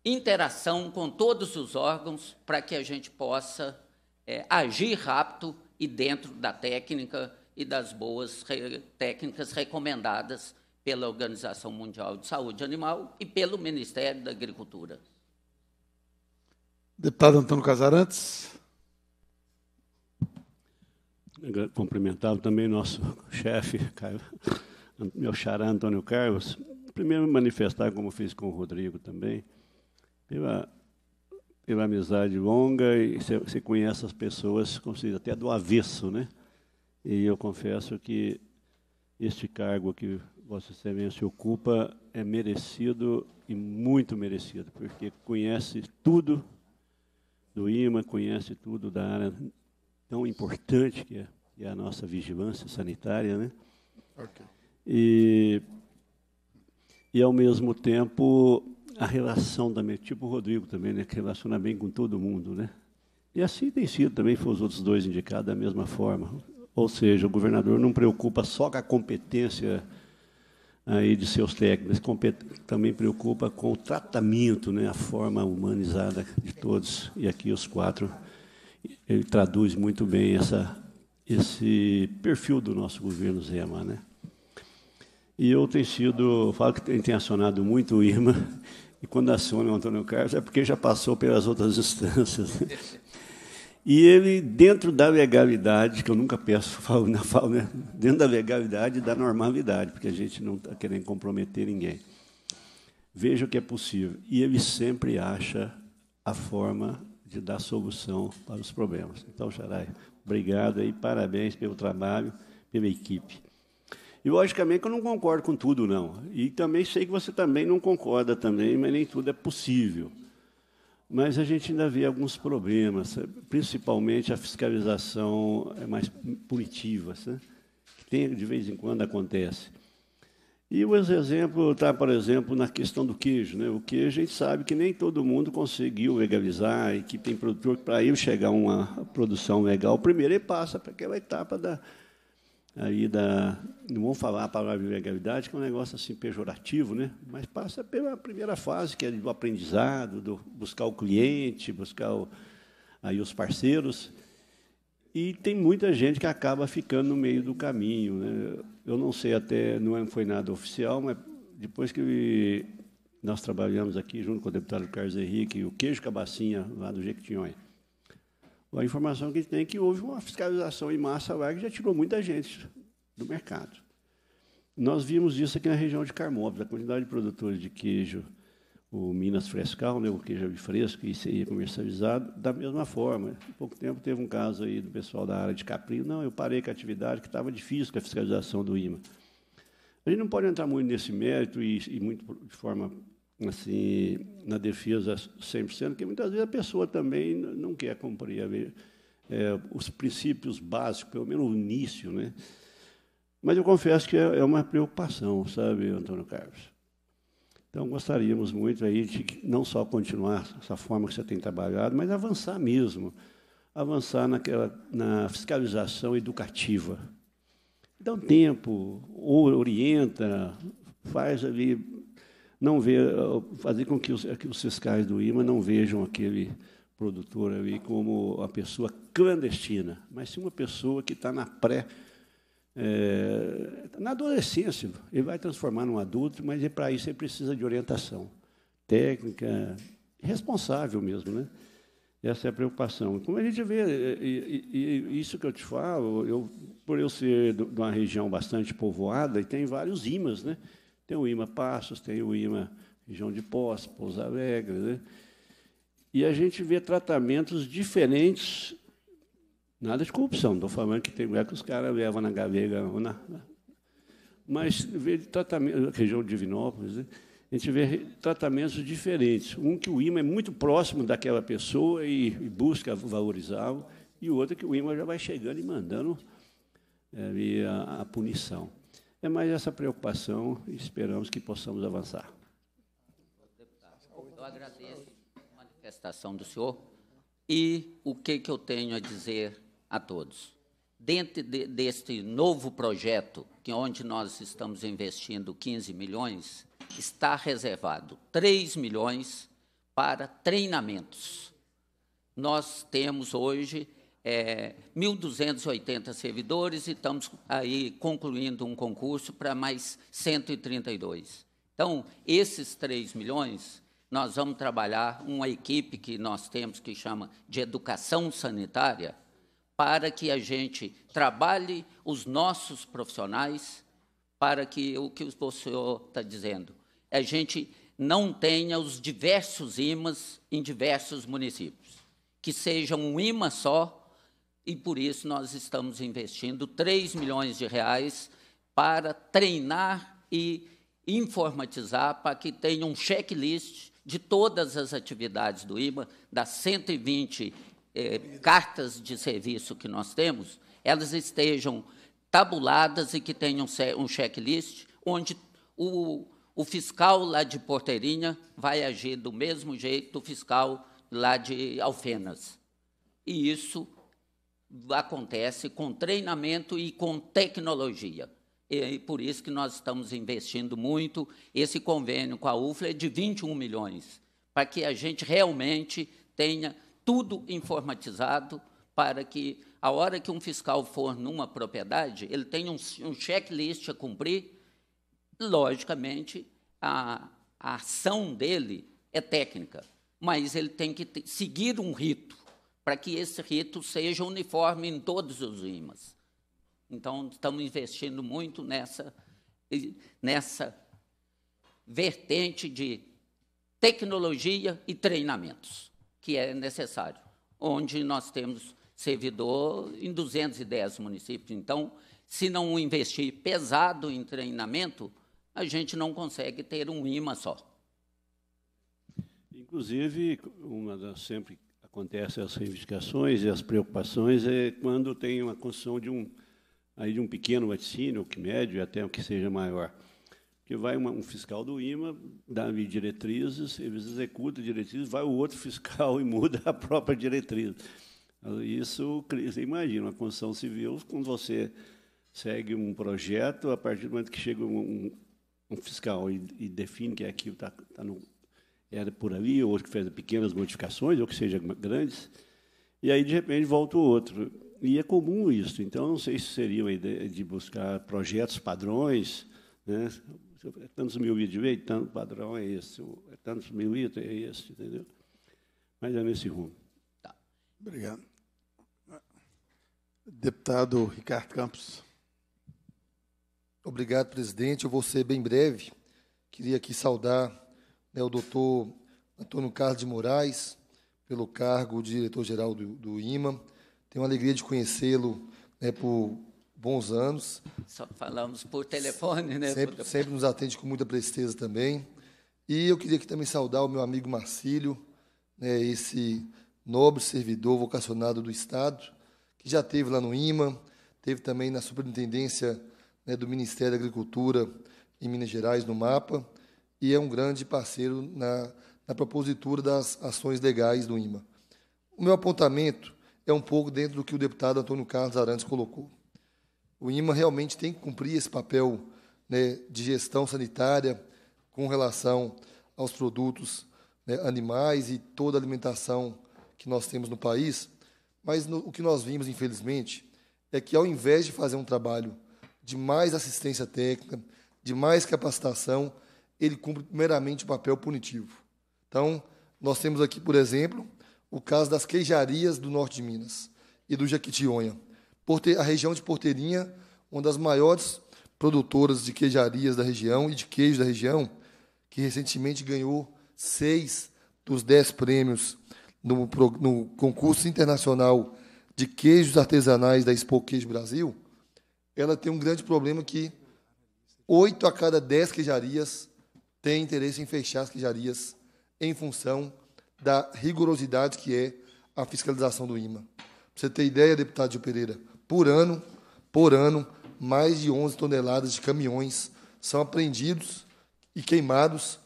interação com todos os órgãos para que a gente possa é, agir rápido e dentro da técnica e das boas re técnicas recomendadas pela Organização Mundial de Saúde Animal e pelo Ministério da Agricultura. Deputado Antônio Casarantes. cumprimentado também nosso chefe, meu xará Antônio Carlos. Primeiro, manifestar, como fiz com o Rodrigo também, pela, pela amizade longa e você conhece as pessoas, como se diz, até do avesso, né? E eu confesso que este cargo que Vossa Excelência ocupa é merecido e muito merecido, porque conhece tudo do IMA, conhece tudo da área tão importante que é, que é a nossa vigilância sanitária, né? Okay. E, e, ao mesmo tempo, a relação também, tipo o Rodrigo também, né? Que relaciona bem com todo mundo, né? E assim tem sido também, foram os outros dois indicados da mesma forma. Ou seja, o governador não preocupa só com a competência aí de seus técnicos, também preocupa com o tratamento, né, a forma humanizada de todos. E aqui os quatro, ele traduz muito bem essa, esse perfil do nosso governo Zema. Né? E eu tenho sido, falo que tenho, tenho acionado muito o IMA, e quando aciona o Antônio Carlos é porque já passou pelas outras instâncias. E ele, dentro da legalidade, que eu nunca peço, falo, não, né, falo né? dentro da legalidade e da normalidade, porque a gente não está querendo comprometer ninguém. Veja o que é possível. E ele sempre acha a forma de dar solução para os problemas. Então, Xarai, obrigado e parabéns pelo trabalho, pela equipe. E, logicamente, eu não concordo com tudo, não. E também sei que você também não concorda também, mas nem tudo é possível mas a gente ainda vê alguns problemas, eh, principalmente a fiscalização é mais punitiva, né? que tem, de vez em quando acontece. E o exemplo está, por exemplo, na questão do queijo. Né? O queijo a gente sabe que nem todo mundo conseguiu legalizar e que tem produtor que, para ele chegar a uma produção legal, primeiro ele passa para aquela etapa da, aí da. Não vamos falar a palavra ilegalidade, que é um negócio assim pejorativo, né? mas passa pela primeira fase, que é do aprendizado, do buscar o cliente, buscar o, aí os parceiros. E tem muita gente que acaba ficando no meio do caminho. Né? Eu não sei até, não é, foi nada oficial, mas depois que nós trabalhamos aqui junto com o deputado Carlos Henrique, o queijo cabacinha lá do Jequitinhonha, a informação que tem é que houve uma fiscalização em massa lá que já tirou muita gente do mercado. Nós vimos isso aqui na região de Carmópolis, a quantidade de produtores de queijo, o Minas Frescal, né, o queijo de fresco, e seria é comercializado da mesma forma. Há pouco tempo teve um caso aí do pessoal da área de caprino, não, eu parei com a atividade que estava difícil com a fiscalização do IMA. A gente não pode entrar muito nesse mérito e, e muito de forma assim, na defesa 100%, porque muitas vezes a pessoa também não quer cumprir é, os princípios básicos, pelo menos o início, né? Mas eu confesso que é, é uma preocupação, sabe, Antônio Carlos? Então, gostaríamos muito aí de não só continuar essa forma que você tem trabalhado, mas avançar mesmo, avançar naquela, na fiscalização educativa. Dá um tempo, orienta, faz ali não ver, eh, fazer com que os, eh, que os fiscais do IMA não vejam aquele produtor ali como a pessoa clandestina, mas sim uma pessoa que está na pré é, na adolescência, ele vai transformar num adulto, mas é para isso ele precisa de orientação técnica, responsável mesmo, né? Essa é a preocupação. Como a gente vê, e, e, isso que eu te falo, eu, por eu ser de uma região bastante povoada, e tem vários imãs, né? Tem o IMA Passos, tem o IMA Região de Posse, Pouso Alegre. Né? E a gente vê tratamentos diferentes, nada de corrupção, não estou falando que tem lugar é que os caras levam na gavega, na, mas vê tratamento, região de Divinópolis, né? a gente vê tratamentos diferentes. Um que o imã é muito próximo daquela pessoa e, e busca valorizá-lo, e o outro que o imã já vai chegando e mandando é, a, punição. É mais essa preocupação e esperamos que possamos avançar. Eu agradeço a manifestação do senhor e o que, que eu tenho a dizer a todos. Dentro de, deste novo projeto, que é onde nós estamos investindo 15 milhões, está reservado 3 milhões para treinamentos. Nós temos hoje é, 1.280 servidores e estamos aí concluindo um concurso para mais 132. Então, esses 3 milhões, nós vamos trabalhar uma equipe que nós temos que chama de educação sanitária, para que a gente trabalhe os nossos profissionais, para que o que o senhor está dizendo, a gente não tenha os diversos IMAs em diversos municípios, que seja um IMA só e por isso nós estamos investindo 3 milhões de reais para treinar e informatizar para que tenha um checklist de todas as atividades do IBA, das 120 eh, cartas de serviço que nós temos, elas estejam tabuladas e que tenham um checklist onde o, o fiscal lá de Porteirinha vai agir do mesmo jeito do fiscal lá de Alfenas. E isso acontece com treinamento e com tecnologia. E por isso que nós estamos investindo muito. Esse convênio com a UFLA é de 21 milhões, para que a gente realmente tenha tudo informatizado, para que a hora que um fiscal for numa propriedade, ele tenha um, um checklist a cumprir. Logicamente, a, a ação dele é técnica, mas ele tem que seguir um rito para que esse rito seja uniforme em todos os imãs. Então, estamos investindo muito nessa, nessa vertente de tecnologia e treinamentos, que é necessário, onde nós temos servidor em 210 municípios. Então, se não investir pesado em treinamento, a gente não consegue ter um imã só. Inclusive, uma das sempre acontecem as reivindicações e as preocupações é quando tem uma construção de um, aí de um pequeno vaticínio, que médio, e até o que seja maior. Porque vai uma, um fiscal do IMA, dá diretrizes, eles executam diretrizes, vai o outro fiscal e muda a própria diretriz. Isso, você imagina, uma construção civil, quando você segue um projeto, a partir do momento que chega um, um fiscal e, e define que é aquilo está tá no era por ali, ou que fez pequenas modificações, ou que seja grandes, e aí, de repente, volta o outro. E é comum isso, então não sei se seria uma ideia de buscar projetos padrões, né? É tantos mil itens de tanto padrão é esse, é tantos mil itens é esse, entendeu? Mas é nesse rumo. Tá. Obrigado. Deputado Ricardo Campos. Obrigado, presidente. Eu vou ser bem breve. Queria aqui saudar né, o doutor Antônio Carlos de Moraes, pelo cargo de diretor-geral do, do IMA. Tenho a alegria de conhecê-lo né, por bons anos. Só falamos por telefone, né? Sempre, sempre nos atende com muita presteza também. E eu queria aqui também saudar o meu amigo Marcílio, né, esse nobre servidor vocacionado do Estado, que já teve lá no IMA, teve também na superintendência né, do Ministério da Agricultura em Minas Gerais, no MAPA, e é um grande parceiro na, na propositura das ações legais do IMA. O meu apontamento é um pouco dentro do que o deputado Antônio Carlos Arantes colocou. O IMA realmente tem que cumprir esse papel né, de gestão sanitária com relação aos produtos né, animais e toda a alimentação que nós temos no país, mas no, o que nós vimos, infelizmente, é que ao invés de fazer um trabalho de mais assistência técnica, de mais capacitação, ele cumpre meramente o papel punitivo. Então, nós temos aqui, por exemplo, o caso das queijarias do norte de Minas e do Jequitinhonha. A região de Porteirinha, uma das maiores produtoras de queijarias da região e de queijo da região, que recentemente ganhou seis dos dez prêmios no, no concurso internacional de queijos artesanais da Expo Queijo Brasil, ela tem um grande problema que oito a cada dez queijarias tem interesse em fechar as queijarias em função da rigorosidade que é a fiscalização do IMA. Pra você ter ideia, deputado Gil Pereira, por ano, por ano, mais de 11 toneladas de caminhões são apreendidos e queimados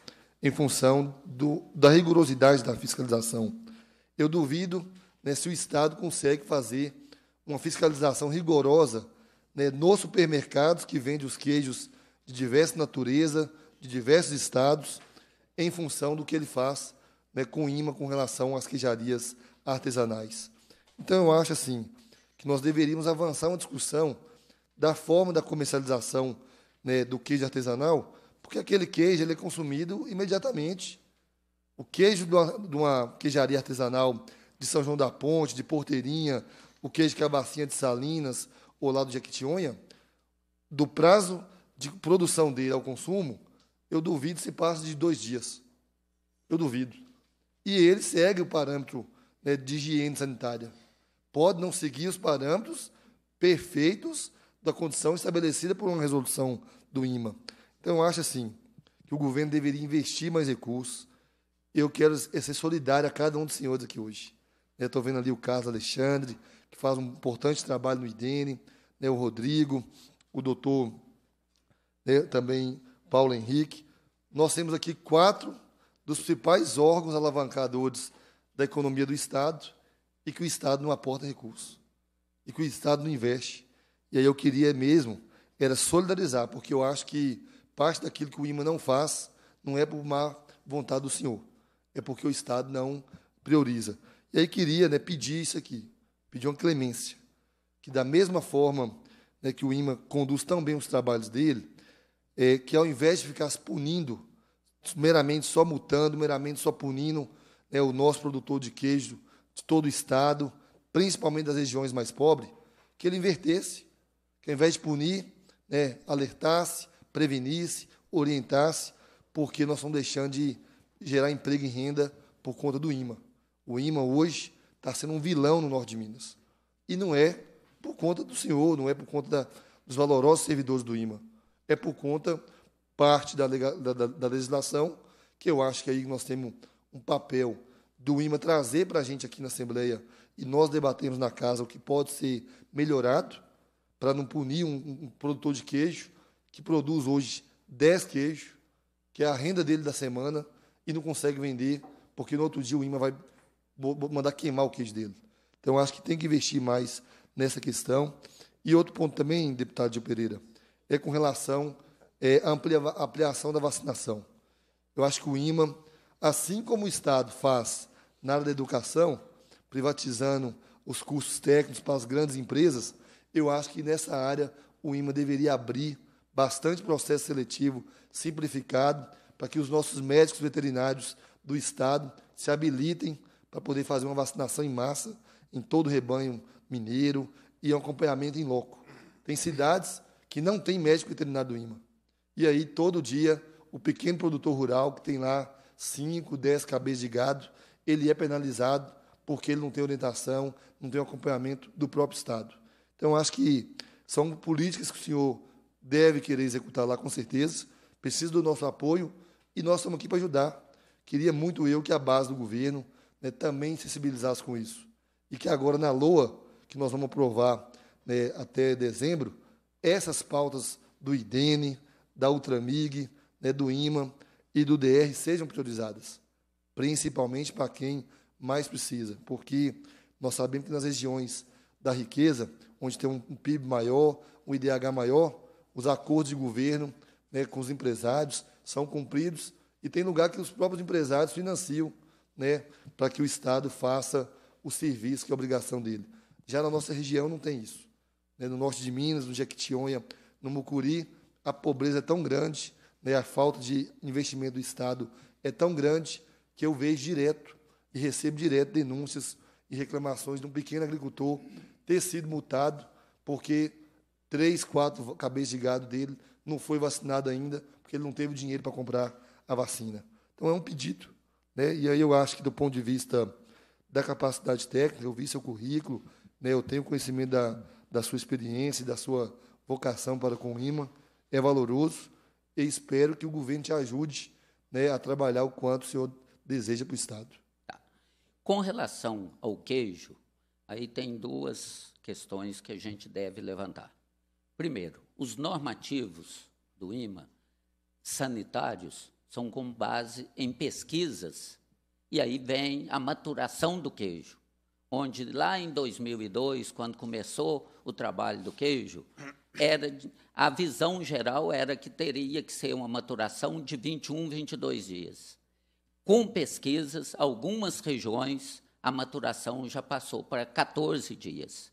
em função do, da rigorosidade da fiscalização. Eu duvido né, se o Estado consegue fazer uma fiscalização rigorosa né, nos supermercados que vendem os queijos de diversa natureza, de diversos estados em função do que ele faz né, com o IMA com relação às queijarias artesanais. Então, eu acho assim que nós deveríamos avançar uma discussão da forma da comercialização né, do queijo artesanal, porque aquele queijo ele é consumido imediatamente. O queijo de uma, queijaria artesanal de São João da Ponte, de Porteirinha, o queijo que é a bacinha de Salinas ou lá do Jequitinhonha, do prazo de produção dele ao consumo, eu duvido se passa de dois dias. Eu duvido. E ele segue o parâmetro né, de higiene sanitária. Pode não seguir os parâmetros perfeitos da condição estabelecida por uma resolução do IMA. Então, eu acho assim que o governo deveria investir mais recursos. Eu quero ser solidário a cada um dos senhores aqui hoje. Estou vendo ali o Carlos Alexandre, que faz um importante trabalho no IDENE, né, o Rodrigo, o doutor né, também Paulo Henrique. Nós temos aqui quatro dos principais órgãos alavancadores da economia do Estado e que o Estado não aporta recursos e que o Estado não investe. E aí eu queria mesmo era solidarizar, porque eu acho que parte daquilo que o IMA não faz não é por má vontade do senhor, é porque o Estado não prioriza. E aí queria né, pedir isso aqui, pedir uma clemência, que da mesma forma né, que o IMA conduz tão bem os trabalhos dele, é, que ao invés de ficar punindo, meramente só multando, meramente só punindo né, o nosso produtor de queijo de todo o estado, principalmente das regiões mais pobres, que ele invertesse, que ao invés de punir, né, alertasse, prevenisse, orientasse, porque nós estamos deixando de gerar emprego e renda por conta do IMA. O IMA hoje está sendo um vilão no norte de Minas. E não é por conta do senhor, não é por conta da, dos valorosos servidores do IMA é por conta parte da, da, da legislação, que eu acho que aí nós temos um papel do IMA trazer para a gente aqui na Assembleia e nós debatemos na casa o que pode ser melhorado para não punir um, um, produtor de queijo que produz hoje 10 queijos, que é a renda dele da semana, e não consegue vender, porque no outro dia o IMA vai mandar queimar o queijo dele. Então, acho que tem que investir mais nessa questão. E outro ponto também, deputado Gil Pereira, é com relação à é, amplia, ampliação da vacinação. Eu acho que o IMA, assim como o Estado faz na área da educação, privatizando os cursos técnicos para as grandes empresas, eu acho que nessa área o IMA deveria abrir bastante processo seletivo simplificado para que os nossos médicos veterinários do Estado se habilitem para poder fazer uma vacinação em massa em todo o rebanho mineiro e um acompanhamento em loco. Tem cidades que não tem médico veterinário do IMA. E aí, todo dia, o pequeno produtor rural, que tem lá 5, 10 cabeças de gado, ele é penalizado porque ele não tem orientação, não tem acompanhamento do próprio Estado. Então, acho que são políticas que o senhor deve querer executar lá, com certeza. Precisa do nosso apoio e nós estamos aqui para ajudar. Queria muito eu que a base do governo né, também sensibilizasse com isso. E que agora, na LOA, que nós vamos aprovar né, até dezembro, essas pautas do IDENE, da Ultramig, né, do IMA e do DR sejam priorizadas, principalmente para quem mais precisa, porque nós sabemos que nas regiões da riqueza, onde tem um PIB maior, um IDH maior, os acordos de governo né, com os empresários são cumpridos e tem lugar que os próprios empresários financiam né, para que o Estado faça o serviço que é obrigação dele. Já na nossa região não tem isso né, no norte de Minas, no Jequitinhonha, no Mucuri, a pobreza é tão grande, né, a falta de investimento do Estado é tão grande que eu vejo direto e recebo direto denúncias e reclamações de um pequeno agricultor ter sido multado porque três, quatro cabeças de gado dele não foi vacinado ainda porque ele não teve dinheiro para comprar a vacina. Então é um pedido, né? E aí eu acho que do ponto de vista da capacidade técnica, eu vi seu currículo, né? Eu tenho conhecimento da da sua experiência, da sua vocação para com o IMA, é valoroso e espero que o governo te ajude né, a trabalhar o quanto o senhor deseja para o Estado. Tá. Com relação ao queijo, aí tem duas questões que a gente deve levantar. Primeiro, os normativos do IMA sanitários são com base em pesquisas, e aí vem a maturação do queijo onde lá em 2002, quando começou o trabalho do queijo, era a visão geral era que teria que ser uma maturação de 21, 22 dias. Com pesquisas, algumas regiões a maturação já passou para 14 dias.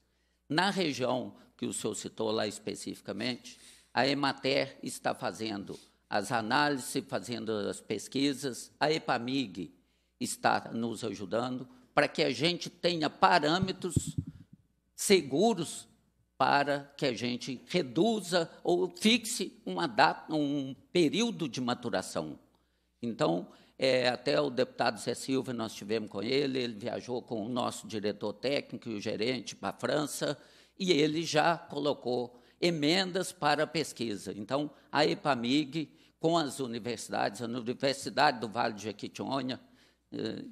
Na região que o senhor citou lá especificamente, a Emater está fazendo as análises, fazendo as pesquisas, a EPAMIG está nos ajudando, para que a gente tenha parâmetros seguros para que a gente reduza ou fixe uma data, um período de maturação. Então, é, até o deputado Zé Silva, nós tivemos com ele, ele viajou com o nosso diretor técnico e o gerente para a França, e ele já colocou emendas para a pesquisa. Então, a EPAMIG, com as universidades, a Universidade do Vale de Jequitinhonha, eh,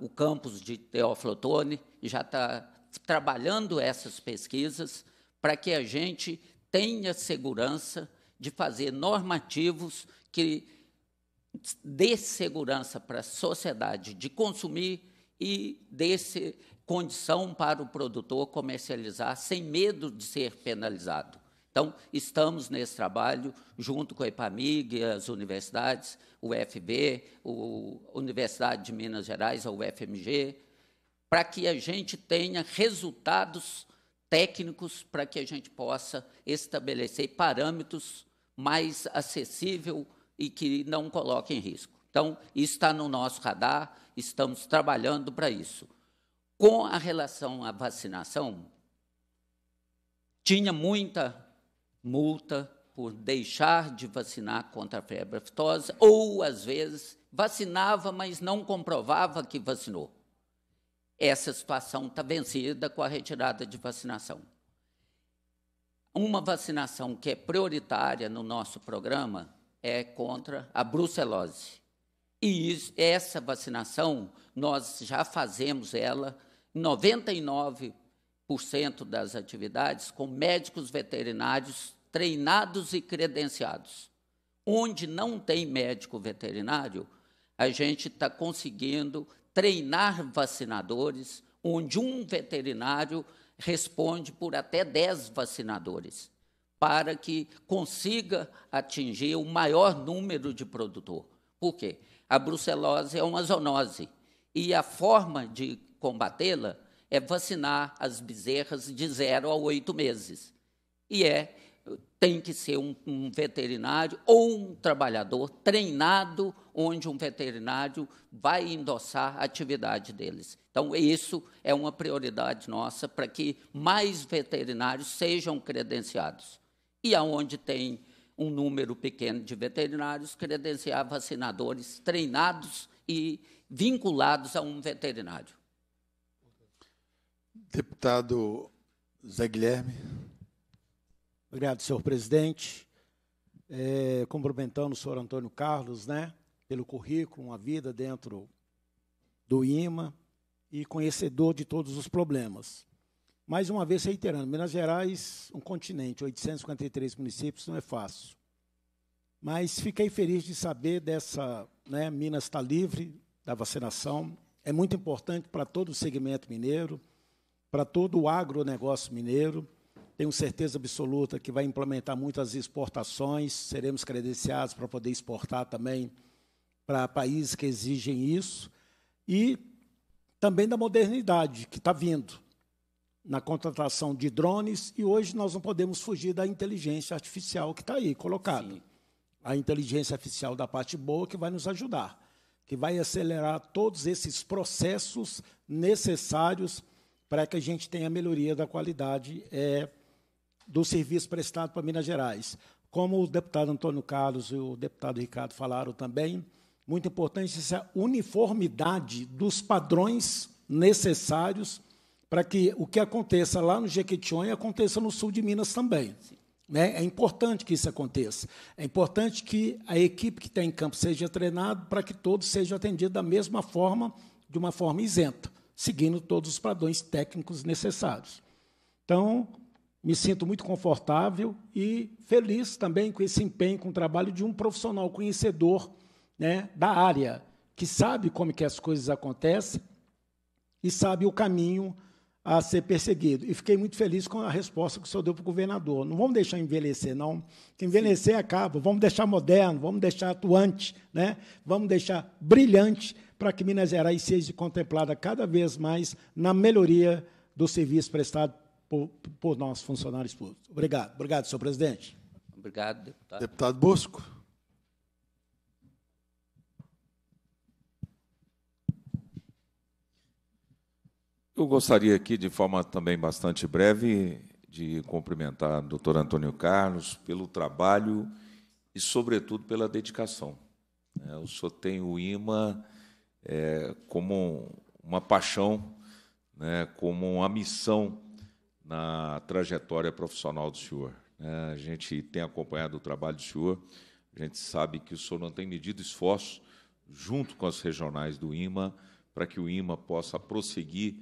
o campus de Teófilo Otoni já está trabalhando essas pesquisas para que a gente tenha segurança de fazer normativos que dê segurança para a sociedade de consumir e dê condição para o produtor comercializar sem medo de ser penalizado. Então, estamos nesse trabalho, junto com a EPAMIG, as universidades, o UFB, a Universidade de Minas Gerais, a UFMG, para que a gente tenha resultados técnicos para que a gente possa estabelecer parâmetros mais acessível e que não coloque em risco. Então, isso está no nosso radar, estamos trabalhando para isso. Com a relação à vacinação, tinha muita multa por deixar de vacinar contra a febre aftosa, ou às vezes vacinava, mas não comprovava que vacinou. Essa situação está vencida com a retirada de vacinação. Uma vacinação que é prioritária no nosso programa é contra a brucelose. E isso, essa vacinação, nós já fazemos ela 99 70% das atividades com médicos veterinários treinados e credenciados. Onde não tem médico veterinário, a gente está conseguindo treinar vacinadores, onde um veterinário responde por até 10 vacinadores, para que consiga atingir o maior número de produtor. Por quê? A brucelose é uma zoonose e a forma de combatê-la é vacinar as bezerras de zero a oito meses. E é tem que ser um, um, veterinário ou um trabalhador treinado, onde um veterinário vai endossar a atividade deles. Então, isso é uma prioridade nossa para que mais veterinários sejam credenciados. E aonde tem um número pequeno de veterinários, credenciar vacinadores treinados e vinculados a um veterinário. Deputado Zé Guilherme. Obrigado, senhor presidente. É, cumprimentando o senhor Antônio Carlos, né, pelo currículo, uma vida dentro do IMA e conhecedor de todos os problemas. Mais uma vez reiterando, Minas Gerais, um continente, 853 municípios, não é fácil. Mas fiquei feliz de saber dessa, né, Minas está livre da vacinação, é muito importante para todo o segmento mineiro para todo o agronegócio mineiro. Tenho certeza absoluta que vai implementar muitas exportações, seremos credenciados para poder exportar também para países que exigem isso. E também da modernidade que está vindo na contratação de drones, e hoje nós não podemos fugir da inteligência artificial que está aí colocada. Sim. A inteligência artificial da parte boa que vai nos ajudar, que vai acelerar todos esses processos necessários para que a gente tenha melhoria da qualidade é, do serviço prestado para Minas Gerais. Como o deputado Antônio Carlos e o deputado Ricardo falaram também, muito importante essa uniformidade dos padrões necessários para que o que aconteça lá no Jequitinhonha aconteça no sul de Minas também. Né? É importante que isso aconteça. É importante que a equipe que está em campo seja treinada para que todos sejam atendidos da mesma forma, de uma forma isenta seguindo todos os padrões técnicos necessários. Então, me sinto muito confortável e feliz também com esse empenho, com o trabalho de um profissional conhecedor né, da área, que sabe como que as coisas acontecem e sabe o caminho a ser perseguido. E fiquei muito feliz com a resposta que o senhor deu para o governador. Não vamos deixar envelhecer, não. Que envelhecer acaba. Vamos deixar moderno, vamos deixar atuante, né? vamos deixar brilhante para que Minas Gerais seja contemplada cada vez mais na melhoria do serviço prestado por, por nossos funcionários públicos. Obrigado. Obrigado, senhor presidente. Obrigado, deputado. Deputado Bosco. Eu gostaria aqui, de forma também bastante breve, de cumprimentar o doutor Antônio Carlos pelo trabalho e, sobretudo, pela dedicação. É, o senhor tem o imã é, como uma paixão, né, como uma missão na trajetória profissional do senhor. É, a gente tem acompanhado o trabalho do senhor, a gente sabe que o senhor não tem medido esforço junto com as regionais do IMA para que o IMA possa prosseguir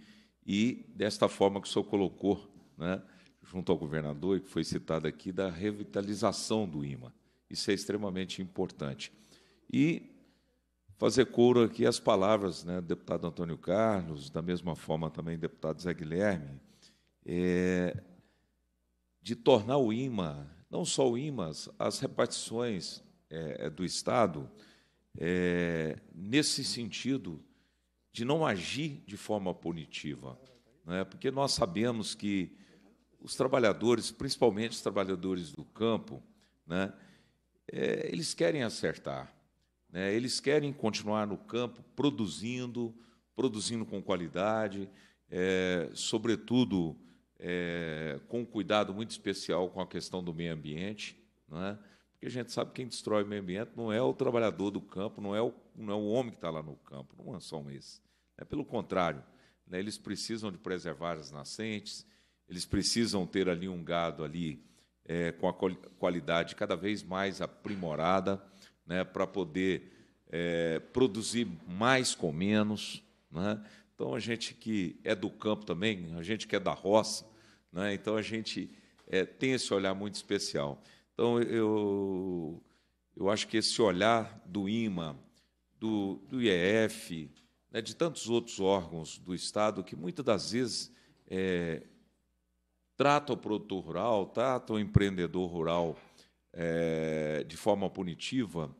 e, desta forma que o senhor colocou, né, junto ao governador, e que foi citado aqui, da revitalização do IMA. Isso é extremamente importante. E fazer couro aqui as palavras né, do deputado Antônio Carlos, da mesma forma também do deputado Zé Guilherme, é, de tornar o IMA, não só o IMA, as repartições é, é, do Estado, é, nesse sentido de não agir de forma punitiva. Né, porque nós sabemos que os trabalhadores, principalmente os trabalhadores do campo, né, é, eles querem acertar. Né? Eles querem continuar no campo produzindo, produzindo com qualidade, é, sobretudo é, com um cuidado muito especial com a questão do meio ambiente, né? porque a gente sabe que quem destrói o meio ambiente não é o trabalhador do campo, não é o, não é o homem que está lá no campo, não são esses. É né? pelo contrário, né? eles precisam de preservar as nascentes, eles precisam ter ali um gado ali é, com a qualidade cada vez mais aprimorada né, para poder é, produzir mais com menos. Né? Então, a gente que é do campo também, a gente que é da roça, né? então a gente é, tem esse olhar muito especial. Então, eu, eu acho que esse olhar do IMA, do, do IEF, né, de tantos outros órgãos do Estado, que muitas das vezes é, trata o produtor rural, trata o empreendedor rural é, de forma punitiva,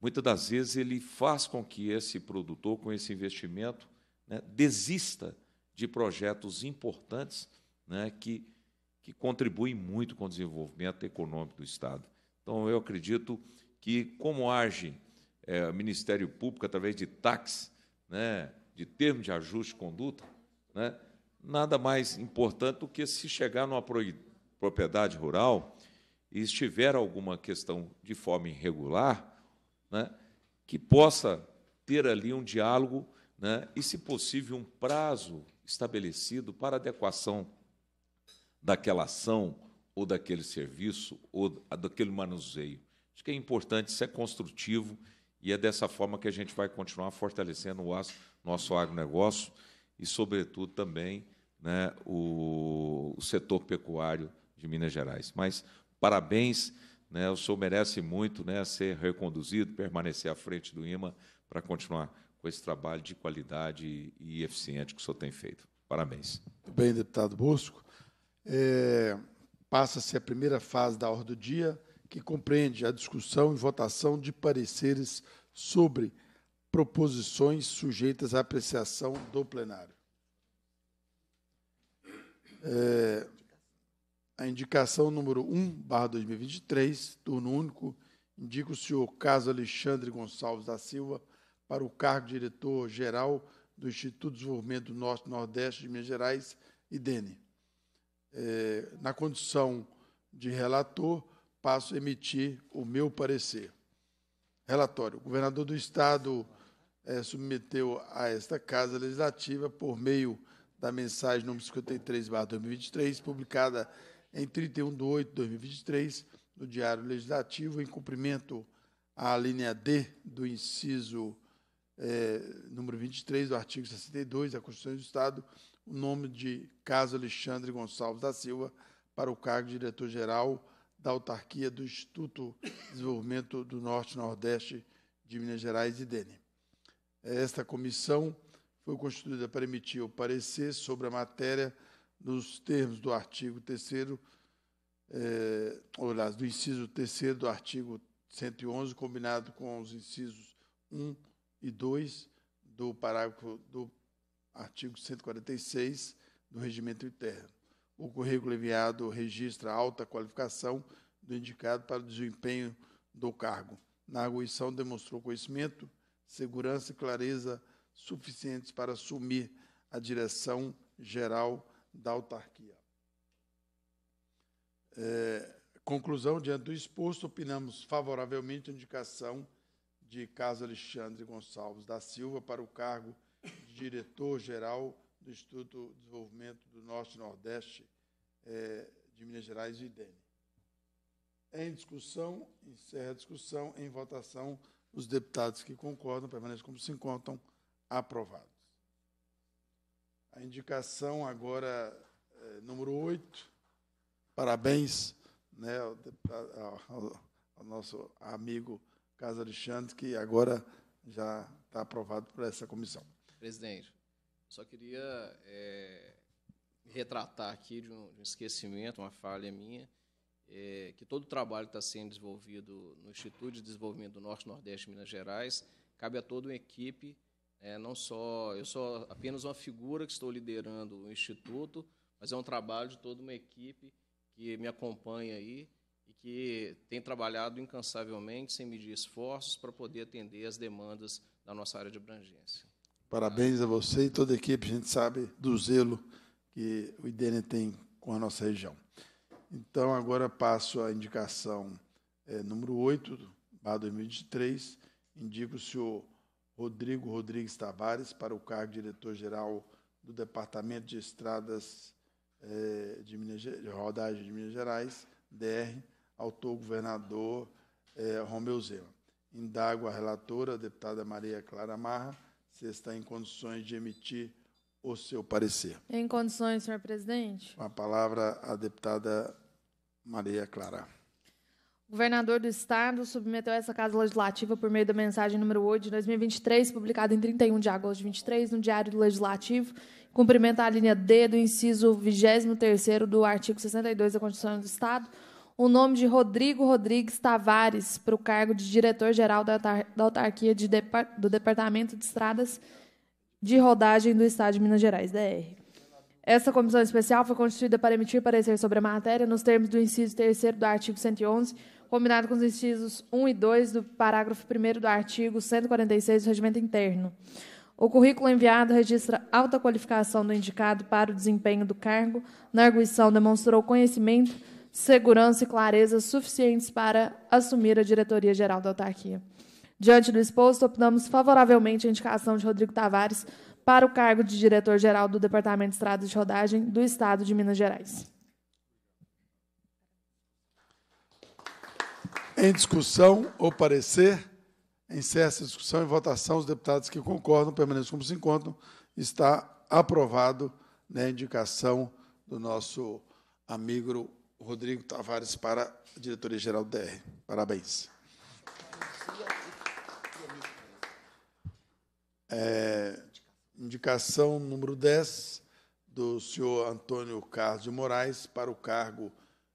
muitas das vezes ele faz com que esse produtor, com esse investimento, né, desista de projetos importantes né, que, que contribuem muito com o desenvolvimento econômico do Estado. Então, eu acredito que, como age é, o Ministério Público, através de taxas né, de termo de ajuste de conduta, né, nada mais importante do que se chegar numa propriedade rural e estiver alguma questão de forma irregular, né, que possa ter ali um diálogo né, e, se possível, um prazo estabelecido para adequação daquela ação ou daquele serviço ou daquele manuseio. Acho que é importante, isso é construtivo e é dessa forma que a gente vai continuar fortalecendo o nosso agronegócio e, sobretudo, também né, o, o setor pecuário de Minas Gerais. Mas parabéns. Né? O senhor merece muito né, ser reconduzido, permanecer à frente do IMA para continuar com esse trabalho de qualidade e eficiente que o senhor tem feito. Parabéns. Muito bem, deputado Bosco. É, Passa-se a primeira fase da ordem do dia, que compreende a discussão e votação de pareceres sobre proposições sujeitas à apreciação do plenário. É, a indicação número 1, barra 2023, turno único, indica o senhor Caso Alexandre Gonçalves da Silva para o cargo de diretor-geral do Instituto de Desenvolvimento do Norte e Nordeste de Minas Gerais, IDENE. É, na condição de relator, passo a emitir o meu parecer. Relatório. O governador do Estado é, submeteu a esta Casa Legislativa, por meio da mensagem número 53, 2023, publicada em 31 de 8 de 2023, no Diário Legislativo, em cumprimento à linha D do inciso é, número 23 do artigo 62 da Constituição do Estado, o nome de Caso Alexandre Gonçalves da Silva para o cargo de diretor-geral da autarquia do Instituto de Desenvolvimento do Norte e Nordeste de Minas Gerais, IDENE. Esta comissão foi constituída para emitir o parecer sobre a matéria nos termos do artigo 3 é, ou, aliás, do inciso 3 do artigo 111, combinado com os incisos 1 e 2 do parágrafo do artigo 146 do regimento interno. O currículo enviado registra alta qualificação do indicado para o desempenho do cargo. Na arguição demonstrou conhecimento, segurança e clareza suficientes para assumir a direção geral da autarquia. É, conclusão, diante do exposto, opinamos favoravelmente a indicação de Carlos Alexandre Gonçalves da Silva para o cargo de diretor-geral do Instituto de Desenvolvimento do Norte e Nordeste é, de Minas Gerais, o IDENE. Em discussão, encerra a discussão. Em votação, os deputados que concordam permanecem como se encontram. Aprovado. A indicação agora é, número 8. Parabéns né, ao, ao, nosso amigo Casa Alexandre, que agora já está aprovado por essa comissão. Presidente, só queria é, retratar aqui de um, de um, esquecimento, uma falha minha, é, que todo o trabalho está sendo desenvolvido no Instituto de Desenvolvimento do Norte, Nordeste de Minas Gerais, cabe a toda uma equipe é, não só eu sou apenas uma figura que estou liderando o instituto, mas é um trabalho de toda uma equipe que me acompanha aí e que tem trabalhado incansavelmente, sem medir esforços, para poder atender as demandas da nossa área de abrangência. Parabéns a você e toda a equipe, a gente sabe do zelo que o IDN tem com a nossa região. Então, agora passo à indicação é, número 8, barra 2003, indico o senhor Rodrigo Rodrigues Tavares para o cargo de diretor-geral do Departamento de Estradas eh, de, Minas, de Rodagem de Minas Gerais, DR, autor governador eh, Romeu Zema. Indago a relatora, a deputada Maria Clara Marra, se está em condições de emitir o seu parecer. Em condições, senhor presidente. Com a palavra a deputada Maria Clara. O governador do Estado submeteu essa Casa Legislativa por meio da mensagem número 8 de 2023, publicada em 31 de agosto de 23, no Diário do Legislativo, cumprimenta a linha D do inciso 23 do artigo 62 da Constituição do Estado, o nome de Rodrigo Rodrigues Tavares para o cargo de diretor-geral da, da autarquia de Depar do Departamento de Estradas de Rodagem do Estado de Minas Gerais, DR. Essa comissão especial foi constituída para emitir parecer sobre a matéria nos termos do inciso 3 do artigo 111 combinado com os incisos 1 e 2 do parágrafo 1 do artigo 146 do Regimento Interno. O currículo enviado registra alta qualificação do indicado para o desempenho do cargo. Na arguição, demonstrou conhecimento, segurança e clareza suficientes para assumir a diretoria geral da autarquia. Diante do exposto, optamos favoravelmente a indicação de Rodrigo Tavares para o cargo de diretor-geral do Departamento de Estradas de Rodagem do Estado de Minas Gerais. Em discussão ou parecer, encerra-se a discussão e votação. Os deputados que concordam, permaneçam como se encontram. Está aprovado na né, indicação do nosso amigo Rodrigo Tavares para a diretoria-geral do DR. Parabéns. É, indicação número 10 do senhor Antônio Carlos de Moraes para o cargo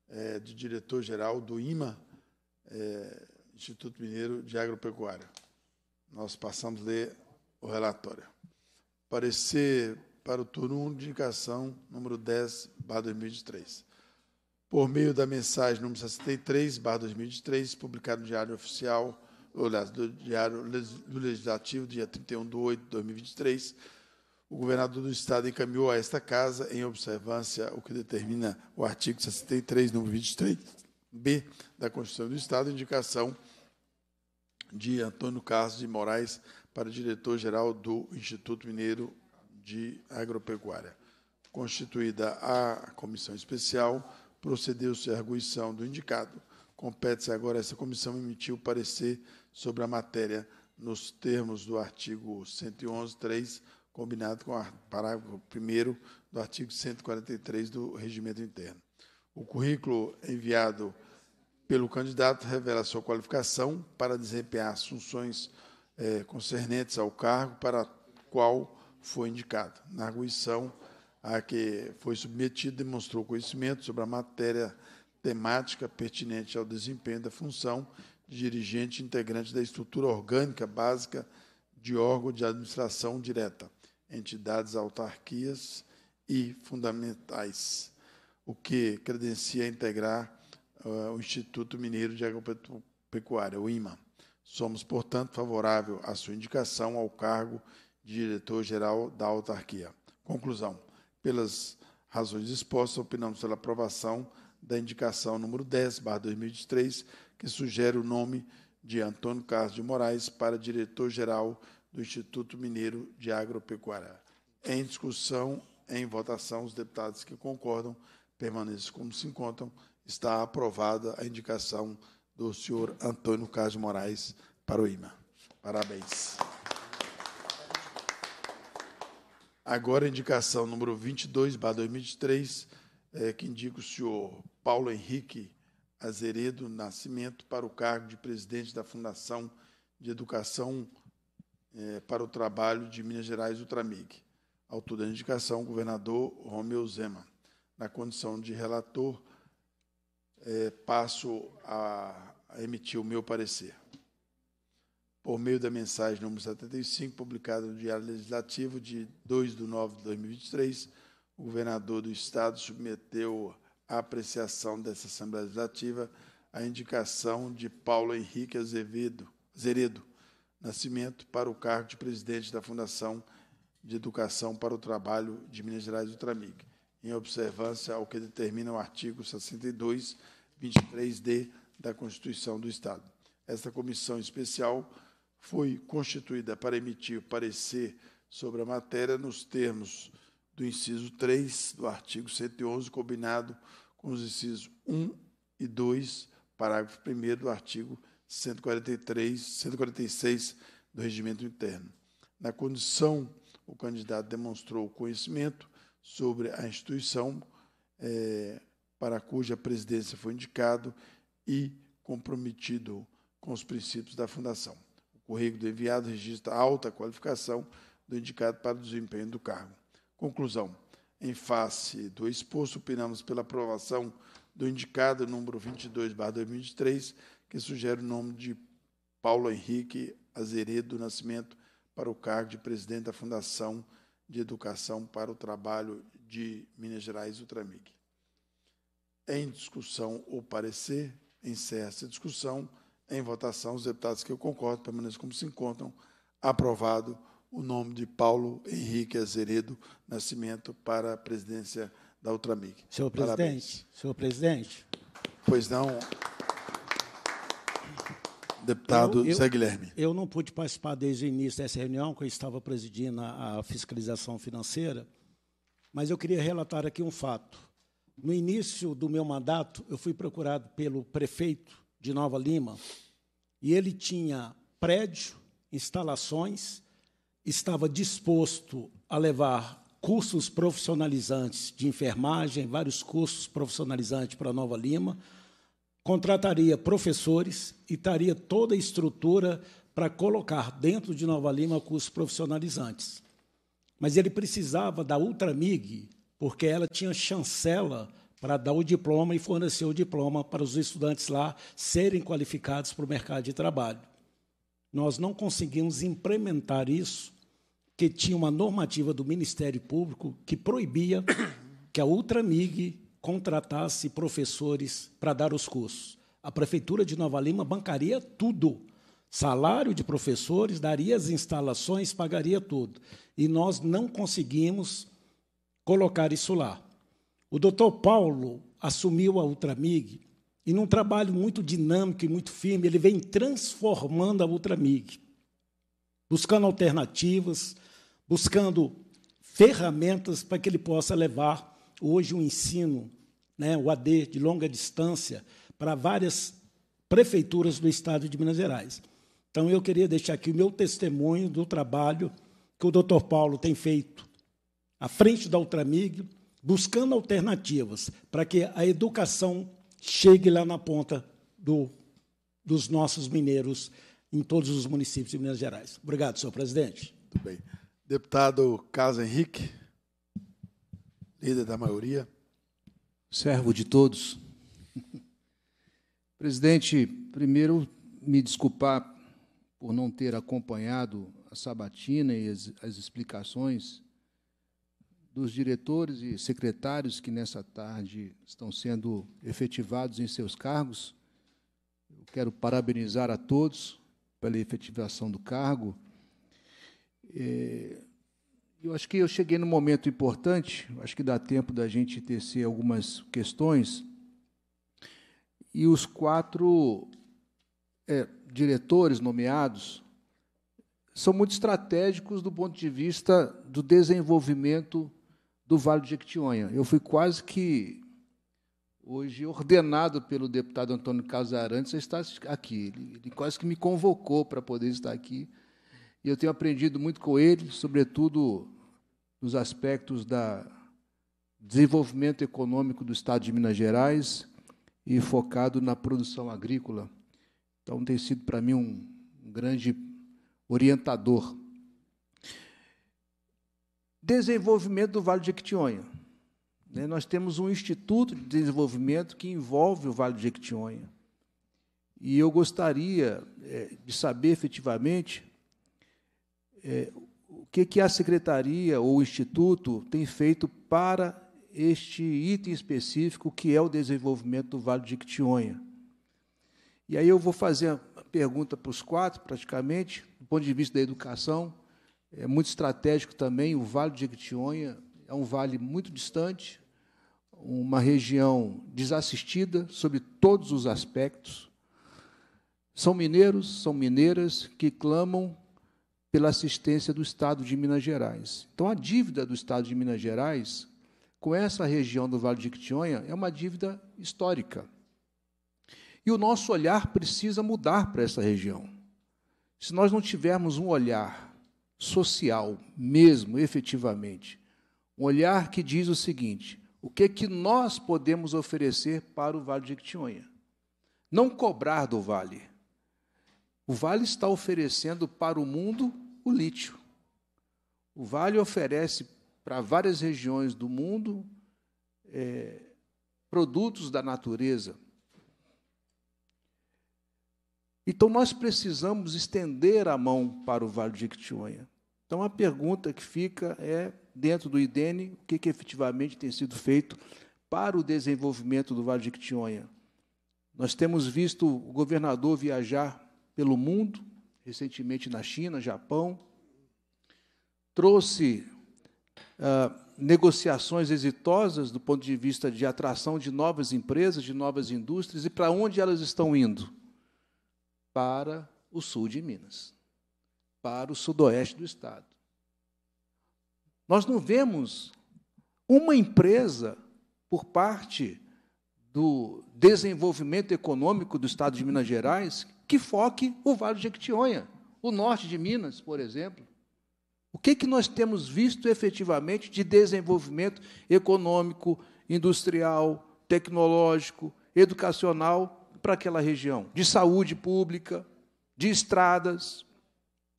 é, de diretor-geral do IMA, é, Instituto Mineiro de Agropecuária. Nós passamos a ler o relatório. Parecer para o turno 1 de indicação número 10, barra 2023. Por meio da mensagem número 63, barra 2023, publicada no Diário Oficial, aliás, do Diário do Legislativo, dia 31 de 8 de 2023, o governador do Estado encaminhou a esta Casa, em observância o que determina o artigo 63, número 23 B da Constituição do Estado, indicação de Antônio Carlos de Moraes para diretor-geral do Instituto Mineiro de Agropecuária. Constituída a comissão especial, procedeu-se à arguição do indicado. Compete-se agora essa comissão emitir o parecer sobre a matéria nos termos do artigo 111.3, combinado com o parágrafo 1 do artigo 143 do Regimento Interno. O currículo enviado pelo candidato revela sua qualificação para desempenhar as funções é, concernentes ao cargo para qual foi indicado. Na arguição a que foi submetido, demonstrou conhecimento sobre a matéria temática pertinente ao desempenho da função de dirigente integrante da estrutura orgânica básica de órgão de administração direta, entidades, autarquias e fundamentais, o que credencia integrar é, o Instituto Mineiro de Agropecuária, o IMA. Somos, portanto, favorável à sua indicação ao cargo de diretor-geral da autarquia. Conclusão. Pelas razões expostas, opinamos pela aprovação da indicação número 10, barra 2003, que sugere o nome de Antônio Carlos de Moraes para diretor-geral do Instituto Mineiro de Agropecuária. Em discussão, em votação, os deputados que concordam permaneçam como se encontram está aprovada a indicação do senhor Antônio Carlos Moraes para o IMA. Parabéns. Agora, indicação número 22, barra 2023, é, eh, que indica o senhor Paulo Henrique Azeredo Nascimento para o cargo de presidente da Fundação de Educação é, para o Trabalho de Minas Gerais, Ultramig. Autor da indicação, governador Romeu Zema. Na condição de relator, é, passo a, emitir o meu parecer. Por meio da mensagem número 75, publicada no Diário Legislativo de 2 de nove de 2023, o governador do Estado submeteu à apreciação dessa Assembleia Legislativa a indicação de Paulo Henrique Azevedo, Zeredo Nascimento para o cargo de presidente da Fundação de Educação para o Trabalho de Minas Gerais Ultramig, em observância ao que determina o artigo 62 23D da Constituição do Estado. Esta comissão especial foi constituída para emitir parecer sobre a matéria nos termos do inciso 3 do artigo 111, combinado com os incisos 1 e 2, parágrafo 1 do artigo 143, 146 do Regimento Interno. Na condição, o candidato demonstrou conhecimento sobre a instituição, é, para cuja presidência foi indicado e comprometido com os princípios da Fundação. O currículo do enviado registra alta qualificação do indicado para o desempenho do cargo. Conclusão. Em face do exposto, opinamos pela aprovação do indicado número 22/2023, que sugere o nome de Paulo Henrique Azeredo Nascimento para o cargo de presidente da Fundação de Educação para o Trabalho de Minas Gerais, Ultramig. Em discussão o parecer, encerra-se a discussão. Em votação, os deputados que eu concordo permaneçam como se encontram. Aprovado o nome de Paulo Henrique Azeredo Nascimento para a presidência da Ultramig. Senhor Parabéns. presidente, senhor presidente. Pois não. Deputado eu, eu, Zé Guilherme. Eu não pude participar desde o início dessa reunião, que eu estava presidindo a fiscalização financeira, mas eu queria relatar aqui um fato. No início do meu mandato, eu fui procurado pelo prefeito de Nova Lima e ele tinha prédio, instalações, estava disposto a levar cursos profissionalizantes de enfermagem, vários cursos profissionalizantes para Nova Lima, contrataria professores e estaria toda a estrutura para colocar dentro de Nova Lima cursos profissionalizantes. Mas ele precisava da Ultramig porque ela tinha chancela para dar o diploma e fornecer o diploma para os estudantes lá serem qualificados para o mercado de trabalho. Nós não conseguimos implementar isso, que tinha uma normativa do Ministério Público que proibia que a Ultramig contratasse professores para dar os cursos. A prefeitura de Nova Lima bancaria tudo. Salário de professores, daria as instalações, pagaria tudo. E nós não conseguimos colocar isso lá. O doutor Paulo assumiu a Ultramig e, num trabalho muito dinâmico e muito firme, ele vem transformando a Ultramig, buscando alternativas, buscando ferramentas para que ele possa levar hoje o um ensino, né, o AD de longa distância, para várias prefeituras do estado de Minas Gerais. Então, eu queria deixar aqui o meu testemunho do trabalho que o doutor Paulo tem feito à frente da Ultramig, buscando alternativas para que a educação chegue lá na ponta do, dos nossos mineiros em todos os municípios de Minas Gerais. Obrigado, senhor presidente. Muito bem. Deputado Carlos Henrique, líder da maioria. Servo de todos. Presidente, primeiro me desculpar por não ter acompanhado a sabatina e as, as explicações dos diretores e secretários que nessa tarde estão sendo efetivados em seus cargos. Eu quero parabenizar a todos pela efetivação do cargo. É, eu acho que eu cheguei num momento importante, acho que dá tempo da gente tecer algumas questões. E os quatro é, diretores nomeados são muito estratégicos do ponto de vista do desenvolvimento do Vale de Jequitinhonha. Eu fui quase que hoje ordenado pelo deputado Antônio Casarantes a estar aqui. Ele, ele quase que me convocou para poder estar aqui. E eu tenho aprendido muito com ele, sobretudo nos aspectos da desenvolvimento econômico do estado de Minas Gerais e focado na produção agrícola. Então tem sido para mim um, um grande orientador. Desenvolvimento do Vale de Jequitinhonha. Né? Nós temos um instituto de desenvolvimento que envolve o Vale de Jequitinhonha. E eu gostaria é, de saber efetivamente é, o que, a secretaria ou o instituto tem feito para este item específico que é o desenvolvimento do Vale de Jequitinhonha. E aí eu vou fazer a pergunta para os quatro, praticamente, do ponto de vista da educação. É muito estratégico também o Vale do Jequitinhonha, é um vale muito distante, uma região desassistida sobre todos os aspectos. São mineiros, são mineiras que clamam pela assistência do Estado de Minas Gerais. Então, a dívida do Estado de Minas Gerais com essa região do Vale de Jequitinhonha é uma dívida histórica. E o nosso olhar precisa mudar para essa região. Se nós não tivermos um olhar social, mesmo, efetivamente. Um olhar que diz o seguinte: o que, é que nós podemos oferecer para o Vale de Jequitinhonha? Não cobrar do Vale. O Vale está oferecendo para o mundo o lítio. O Vale oferece para várias regiões do mundo é, produtos da natureza, então nós precisamos estender a mão para o Vale de Jequitinhonha. Então a pergunta que fica é, dentro do IDENE, o que, que efetivamente tem sido feito para o desenvolvimento do Vale de Jequitinhonha? Nós temos visto o governador viajar pelo mundo, recentemente na China, Japão, trouxe ah, negociações exitosas do ponto de vista de atração de novas empresas, de novas indústrias, e para onde elas estão indo? para o sul de Minas, para o sudoeste do estado. Nós não vemos uma empresa por parte do desenvolvimento econômico do estado de Minas Gerais que foque o Vale do Jequitinhonha, o norte de Minas, por exemplo. O que, que nós temos visto efetivamente de desenvolvimento econômico, industrial, tecnológico, educacional para aquela região, de saúde pública, de estradas.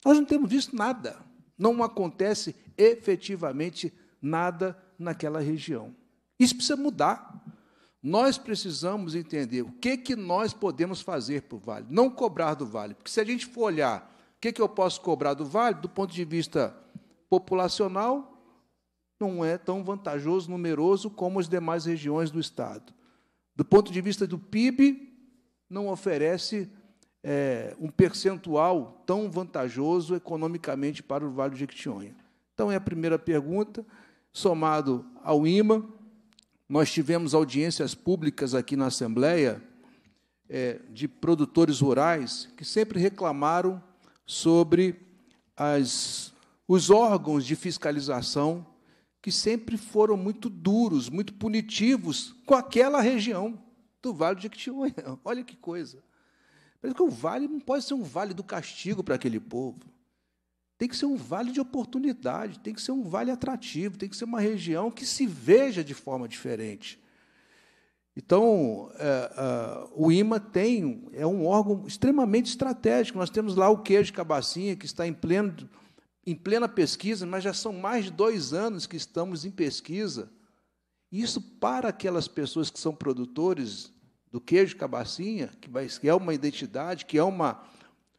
Nós não temos visto nada. Não acontece efetivamente nada naquela região. Isso precisa mudar. Nós precisamos entender o que, que nós podemos fazer para o Vale, não cobrar do Vale. Porque se a gente for olhar o que, que eu posso cobrar do Vale, do ponto de vista populacional, não é tão vantajoso, numeroso como as demais regiões do Estado. Do ponto de vista do PIB, não oferece é, um percentual tão vantajoso economicamente para o Vale do Jequitinhonha. Então, é a primeira pergunta. Somado ao IMA, nós tivemos audiências públicas aqui na Assembleia é, de produtores rurais que sempre reclamaram sobre as, os órgãos de fiscalização que sempre foram muito duros, muito punitivos com aquela região do Vale de Jequitinhonha. Olha que coisa. Parece que o vale não pode ser um vale do castigo para aquele povo. Tem que ser um vale de oportunidade, tem que ser um vale atrativo, tem que ser uma região que se veja de forma diferente. Então, é, é, o IMA tem, é um órgão extremamente estratégico. Nós temos lá o queijo cabacinha, que está em, pleno, em plena pesquisa, mas já são mais de dois anos que estamos em pesquisa. Isso para aquelas pessoas que são produtores do queijo cabacinha, que é uma identidade, que é uma,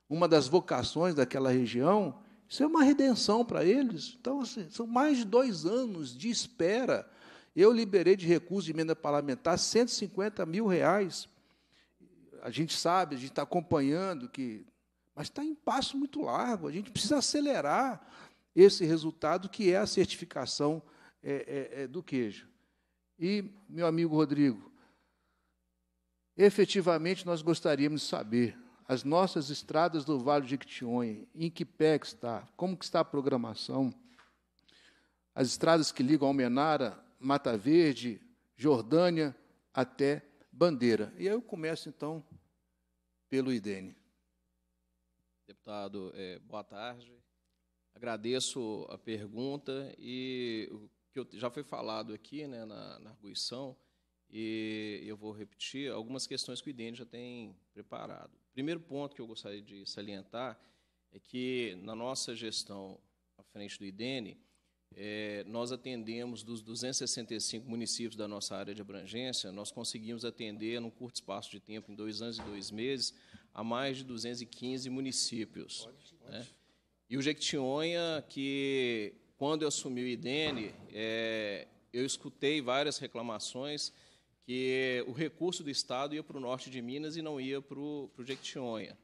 uma das vocações daquela região, isso é uma redenção para eles. Então, assim, são mais de dois anos de espera. Eu liberei de recurso de emenda parlamentar 150 mil reais. A gente sabe, a gente está acompanhando que. Mas está em passo muito largo. A gente precisa acelerar esse resultado que é a certificação é, é, é, do queijo. E, meu amigo Rodrigo, Efetivamente, nós gostaríamos de saber as nossas estradas do Vale de Jequitinhonha, em que pé que está, como que está a programação, as estradas que ligam Almenara, Mata Verde, Jordânia, até Bandeira. E aí eu começo, então, pelo IDENE. Deputado, é, boa tarde. Agradeço a pergunta e o que já foi falado aqui né, na, na arguição, e eu vou repetir algumas questões que o IDEN já tem preparado. Primeiro ponto que eu gostaria de salientar é que, na nossa gestão à frente do IDEN, é, nós atendemos dos 265 municípios da nossa área de abrangência, nós conseguimos atender, num curto espaço de tempo, em dois anos e dois meses, a mais de 215 municípios. Pode, pode. Né? E o Jequitinhonha, que quando eu assumi o IDENE, é, eu escutei várias reclamações que o recurso do Estado ia para o norte de Minas e não ia para o Jequitinhonha.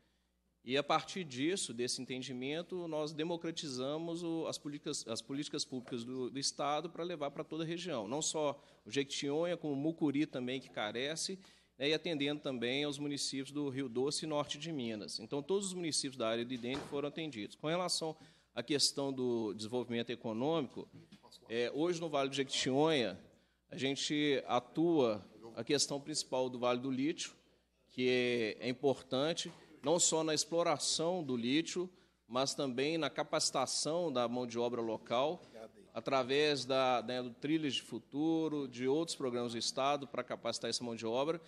E, a partir disso, desse entendimento, nós democratizamos o, as, políticas, as políticas públicas do, do Estado para levar para toda a região, não só o Jequitinhonha, como o Mucuri também, que carece, né, e atendendo também aos municípios do Rio Doce e norte de Minas. Então, todos os municípios da área do dentro foram atendidos. Com relação à questão do desenvolvimento econômico, é, hoje no Vale do Jequitinhonha, a gente atua a questão principal do Vale do Lítio, que é, é importante não só na exploração do lítio, mas também na capacitação da mão de obra local, através da, né, do Trilhas de Futuro, de outros programas do Estado para capacitar essa mão de obra,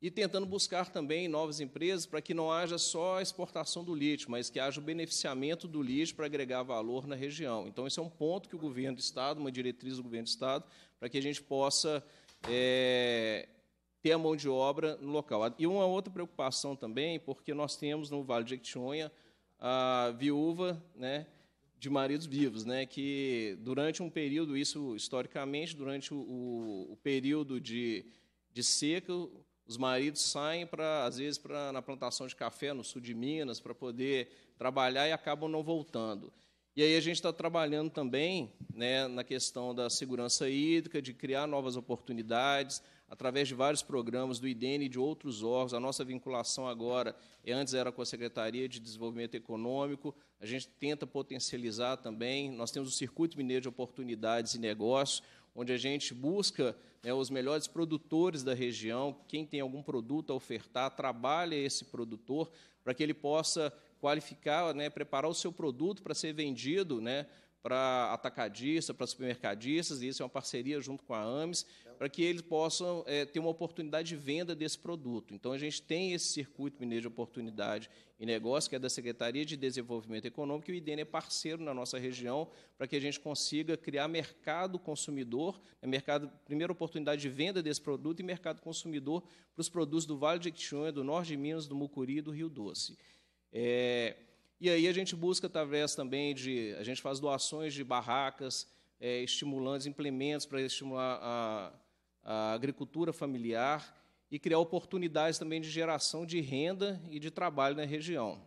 e tentando buscar também novas empresas para que não haja só a exportação do lítio, mas que haja o beneficiamento do lítio para agregar valor na região. Então, esse é um ponto que o governo do Estado, uma diretriz do governo do Estado, para que a gente possa é, ter a mão de obra no local. E uma outra preocupação também, porque nós temos no Vale de Jequitinhonha a viúva né, de maridos vivos, né, que durante um período, isso historicamente, durante o, o período de, de seca, os maridos saem para, às vezes, para na plantação de café no sul de Minas para poder trabalhar e acabam não voltando. E aí a gente está trabalhando também né, na questão da segurança hídrica, de criar novas oportunidades, através de vários programas do IDN e de outros órgãos. A nossa vinculação agora, antes era com a Secretaria de Desenvolvimento Econômico, a gente tenta potencializar também. Nós temos o Circuito Mineiro de Oportunidades e Negócios, onde a gente busca né, os melhores produtores da região, quem tem algum produto a ofertar, trabalha esse produtor para que ele possa qualificar, né, preparar o seu produto para ser vendido, né, para atacadista, para supermercadistas, e isso é uma parceria junto com a AMES, para que eles possam é, ter uma oportunidade de venda desse produto. Então, a gente tem esse circuito mineiro de oportunidade e negócio, que é da Secretaria de Desenvolvimento Econômico, e o IDN é parceiro na nossa região, para que a gente consiga criar mercado consumidor, né, mercado, primeira oportunidade de venda desse produto e mercado consumidor para os produtos do Vale de Quitinhonha, do Norte de Minas, do Mucuri e do Rio Doce. É, e aí a gente busca, através também de. A gente faz doações de barracas, é, estimulantes, implementos para estimular a, a agricultura familiar e criar oportunidades também de geração de renda e de trabalho na região.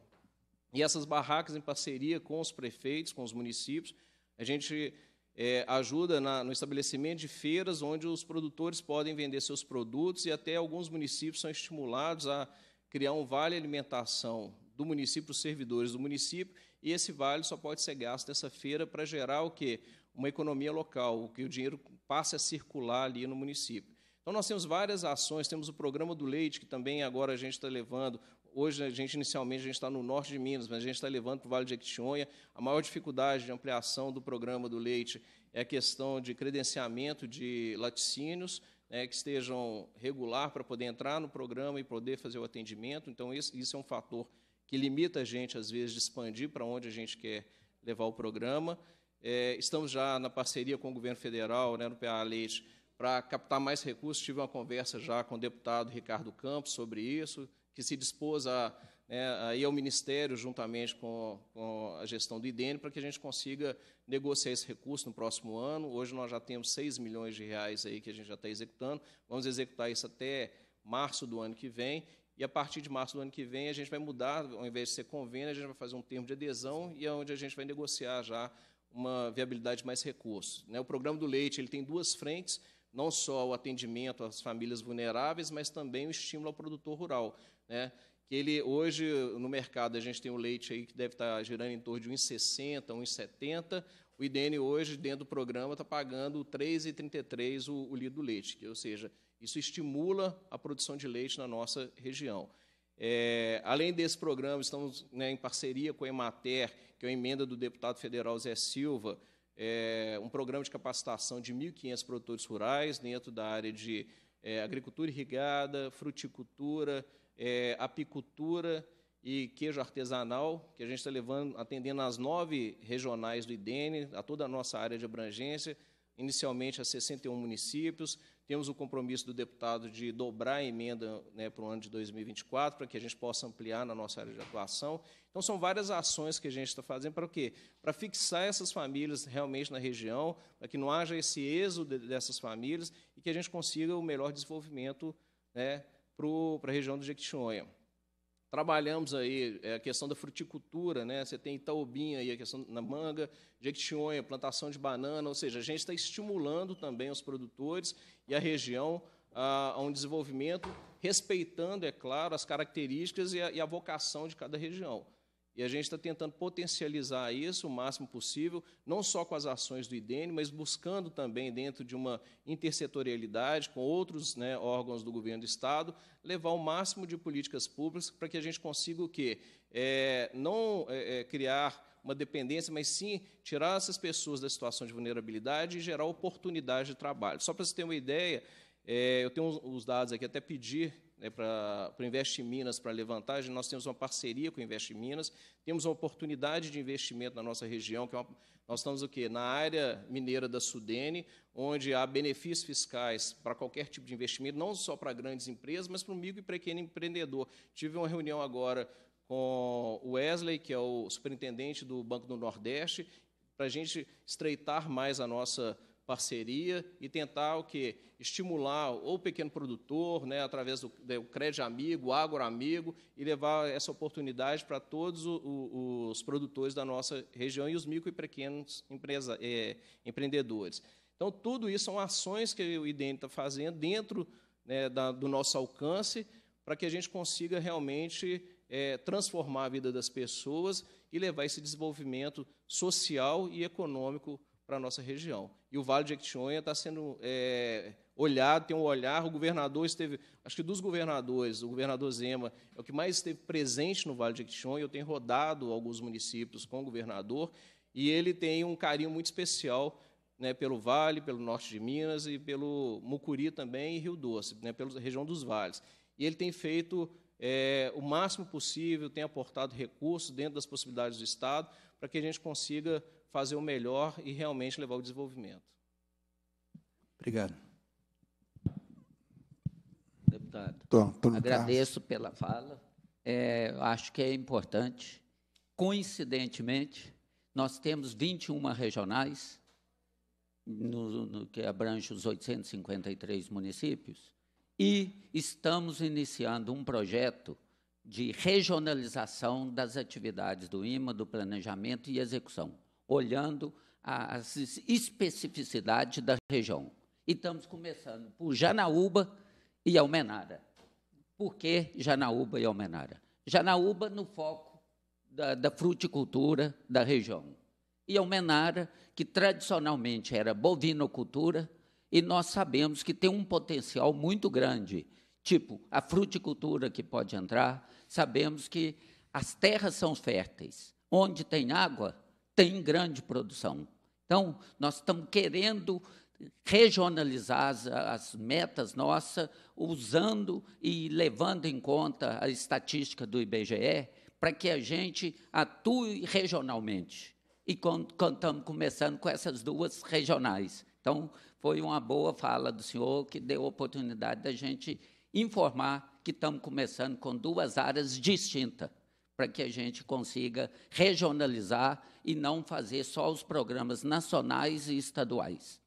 E essas barracas, em parceria com os prefeitos, com os municípios, a gente é, ajuda na, no estabelecimento de feiras onde os produtores podem vender seus produtos e até alguns municípios são estimulados a criar um vale alimentação do município, os servidores do município, e esse vale só pode ser gasto nessa feira para gerar o quê? Uma economia local, o que o dinheiro passe a circular ali no município. Então, nós temos várias ações, temos o programa do leite, que também agora a gente está levando. Hoje, a gente, inicialmente, a gente está no norte de Minas, mas a gente está levando para o Vale de Equitinhonha. A maior dificuldade de ampliação do programa do leite é a questão de credenciamento de laticínios, né, que estejam regular para poder entrar no programa e poder fazer o atendimento. Então, isso, isso é um fator importante que limita a gente, às vezes, de expandir para onde a gente quer levar o programa. É, estamos já na parceria com o governo federal, né, no PA Leite, para captar mais recursos. Tive uma conversa já com o deputado Ricardo Campos sobre isso, que se dispôs a, né, a ir ao Ministério, juntamente com, com a gestão do IDEN, para que a gente consiga negociar esse recurso no próximo ano. Hoje nós já temos 6 milhões de reais aí que a gente já está executando. Vamos executar isso até março do ano que vem e a partir de março do ano que vem, a gente vai mudar, ao invés de ser convênio, a gente vai fazer um termo de adesão e é onde a gente vai negociar já uma viabilidade de mais recursos. Né? O programa do leite ele tem duas frentes, não só o atendimento às famílias vulneráveis, mas também o estímulo ao produtor rural. Né? Que ele hoje no mercado a gente tem o leite aí que deve estar girando em torno de 1,60, 1,70. O IDN hoje dentro do programa está pagando 3,33 o, o litro do leite, que, ou seja, isso estimula a produção de leite na nossa região. É, além desse programa, estamos né, em parceria com a Emater, que é uma emenda do deputado federal Zé Silva, é, um programa de capacitação de 1.500 produtores rurais dentro da área de é, agricultura irrigada, fruticultura, é, apicultura e queijo artesanal, que a gente está levando, atendendo às nove regionais do IDENE, a toda a nossa área de abrangência, inicialmente a 61 municípios. Temos o compromisso do deputado de dobrar a emenda né, para o ano de 2024, para que a gente possa ampliar na nossa área de atuação. Então, são várias ações que a gente está fazendo para o quê? Para fixar essas famílias realmente na região, para que não haja esse êxodo dessas famílias e que a gente consiga o melhor desenvolvimento né, para a região do Jequitinhonha. Trabalhamos aí é, a questão da fruticultura, né? Você tem Itaobinha aí, a questão na manga, Jequitinhonha, plantação de banana, ou seja, a gente está estimulando também os produtores e a região a, a um desenvolvimento respeitando, é claro, as características e a, e a vocação de cada região. E a gente está tentando potencializar isso o máximo possível, não só com as ações do IDENE, mas buscando também, dentro de uma intersetorialidade com outros né, órgãos do governo do Estado, levar o máximo de políticas públicas para que a gente consiga o quê? É, não é, é, criar uma dependência, mas sim tirar essas pessoas da situação de vulnerabilidade e gerar oportunidade de trabalho. Só para você ter uma ideia, é, eu tenho os dados aqui, até pedir né, para o Invest Minas para levantagem nós temos uma parceria com o Invest Minas, temos uma oportunidade de investimento na nossa região, que é uma, nós estamos o quê? na área mineira da Sudene, onde há benefícios fiscais para qualquer tipo de investimento, não só para grandes empresas, mas para o micro e pequeno empreendedor. Tive uma reunião agora com o Wesley, que é o superintendente do Banco do Nordeste, para a gente estreitar mais a nossa parceria e tentar o que estimular ou o pequeno produtor, né, através do, do crédito amigo, agro amigo e levar essa oportunidade para todos o, o, os produtores da nossa região e os micro e pequenos empresa, é, empreendedores. Então tudo isso são ações que o IDEM está fazendo dentro né, da, do nosso alcance para que a gente consiga realmente é, transformar a vida das pessoas e levar esse desenvolvimento social e econômico para a nossa região e o Vale de Equitinhonha está sendo é, olhado, tem um olhar. O governador esteve, acho que dos governadores, o governador Zema é o que mais esteve presente no Vale de Equitinhonha, Eu tenho rodado alguns municípios com o governador e ele tem um carinho muito especial né, pelo Vale, pelo norte de Minas e pelo Mucuri também e Rio Doce, né, pela região dos vales. E ele tem feito é, o máximo possível, tem aportado recursos dentro das possibilidades do Estado para que a gente consiga fazer o melhor e realmente levar o desenvolvimento. Obrigado. Deputado, tô, tô agradeço caso. pela fala. É, acho que é importante. Coincidentemente, nós temos 21 regionais, no, no, que abrange os 853 municípios, e estamos iniciando um projeto de regionalização das atividades do IMA, do planejamento e execução olhando as especificidades da região. E estamos começando por Janaúba e Almenara. Por que Janaúba e Almenara? Janaúba no foco da, da fruticultura da região. E Almenara, que tradicionalmente era bovinocultura, e nós sabemos que tem um potencial muito grande, tipo a fruticultura que pode entrar, sabemos que as terras são férteis. Onde tem água, tem grande produção. Então, nós estamos querendo regionalizar as, as metas nossas, usando e levando em conta a estatística do IBGE, para que a gente atue regionalmente. E estamos começando com essas duas regionais. Então, foi uma boa fala do senhor que deu a oportunidade da gente informar que estamos começando com duas áreas distintas para que a gente consiga regionalizar e não fazer só os programas nacionais e estaduais.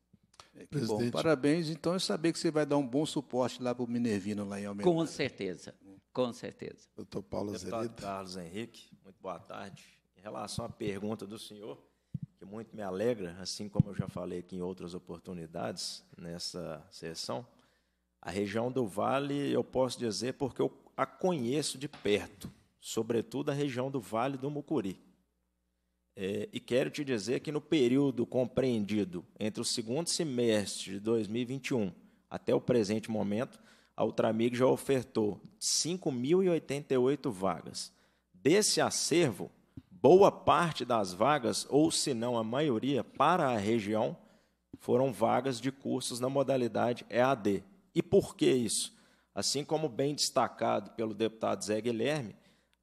É, Presidente. Bom, parabéns. Então, eu sabia que você vai dar um bom suporte lá para o Minervino, lá em Almeida. Com certeza, com certeza. Doutor Paulo Deputado Zeredo. Carlos Henrique, muito boa tarde. Em relação à pergunta do senhor, que muito me alegra, assim como eu já falei aqui em outras oportunidades nessa sessão, a região do Vale eu posso dizer porque eu a conheço de perto sobretudo a região do Vale do Mucuri. É, e quero te dizer que no período compreendido entre o segundo semestre de 2021 até o presente momento, a Ultramig já ofertou 5.088 vagas. Desse acervo, boa parte das vagas, ou se não a maioria, para a região, foram vagas de cursos na modalidade EAD. E por que isso? Assim como bem destacado pelo deputado Zé Guilherme,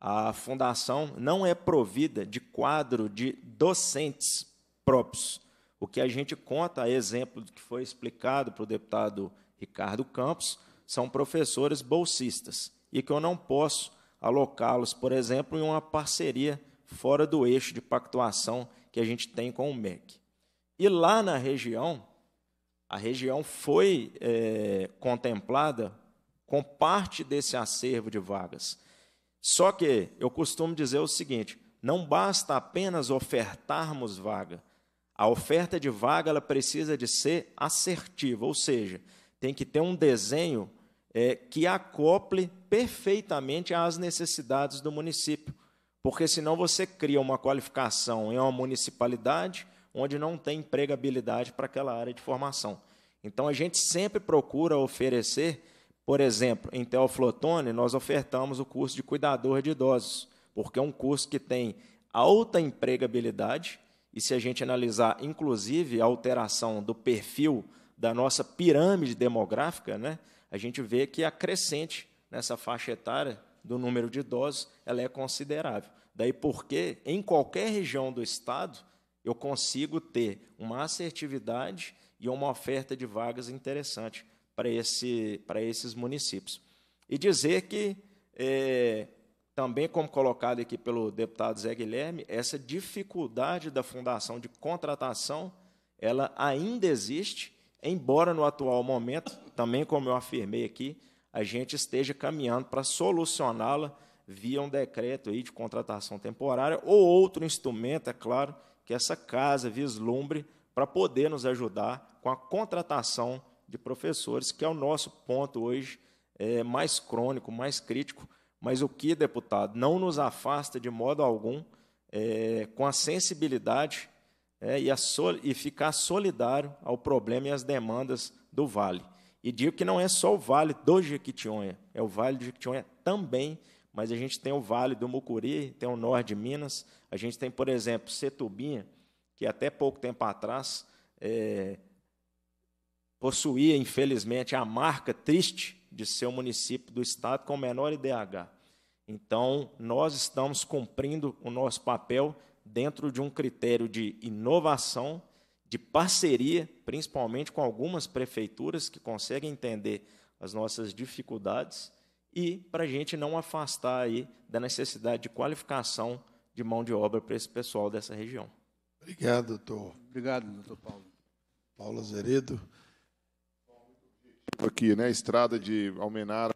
a fundação não é provida de quadro de docentes próprios. O que a gente conta, a exemplo do que foi explicado para o deputado Ricardo Campos, são professores bolsistas, e que eu não posso alocá-los, por exemplo, em uma parceria fora do eixo de pactuação que a gente tem com o MEC. E lá na região, a região foi é, contemplada com parte desse acervo de vagas. Só que eu costumo dizer o seguinte: não basta apenas ofertarmos vaga. A oferta de vaga ela precisa de ser assertiva, ou seja, tem que ter um desenho é, que acople perfeitamente às necessidades do município, porque senão você cria uma qualificação em uma municipalidade onde não tem empregabilidade para aquela área de formação. Então a gente sempre procura oferecer por exemplo, em Teoflotone, nós ofertamos o curso de cuidador de idosos, porque é um curso que tem alta empregabilidade, e se a gente analisar, inclusive, a alteração do perfil da nossa pirâmide demográfica, né, a gente vê que a crescente nessa faixa etária do número de idosos ela é considerável. Daí porque, em qualquer região do Estado, eu consigo ter uma assertividade e uma oferta de vagas interessante para esse, esses municípios. E dizer que, é, também como colocado aqui pelo deputado Zé Guilherme, essa dificuldade da fundação de contratação, ela ainda existe, embora no atual momento, também como eu afirmei aqui, a gente esteja caminhando para solucioná-la via um decreto aí de contratação temporária ou outro instrumento, é claro, que essa casa vislumbre para poder nos ajudar com a contratação temporária de professores, que é o nosso ponto hoje é, mais crônico, mais crítico. Mas o que, deputado, não nos afasta de modo algum é, com a sensibilidade é, e, a sol, e ficar solidário ao problema e às demandas do Vale. E digo que não é só o Vale do Jequitinhonha, é o Vale do Jequitinhonha também, mas a gente tem o Vale do Mucuri, tem o Norte de Minas, a gente tem, por exemplo, Setubinha, que até pouco tempo atrás é, possuía, infelizmente, a marca triste de ser o município do estado com o menor IDH. Então, nós estamos cumprindo o nosso papel dentro de um critério de inovação, de parceria, principalmente com algumas prefeituras que conseguem entender as nossas dificuldades e para a gente não afastar aí da necessidade de qualificação de mão de obra para esse pessoal dessa região. Obrigado, doutor. Obrigado, doutor Paulo. Paulo Zeredo aqui, né? Estrada de Almenara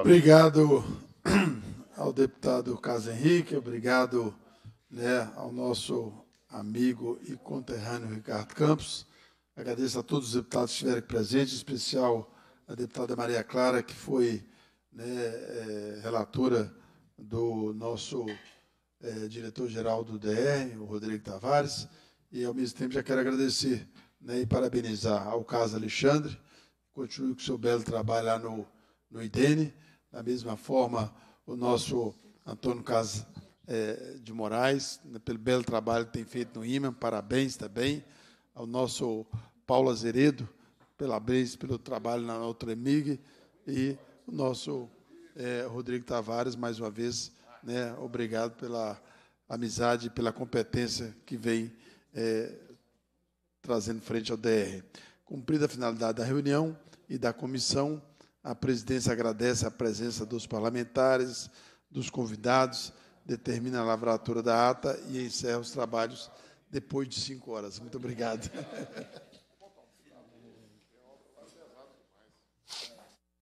Obrigado ao deputado Casa Henrique, obrigado né, ao nosso amigo e conterrâneo Ricardo Campos. Agradeço a todos os deputados que estiveram presentes, em especial a deputada Maria Clara, que foi né, é, relatora do nosso é, diretor-geral do DR, o Rodrigo Tavares. E, ao mesmo tempo, já quero agradecer né, e parabenizar ao Casa Alexandre. Continue com o seu belo trabalho lá no, no IDENE da mesma forma, o nosso Antônio Cas, é, de Moraes, né, pelo belo trabalho que tem feito no IMA, parabéns também. Ao nosso Paulo Azeredo, pela Bris, pelo trabalho na Outremig, e o nosso é, Rodrigo Tavares, mais uma vez, né, obrigado pela amizade, e pela competência que vem é, trazendo frente ao DR. Cumprida a finalidade da reunião e da comissão, a presidência agradece a presença dos parlamentares, dos convidados, determina a lavratura da ata e encerra os trabalhos depois de cinco horas. Muito obrigado.